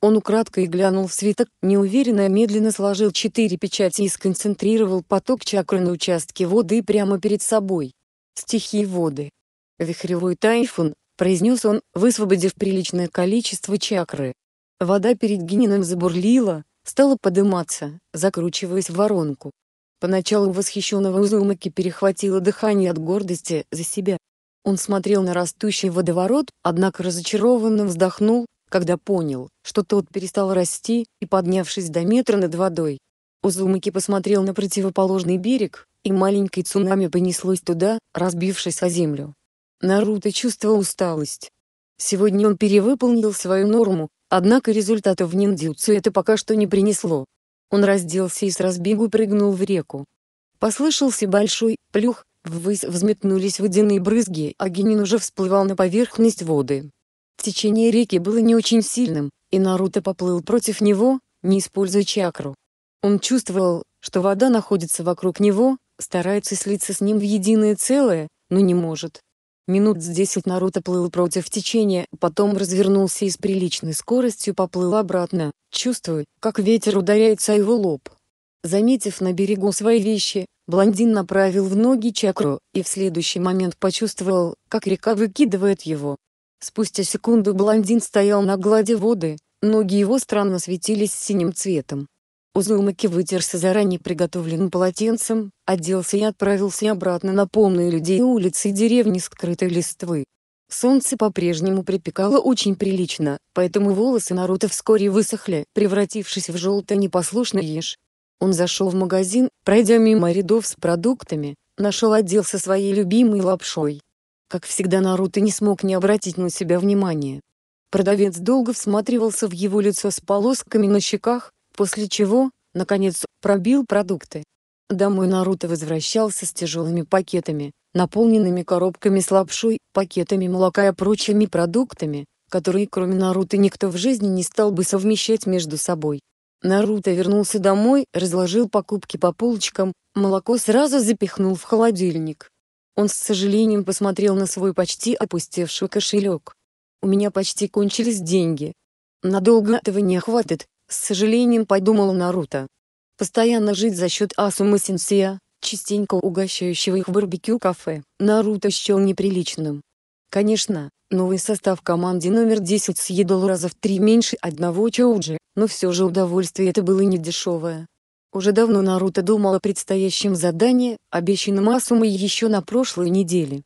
Он украдкой глянул в свиток, неуверенно и медленно сложил четыре печати и сконцентрировал поток чакры на участке воды прямо перед собой. Стихии воды. Вихревой тайфун, произнес он, высвободив приличное количество чакры. Вода перед Гининым забурлила, стала подниматься, закручиваясь в воронку. Поначалу восхищенного Узумаки перехватило дыхание от гордости за себя. Он смотрел на растущий водоворот, однако разочарованно вздохнул, когда понял, что тот перестал расти, и поднявшись до метра над водой. Узумаки посмотрел на противоположный берег, и маленькое цунами понеслось туда, разбившись о землю. Наруто чувствовал усталость. Сегодня он перевыполнил свою норму, однако результатов в ниндзюцу это пока что не принесло. Он разделся и с разбегу прыгнул в реку. Послышался большой плюх, ввысь взметнулись водяные брызги, а Генин уже всплывал на поверхность воды. Течение реки было не очень сильным, и Наруто поплыл против него, не используя чакру. Он чувствовал, что вода находится вокруг него, старается слиться с ним в единое целое, но не может. Минут с десять Наруто плыл против течения, потом развернулся и с приличной скоростью поплыл обратно, чувствуя, как ветер ударяется о его лоб. Заметив на берегу свои вещи, блондин направил в ноги чакру, и в следующий момент почувствовал, как река выкидывает его. Спустя секунду блондин стоял на глади воды, ноги его странно светились синим цветом. Узел Маки вытерся заранее приготовленным полотенцем, оделся и отправился обратно на полные людей улицы и деревни скрытой листвы. Солнце по-прежнему припекало очень прилично, поэтому волосы Наруто вскоре высохли, превратившись в желто-непослушный еж. Он зашел в магазин, пройдя мимо рядов с продуктами, нашел отдел со своей любимой лапшой. Как всегда Наруто не смог не обратить на себя внимания. Продавец долго всматривался в его лицо с полосками на щеках, После чего, наконец, пробил продукты. Домой Наруто возвращался с тяжелыми пакетами, наполненными коробками с лапшой, пакетами молока и прочими продуктами, которые кроме Наруто никто в жизни не стал бы совмещать между собой. Наруто вернулся домой, разложил покупки по полочкам, молоко сразу запихнул в холодильник. Он с сожалением посмотрел на свой почти опустевший кошелек. «У меня почти кончились деньги. Надолго этого не хватит, с сожалением подумала Наруто. Постоянно жить за счет Асумы Сенсея, частенько угощающего их в барбекю-кафе, Наруто счел неприличным. Конечно, новый состав команды номер 10 съедал раза в три меньше одного Чоуджи, но все же удовольствие это было недешевое. Уже давно Наруто думал о предстоящем задании, обещанном Асумой еще на прошлой неделе.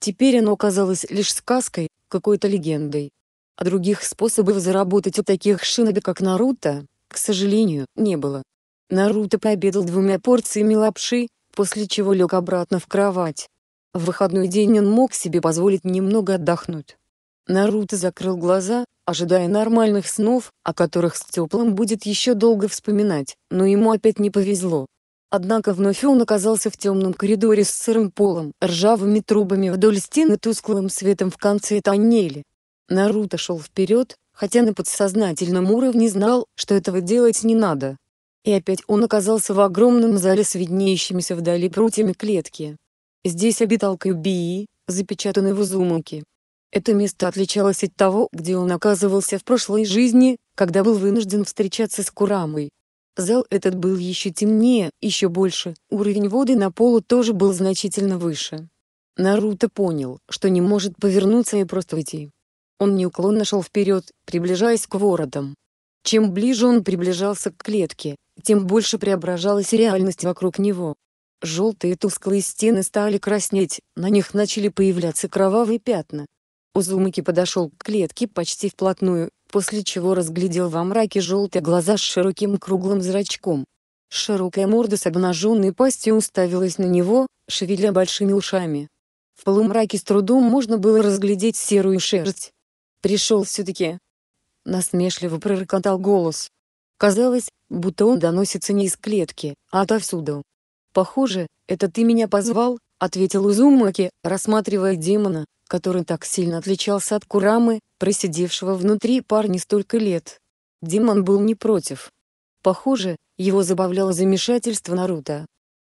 Теперь оно казалось лишь сказкой, какой-то легендой, а других способов заработать у таких шиноби как Наруто, к сожалению, не было. Наруто пообедал двумя порциями лапши, после чего лег обратно в кровать. В выходной день он мог себе позволить немного отдохнуть. Наруто закрыл глаза, ожидая нормальных снов, о которых с теплым будет еще долго вспоминать, но ему опять не повезло. Однако вновь он оказался в темном коридоре с сырым полом, ржавыми трубами вдоль стены тусклым светом в конце тоннеля. Наруто шел вперед, хотя на подсознательном уровне знал, что этого делать не надо. И опять он оказался в огромном зале с виднеющимися вдали прутьями клетки. Здесь обитал Кьюбии, запечатанный в Узумаке. Это место отличалось от того, где он оказывался в прошлой жизни, когда был вынужден встречаться с Курамой. Зал этот был еще темнее, еще больше, уровень воды на полу тоже был значительно выше. Наруто понял, что не может повернуться и просто уйти. Он неуклонно шел вперед, приближаясь к воротам. Чем ближе он приближался к клетке, тем больше преображалась реальность вокруг него. Желтые тусклые стены стали краснеть, на них начали появляться кровавые пятна. Узумаки подошел к клетке почти вплотную, после чего разглядел во мраке желтые глаза с широким круглым зрачком. Широкая морда с обнаженной пастью уставилась на него, шевеля большими ушами. В полумраке с трудом можно было разглядеть серую шерсть, пришел все-таки!» Насмешливо пророкотал голос. Казалось, будто он доносится не из клетки, а отовсюду. «Похоже, это ты меня позвал», — ответил Узумаки, рассматривая демона, который так сильно отличался от Курамы, просидевшего внутри парни столько лет. Демон был не против. Похоже, его забавляло замешательство Наруто.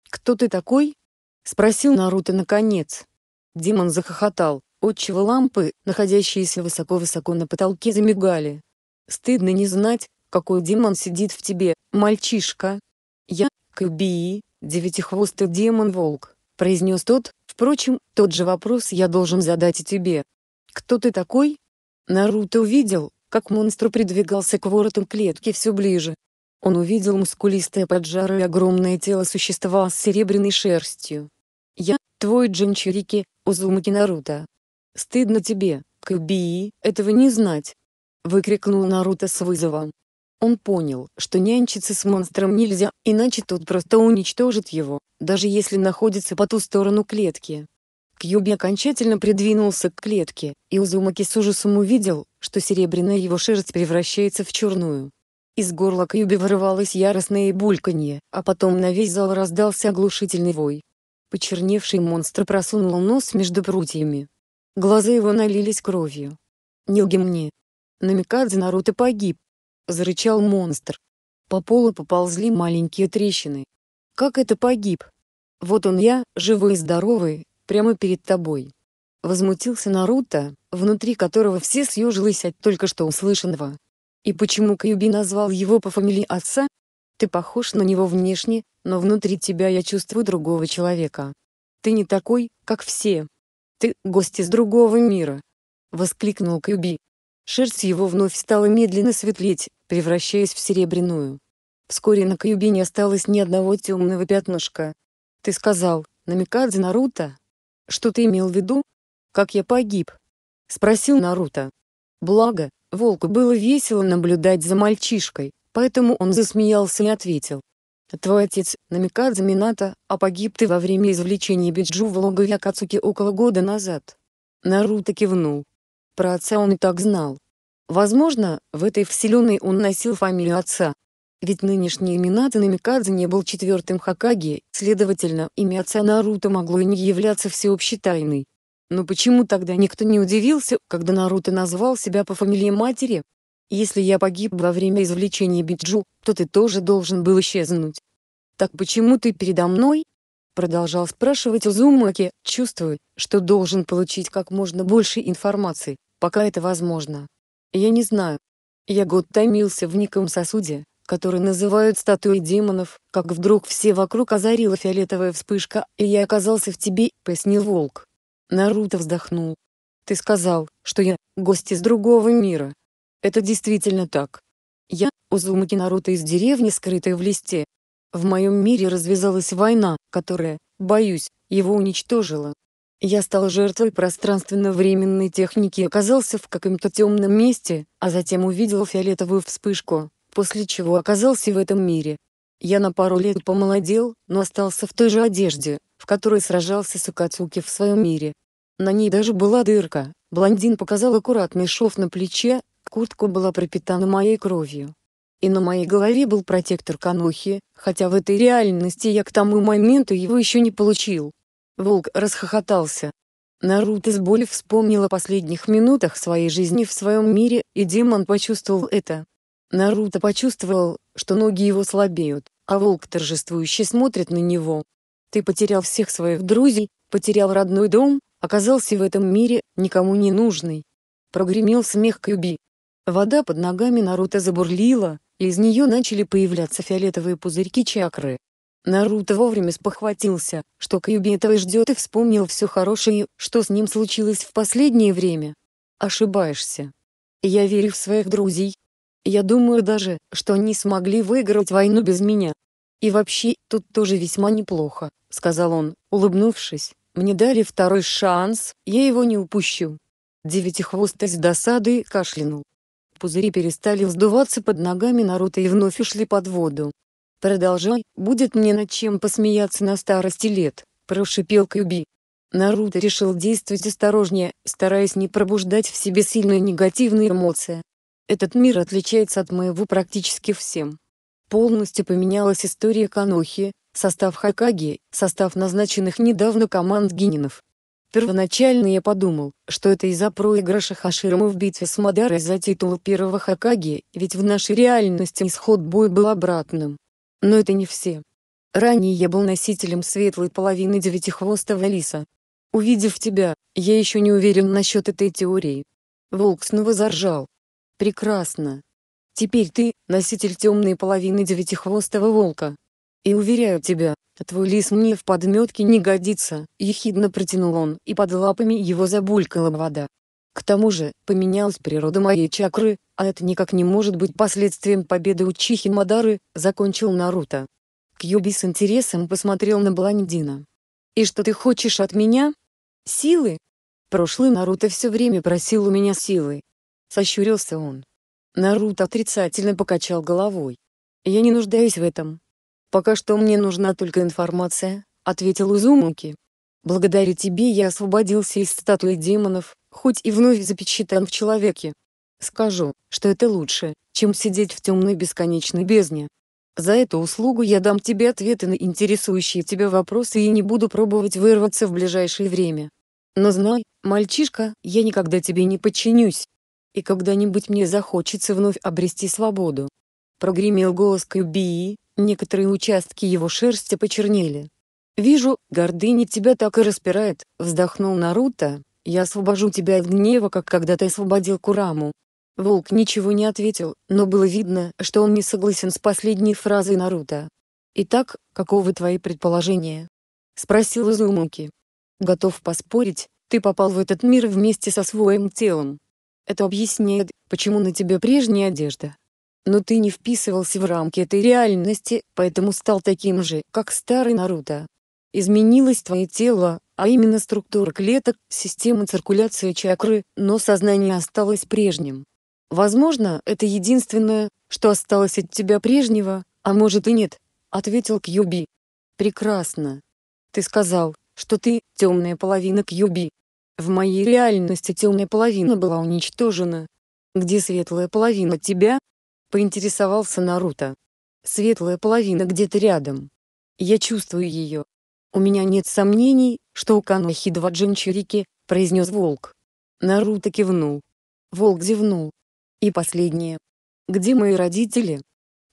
«Кто ты такой?» — спросил Наруто наконец. Демон захохотал, Отчего лампы, находящиеся высоко-высоко на потолке, замигали. Стыдно не знать, какой демон сидит в тебе, мальчишка. Я, Кэбби, девятихвостый демон-волк, произнес тот, впрочем, тот же вопрос я должен задать и тебе. Кто ты такой? Наруто увидел, как монстр придвигался к воротам клетки все ближе. Он увидел мускулистое поджарое огромное тело существа с серебряной шерстью. Я, твой Джинчурики, Узумаки Наруто, «Стыдно тебе, Кабии, этого не знать!» — выкрикнул Наруто с вызовом. Он понял, что нянчиться с монстром нельзя, иначе тот просто уничтожит его, даже если находится по ту сторону клетки. Кьюби окончательно придвинулся к клетке, и Узумаки с ужасом увидел, что серебряная его шерсть превращается в черную. Из горла Кьюби вырывалось яростное бульканье, а потом на весь зал раздался оглушительный вой. Почерневший монстр просунул нос между прутьями, Глаза его налились кровью. «Нюги мне!» «Намикадзе Наруто погиб!» — зарычал монстр. По полу поползли маленькие трещины. «Как это погиб? Вот он я, живой и здоровый, прямо перед тобой!» Возмутился Наруто, внутри которого все съежилось от только что услышанного. «И почему Кьюби назвал его по фамилии отца? Ты похож на него внешне, но внутри тебя я чувствую другого человека. Ты не такой, как все!» «Ты — гость из другого мира!» — воскликнул Кьюби. Шерсть его вновь стала медленно светлеть, превращаясь в серебряную. Вскоре на Кьюби не осталось ни одного темного пятнышка. «Ты сказал, намекадзе Наруто? Что ты имел в виду? Как я погиб?» — спросил Наруто. Благо, волку было весело наблюдать за мальчишкой, поэтому он засмеялся и ответил. Твой отец Намикадзе Мината, а погиб ты во время извлечения Биджу в логове Акацуки около года назад. Наруто кивнул. Про отца он и так знал. Возможно, в этой вселенной он носил фамилию отца. Ведь нынешний Минато Намикадзе не был четвертым Хакаги, следовательно, имя отца Наруто могло и не являться всеобщей тайной. Но почему тогда никто не удивился, когда Наруто назвал себя по фамилии матери? Если я погиб во время извлечения Биджу, то ты тоже должен был исчезнуть. Так почему ты передо мной? Продолжал спрашивать Узумаки, чувствуя, что должен получить как можно больше информации, пока это возможно. Я не знаю. Я год томился в неком сосуде, который называют статуей демонов, как вдруг все вокруг озарила фиолетовая вспышка, и я оказался в тебе, пояснил волк. Наруто вздохнул. Ты сказал, что я гость из другого мира, это действительно так. Я, Узумаки Наруто из деревни, скрытой в листе. В моем мире развязалась война, которая, боюсь, его уничтожила. Я стал жертвой пространственно-временной техники и оказался в каком-то темном месте, а затем увидел фиолетовую вспышку, после чего оказался в этом мире. Я на пару лет помолодел, но остался в той же одежде, в которой сражался с Акацуки в своем мире. На ней даже была дырка, блондин показал аккуратный шов на плече, Куртка была пропитана моей кровью. И на моей голове был протектор конухи, хотя в этой реальности я к тому моменту его еще не получил. Волк расхохотался. Наруто с болью вспомнил о последних минутах своей жизни в своем мире, и демон почувствовал это. Наруто почувствовал, что ноги его слабеют, а волк торжествующе смотрит на него. «Ты потерял всех своих друзей, потерял родной дом, оказался в этом мире, никому не нужный». Прогремел смех Кьюби. Вода под ногами Наруто забурлила, и из нее начали появляться фиолетовые пузырьки чакры. Наруто вовремя спохватился, что Кьюби этого ждет и вспомнил все хорошее, что с ним случилось в последнее время. Ошибаешься. Я верю в своих друзей. Я думаю даже, что они смогли выиграть войну без меня. И вообще, тут тоже весьма неплохо, сказал он, улыбнувшись. Мне дали второй шанс, я его не упущу. Девятихвостый с досады кашлянул. Пузыри перестали вздуваться под ногами Наруто и вновь ушли под воду. «Продолжай, будет мне над чем посмеяться на старости лет», – прошипел Кьюби. Наруто решил действовать осторожнее, стараясь не пробуждать в себе сильные негативные эмоции. «Этот мир отличается от моего практически всем». Полностью поменялась история Канохи, состав Хакаги, состав назначенных недавно команд генинов. Первоначально я подумал, что это из-за проигрыша Хаширому в битве с Мадарой за титул первого Хакаги, ведь в нашей реальности исход боя был обратным. Но это не все. Ранее я был носителем светлой половины девятихвостого лиса. Увидев тебя, я еще не уверен насчет этой теории. Волк снова заржал. Прекрасно. Теперь ты — носитель темной половины девятихвостого волка. И уверяю тебя, твой лис мне в подметке не годится, ехидно протянул он, и под лапами его забулькала вода. К тому же, поменялась природа моей чакры, а это никак не может быть последствием победы Учихи Мадары, закончил Наруто. Кьюби с интересом посмотрел на блондина. «И что ты хочешь от меня? Силы?» Прошлый Наруто все время просил у меня силы. Сощурился он. Наруто отрицательно покачал головой. «Я не нуждаюсь в этом. «Пока что мне нужна только информация», — ответил Изумуки. «Благодаря тебе я освободился из статуи демонов, хоть и вновь запечатан в человеке. Скажу, что это лучше, чем сидеть в темной бесконечной бездне. За эту услугу я дам тебе ответы на интересующие тебя вопросы и не буду пробовать вырваться в ближайшее время. Но знай, мальчишка, я никогда тебе не подчинюсь. И когда-нибудь мне захочется вновь обрести свободу, прогремел голос Кьюбии, некоторые участки его шерсти почернели. «Вижу, гордыня тебя так и распирает», — вздохнул Наруто. «Я освобожу тебя от гнева, как когда ты освободил Кураму». Волк ничего не ответил, но было видно, что он не согласен с последней фразой Наруто. «Итак, каковы твои предположения?» — спросил Изумуки. «Готов поспорить, ты попал в этот мир вместе со своим телом. Это объясняет, почему на тебе прежняя одежда, но ты не вписывался в рамки этой реальности, поэтому стал таким же, как старый Наруто. Изменилось твое тело, а именно структура клеток, система циркуляции чакры, но сознание осталось прежним. Возможно, это единственное, что осталось от тебя прежнего, а может и нет, ответил Кьюби. Прекрасно. Ты сказал, что ты темная половина Кьюби. В моей реальности темная половина была уничтожена. Где светлая половина тебя, поинтересовался Наруто. Светлая половина где-то рядом. Я чувствую ее. У меня нет сомнений, что у Канохи два джинчурики, произнес волк. Наруто кивнул. Волк зевнул. И последнее. Где мои родители?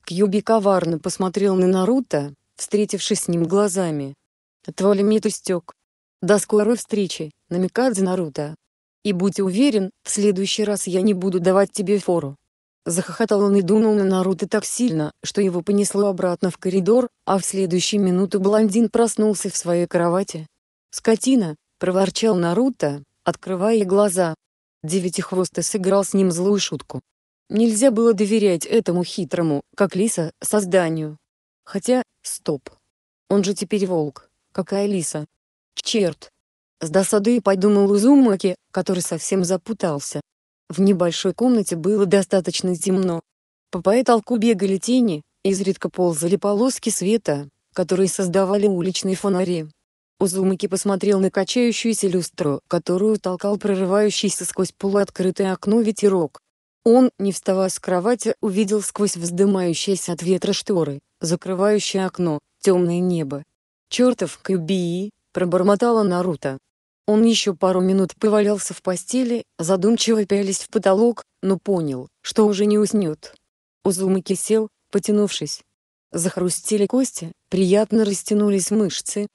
Кьюби коварно посмотрел на Наруто, встретившись с ним глазами. Твой лимит истек. До скорой встречи, намекадзе Наруто. И будь уверен, в следующий раз я не буду давать тебе фору. Захохотал он и дунул на Наруто так сильно, что его понесло обратно в коридор, а в следующую минуту блондин проснулся в своей кровати. «Скотина!» — проворчал Наруто, открывая глаза. Девятихвостый сыграл с ним злую шутку. Нельзя было доверять этому хитрому, как лиса, созданию. Хотя, стоп. Он же теперь волк. Какая лиса? Черт! С досадой подумал Узумаки, который совсем запутался. В небольшой комнате было достаточно темно. По потолку бегали тени, изредка ползали полоски света, которые создавали уличные фонари. Узумаки посмотрел на качающуюся люстру, которую толкал прорывающийся сквозь полуоткрытое окно ветерок. Он, не вставая с кровати, увидел сквозь вздымающиеся от ветра шторы, закрывающие окно, темное небо. «Чертов Кэбии!» — пробормотала Наруто. Он еще пару минут повалялся в постели, задумчиво пялись в потолок, но понял, что уже не уснет. Узумаки сел, потянувшись. Захрустили кости, приятно растянулись мышцы.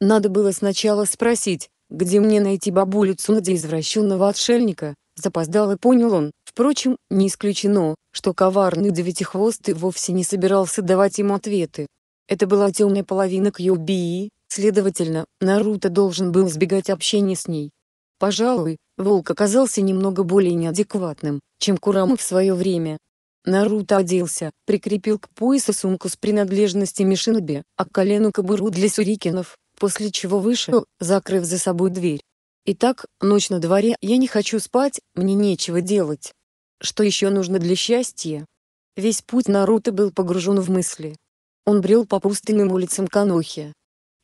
Надо было сначала спросить, где мне найти бабулю Цунади извращенного отшельника, запоздал и понял он, впрочем, не исключено, что коварный девятихвостый вовсе не собирался давать им ответы. Это была темная половина Кьюбии, Следовательно, Наруто должен был избегать общения с ней. Пожалуй, Волк оказался немного более неадекватным, чем Курама в свое время. Наруто оделся, прикрепил к поясу сумку с принадлежностями шиноби, а к колену кобуру для сурикинов, после чего вышел, закрыв за собой дверь. «Итак, ночь на дворе, я не хочу спать, мне нечего делать. Что еще нужно для счастья?» Весь путь Наруто был погружен в мысли. Он брел по пустынным улицам Канохи,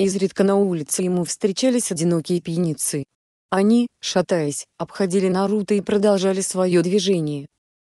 Изредка на улице ему встречались одинокие пьяницы. Они, шатаясь, обходили Наруто и продолжали свое движение.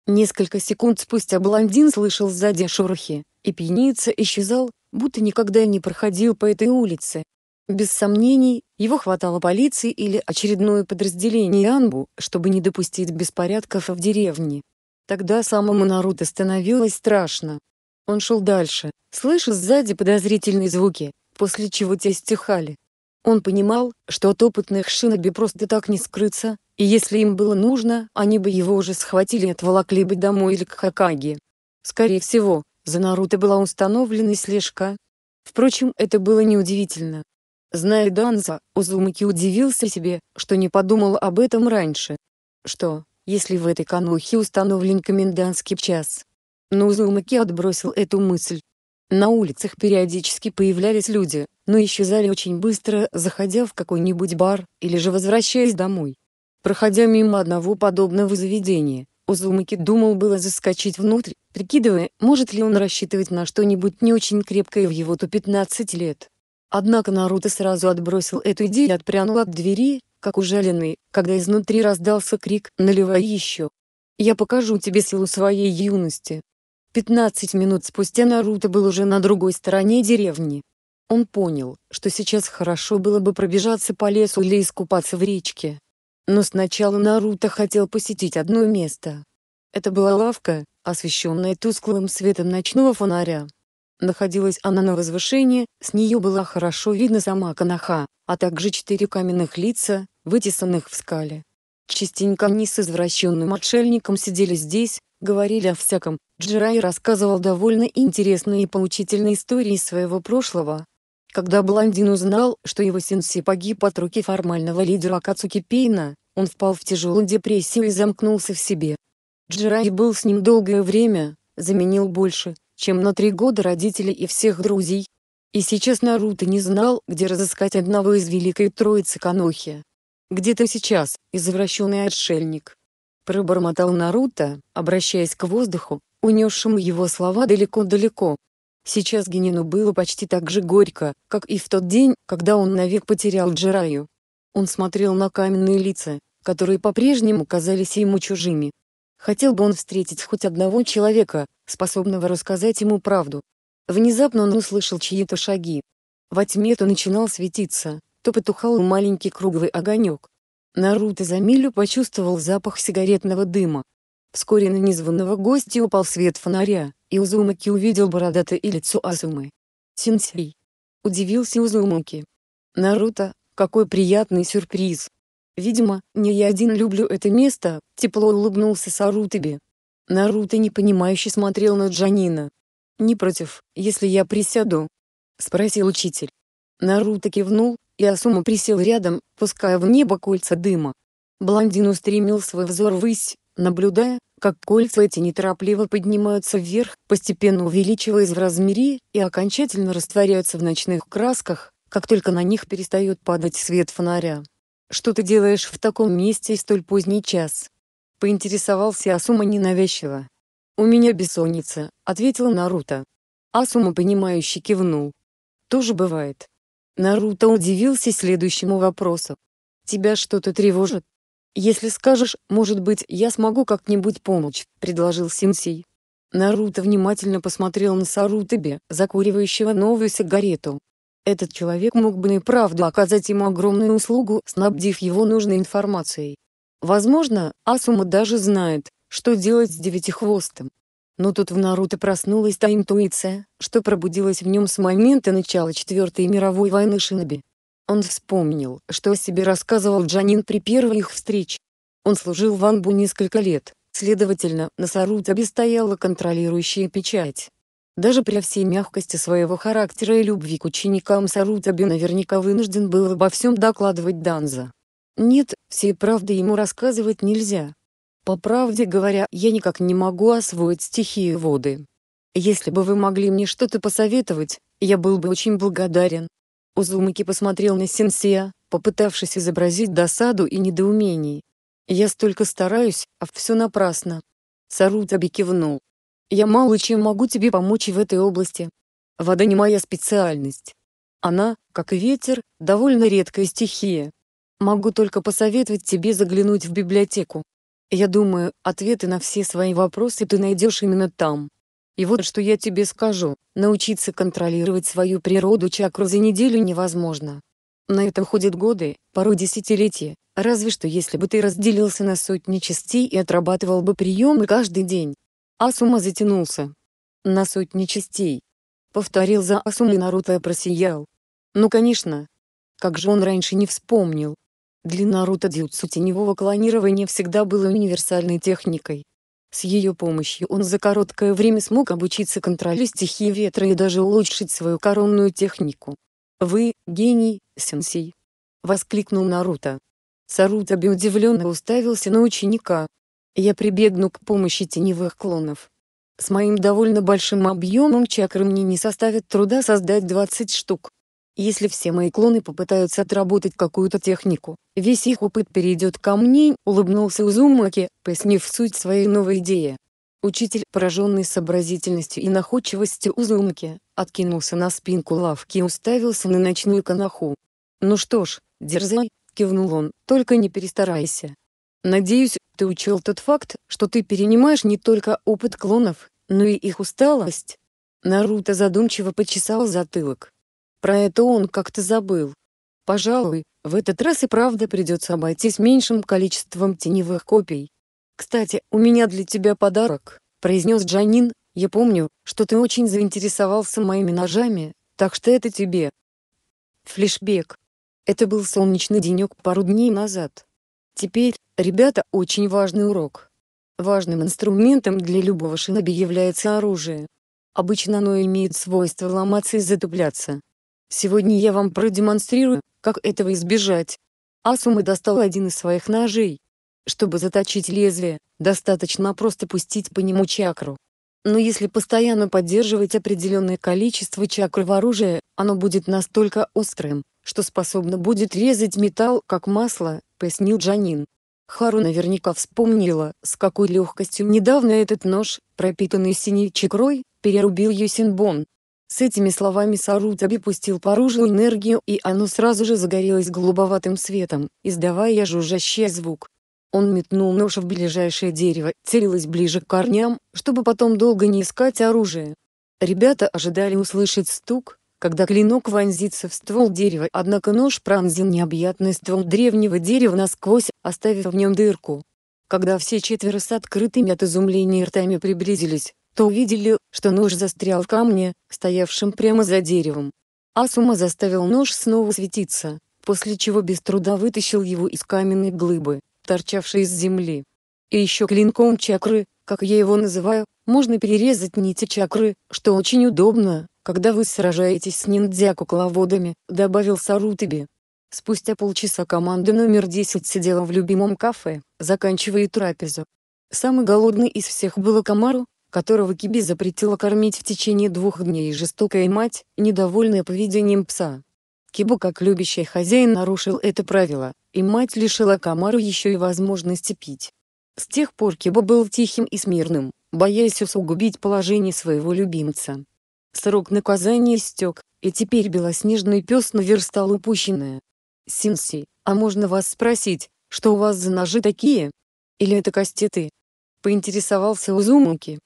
Несколько секунд спустя блондин слышал сзади шорохи, и пьяница исчезал, будто никогда не проходил по этой улице. Без сомнений, его хватало полиции или очередное подразделение Анбу, чтобы не допустить беспорядков в деревне. Тогда самому Наруто становилось страшно. Он шел дальше, слыша сзади подозрительные звуки, после чего те стихали. Он понимал, что от опытных шиноби просто так не скрыться, и если им было нужно, они бы его уже схватили и отволокли бы домой или к Хакаге. Скорее всего, за Наруто была установлена слежка. Впрочем, это было неудивительно. Зная Данза, Узумаки удивился себе, что не подумал об этом раньше. Что, если в этой канухе установлен комендантский час? Но Узумаки отбросил эту мысль. На улицах периодически появлялись люди, но исчезали очень быстро, заходя в какой-нибудь бар, или же возвращаясь домой. Проходя мимо одного подобного заведения, Узумаки думал было заскочить внутрь, прикидывая, может ли он рассчитывать на что-нибудь не очень крепкое в его-то 15 лет. Однако Наруто сразу отбросил эту идею и отпрянул от двери, как ужаленный, когда изнутри раздался крик «Наливай еще!» «Я покажу тебе силу своей юности!» Пятнадцать минут спустя Наруто был уже на другой стороне деревни. Он понял, что сейчас хорошо было бы пробежаться по лесу или искупаться в речке. Но сначала Наруто хотел посетить одно место. Это была лавка, освещенная тусклым светом ночного фонаря. Находилась она на возвышении, с нее была хорошо видно сама Канаха, а также четыре каменных лица, вытесанных в скале. Частенько они с извращенным отшельником сидели здесь, говорили о всяком. Джирай рассказывал довольно интересные и поучительные истории своего прошлого. Когда блондин узнал, что его сенси погиб от руки формального лидера Акацуки Пейна, он впал в тяжелую депрессию и замкнулся в себе. Джирай был с ним долгое время, заменил больше, чем на три года родителей и всех друзей. И сейчас Наруто не знал, где разыскать одного из Великой Троицы Канохи. «Где ты сейчас, извращенный отшельник?» Пробормотал Наруто, обращаясь к воздуху, унесшему его слова далеко-далеко. Сейчас Генину было почти так же горько, как и в тот день, когда он навек потерял Джираю. Он смотрел на каменные лица, которые по-прежнему казались ему чужими. Хотел бы он встретить хоть одного человека, способного рассказать ему правду. Внезапно он услышал чьи-то шаги. Во тьме то начинал светиться, то потухал маленький круглый огонек. Наруто за милю почувствовал запах сигаретного дыма. Вскоре на незваного гостя упал свет фонаря, и Узумаки увидел бородатое лицо Азумы. «Сенсей!» — удивился Узумаки. «Наруто, какой приятный сюрприз!» «Видимо, не я один люблю это место», — тепло улыбнулся Сарутаби. Наруто непонимающе смотрел на Джанина. «Не против, если я присяду?» — спросил учитель. Наруто кивнул, и Асума присел рядом, пуская в небо кольца дыма. Блондин устремил свой взор ввысь, наблюдая, как кольца эти неторопливо поднимаются вверх, постепенно увеличиваясь в размере и окончательно растворяются в ночных красках, как только на них перестает падать свет фонаря. «Что ты делаешь в таком месте и столь поздний час?» — поинтересовался Асума ненавязчиво. «У меня бессонница», — ответила Наруто. Асума понимающе кивнул. «Тоже бывает. Наруто удивился следующему вопросу. «Тебя что-то тревожит?» «Если скажешь, может быть, я смогу как-нибудь помочь», — предложил Синсей. Наруто внимательно посмотрел на Сарутаби, закуривающего новую сигарету. Этот человек мог бы и правда оказать ему огромную услугу, снабдив его нужной информацией. Возможно, Асума даже знает, что делать с девятихвостым. Но тут в Наруто проснулась та интуиция, что пробудилась в нем с момента начала Четвертой мировой войны Шиноби. Он вспомнил, что о себе рассказывал Джанин при первой их встрече. Он служил в Анбу несколько лет, следовательно, на Сарутабе стояла контролирующая печать. Даже при всей мягкости своего характера и любви к ученикам Сарутаби наверняка вынужден был обо всем докладывать Данза. Нет, всей правды ему рассказывать нельзя, по правде говоря, я никак не могу освоить стихию воды. Если бы вы могли мне что-то посоветовать, я был бы очень благодарен. Узумаки посмотрел на Сенсея, попытавшись изобразить досаду и недоумение. «Я столько стараюсь, а все напрасно». Сарутаби кивнул. «Я мало чем могу тебе помочь в этой области. Вода не моя специальность. Она, как и ветер, довольно редкая стихия. Могу только посоветовать тебе заглянуть в библиотеку. Я думаю, ответы на все свои вопросы ты найдешь именно там. И вот что я тебе скажу, научиться контролировать свою природу чакру за неделю невозможно. На это ходят годы, порой десятилетия, разве что если бы ты разделился на сотни частей и отрабатывал бы приемы каждый день. Асума затянулся. На сотни частей. Повторил за Асумой Наруто и просиял. Ну конечно. Как же он раньше не вспомнил. Длина Рута дзюцу теневого клонирования всегда была универсальной техникой. С ее помощью он за короткое время смог обучиться контролю стихии ветра и даже улучшить свою коронную технику. «Вы — гений, сенсей!» — воскликнул Наруто. Сарутаби удивленно уставился на ученика. «Я прибегну к помощи теневых клонов. С моим довольно большим объемом чакры мне не составит труда создать 20 штук. Если все мои клоны попытаются отработать какую-то технику, весь их опыт перейдет ко мне, улыбнулся Узумаки, пояснив суть своей новой идеи. Учитель, пораженный сообразительностью и находчивостью Узумаки, откинулся на спинку лавки и уставился на ночную канаху. «Ну что ж, дерзай», — кивнул он, — «только не перестарайся. Надеюсь, ты учел тот факт, что ты перенимаешь не только опыт клонов, но и их усталость». Наруто задумчиво почесал затылок. Про это он как-то забыл. Пожалуй, в этот раз и правда придется обойтись меньшим количеством теневых копий. «Кстати, у меня для тебя подарок», — произнес Джанин. «Я помню, что ты очень заинтересовался моими ножами, так что это тебе». Флешбек. Это был солнечный денек пару дней назад. Теперь, ребята, очень важный урок. Важным инструментом для любого шиноби является оружие. Обычно оно имеет свойство ломаться и затупляться. Сегодня я вам продемонстрирую, как этого избежать. Асума достал один из своих ножей. Чтобы заточить лезвие, достаточно просто пустить по нему чакру. Но если постоянно поддерживать определенное количество чакры в оружии, оно будет настолько острым, что способно будет резать металл как масло, пояснил Джанин. Хару наверняка вспомнила, с какой легкостью недавно этот нож, пропитанный синей чакрой, перерубил Юсинбон. С этими словами Сарутаби пустил по энергию, и оно сразу же загорелось голубоватым светом, издавая жужжащий звук. Он метнул нож в ближайшее дерево, целилось ближе к корням, чтобы потом долго не искать оружие. Ребята ожидали услышать стук, когда клинок вонзится в ствол дерева, однако нож пронзил необъятный ствол древнего дерева насквозь, оставив в нем дырку. Когда все четверо с открытыми от изумления ртами приблизились, то увидели, что нож застрял в камне, стоявшем прямо за деревом. Асума заставил нож снова светиться, после чего без труда вытащил его из каменной глыбы, торчавшей из земли. И еще клинком чакры, как я его называю, можно перерезать нити чакры, что очень удобно, когда вы сражаетесь с ниндзя-кукловодами», — добавил Сарутаби. Спустя полчаса команда номер 10 сидела в любимом кафе, заканчивая трапезу. Самый голодный из всех был Камару, которого Киби запретила кормить в течение двух дней жестокая мать, недовольная поведением пса. Кибу как любящий хозяин нарушил это правило, и мать лишила комару еще и возможности пить. С тех пор Кибо был тихим и смирным, боясь усугубить положение своего любимца. Срок наказания истек, и теперь белоснежный пес наверстал упущенное. «Синси, а можно вас спросить, что у вас за ножи такие? Или это кастеты?» Поинтересовался Узумаки.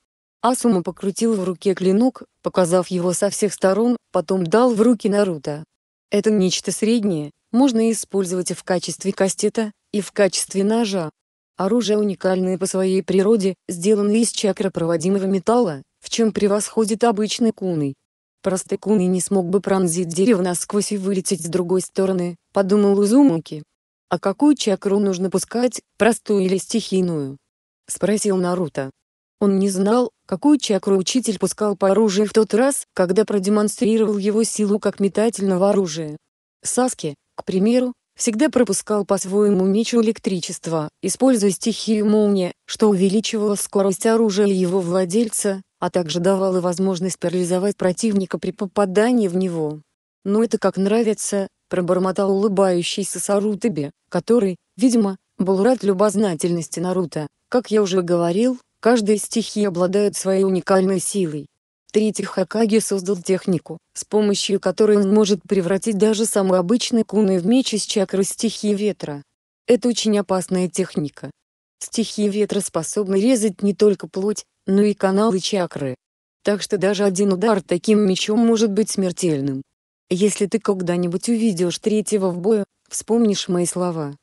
Асума покрутил в руке клинок, показав его со всех сторон, потом дал в руки Наруто. Это нечто среднее, можно использовать и в качестве кастета, и в качестве ножа. Оружие уникальное по своей природе, сделано из чакропроводимого металла, в чем превосходит обычный куный. Простой куный не смог бы пронзить дерево насквозь и вылететь с другой стороны, подумал Узумаки. А какую чакру нужно пускать, простую или стихийную? Спросил Наруто. Он не знал, какую чакру учитель пускал по оружию в тот раз, когда продемонстрировал его силу как метательного оружия. Саски, к примеру, всегда пропускал по своему мечу электричество, используя стихию молния, что увеличивало скорость оружия его владельца, а также давало возможность парализовать противника при попадании в него. Но «Ну это как нравится», — пробормотал улыбающийся Сарутаби, который, видимо, был рад любознательности Наруто. Как я уже говорил, Каждая стихия обладает своей уникальной силой. Третий Хакаги создал технику, с помощью которой он может превратить даже самый обычный куны в меч из чакры стихии ветра. Это очень опасная техника. Стихии ветра способны резать не только плоть, но и каналы чакры. Так что даже один удар таким мечом может быть смертельным. Если ты когда-нибудь увидишь третьего в бою, вспомнишь мои слова.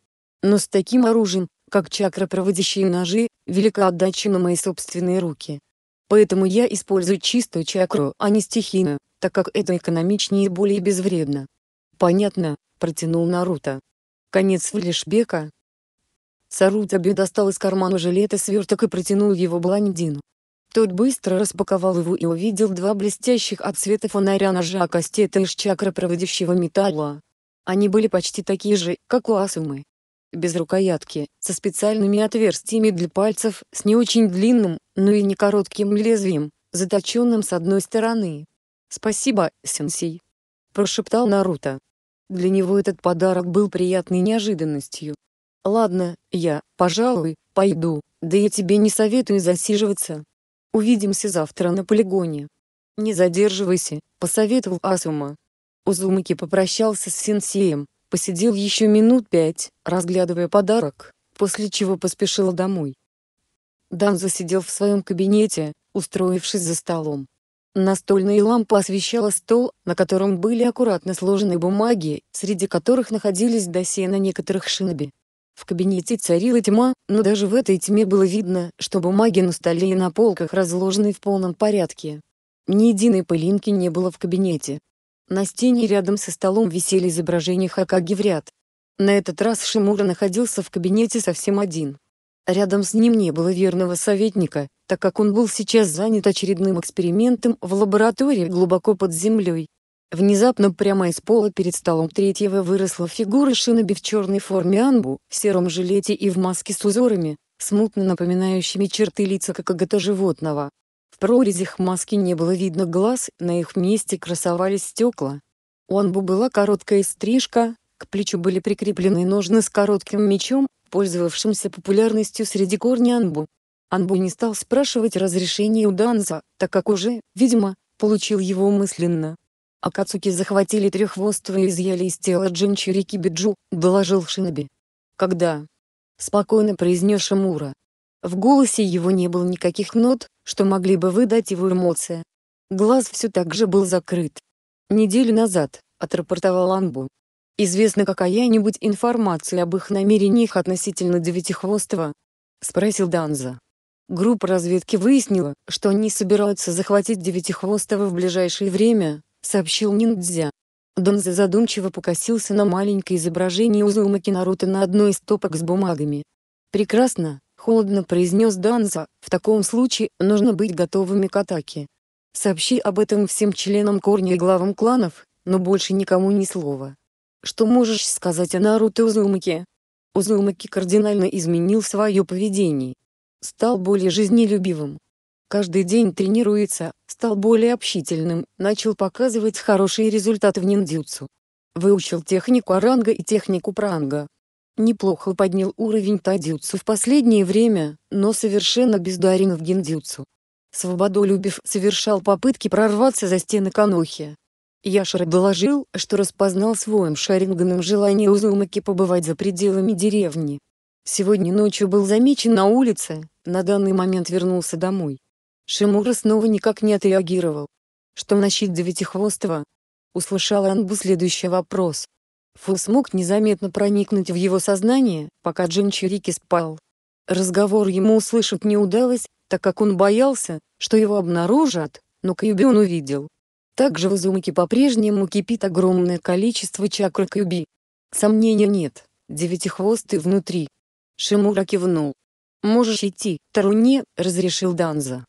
Но с таким оружием, как чакра проводящие ножи, велика отдача на мои собственные руки. Поэтому я использую чистую чакру, а не стихийную, так как это экономичнее и более безвредно. Понятно, протянул Наруто. Конец флешбека. Сарутаби достал из кармана жилета сверток и протянул его блондину. Тот быстро распаковал его и увидел два блестящих от цвета фонаря ножа кастета из чакры проводящего металла. Они были почти такие же, как у Асумы без рукоятки, со специальными отверстиями для пальцев, с не очень длинным, но и не коротким лезвием, заточенным с одной стороны. «Спасибо, сенсей», — прошептал Наруто. Для него этот подарок был приятной неожиданностью. «Ладно, я, пожалуй, пойду, да я тебе не советую засиживаться. Увидимся завтра на полигоне». «Не задерживайся», — посоветовал Асума. Узумаки попрощался с сенсеем, Посидел еще минут пять, разглядывая подарок, после чего поспешил домой. Дан засидел в своем кабинете, устроившись за столом. Настольная лампа освещала стол, на котором были аккуратно сложены бумаги, среди которых находились досье на некоторых шиноби. В кабинете царила тьма, но даже в этой тьме было видно, что бумаги на столе и на полках разложены в полном порядке. Ни единой пылинки не было в кабинете, на стене рядом со столом висели изображения Хакаги вряд. На этот раз Шимура находился в кабинете совсем один. Рядом с ним не было верного советника, так как он был сейчас занят очередным экспериментом в лаборатории глубоко под землей. Внезапно прямо из пола перед столом третьего выросла фигура Шиноби в черной форме анбу, в сером жилете и в маске с узорами, смутно напоминающими черты лица какого-то животного. В прорезях маски не было видно глаз, на их месте красовались стекла. У Анбу была короткая стрижка, к плечу были прикреплены ножны с коротким мечом, пользовавшимся популярностью среди корня Анбу. Анбу не стал спрашивать разрешения у Данза, так как уже, видимо, получил его мысленно. Акацуки захватили трехвоство и изъяли из тела Джинчурики Биджу, доложил Шиноби. Когда? Спокойно произнес Шимура. В голосе его не было никаких нот, что могли бы выдать его эмоции. Глаз все так же был закрыт. Неделю назад, отрапортовал Анбу. «Известна какая-нибудь информация об их намерениях относительно Девятихвостого?» — спросил Данза. Группа разведки выяснила, что они собираются захватить Девятихвостого в ближайшее время, сообщил ниндзя. Донзе задумчиво покосился на маленькое изображение Узумаки Наруто на одной из топок с бумагами. «Прекрасно, холодно произнес Данза, в таком случае нужно быть готовыми к атаке. Сообщи об этом всем членам корня и главам кланов, но больше никому ни слова. Что можешь сказать о Наруто Узумаке? Узумаки кардинально изменил свое поведение. Стал более жизнелюбивым. Каждый день тренируется, стал более общительным, начал показывать хорошие результаты в ниндзюцу. Выучил технику Аранга и технику пранга неплохо поднял уровень тадзюцу в последнее время, но совершенно бездарен в гендюцу. Свободолюбив совершал попытки прорваться за стены Канохи. Яшар доложил, что распознал своим шаринганом желание Узумаки побывать за пределами деревни. Сегодня ночью был замечен на улице, на данный момент вернулся домой. Шимура снова никак не отреагировал. Что насчет девятихвостого? Услышал Анбу следующий вопрос. Фу смог незаметно проникнуть в его сознание, пока Джин Чирики спал. Разговор ему услышать не удалось, так как он боялся, что его обнаружат, но Кьюби он увидел. Также в Изумаке по-прежнему кипит огромное количество чакры Кьюби. Сомнений нет, девятихвосты внутри. Шимура кивнул. «Можешь идти, Таруне», — разрешил Данза.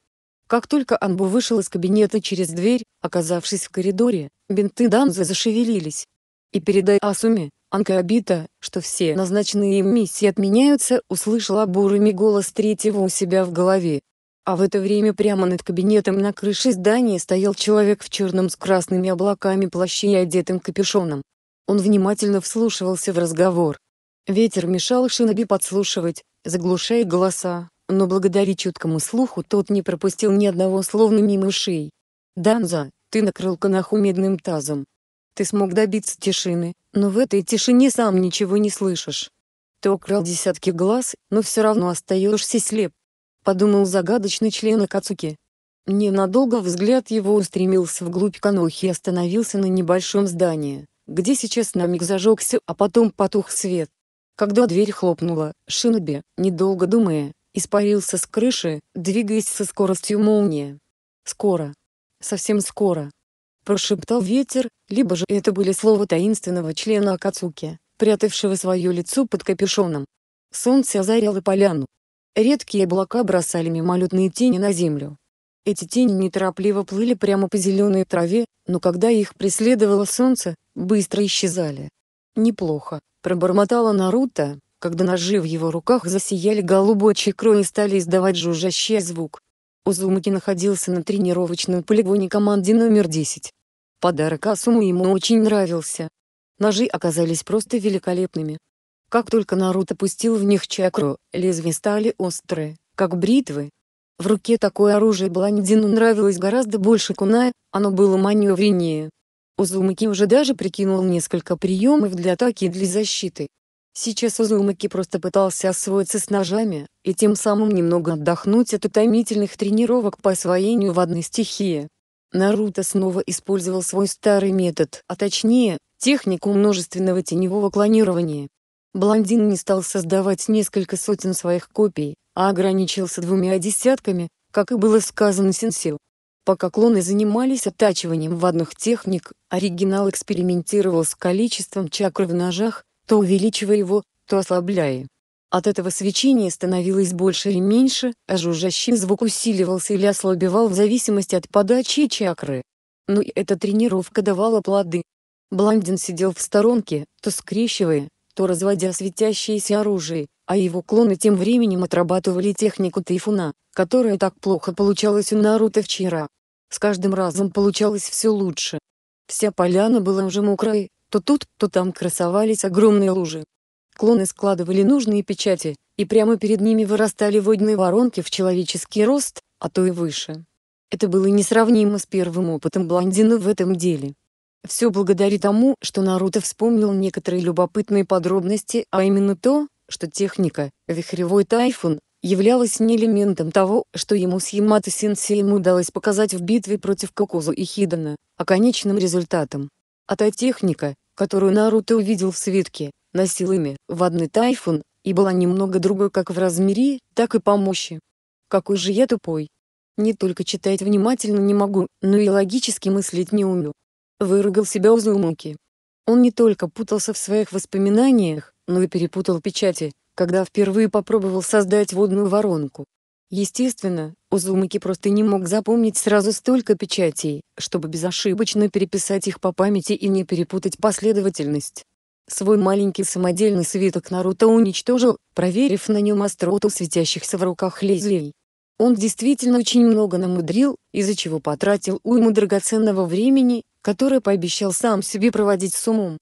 Как только Анбу вышел из кабинета через дверь, оказавшись в коридоре, бинты Данза зашевелились, и передай Асуме, Анка что все назначенные им миссии отменяются, услышала бурыми голос третьего у себя в голове. А в это время прямо над кабинетом на крыше здания стоял человек в черном с красными облаками плаще и одетым капюшоном. Он внимательно вслушивался в разговор. Ветер мешал Шиноби подслушивать, заглушая голоса, но благодаря чуткому слуху тот не пропустил ни одного словно мимо ушей. «Данза, ты накрыл канаху медным тазом», ты смог добиться тишины, но в этой тишине сам ничего не слышишь. Ты украл десятки глаз, но все равно остаешься слеп. Подумал загадочный член Акацуки. Ненадолго взгляд его устремился вглубь канохи и остановился на небольшом здании, где сейчас на миг зажегся, а потом потух свет. Когда дверь хлопнула, Шиноби, недолго думая, испарился с крыши, двигаясь со скоростью молнии. Скоро. Совсем скоро прошептал ветер, либо же это были слова таинственного члена Акацуки, прятавшего свое лицо под капюшоном. Солнце озаряло поляну. Редкие облака бросали мимолетные тени на землю. Эти тени неторопливо плыли прямо по зеленой траве, но когда их преследовало солнце, быстро исчезали. «Неплохо», — пробормотала Наруто, когда ножи в его руках засияли голубой чекрой и стали издавать жужжащий звук. Узумаки находился на тренировочном полигоне команды номер 10. Подарок Асуму ему очень нравился. Ножи оказались просто великолепными. Как только Наруто пустил в них чакру, лезвия стали острые, как бритвы. В руке такое оружие Блондину нравилось гораздо больше куная, оно было маневреннее. Узумаки уже даже прикинул несколько приемов для атаки и для защиты. Сейчас Узумаки просто пытался освоиться с ножами, и тем самым немного отдохнуть от утомительных тренировок по освоению водной стихии. Наруто снова использовал свой старый метод, а точнее, технику множественного теневого клонирования. Блондин не стал создавать несколько сотен своих копий, а ограничился двумя десятками, как и было сказано сенсею. Пока клоны занимались оттачиванием водных техник, оригинал экспериментировал с количеством чакр в ножах, то увеличивая его, то ослабляя. От этого свечения становилось больше и меньше, а жужжащий звук усиливался или ослабевал в зависимости от подачи чакры. Но ну и эта тренировка давала плоды. Блондин сидел в сторонке, то скрещивая, то разводя светящееся оружие, а его клоны тем временем отрабатывали технику тайфуна, которая так плохо получалась у Наруто вчера. С каждым разом получалось все лучше. Вся поляна была уже мокрой. То тут, то там красовались огромные лужи. Клоны складывали нужные печати, и прямо перед ними вырастали водные воронки в человеческий рост, а то и выше. Это было несравнимо с первым опытом блондина в этом деле. Все благодаря тому, что Наруто вспомнил некоторые любопытные подробности, а именно то, что техника «Вихревой тайфун» являлась не элементом того, что ему с ямато ему удалось показать в битве против Кокузу и Хидана, а конечным результатом. А та техника, которую Наруто увидел в свитке, носил имя «Водный тайфун» и была немного другой как в размере, так и по мощи. Какой же я тупой. Не только читать внимательно не могу, но и логически мыслить не умею. Выругал себя Узумаки. Он не только путался в своих воспоминаниях, но и перепутал печати, когда впервые попробовал создать водную воронку. Естественно, Узумаки просто не мог запомнить сразу столько печатей, чтобы безошибочно переписать их по памяти и не перепутать последовательность. Свой маленький самодельный свиток Наруто уничтожил, проверив на нем остроту светящихся в руках лезвий. Он действительно очень много намудрил, из-за чего потратил уйму драгоценного времени, которое пообещал сам себе проводить с умом.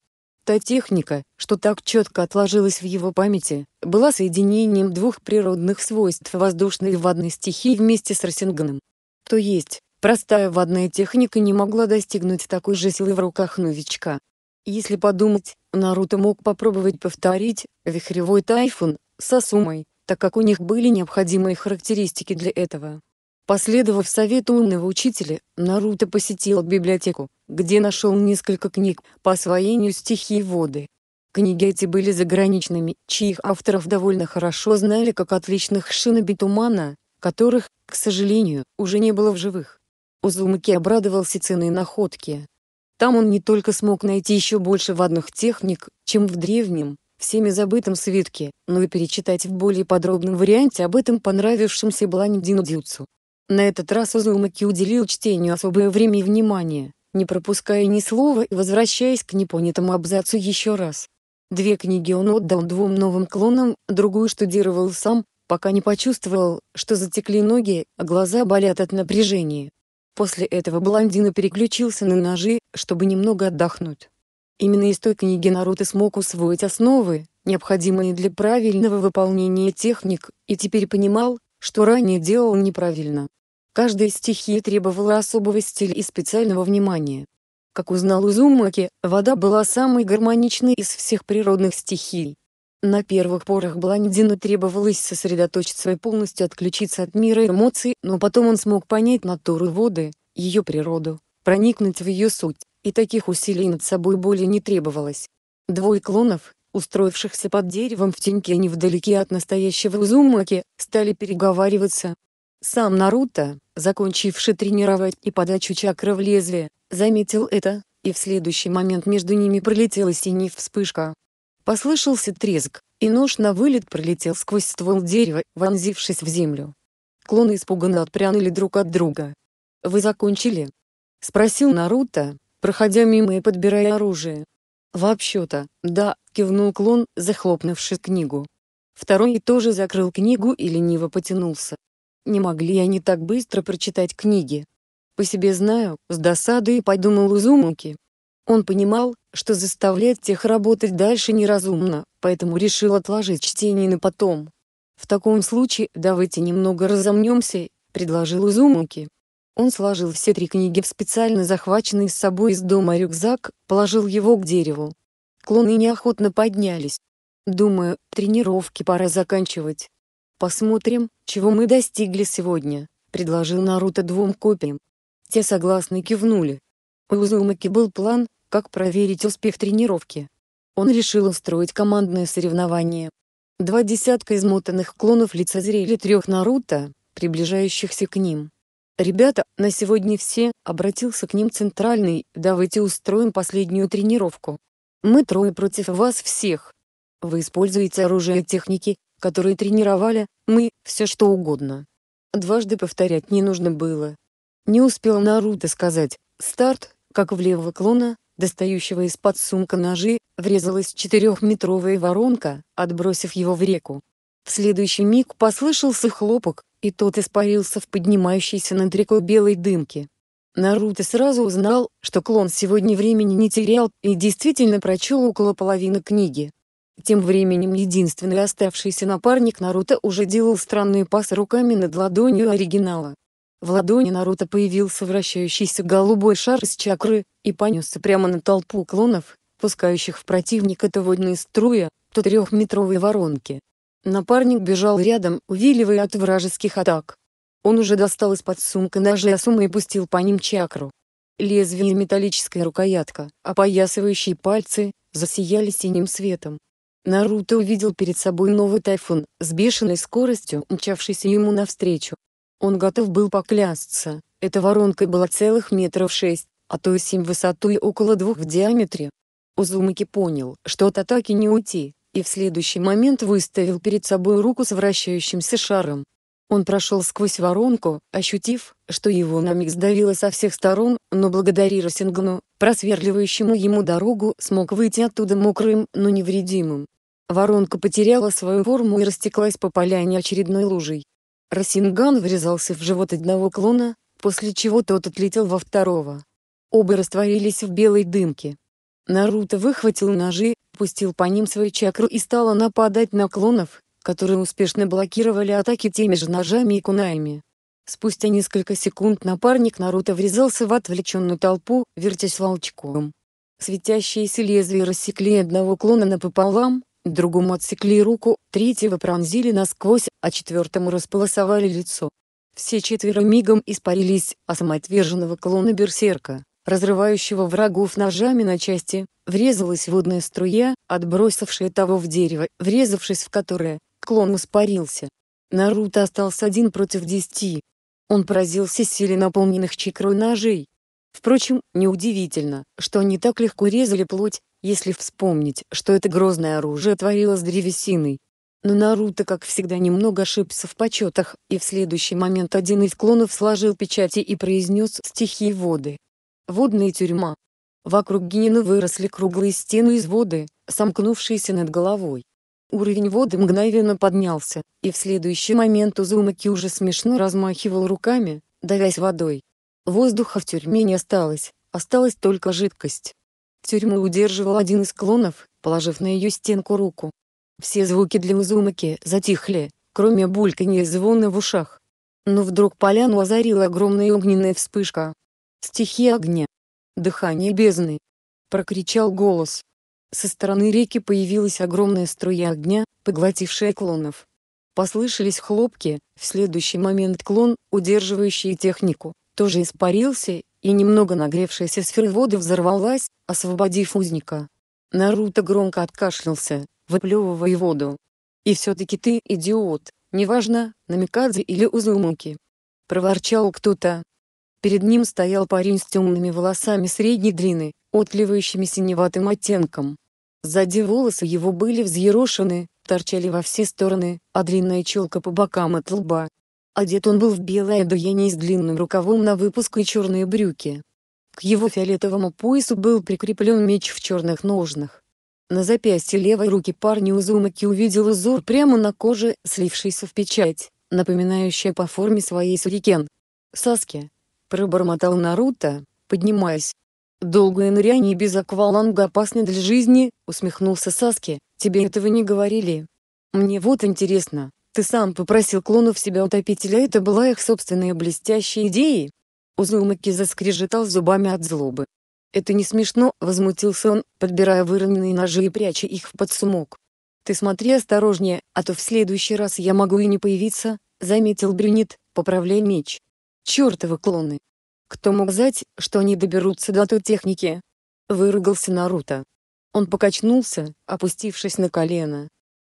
Та техника, что так четко отложилась в его памяти, была соединением двух природных свойств воздушной и водной стихии вместе с Рассинганом. То есть, простая водная техника не могла достигнуть такой же силы в руках новичка. Если подумать, Наруто мог попробовать повторить «Вихревой тайфун» с Асумой, так как у них были необходимые характеристики для этого. Последовав совету умного учителя, Наруто посетил библиотеку, где нашел несколько книг по освоению стихии воды. Книги эти были заграничными, чьих авторов довольно хорошо знали как отличных шиноби тумана, которых, к сожалению, уже не было в живых. Узумаки обрадовался ценной находке. Там он не только смог найти еще больше водных техник, чем в древнем, всеми забытом свитке, но и перечитать в более подробном варианте об этом понравившемся бланидину дюцу. На этот раз Узумаки уделил чтению особое время и внимание, не пропуская ни слова и возвращаясь к непонятому абзацу еще раз. Две книги он отдал двум новым клонам, другую штудировал сам, пока не почувствовал, что затекли ноги, а глаза болят от напряжения. После этого блондина переключился на ножи, чтобы немного отдохнуть. Именно из той книги Наруто смог усвоить основы, необходимые для правильного выполнения техник, и теперь понимал, что ранее делал неправильно. Каждая стихия требовала особого стиля и специального внимания. Как узнал Узумаки, вода была самой гармоничной из всех природных стихий. На первых порах блондину требовалось сосредоточиться и полностью отключиться от мира эмоций, но потом он смог понять натуру воды, ее природу, проникнуть в ее суть, и таких усилий над собой более не требовалось. Двое клонов, устроившихся под деревом в теньке невдалеке от настоящего Узумаки, стали переговариваться. Сам Наруто, закончивший тренировать и подачу чакры в лезвие, заметил это, и в следующий момент между ними пролетела синяя вспышка. Послышался треск, и нож на вылет пролетел сквозь ствол дерева, вонзившись в землю. Клоны испуганно отпрянули друг от друга. «Вы закончили?» — спросил Наруто, проходя мимо и подбирая оружие. «Вообще-то, да», — кивнул клон, захлопнувши книгу. Второй тоже закрыл книгу и лениво потянулся. Не могли они так быстро прочитать книги. По себе знаю, с досадой подумал Узумуки. Он понимал, что заставлять тех работать дальше неразумно, поэтому решил отложить чтение на потом. «В таком случае давайте немного разомнемся», — предложил Узумуки. Он сложил все три книги в специально захваченный с собой из дома рюкзак, положил его к дереву. Клоны неохотно поднялись. Думаю, тренировки пора заканчивать. Посмотрим, чего мы достигли сегодня, предложил Наруто двум копиям. Те согласно кивнули. У Узумаки был план, как проверить успех тренировки. Он решил устроить командное соревнование. Два десятка измотанных клонов лицезрели трех Наруто, приближающихся к ним. «Ребята, на сегодня все», — обратился к ним центральный, «давайте устроим последнюю тренировку. Мы трое против вас всех. Вы используете оружие и техники, которые тренировали, мы, все что угодно». Дважды повторять не нужно было. Не успел Наруто сказать «старт», как в левого клона, достающего из-под сумка ножи, врезалась четырехметровая воронка, отбросив его в реку. В следующий миг послышался хлопок, и тот испарился в поднимающейся над рекой белой дымке. Наруто сразу узнал, что клон сегодня времени не терял и действительно прочел около половины книги. Тем временем единственный оставшийся напарник Наруто уже делал странные пасы руками над ладонью оригинала. В ладони Наруто появился вращающийся голубой шар из чакры, и понесся прямо на толпу клонов, пускающих в противника то водные струи, то трехметровые воронки. Напарник бежал рядом, увиливая от вражеских атак. Он уже достал из-под сумка ножи Асума и пустил по ним чакру. Лезвие и металлическая рукоятка, опоясывающие пальцы, засияли синим светом. Наруто увидел перед собой новый тайфун, с бешеной скоростью мчавшийся ему навстречу. Он готов был поклясться, эта воронка была целых метров шесть, а то и семь высотой и около двух в диаметре. Узумаки понял, что от атаки не уйти, и в следующий момент выставил перед собой руку с вращающимся шаром. Он прошел сквозь воронку, ощутив, что его на миг сдавило со всех сторон, но благодаря Росингну, просверливающему ему дорогу, смог выйти оттуда мокрым, но невредимым. Воронка потеряла свою форму и растеклась по поляне очередной лужей. Росинган врезался в живот одного клона, после чего тот отлетел во второго. Оба растворились в белой дымке. Наруто выхватил ножи, запустил по ним свою чакру и стала нападать на клонов, которые успешно блокировали атаки теми же ножами и кунаями. Спустя несколько секунд напарник Наруто врезался в отвлеченную толпу, вертясь волчком. Светящиеся лезвия рассекли одного клона напополам, другому отсекли руку, третьего пронзили насквозь, а четвертому располосовали лицо. Все четверо мигом испарились, а самоотверженного клона Берсерка, разрывающего врагов ножами на части, врезалась водная струя, отбросившая того в дерево, врезавшись в которое, клон испарился. Наруто остался один против десяти. Он поразился силе наполненных чакрой ножей. Впрочем, неудивительно, что они так легко резали плоть, если вспомнить, что это грозное оружие творило с древесиной. Но Наруто, как всегда, немного ошибся в почетах, и в следующий момент один из клонов сложил печати и произнес стихи воды. «Водная тюрьма». Вокруг Генина выросли круглые стены из воды, сомкнувшиеся над головой. Уровень воды мгновенно поднялся, и в следующий момент Узумаки уже смешно размахивал руками, давясь водой. Воздуха в тюрьме не осталось, осталась только жидкость. Тюрьму удерживал один из клонов, положив на ее стенку руку. Все звуки для Узумаки затихли, кроме бульканья и звона в ушах. Но вдруг поляну озарила огромная огненная вспышка. Стихия огня. «Дыхание бездны!» — прокричал голос. Со стороны реки появилась огромная струя огня, поглотившая клонов. Послышались хлопки, в следующий момент клон, удерживающий технику, тоже испарился, и немного нагревшаяся сфера воды взорвалась, освободив узника. Наруто громко откашлялся, выплевывая воду. «И все-таки ты идиот, неважно, на Микадзе или Узумаки!» Проворчал кто-то, Перед ним стоял парень с темными волосами средней длины, отливающими синеватым оттенком. Сзади волосы его были взъерошены, торчали во все стороны, а длинная челка по бокам от лба. Одет он был в белое одеяние с длинным рукавом на выпуск и черные брюки. К его фиолетовому поясу был прикреплен меч в черных ножнах. На запястье левой руки парня Узумаки увидел узор прямо на коже, слившийся в печать, напоминающая по форме своей сурикен. Саски, пробормотал Наруто, поднимаясь. «Долгое ныряние без акваланга опасно для жизни», — усмехнулся Саски, — «тебе этого не говорили». «Мне вот интересно, ты сам попросил клонов себя утопить или это была их собственная блестящая идея?» Узумаки заскрежетал зубами от злобы. «Это не смешно», — возмутился он, подбирая выроненные ножи и пряча их в подсумок. «Ты смотри осторожнее, а то в следующий раз я могу и не появиться», — заметил Брюнет, поправляя меч. Чёртовы клоны! Кто мог знать, что они доберутся до той техники? Выругался Наруто. Он покачнулся, опустившись на колено.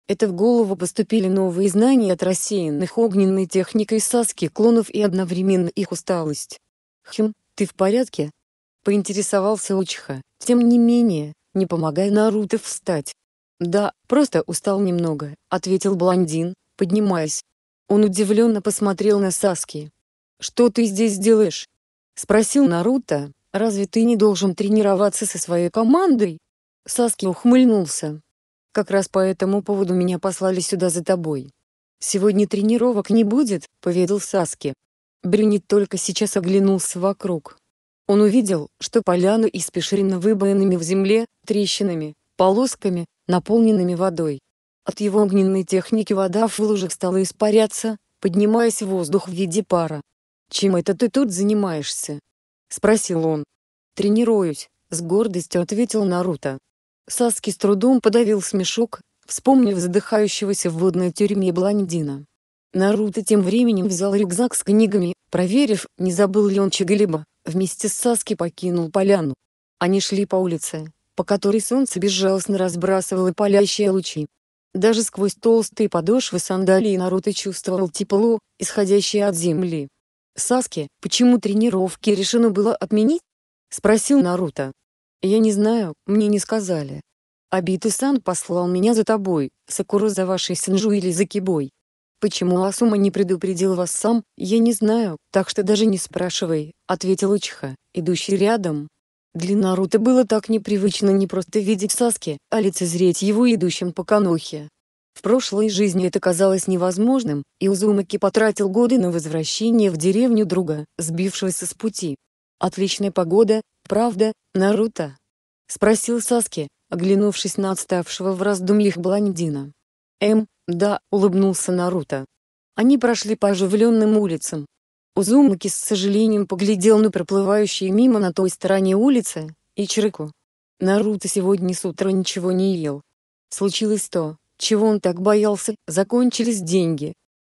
Это в голову поступили новые знания от рассеянных огненной техникой Саски клонов и одновременно их усталость. «Хм, ты в порядке?» — поинтересовался Учиха, тем не менее, не помогая Наруто встать. «Да, просто устал немного», — ответил блондин, поднимаясь. Он удивленно посмотрел на Саски, «Что ты здесь делаешь?» — спросил Наруто. «Разве ты не должен тренироваться со своей командой?» Саски ухмыльнулся. «Как раз по этому поводу меня послали сюда за тобой. Сегодня тренировок не будет», — поведал Саски. Брюнет только сейчас оглянулся вокруг. Он увидел, что поляну испешрена выбоинами в земле, трещинами, полосками, наполненными водой. От его огненной техники вода в лужах стала испаряться, поднимаясь в воздух в виде пара. «Чем это ты тут занимаешься?» — спросил он. «Тренируюсь», — с гордостью ответил Наруто. Саски с трудом подавил смешок, вспомнив задыхающегося в водной тюрьме блондина. Наруто тем временем взял рюкзак с книгами, проверив, не забыл ли он чего-либо, вместе с Саски покинул поляну. Они шли по улице, по которой солнце безжалостно разбрасывало палящие лучи. Даже сквозь толстые подошвы сандалии Наруто чувствовал тепло, исходящее от земли. Саске, почему тренировки решено было отменить?» — спросил Наруто. «Я не знаю, мне не сказали. Абиты-сан послал меня за тобой, Сакуру за вашей Синжу или за Кибой. Почему Асума не предупредил вас сам, я не знаю, так что даже не спрашивай», — ответил Учиха, идущий рядом. Для Наруто было так непривычно не просто видеть Саске, а лицезреть его идущим по канохе. В прошлой жизни это казалось невозможным, и Узумаки потратил годы на возвращение в деревню друга, сбившегося с пути. «Отличная погода, правда, Наруто?» — спросил Саски, оглянувшись на отставшего в раздумьях блондина. «Эм, да», — улыбнулся Наруто. Они прошли по оживленным улицам. Узумаки с сожалением поглядел на проплывающие мимо на той стороне улицы, и Чирыку. Наруто сегодня с утра ничего не ел. Случилось то, чего он так боялся, закончились деньги.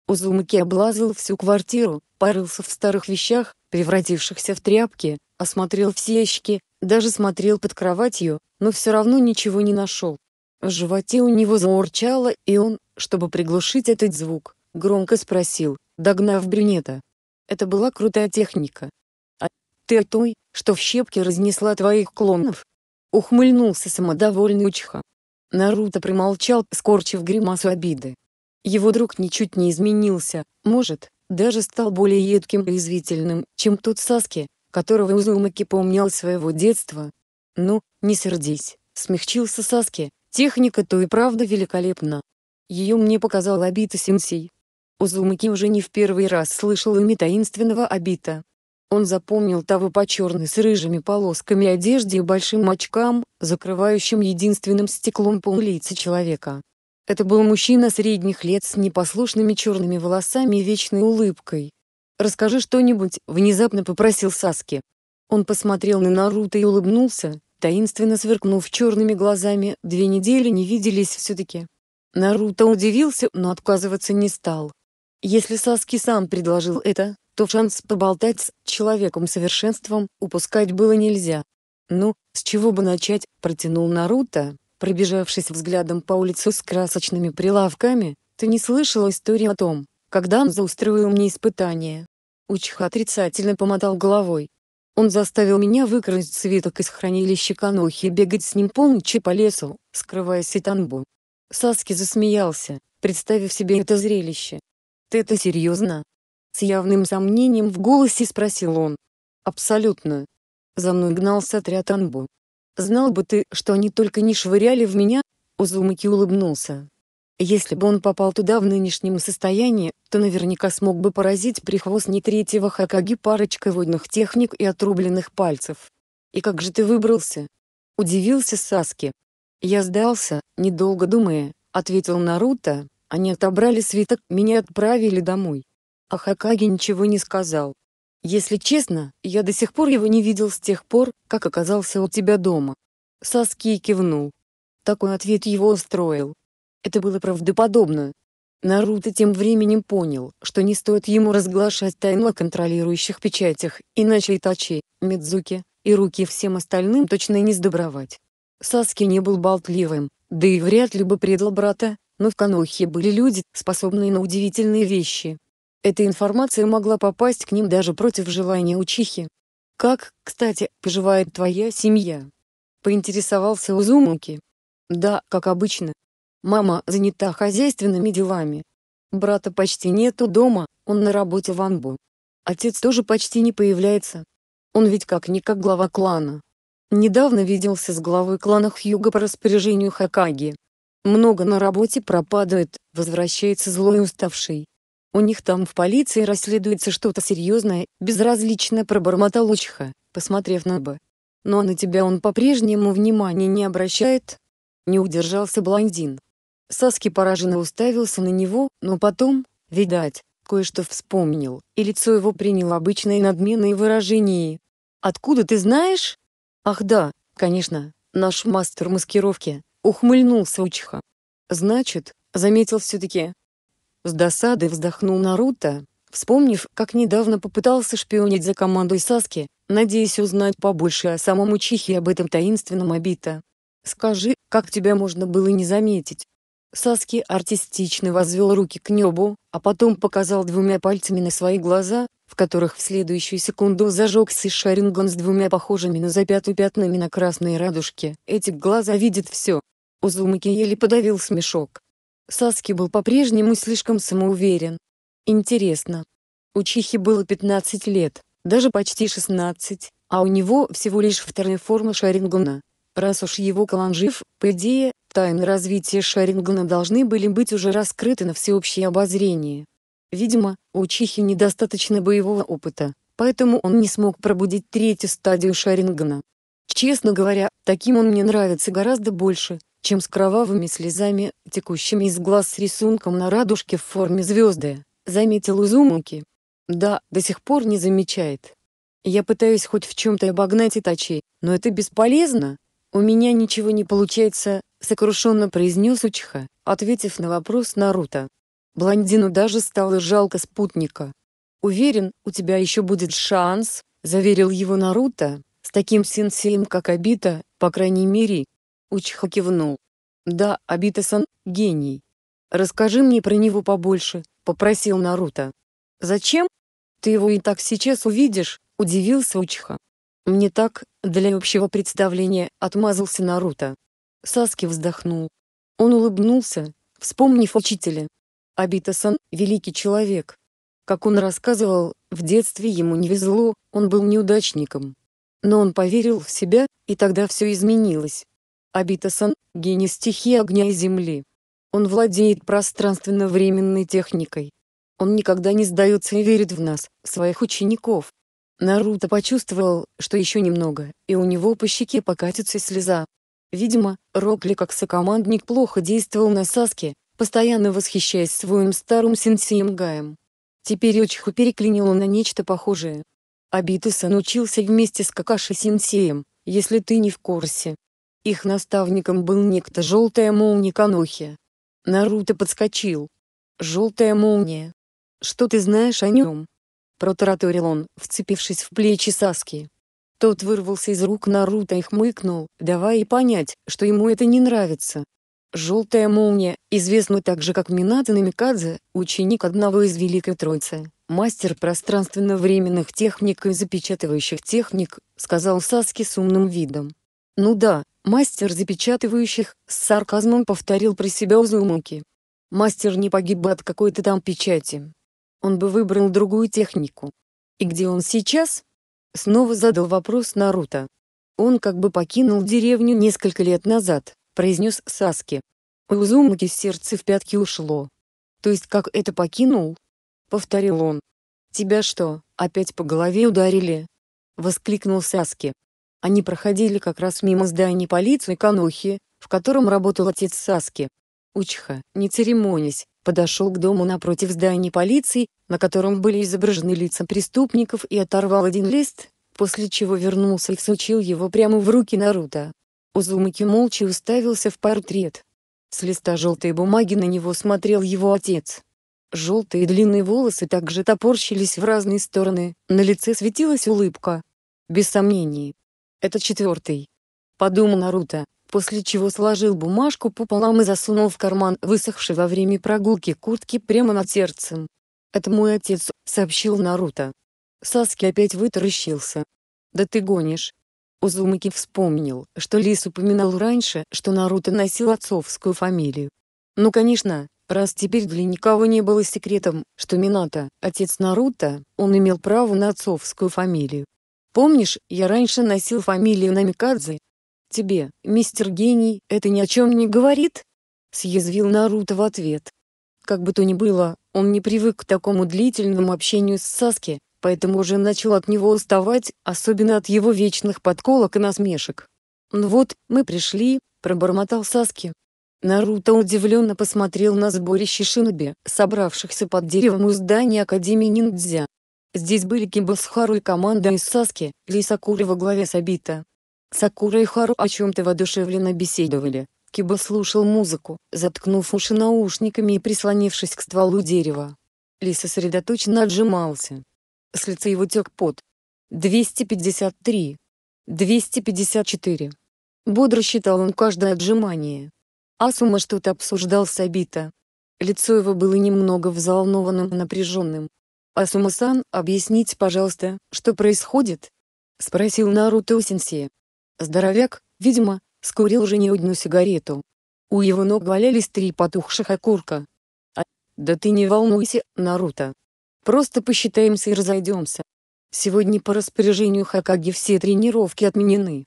Узумаки облазил всю квартиру, порылся в старых вещах, превратившихся в тряпки, осмотрел все ящики, даже смотрел под кроватью, но все равно ничего не нашел. В животе у него заурчало, и он, чтобы приглушить этот звук, громко спросил, догнав брюнета. Это была крутая техника. «А ты о той, что в щепке разнесла твоих клонов?» Ухмыльнулся самодовольный Учха. Наруто примолчал, скорчив гримасу обиды. Его друг ничуть не изменился, может, даже стал более едким и извительным, чем тот Саски, которого Узумаки помнил своего детства. «Ну, не сердись», — смягчился Саски, — «техника то и правда великолепна». Ее мне показал Абита Сенсей. Узумаки уже не в первый раз слышал имя таинственного Абита, он запомнил того по черной с рыжими полосками одежде и большим очкам, закрывающим единственным стеклом по улице человека. Это был мужчина средних лет с непослушными черными волосами и вечной улыбкой. «Расскажи что-нибудь», — внезапно попросил Саски. Он посмотрел на Наруто и улыбнулся, таинственно сверкнув черными глазами, две недели не виделись все-таки. Наруто удивился, но отказываться не стал. Если Саски сам предложил это, то шанс поболтать с человеком-совершенством упускать было нельзя. «Ну, с чего бы начать?» — протянул Наруто, пробежавшись взглядом по улице с красочными прилавками. «Ты не слышал истории о том, когда он заустроил мне испытание?» Учиха отрицательно помотал головой. Он заставил меня выкрасть свиток из хранилища Канохи и бегать с ним полночи по лесу, скрывая Ситанбу. Саски засмеялся, представив себе это зрелище. «Ты это серьезно?» С явным сомнением в голосе спросил он. «Абсолютно». За мной гнался отряд Анбу. «Знал бы ты, что они только не швыряли в меня?» Узумаки улыбнулся. Если бы он попал туда в нынешнем состоянии, то наверняка смог бы поразить прихвост не третьего Хакаги парочкой водных техник и отрубленных пальцев. «И как же ты выбрался?» — удивился Саски. «Я сдался, недолго думая», — ответил Наруто. «Они отобрали свиток, меня отправили домой. А Хакаги ничего не сказал. Если честно, я до сих пор его не видел с тех пор, как оказался у тебя дома. Саски кивнул. Такой ответ его устроил. Это было правдоподобно. Наруто тем временем понял, что не стоит ему разглашать тайну о контролирующих печатях, иначе Итачи, Мидзуки и руки всем остальным точно не сдобровать. Саски не был болтливым, да и вряд ли бы предал брата, но в Канохе были люди, способные на удивительные вещи, эта информация могла попасть к ним даже против желания учихи. «Как, кстати, поживает твоя семья?» — поинтересовался Узумуки. «Да, как обычно. Мама занята хозяйственными делами. Брата почти нету дома, он на работе в Анбу. Отец тоже почти не появляется. Он ведь как-никак глава клана. Недавно виделся с главой клана Хьюга по распоряжению Хакаги. Много на работе пропадает, возвращается злой и уставший. У них там в полиции расследуется что-то серьезное», — безразлично пробормотал Очха, посмотрев на Б. «Но на тебя он по-прежнему внимания не обращает?» Не удержался блондин. Саски пораженно уставился на него, но потом, видать, кое-что вспомнил, и лицо его приняло обычное надменное выражение. «Откуда ты знаешь?» «Ах да, конечно, наш мастер маскировки», — ухмыльнулся Учха. «Значит, заметил все-таки, с досадой вздохнул Наруто, вспомнив, как недавно попытался шпионить за командой Саски, надеясь узнать побольше о самом Учихе и об этом таинственном обито. «Скажи, как тебя можно было не заметить?» Саски артистично возвел руки к небу, а потом показал двумя пальцами на свои глаза, в которых в следующую секунду зажегся шаринган с двумя похожими на запятую пятнами на красной радужке. Эти глаза видят все. Узумаки еле подавил смешок. Саски был по-прежнему слишком самоуверен. Интересно. У Чихи было 15 лет, даже почти 16, а у него всего лишь вторая форма Шарингана. Раз уж его клан жив, по идее, тайны развития Шарингана должны были быть уже раскрыты на всеобщее обозрение. Видимо, у Чихи недостаточно боевого опыта, поэтому он не смог пробудить третью стадию Шарингана. Честно говоря, таким он мне нравится гораздо больше, чем с кровавыми слезами, текущими из глаз с рисунком на радужке в форме звезды, заметил Узумуки. Да, до сих пор не замечает. Я пытаюсь хоть в чем-то обогнать Итачи, но это бесполезно. У меня ничего не получается, сокрушенно произнес Учиха, ответив на вопрос Наруто. Блондину даже стало жалко спутника. «Уверен, у тебя еще будет шанс», — заверил его Наруто. «С таким сенсеем, как Абита, по крайней мере, Учиха кивнул. «Да, Абита-сан — гений. Расскажи мне про него побольше», — попросил Наруто. «Зачем? Ты его и так сейчас увидишь», — удивился Учиха. «Мне так, для общего представления», — отмазался Наруто. Саски вздохнул. Он улыбнулся, вспомнив учителя. Абита-сан — великий человек. Как он рассказывал, в детстве ему не везло, он был неудачником. Но он поверил в себя, и тогда все изменилось. Абитасан – гений стихии огня и земли. Он владеет пространственно-временной техникой. Он никогда не сдается и верит в нас, своих учеников. Наруто почувствовал, что еще немного, и у него по щеке покатится слеза. Видимо, Рокли как сокомандник плохо действовал на Саске, постоянно восхищаясь своим старым сенсеем Гаем. Теперь Очху переклинило на нечто похожее. Абитасан учился вместе с Какаши сенсеем, если ты не в курсе. Их наставником был некто Желтая Молния Канохи. Наруто подскочил. «Желтая молния. Что ты знаешь о нем?» Протараторил он, вцепившись в плечи Саски. Тот вырвался из рук Наруто и хмыкнул, давая понять, что ему это не нравится. Желтая молния, известна также как Минато Намикадзе, ученик одного из Великой Троицы, мастер пространственно-временных техник и запечатывающих техник, сказал Саски с умным видом. Ну да, Мастер запечатывающих с сарказмом повторил про себя Узумаки. Мастер не погиб бы от какой-то там печати. Он бы выбрал другую технику. И где он сейчас? Снова задал вопрос Наруто. Он как бы покинул деревню несколько лет назад, произнес Саски. У Узумаки сердце в пятки ушло. То есть как это покинул? Повторил он. Тебя что, опять по голове ударили? Воскликнул Саски. Они проходили как раз мимо здания полиции Канохи, в котором работал отец Саски. Учха, не церемонясь, подошел к дому напротив здания полиции, на котором были изображены лица преступников и оторвал один лист, после чего вернулся и всучил его прямо в руки Наруто. Узумаки молча уставился в портрет. С листа желтой бумаги на него смотрел его отец. Желтые длинные волосы также топорщились в разные стороны, на лице светилась улыбка. Без сомнений, это четвертый. Подумал Наруто, после чего сложил бумажку пополам и засунул в карман высохший во время прогулки куртки прямо над сердцем. «Это мой отец», — сообщил Наруто. Саски опять вытаращился. «Да ты гонишь». Узумаки вспомнил, что Лис упоминал раньше, что Наруто носил отцовскую фамилию. Ну конечно, раз теперь для никого не было секретом, что Минато, отец Наруто, он имел право на отцовскую фамилию. Помнишь, я раньше носил фамилию Намикадзе? Тебе, мистер гений, это ни о чем не говорит? Съязвил Наруто в ответ. Как бы то ни было, он не привык к такому длительному общению с Саски, поэтому уже начал от него уставать, особенно от его вечных подколок и насмешек. «Ну вот, мы пришли», — пробормотал Саски. Наруто удивленно посмотрел на сборище шиноби, собравшихся под деревом у здания Академии Ниндзя. Здесь были Кимбасхару и команда из Саски, Ли Сакура во главе с Абита. Сакура и Хару о чем-то воодушевленно беседовали. Киба слушал музыку, заткнув уши наушниками и прислонившись к стволу дерева. Ли сосредоточенно отжимался. С лица его тек пот. 253. 254. Бодро считал он каждое отжимание. Асума что-то обсуждал с Абита. Лицо его было немного взволнованным и напряженным. «Асума-сан, объясните, пожалуйста, что происходит?» — спросил Наруто Сенсея. Здоровяк, видимо, скурил уже не одну сигарету. У его ног валялись три потухших окурка. «А, да ты не волнуйся, Наруто. Просто посчитаемся и разойдемся. Сегодня по распоряжению Хакаги все тренировки отменены.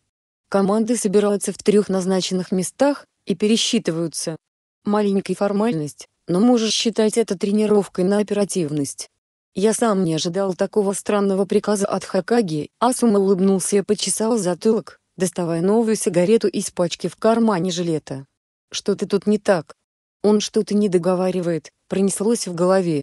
Команды собираются в трех назначенных местах и пересчитываются. Маленькая формальность, но можешь считать это тренировкой на оперативность. Я сам не ожидал такого странного приказа от Хакаги, Асума улыбнулся и почесал затылок, доставая новую сигарету из пачки в кармане жилета. Что-то тут не так. Он что-то не договаривает, пронеслось в голове.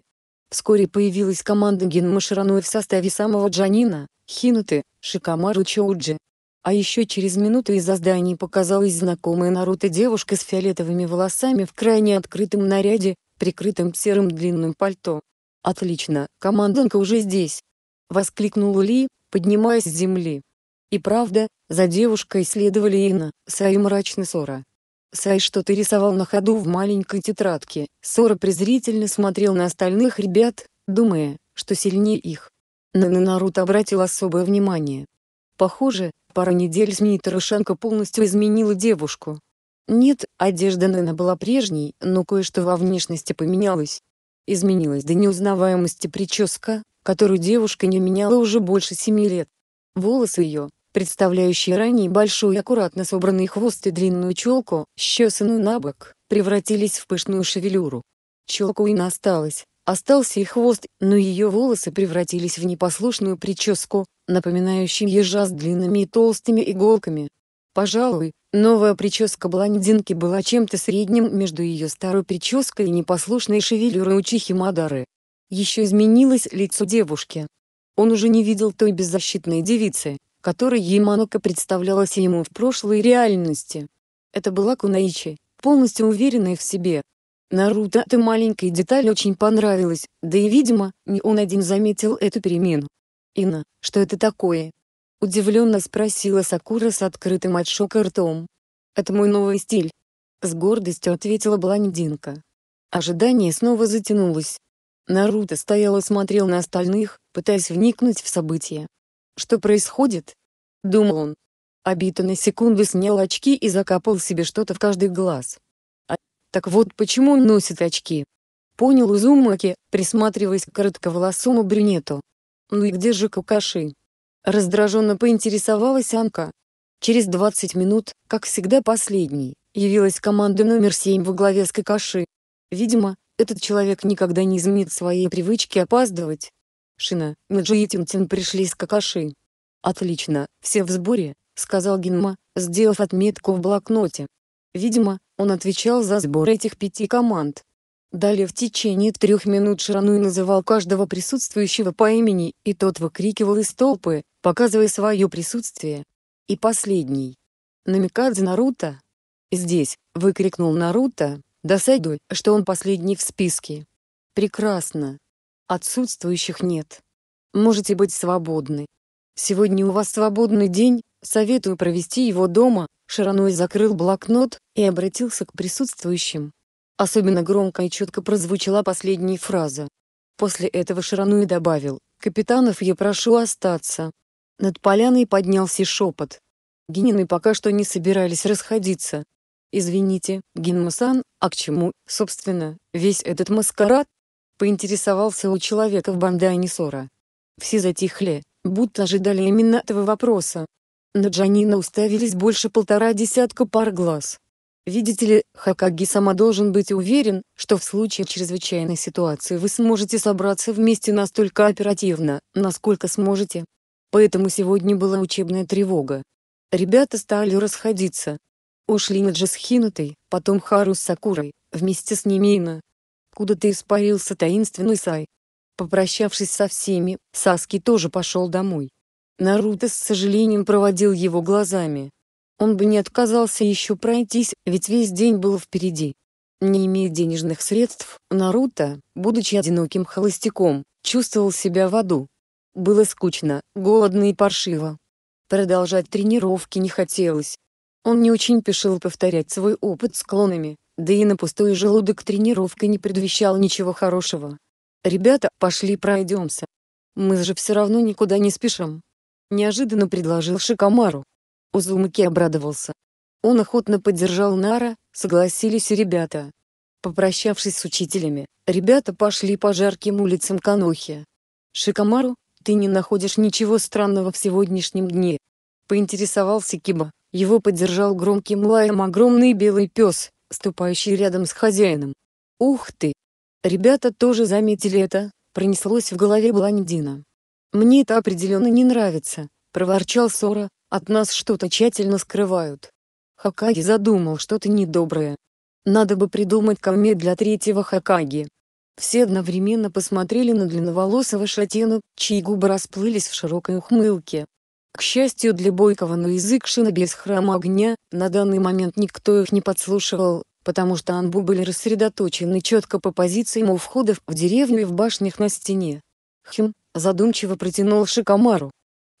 Вскоре появилась команда Генма в составе самого Джанина, Хинуты, Шикамару Чоуджи. А еще через минуту из-за зданий показалась знакомая Наруто девушка с фиолетовыми волосами в крайне открытом наряде, прикрытым серым длинным пальто. «Отлично, команданка уже здесь!» — воскликнул Ли, поднимаясь с земли. И правда, за девушкой следовали Инна, Сай и мрачный Сора. Сай что-то рисовал на ходу в маленькой тетрадке, Сора презрительно смотрел на остальных ребят, думая, что сильнее их. На Наруто обратил особое внимание. Похоже, пара недель СМИ Тарошенко полностью изменила девушку. Нет, одежда Нэна была прежней, но кое-что во внешности поменялось. Изменилась до неузнаваемости прическа, которую девушка не меняла уже больше семи лет. Волосы ее, представляющие ранее большой аккуратно собранный хвост и длинную челку, счесанную на бок, превратились в пышную шевелюру. Челка Уин осталась, остался и хвост, но ее волосы превратились в непослушную прическу, напоминающую ежа с длинными и толстыми иголками, Пожалуй, новая прическа блондинки была чем-то средним между ее старой прической и непослушной шевелюрой учихи Мадары. Еще изменилось лицо девушки. Он уже не видел той беззащитной девицы, которой Яманока представлялась ему в прошлой реальности. Это была Кунаичи, полностью уверенная в себе. Наруто эта маленькая деталь очень понравилась, да и видимо, не он один заметил эту перемену. Ина, что это такое? — удивленно спросила Сакура с открытым от шока ртом. «Это мой новый стиль», — с гордостью ответила блондинка. Ожидание снова затянулось. Наруто стоял и смотрел на остальных, пытаясь вникнуть в события. «Что происходит?» — думал он. Обито на секунду снял очки и закапал себе что-то в каждый глаз. А, так вот почему он носит очки. Понял Узумаки, присматриваясь к коротковолосому брюнету. «Ну и где же Кукаши?» Раздраженно поинтересовалась Анка. Через 20 минут, как всегда последний, явилась команда номер 7 во главе с Какаши. Видимо, этот человек никогда не изменит своей привычки опаздывать. Шина, Наджи и Тинтин пришли с Какаши. «Отлично, все в сборе», — сказал Гинма, сделав отметку в блокноте. Видимо, он отвечал за сбор этих пяти команд. Далее в течение трех минут Шарануй называл каждого присутствующего по имени, и тот выкрикивал из толпы показывая свое присутствие, и последний, намикадзе Наруто. Здесь, выкрикнул Наруто, досадуя, что он последний в списке. Прекрасно. Отсутствующих нет. Можете быть свободны. Сегодня у вас свободный день, советую провести его дома. Широной закрыл блокнот и обратился к присутствующим. Особенно громко и четко прозвучала последняя фраза. После этого Ширануи добавил, «Капитанов я прошу остаться, над поляной поднялся шепот. Гинины пока что не собирались расходиться. «Извините, Гинмасан, а к чему, собственно, весь этот маскарад?» поинтересовался у человека в бандане Сора. Все затихли, будто ожидали именно этого вопроса. На Джанина уставились больше полтора десятка пар глаз. Видите ли, Хакаги сама должен быть уверен, что в случае чрезвычайной ситуации вы сможете собраться вместе настолько оперативно, насколько сможете, Поэтому сегодня была учебная тревога. Ребята стали расходиться. Ушли Наджи с Хинатой, потом Хару с Сакурой, вместе с Немина. Куда-то испарился таинственный Сай. Попрощавшись со всеми, Саски тоже пошел домой. Наруто с сожалением проводил его глазами. Он бы не отказался еще пройтись, ведь весь день был впереди. Не имея денежных средств, Наруто, будучи одиноким холостяком, чувствовал себя в аду. Было скучно, голодно и паршиво. Продолжать тренировки не хотелось. Он не очень пешил повторять свой опыт с клонами, да и на пустой желудок тренировка не предвещал ничего хорошего. «Ребята, пошли пройдемся. Мы же все равно никуда не спешим». Неожиданно предложил Шикамару. Узумаки обрадовался. Он охотно поддержал Нара, согласились и ребята. Попрощавшись с учителями, ребята пошли по жарким улицам Канохи. Шикамару, ты не находишь ничего странного в сегодняшнем дне?» Поинтересовался Киба, его поддержал громким лаем огромный белый пес, ступающий рядом с хозяином. «Ух ты!» Ребята тоже заметили это, пронеслось в голове блондина. «Мне это определенно не нравится», — проворчал Сора, — «от нас что-то тщательно скрывают». Хакаги задумал что-то недоброе. «Надо бы придумать камме для третьего Хакаги», все одновременно посмотрели на длинноволосого шатена, чьи губы расплылись в широкой ухмылке. К счастью для Бойкова на язык шина без храма огня, на данный момент никто их не подслушивал, потому что анбу были рассредоточены четко по позициям у входов в деревню и в башнях на стене. Хим, задумчиво протянул Шикомару.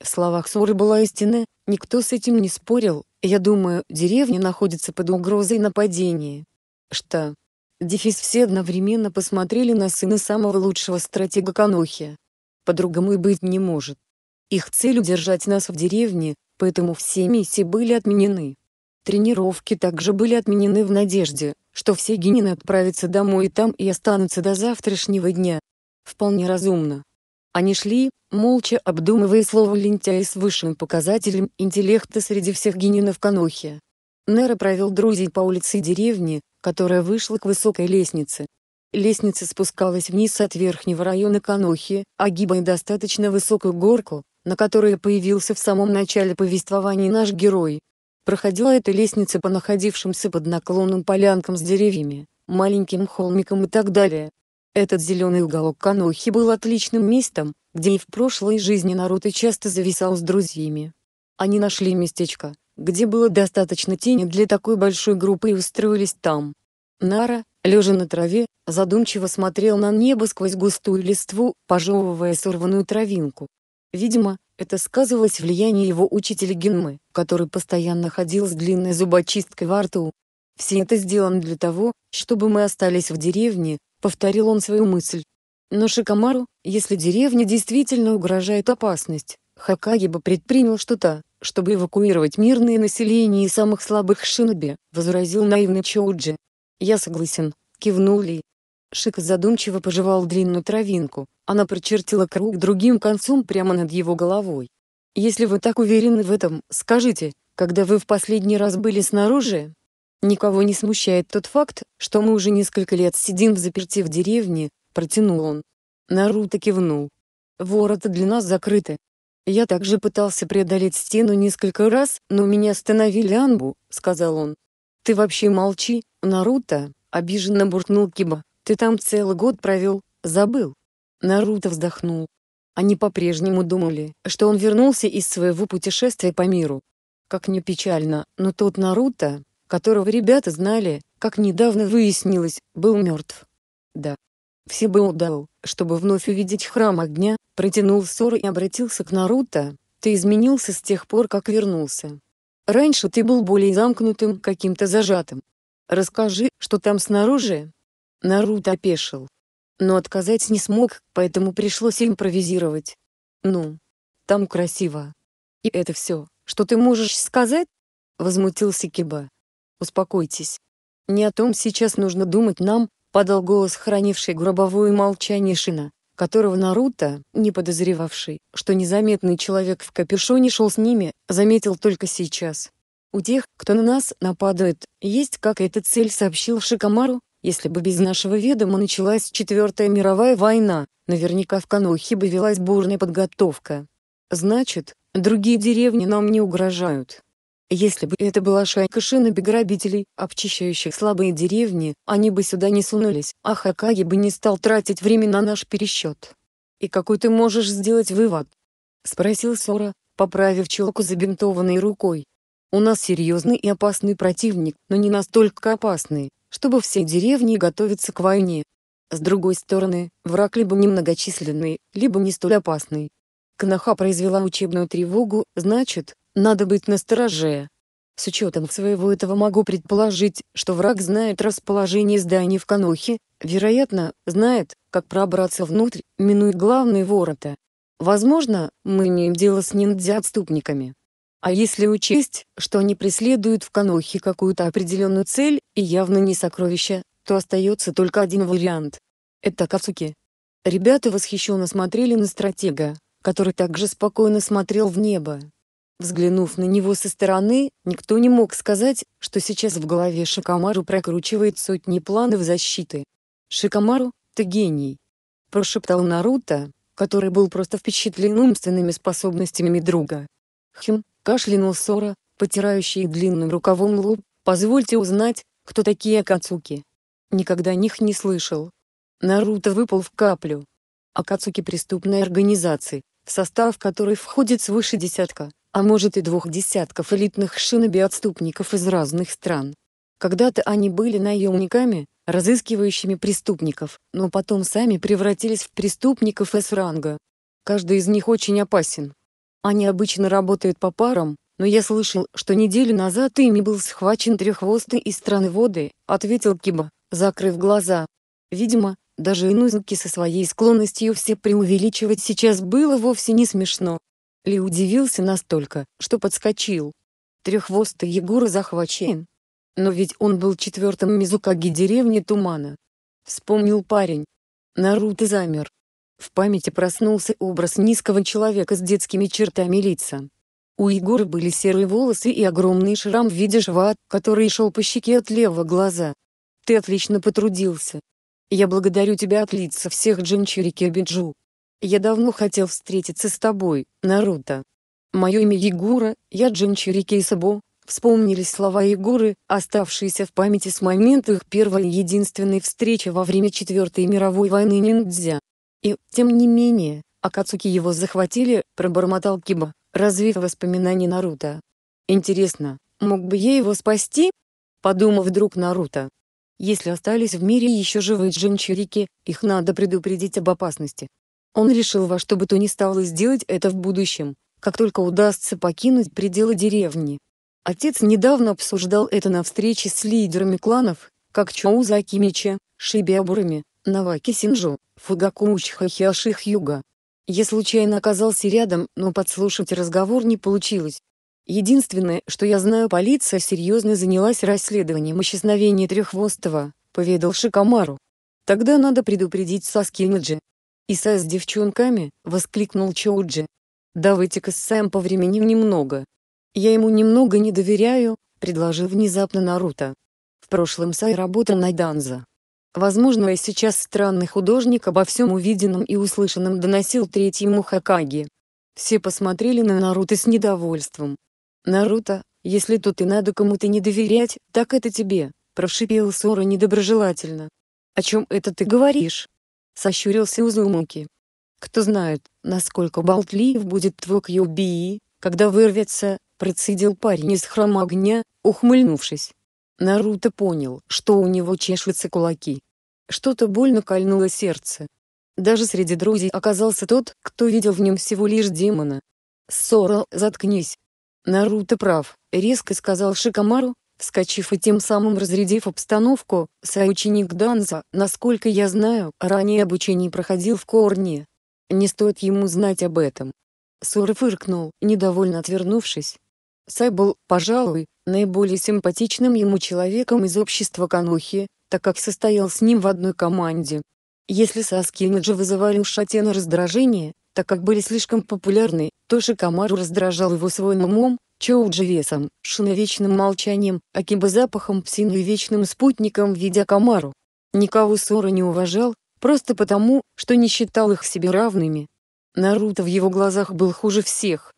В словах Суры была истина, никто с этим не спорил, я думаю, деревня находится под угрозой нападения. Что, Дефис все одновременно посмотрели на сына самого лучшего стратега Канохи. По-другому и быть не может. Их цель удержать нас в деревне, поэтому все миссии были отменены. Тренировки также были отменены в надежде, что все генины отправятся домой и там и останутся до завтрашнего дня. Вполне разумно. Они шли, молча обдумывая слово лентяя с высшим показателем интеллекта среди всех генинов Канохи. Нера провел друзей по улице деревни, которая вышла к высокой лестнице. Лестница спускалась вниз от верхнего района Канохи, огибая достаточно высокую горку, на которой появился в самом начале повествования наш герой. Проходила эта лестница по находившимся под наклоном полянкам с деревьями, маленьким холмиком и так далее. Этот зеленый уголок Канохи был отличным местом, где и в прошлой жизни Наруто часто зависал с друзьями. Они нашли местечко, где было достаточно тени для такой большой группы и устроились там. Нара, лежа на траве, задумчиво смотрел на небо сквозь густую листву, пожевывая сорванную травинку. Видимо, это сказывалось влияние его учителя Генмы, который постоянно ходил с длинной зубочисткой во рту. «Все это сделано для того, чтобы мы остались в деревне», — повторил он свою мысль. Но Шикамару, если деревне действительно угрожает опасность, Хакаги бы предпринял что-то, чтобы эвакуировать мирное население и самых слабых шиноби», — возразил наивный Чоуджи. «Я согласен», — кивнул Ли. Шик задумчиво пожевал длинную травинку, она прочертила круг другим концом прямо над его головой. «Если вы так уверены в этом, скажите, когда вы в последний раз были снаружи?» «Никого не смущает тот факт, что мы уже несколько лет сидим в заперти в деревне», — протянул он. Наруто кивнул. «Ворота для нас закрыты, я также пытался преодолеть стену несколько раз, но меня остановили Анбу, сказал он. Ты вообще молчи, Наруто, обиженно буркнул Киба. Ты там целый год провел, забыл. Наруто вздохнул. Они по-прежнему думали, что он вернулся из своего путешествия по миру. Как ни печально, но тот Наруто, которого ребята знали, как недавно выяснилось, был мертв. Да, Всебоудау, чтобы вновь увидеть храм огня, протянул Сора и обратился к Наруто, «Ты изменился с тех пор, как вернулся. Раньше ты был более замкнутым, каким-то зажатым. Расскажи, что там снаружи?» Наруто опешил. Но отказать не смог, поэтому пришлось импровизировать. «Ну, там красиво. И это все, что ты можешь сказать?» Возмутился Киба. «Успокойтесь. Не о том сейчас нужно думать нам, подал голос хранивший гробовое молчание Шина, которого Наруто, не подозревавший, что незаметный человек в капюшоне шел с ними, заметил только сейчас. «У тех, кто на нас нападает, есть какая-то цель», — сообщил Шикамару. «Если бы без нашего ведома началась Четвертая мировая война, наверняка в Канохи бы велась бурная подготовка. Значит, другие деревни нам не угрожают». Если бы это была шайка шиноби-грабителей, обчищающих слабые деревни, они бы сюда не сунулись, а Хакаги бы не стал тратить время на наш пересчет. «И какой ты можешь сделать вывод?» — спросил Сора, поправив челку забинтованной рукой. «У нас серьезный и опасный противник, но не настолько опасный, чтобы все деревни готовятся к войне. С другой стороны, враг либо немногочисленный, либо не столь опасный. Кнаха произвела учебную тревогу, значит, надо быть настороже. С учетом своего этого могу предположить, что враг знает расположение зданий в Канохе, вероятно, знает, как пробраться внутрь, минуя главные ворота. Возможно, мы имеем дело с ниндзя-отступниками. А если учесть, что они преследуют в Канохе какую-то определенную цель, и явно не сокровища, то остается только один вариант. Это Кавсуки. Ребята восхищенно смотрели на стратега, который также спокойно смотрел в небо. Взглянув на него со стороны, никто не мог сказать, что сейчас в голове Шикамару прокручивает сотни планов защиты. «Шикамару, ты гений!» – прошептал Наруто, который был просто впечатлен умственными способностями друга. «Хм!» – кашлянул Сора, потирающий длинным рукавом лоб. «Позвольте узнать, кто такие Акацуки?» Никогда о них не слышал. Наруто выпал в каплю. Акацуки – преступной организации, в состав которой входит свыше десятка а может и двух десятков элитных шиноби-отступников из разных стран. Когда-то они были наемниками, разыскивающими преступников, но потом сами превратились в преступников С-ранга. Каждый из них очень опасен. Они обычно работают по парам, но я слышал, что неделю назад ими был схвачен треххвостый из страны воды, ответил Киба, закрыв глаза. Видимо, даже инузуки со своей склонностью все преувеличивать сейчас было вовсе не смешно. Ли удивился настолько, что подскочил. Трехвостый Егор захвачен. Но ведь он был четвертым Мизукаги деревни Тумана. Вспомнил парень. Наруто замер. В памяти проснулся образ низкого человека с детскими чертами лица. У Егора были серые волосы и огромный шрам в виде жва, который шел по щеке от левого глаза. «Ты отлично потрудился. Я благодарю тебя от лица всех джинчурики Биджу», я давно хотел встретиться с тобой, Наруто. Мое имя Егора, я Джинчи Кейсабо. Вспомнились слова Егоры, оставшиеся в памяти с момента их первой и единственной встречи во время Четвертой мировой войны ниндзя. И, тем не менее, Акацуки его захватили, пробормотал Киба, развив воспоминания Наруто. Интересно, мог бы я его спасти? Подумал вдруг Наруто. Если остались в мире еще живые джинчирики, их надо предупредить об опасности. Он решил во что бы то ни стало сделать это в будущем, как только удастся покинуть пределы деревни. Отец недавно обсуждал это на встрече с лидерами кланов, как Чоуза Акимича, Шибиабурами, Наваки Синджу, Фугаку Учхахиаши Хьюга. Я случайно оказался рядом, но подслушать разговор не получилось. Единственное, что я знаю, полиция серьезно занялась расследованием исчезновения Трехвостого, поведал Шикамару. Тогда надо предупредить Саскиниджи, «Иса с девчонками?» — воскликнул Чоуджи. «Давайте-ка с Сэм повременим немного. Я ему немного не доверяю», — предложил внезапно Наруто. В прошлом Сай работал на Данза. Возможно, и сейчас странный художник обо всем увиденном и услышанном доносил третьему Хакаги. Все посмотрели на Наруто с недовольством. «Наруто, если тут и надо кому-то не доверять, так это тебе», — прошипел Сора недоброжелательно. «О чем это ты говоришь?» сощурился Узумаки. «Кто знает, насколько болтлив будет твой Кьюби, когда вырвется», — процедил парень из храма огня, ухмыльнувшись. Наруто понял, что у него чешутся кулаки. Что-то больно кольнуло сердце. Даже среди друзей оказался тот, кто видел в нем всего лишь демона. «Сора, заткнись!» «Наруто прав», — резко сказал Шикамару, Вскочив и тем самым разрядив обстановку, соученик Данза, насколько я знаю, ранее обучение проходил в Корне. Не стоит ему знать об этом. Сура фыркнул, недовольно отвернувшись. Сай был, пожалуй, наиболее симпатичным ему человеком из общества Канухи, так как состоял с ним в одной команде. Если Саски и Ниджи вызывали у Шатена раздражение, так как были слишком популярны, то Шикамару раздражал его своим умом, Чоуджи весом, Шина вечным молчанием, Акиба запахом псины и вечным спутником в виде Камару. Никого Сора не уважал, просто потому, что не считал их себе равными. Наруто в его глазах был хуже всех.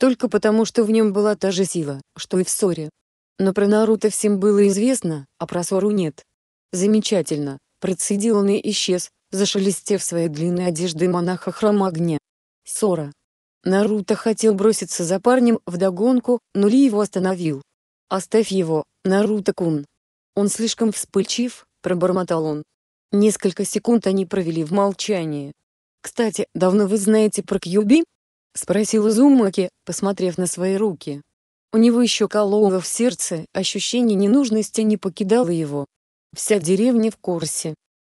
Только потому, что в нем была та же сила, что и в Соре. Но про Наруто всем было известно, а про Сору нет. Замечательно, процедил он и исчез, зашелестев своей длинной одежды монаха храма огня. Сора, Наруто хотел броситься за парнем вдогонку, но Ли его остановил. «Оставь его, Наруто-кун!» «Он слишком вспыльчив», — пробормотал он. Несколько секунд они провели в молчании. «Кстати, давно вы знаете про Кьюби?» — спросил Изумаки, посмотрев на свои руки. У него еще кололо в сердце, ощущение ненужности не покидало его. Вся деревня в курсе.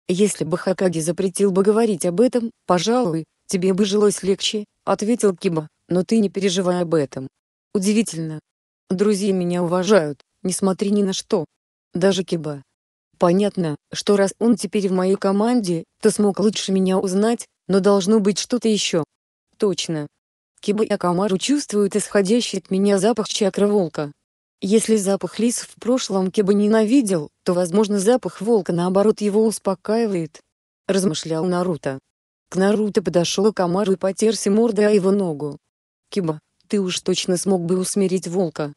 Если бы Хакаги запретил бы говорить об этом, пожалуй, «Тебе бы жилось легче», — ответил Киба, — «но ты не переживай об этом». Удивительно. Друзья меня уважают, несмотря ни на что. Даже Киба. Понятно, что раз он теперь в моей команде, то смог лучше меня узнать, но должно быть что-то еще. Точно. Киба и Акамару чувствуют исходящий от меня запах чакры волка. Если запах лис в прошлом Киба ненавидел, то, возможно, запах волка наоборот его успокаивает. Размышлял Наруто. К Наруто подошел Камару и потерся мордой о его ногу. «Киба, ты уж точно смог бы усмирить волка.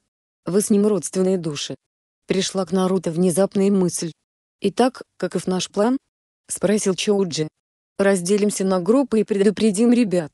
Вы с ним родственные души». Пришла к Наруто внезапная мысль. «Итак, каков наш план?» — спросил Чоуджи. «Разделимся на группы и предупредим ребят.